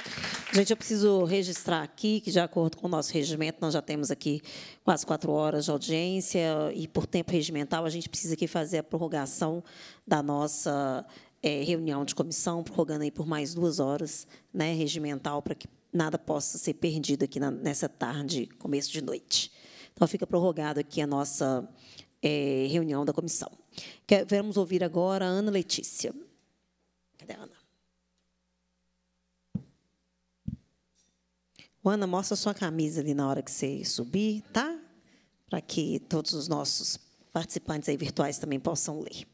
Gente, eu preciso registrar aqui que, de acordo com o nosso regimento, nós já temos aqui quase quatro horas de audiência e, por tempo regimental, a gente precisa aqui fazer a prorrogação da nossa é, reunião de comissão, prorrogando aí por mais duas horas, né, regimental, para que nada possa ser perdido aqui na, nessa tarde, começo de noite. Então, fica prorrogado aqui a nossa é, reunião da comissão. Vamos ouvir agora a Ana Letícia. Cadê a Ana? Ana, mostra sua camisa ali na hora que você subir, tá? Para que todos os nossos participantes aí virtuais também possam ler.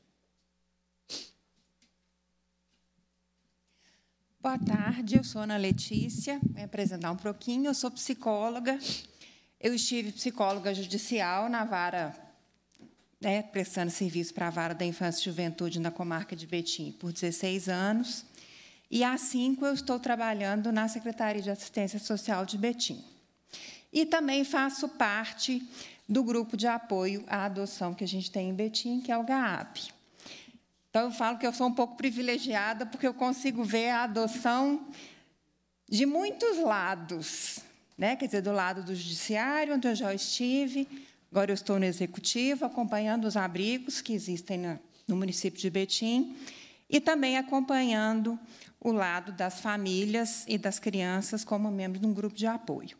Boa tarde, eu sou Ana Letícia, vou me apresentar um pouquinho. Eu sou psicóloga, eu estive psicóloga judicial na vara, né, prestando serviço para a vara da infância e juventude na comarca de Betim por 16 anos. E há cinco eu estou trabalhando na Secretaria de Assistência Social de Betim. E também faço parte do grupo de apoio à adoção que a gente tem em Betim, que é o GAAP. Então, eu falo que eu sou um pouco privilegiada, porque eu consigo ver a adoção de muitos lados. Né? Quer dizer, do lado do judiciário, onde eu já estive, agora eu estou no executivo, acompanhando os abrigos que existem no município de Betim, e também acompanhando o lado das famílias e das crianças como membro de um grupo de apoio.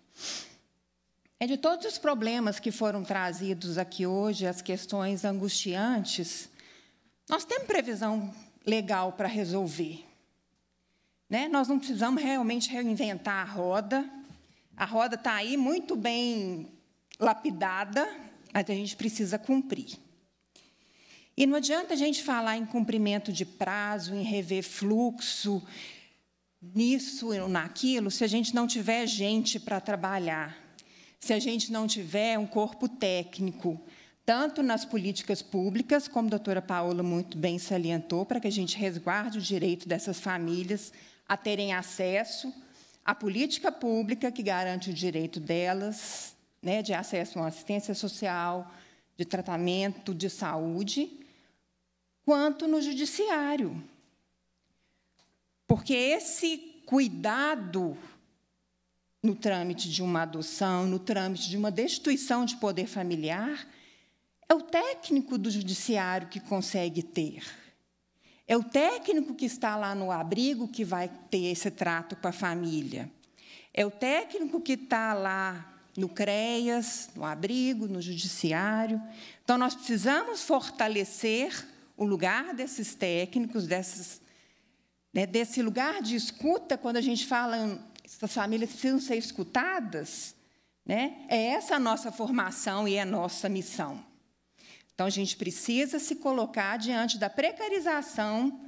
É de todos os problemas que foram trazidos aqui hoje, as questões angustiantes, nós temos previsão legal para resolver. Né? Nós não precisamos realmente reinventar a roda. A roda está aí muito bem lapidada, mas a gente precisa cumprir. E não adianta a gente falar em cumprimento de prazo, em rever fluxo, nisso ou naquilo, se a gente não tiver gente para trabalhar, se a gente não tiver um corpo técnico, tanto nas políticas públicas, como a doutora Paola muito bem salientou, para que a gente resguarde o direito dessas famílias a terem acesso à política pública que garante o direito delas né, de acesso a uma assistência social, de tratamento, de saúde, quanto no judiciário. Porque esse cuidado no trâmite de uma adoção, no trâmite de uma destituição de poder familiar, é o técnico do judiciário que consegue ter. É o técnico que está lá no abrigo que vai ter esse trato com a família. É o técnico que está lá no CREAS, no abrigo, no judiciário. Então, nós precisamos fortalecer o lugar desses técnicos, desses, né, desse lugar de escuta, quando a gente fala que essas famílias precisam ser escutadas. Né? É essa a nossa formação e é a nossa missão. Então, a gente precisa se colocar diante da precarização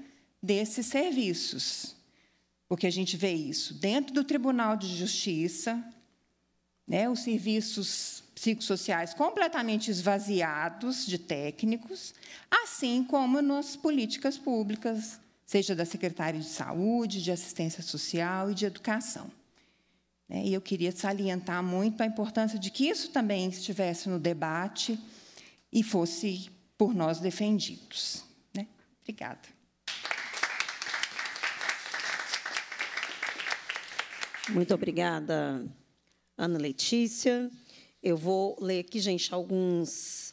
desses serviços, porque a gente vê isso dentro do Tribunal de Justiça, né, os serviços psicossociais completamente esvaziados de técnicos, assim como nas políticas públicas, seja da Secretaria de Saúde, de Assistência Social e de Educação. Né. E eu queria salientar muito a importância de que isso também estivesse no debate e fosse por nós defendidos. Né? Obrigada. Muito obrigada, Ana Letícia. Eu vou ler aqui, gente, alguns,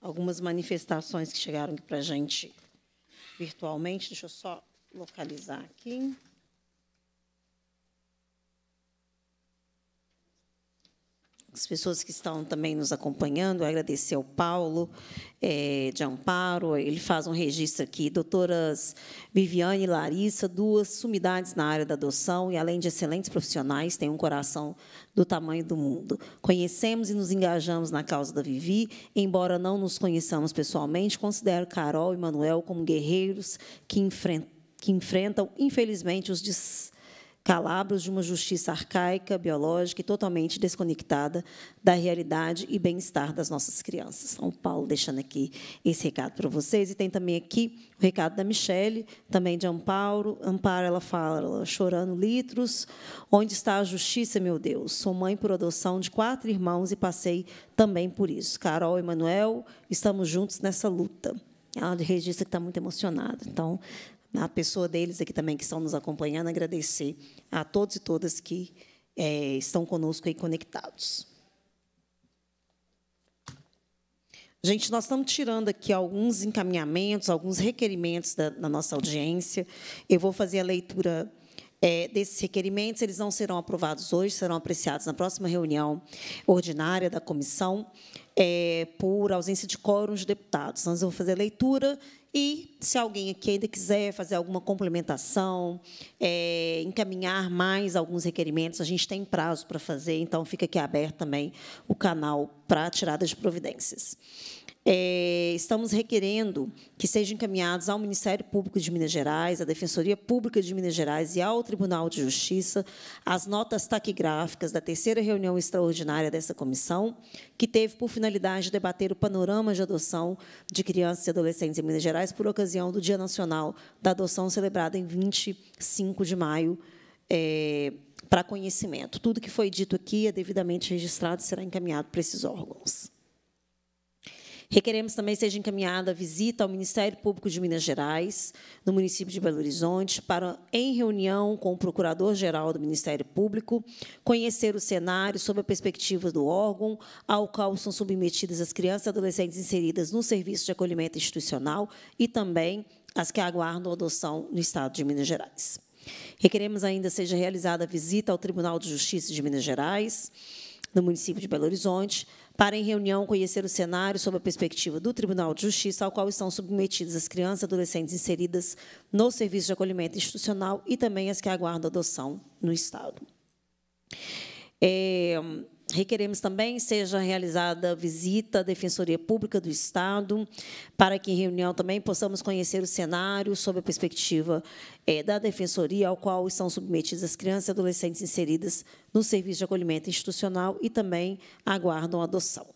algumas manifestações que chegaram aqui para a gente virtualmente. Deixa eu só localizar aqui. as pessoas que estão também nos acompanhando, agradecer ao Paulo é, de Amparo, ele faz um registro aqui, doutoras Viviane e Larissa, duas sumidades na área da adoção e, além de excelentes profissionais, têm um coração do tamanho do mundo. Conhecemos e nos engajamos na causa da Vivi, embora não nos conheçamos pessoalmente, considero Carol e Manuel como guerreiros que enfrentam que enfrentam, infelizmente, os, desafios calabros de uma justiça arcaica, biológica e totalmente desconectada da realidade e bem-estar das nossas crianças. São então, Paulo deixando aqui esse recado para vocês. E tem também aqui o recado da Michele, também de Amparo. Amparo, ela fala, chorando litros, onde está a justiça, meu Deus? Sou mãe por adoção de quatro irmãos e passei também por isso. Carol e Manuel, estamos juntos nessa luta. Ela registra que está muito emocionada. Então, na pessoa deles aqui também que estão nos acompanhando, agradecer a todos e todas que é, estão conosco aí conectados. Gente, nós estamos tirando aqui alguns encaminhamentos, alguns requerimentos da, da nossa audiência. Eu vou fazer a leitura é, desses requerimentos, eles não serão aprovados hoje, serão apreciados na próxima reunião ordinária da comissão, é, por ausência de quórum de deputados. Nós vamos fazer a leitura e se alguém aqui ainda quiser fazer alguma complementação, é, encaminhar mais alguns requerimentos, a gente tem prazo para fazer, então fica aqui aberto também o canal para a tirada de providências é, estamos requerendo que sejam encaminhados ao Ministério Público de Minas Gerais, à Defensoria Pública de Minas Gerais e ao Tribunal de Justiça as notas taquigráficas da terceira reunião extraordinária dessa comissão, que teve por finalidade debater o panorama de adoção de crianças e adolescentes em Minas Gerais por ocasião do Dia Nacional da Adoção, celebrado em 25 de maio. É, para conhecimento. Tudo que foi dito aqui é devidamente registrado e será encaminhado para esses órgãos. Requeremos também seja encaminhada a visita ao Ministério Público de Minas Gerais, no município de Belo Horizonte, para, em reunião com o Procurador-Geral do Ministério Público, conhecer o cenário sob a perspectiva do órgão ao qual são submetidas as crianças e adolescentes inseridas no serviço de acolhimento institucional e também as que aguardam adoção no Estado de Minas Gerais. Requeremos ainda seja realizada a visita ao Tribunal de Justiça de Minas Gerais, no município de Belo Horizonte, para, em reunião, conhecer o cenário sob a perspectiva do Tribunal de Justiça, ao qual estão submetidas as crianças e adolescentes inseridas no serviço de acolhimento institucional e também as que aguardam adoção no Estado. É, Requeremos também seja realizada visita à Defensoria Pública do Estado, para que em reunião também possamos conhecer o cenário sob a perspectiva é, da Defensoria, ao qual estão submetidas as crianças e adolescentes inseridas no serviço de acolhimento institucional e também aguardam adoção.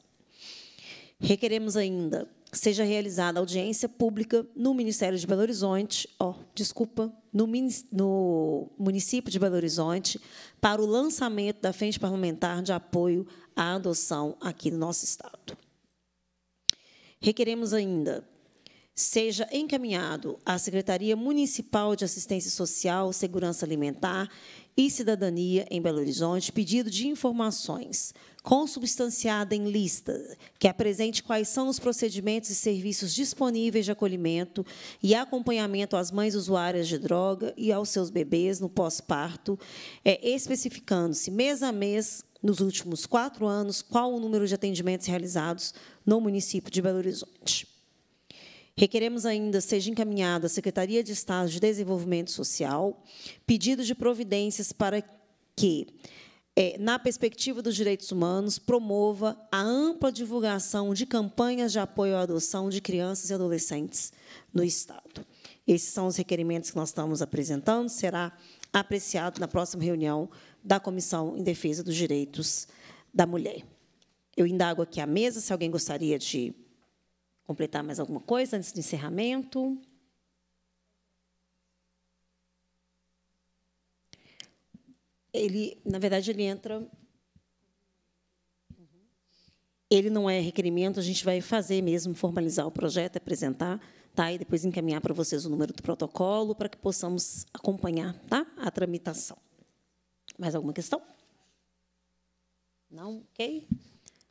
Requeremos ainda seja realizada audiência pública no Ministério de Belo Horizonte, ó, oh, desculpa, no, no, município de Belo Horizonte, para o lançamento da Frente Parlamentar de Apoio à Adoção aqui no nosso Estado. Requeremos ainda seja encaminhado à Secretaria Municipal de Assistência Social, Segurança Alimentar e Cidadania em Belo Horizonte pedido de informações consubstanciada em lista, que apresente é quais são os procedimentos e serviços disponíveis de acolhimento e acompanhamento às mães usuárias de droga e aos seus bebês no pós-parto, é, especificando-se mês a mês, nos últimos quatro anos, qual o número de atendimentos realizados no município de Belo Horizonte. Requeremos ainda seja encaminhado à Secretaria de Estado de Desenvolvimento Social pedido de providências para que, é, na perspectiva dos direitos humanos, promova a ampla divulgação de campanhas de apoio à adoção de crianças e adolescentes no Estado. Esses são os requerimentos que nós estamos apresentando. Será apreciado na próxima reunião da Comissão em Defesa dos Direitos da Mulher. Eu indago aqui à mesa se alguém gostaria de completar mais alguma coisa antes do encerramento? Ele, na verdade, ele entra. Ele não é requerimento, a gente vai fazer mesmo, formalizar o projeto, apresentar, tá? E depois encaminhar para vocês o número do protocolo para que possamos acompanhar, tá? A tramitação. Mais alguma questão? Não? Ok.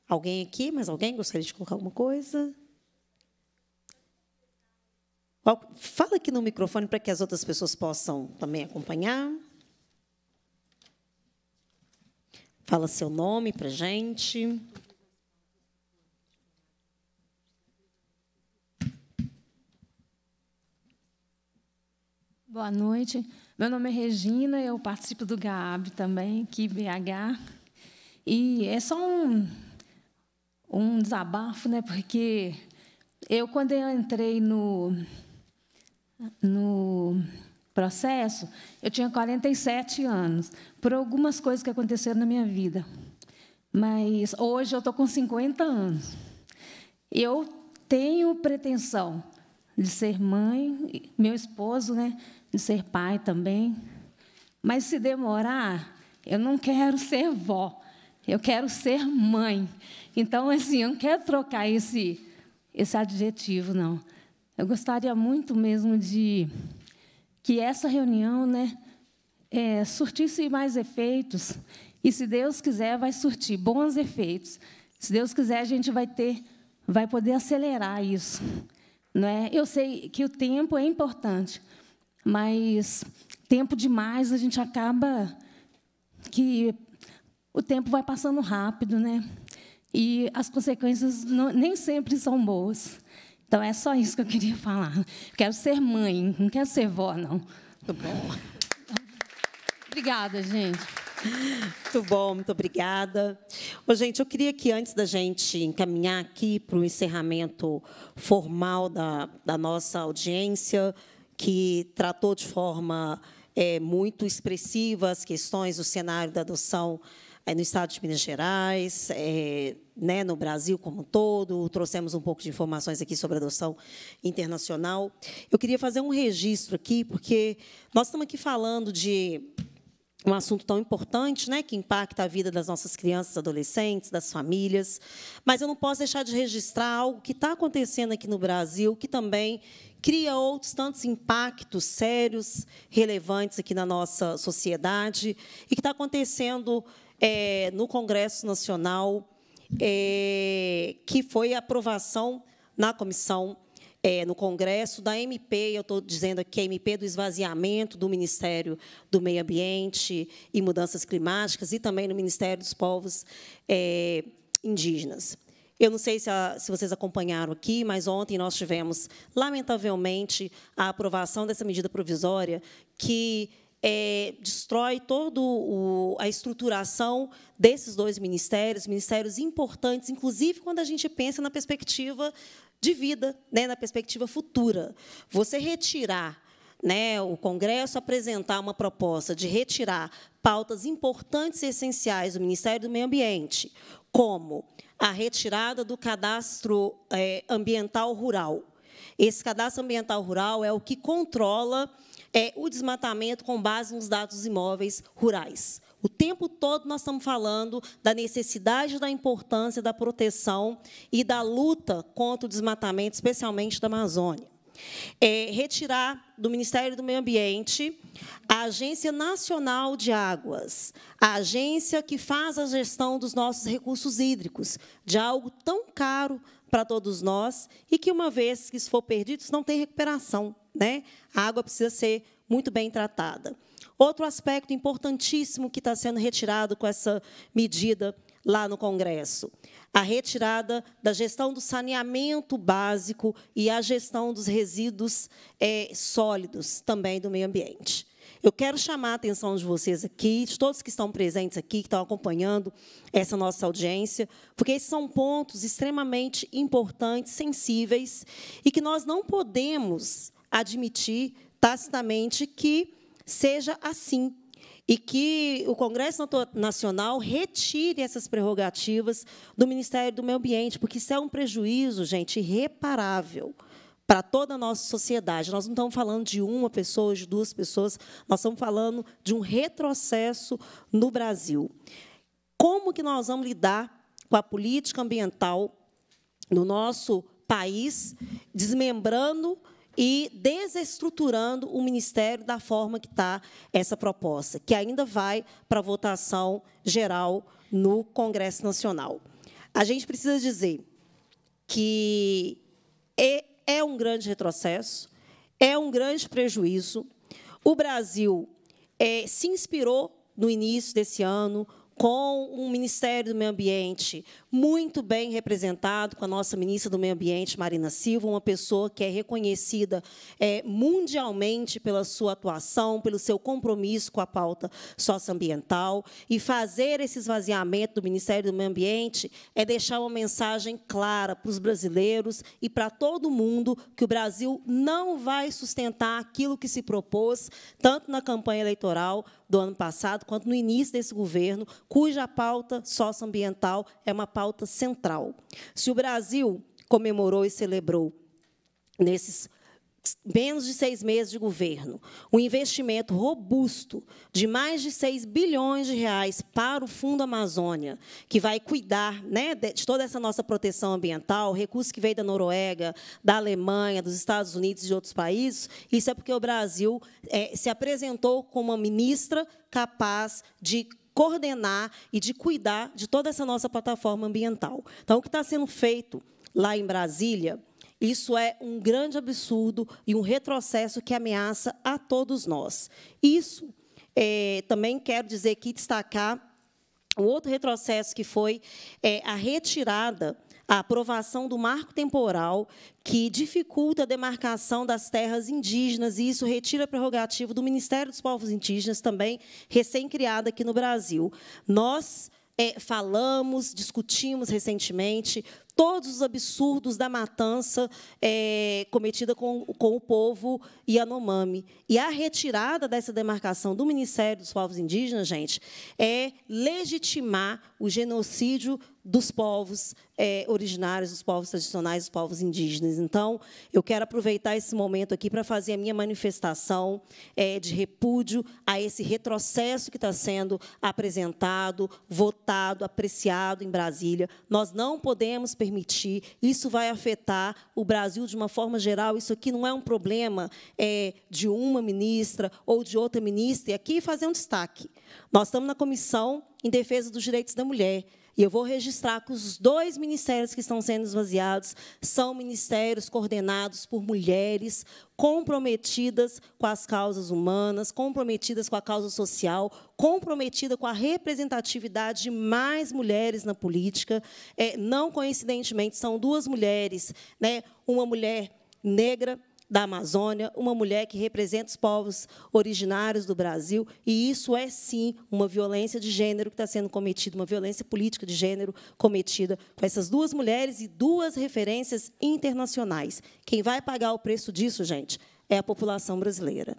Alguém aqui? Mais alguém gostaria de colocar alguma coisa? Fala aqui no microfone para que as outras pessoas possam também acompanhar. Fala seu nome para gente. Boa noite. Meu nome é Regina, eu participo do GAB também, aqui BH. E é só um, um desabafo, né? Porque eu, quando eu entrei no, no processo, eu tinha 47 anos, por algumas coisas que aconteceram na minha vida. Mas hoje eu estou com 50 anos. Eu tenho pretensão de ser mãe, meu esposo, né, de ser pai também. Mas se demorar, eu não quero ser vó, eu quero ser mãe. Então, assim, eu não quero trocar esse, esse adjetivo, não. Eu gostaria muito mesmo de que essa reunião né, é, surtisse mais efeitos. E, se Deus quiser, vai surtir bons efeitos. Se Deus quiser, a gente vai ter, vai poder acelerar isso. Né? Eu sei que o tempo é importante, mas tempo demais a gente acaba que o tempo vai passando rápido, né? E as consequências não, nem sempre são boas. Então é só isso que eu queria falar. Quero ser mãe, não quero ser vó, não. Muito bom. Obrigada, gente. Muito bom, muito obrigada. Ô, gente, eu queria que, antes da gente encaminhar aqui para o encerramento formal da, da nossa audiência, que tratou de forma é, muito expressiva as questões do cenário da adoção é, no estado de Minas Gerais, é, né, no Brasil como um todo. Trouxemos um pouco de informações aqui sobre adoção internacional. Eu queria fazer um registro aqui, porque nós estamos aqui falando de um assunto tão importante, né, que impacta a vida das nossas crianças, adolescentes, das famílias. Mas eu não posso deixar de registrar algo que está acontecendo aqui no Brasil, que também cria outros tantos impactos sérios, relevantes aqui na nossa sociedade e que está acontecendo é, no Congresso Nacional, é, que foi a aprovação na comissão, é, no Congresso, da MP, eu estou dizendo aqui, a MP do esvaziamento do Ministério do Meio Ambiente e Mudanças Climáticas e também no Ministério dos Povos é, Indígenas. Eu não sei se, a, se, vocês acompanharam aqui, mas ontem nós tivemos, lamentavelmente, a aprovação dessa medida provisória que é, destrói toda a estruturação desses dois ministérios, ministérios importantes, inclusive quando a gente pensa na perspectiva de vida, né, na perspectiva futura. Você retirar né, o Congresso apresentar uma proposta de retirar pautas importantes e essenciais do Ministério do Meio Ambiente, como a retirada do cadastro é, ambiental rural. Esse cadastro ambiental rural é o que controla é o desmatamento com base nos dados imóveis rurais. O tempo todo nós estamos falando da necessidade, da importância da proteção e da luta contra o desmatamento, especialmente da Amazônia. É retirar do Ministério do Meio Ambiente a Agência Nacional de Águas, a agência que faz a gestão dos nossos recursos hídricos, de algo tão caro para todos nós e que, uma vez que isso for perdido, isso não tem recuperação né? A água precisa ser muito bem tratada. Outro aspecto importantíssimo que está sendo retirado com essa medida lá no Congresso, a retirada da gestão do saneamento básico e a gestão dos resíduos é, sólidos também do meio ambiente. Eu quero chamar a atenção de vocês aqui, de todos que estão presentes aqui, que estão acompanhando essa nossa audiência, porque esses são pontos extremamente importantes, sensíveis, e que nós não podemos admitir tacitamente que seja assim e que o Congresso Nacional retire essas prerrogativas do Ministério do Meio Ambiente, porque isso é um prejuízo, gente, irreparável para toda a nossa sociedade. Nós não estamos falando de uma pessoa, de duas pessoas, nós estamos falando de um retrocesso no Brasil. Como que nós vamos lidar com a política ambiental no nosso país, desmembrando e desestruturando o Ministério da forma que está essa proposta, que ainda vai para votação geral no Congresso Nacional. A gente precisa dizer que é, é um grande retrocesso, é um grande prejuízo. O Brasil é, se inspirou no início desse ano com o Ministério do Meio Ambiente, muito bem representado com a nossa ministra do Meio Ambiente, Marina Silva, uma pessoa que é reconhecida é, mundialmente pela sua atuação, pelo seu compromisso com a pauta socioambiental. E fazer esse esvaziamento do Ministério do Meio Ambiente é deixar uma mensagem clara para os brasileiros e para todo mundo que o Brasil não vai sustentar aquilo que se propôs, tanto na campanha eleitoral do ano passado, quanto no início desse governo, cuja pauta socioambiental é uma pauta central. Se o Brasil comemorou e celebrou nesses menos de seis meses de governo, um investimento robusto de mais de 6 bilhões de reais para o Fundo Amazônia, que vai cuidar né, de toda essa nossa proteção ambiental, recursos que veio da Noruega, da Alemanha, dos Estados Unidos e de outros países, isso é porque o Brasil é, se apresentou como uma ministra capaz de coordenar e de cuidar de toda essa nossa plataforma ambiental. Então, o que está sendo feito lá em Brasília, isso é um grande absurdo e um retrocesso que ameaça a todos nós. Isso é, também quero dizer aqui destacar um outro retrocesso que foi é, a retirada a aprovação do marco temporal que dificulta a demarcação das terras indígenas, e isso retira a prerrogativa do Ministério dos Povos Indígenas, também recém-criada aqui no Brasil. Nós é, falamos, discutimos recentemente todos os absurdos da matança é, cometida com, com o povo Yanomami. E a retirada dessa demarcação do Ministério dos Povos Indígenas, gente, é legitimar o genocídio dos povos é, originários, dos povos tradicionais, dos povos indígenas. Então, eu quero aproveitar esse momento aqui para fazer a minha manifestação é, de repúdio a esse retrocesso que está sendo apresentado, votado, apreciado em Brasília. Nós não podemos permitir permitir, isso vai afetar o Brasil de uma forma geral. Isso aqui não é um problema é, de uma ministra ou de outra ministra. E aqui fazer um destaque. Nós estamos na Comissão em Defesa dos Direitos da Mulher. E eu vou registrar que os dois ministérios que estão sendo esvaziados são ministérios coordenados por mulheres comprometidas com as causas humanas, comprometidas com a causa social, comprometida com a representatividade de mais mulheres na política. É, não coincidentemente, são duas mulheres, né? uma mulher negra da Amazônia, uma mulher que representa os povos originários do Brasil, e isso é sim uma violência de gênero que está sendo cometida, uma violência política de gênero cometida com essas duas mulheres e duas referências internacionais. Quem vai pagar o preço disso, gente, é a população brasileira.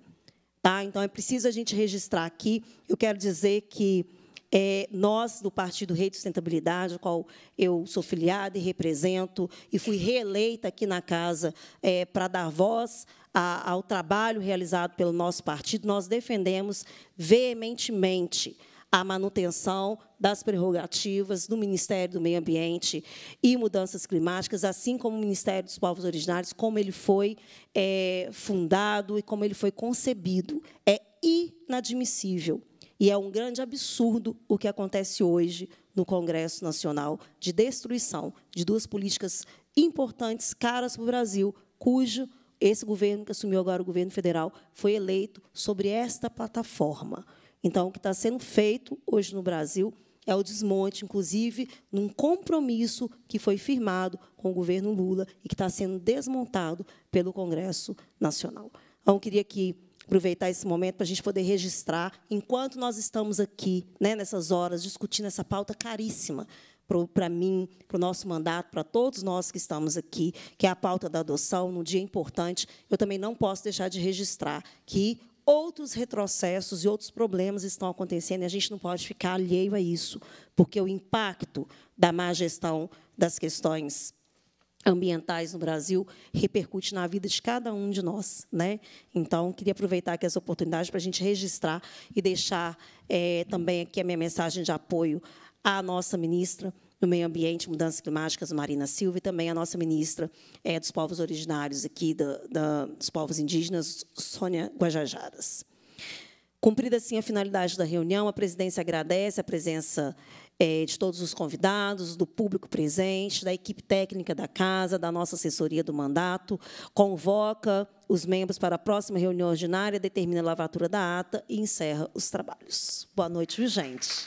Tá? Então é preciso a gente registrar aqui. Eu quero dizer que é, nós, do Partido Rei de Sustentabilidade, ao qual eu sou filiada e represento, e fui reeleita aqui na casa é, para dar voz a, ao trabalho realizado pelo nosso partido, nós defendemos veementemente a manutenção das prerrogativas do Ministério do Meio Ambiente e Mudanças Climáticas, assim como o Ministério dos Povos Originários, como ele foi é, fundado e como ele foi concebido. É inadmissível e é um grande absurdo o que acontece hoje no Congresso Nacional de destruição de duas políticas importantes, caras para o Brasil, cujo esse governo que assumiu agora o governo federal foi eleito sobre esta plataforma. Então, o que está sendo feito hoje no Brasil é o desmonte, inclusive, num compromisso que foi firmado com o governo Lula e que está sendo desmontado pelo Congresso Nacional. Então, eu queria que aproveitar esse momento para a gente poder registrar, enquanto nós estamos aqui, né, nessas horas, discutindo essa pauta caríssima para mim, para o nosso mandato, para todos nós que estamos aqui, que é a pauta da adoção, num dia importante, eu também não posso deixar de registrar que outros retrocessos e outros problemas estão acontecendo, e a gente não pode ficar alheio a isso, porque o impacto da má gestão das questões ambientais no Brasil repercute na vida de cada um de nós, né? Então queria aproveitar aqui essa oportunidade para a gente registrar e deixar é, também aqui a minha mensagem de apoio à nossa ministra do Meio Ambiente, Mudanças Climáticas, Marina Silva, e também a nossa ministra é, dos Povos Originários aqui, da, da, dos Povos Indígenas, Sônia Guajajaras. Cumprida assim a finalidade da reunião, a presidência agradece a presença é, de todos os convidados, do público presente, da equipe técnica da casa, da nossa assessoria do mandato, convoca os membros para a próxima reunião ordinária, determina a lavatura da ata e encerra os trabalhos. Boa noite, gente.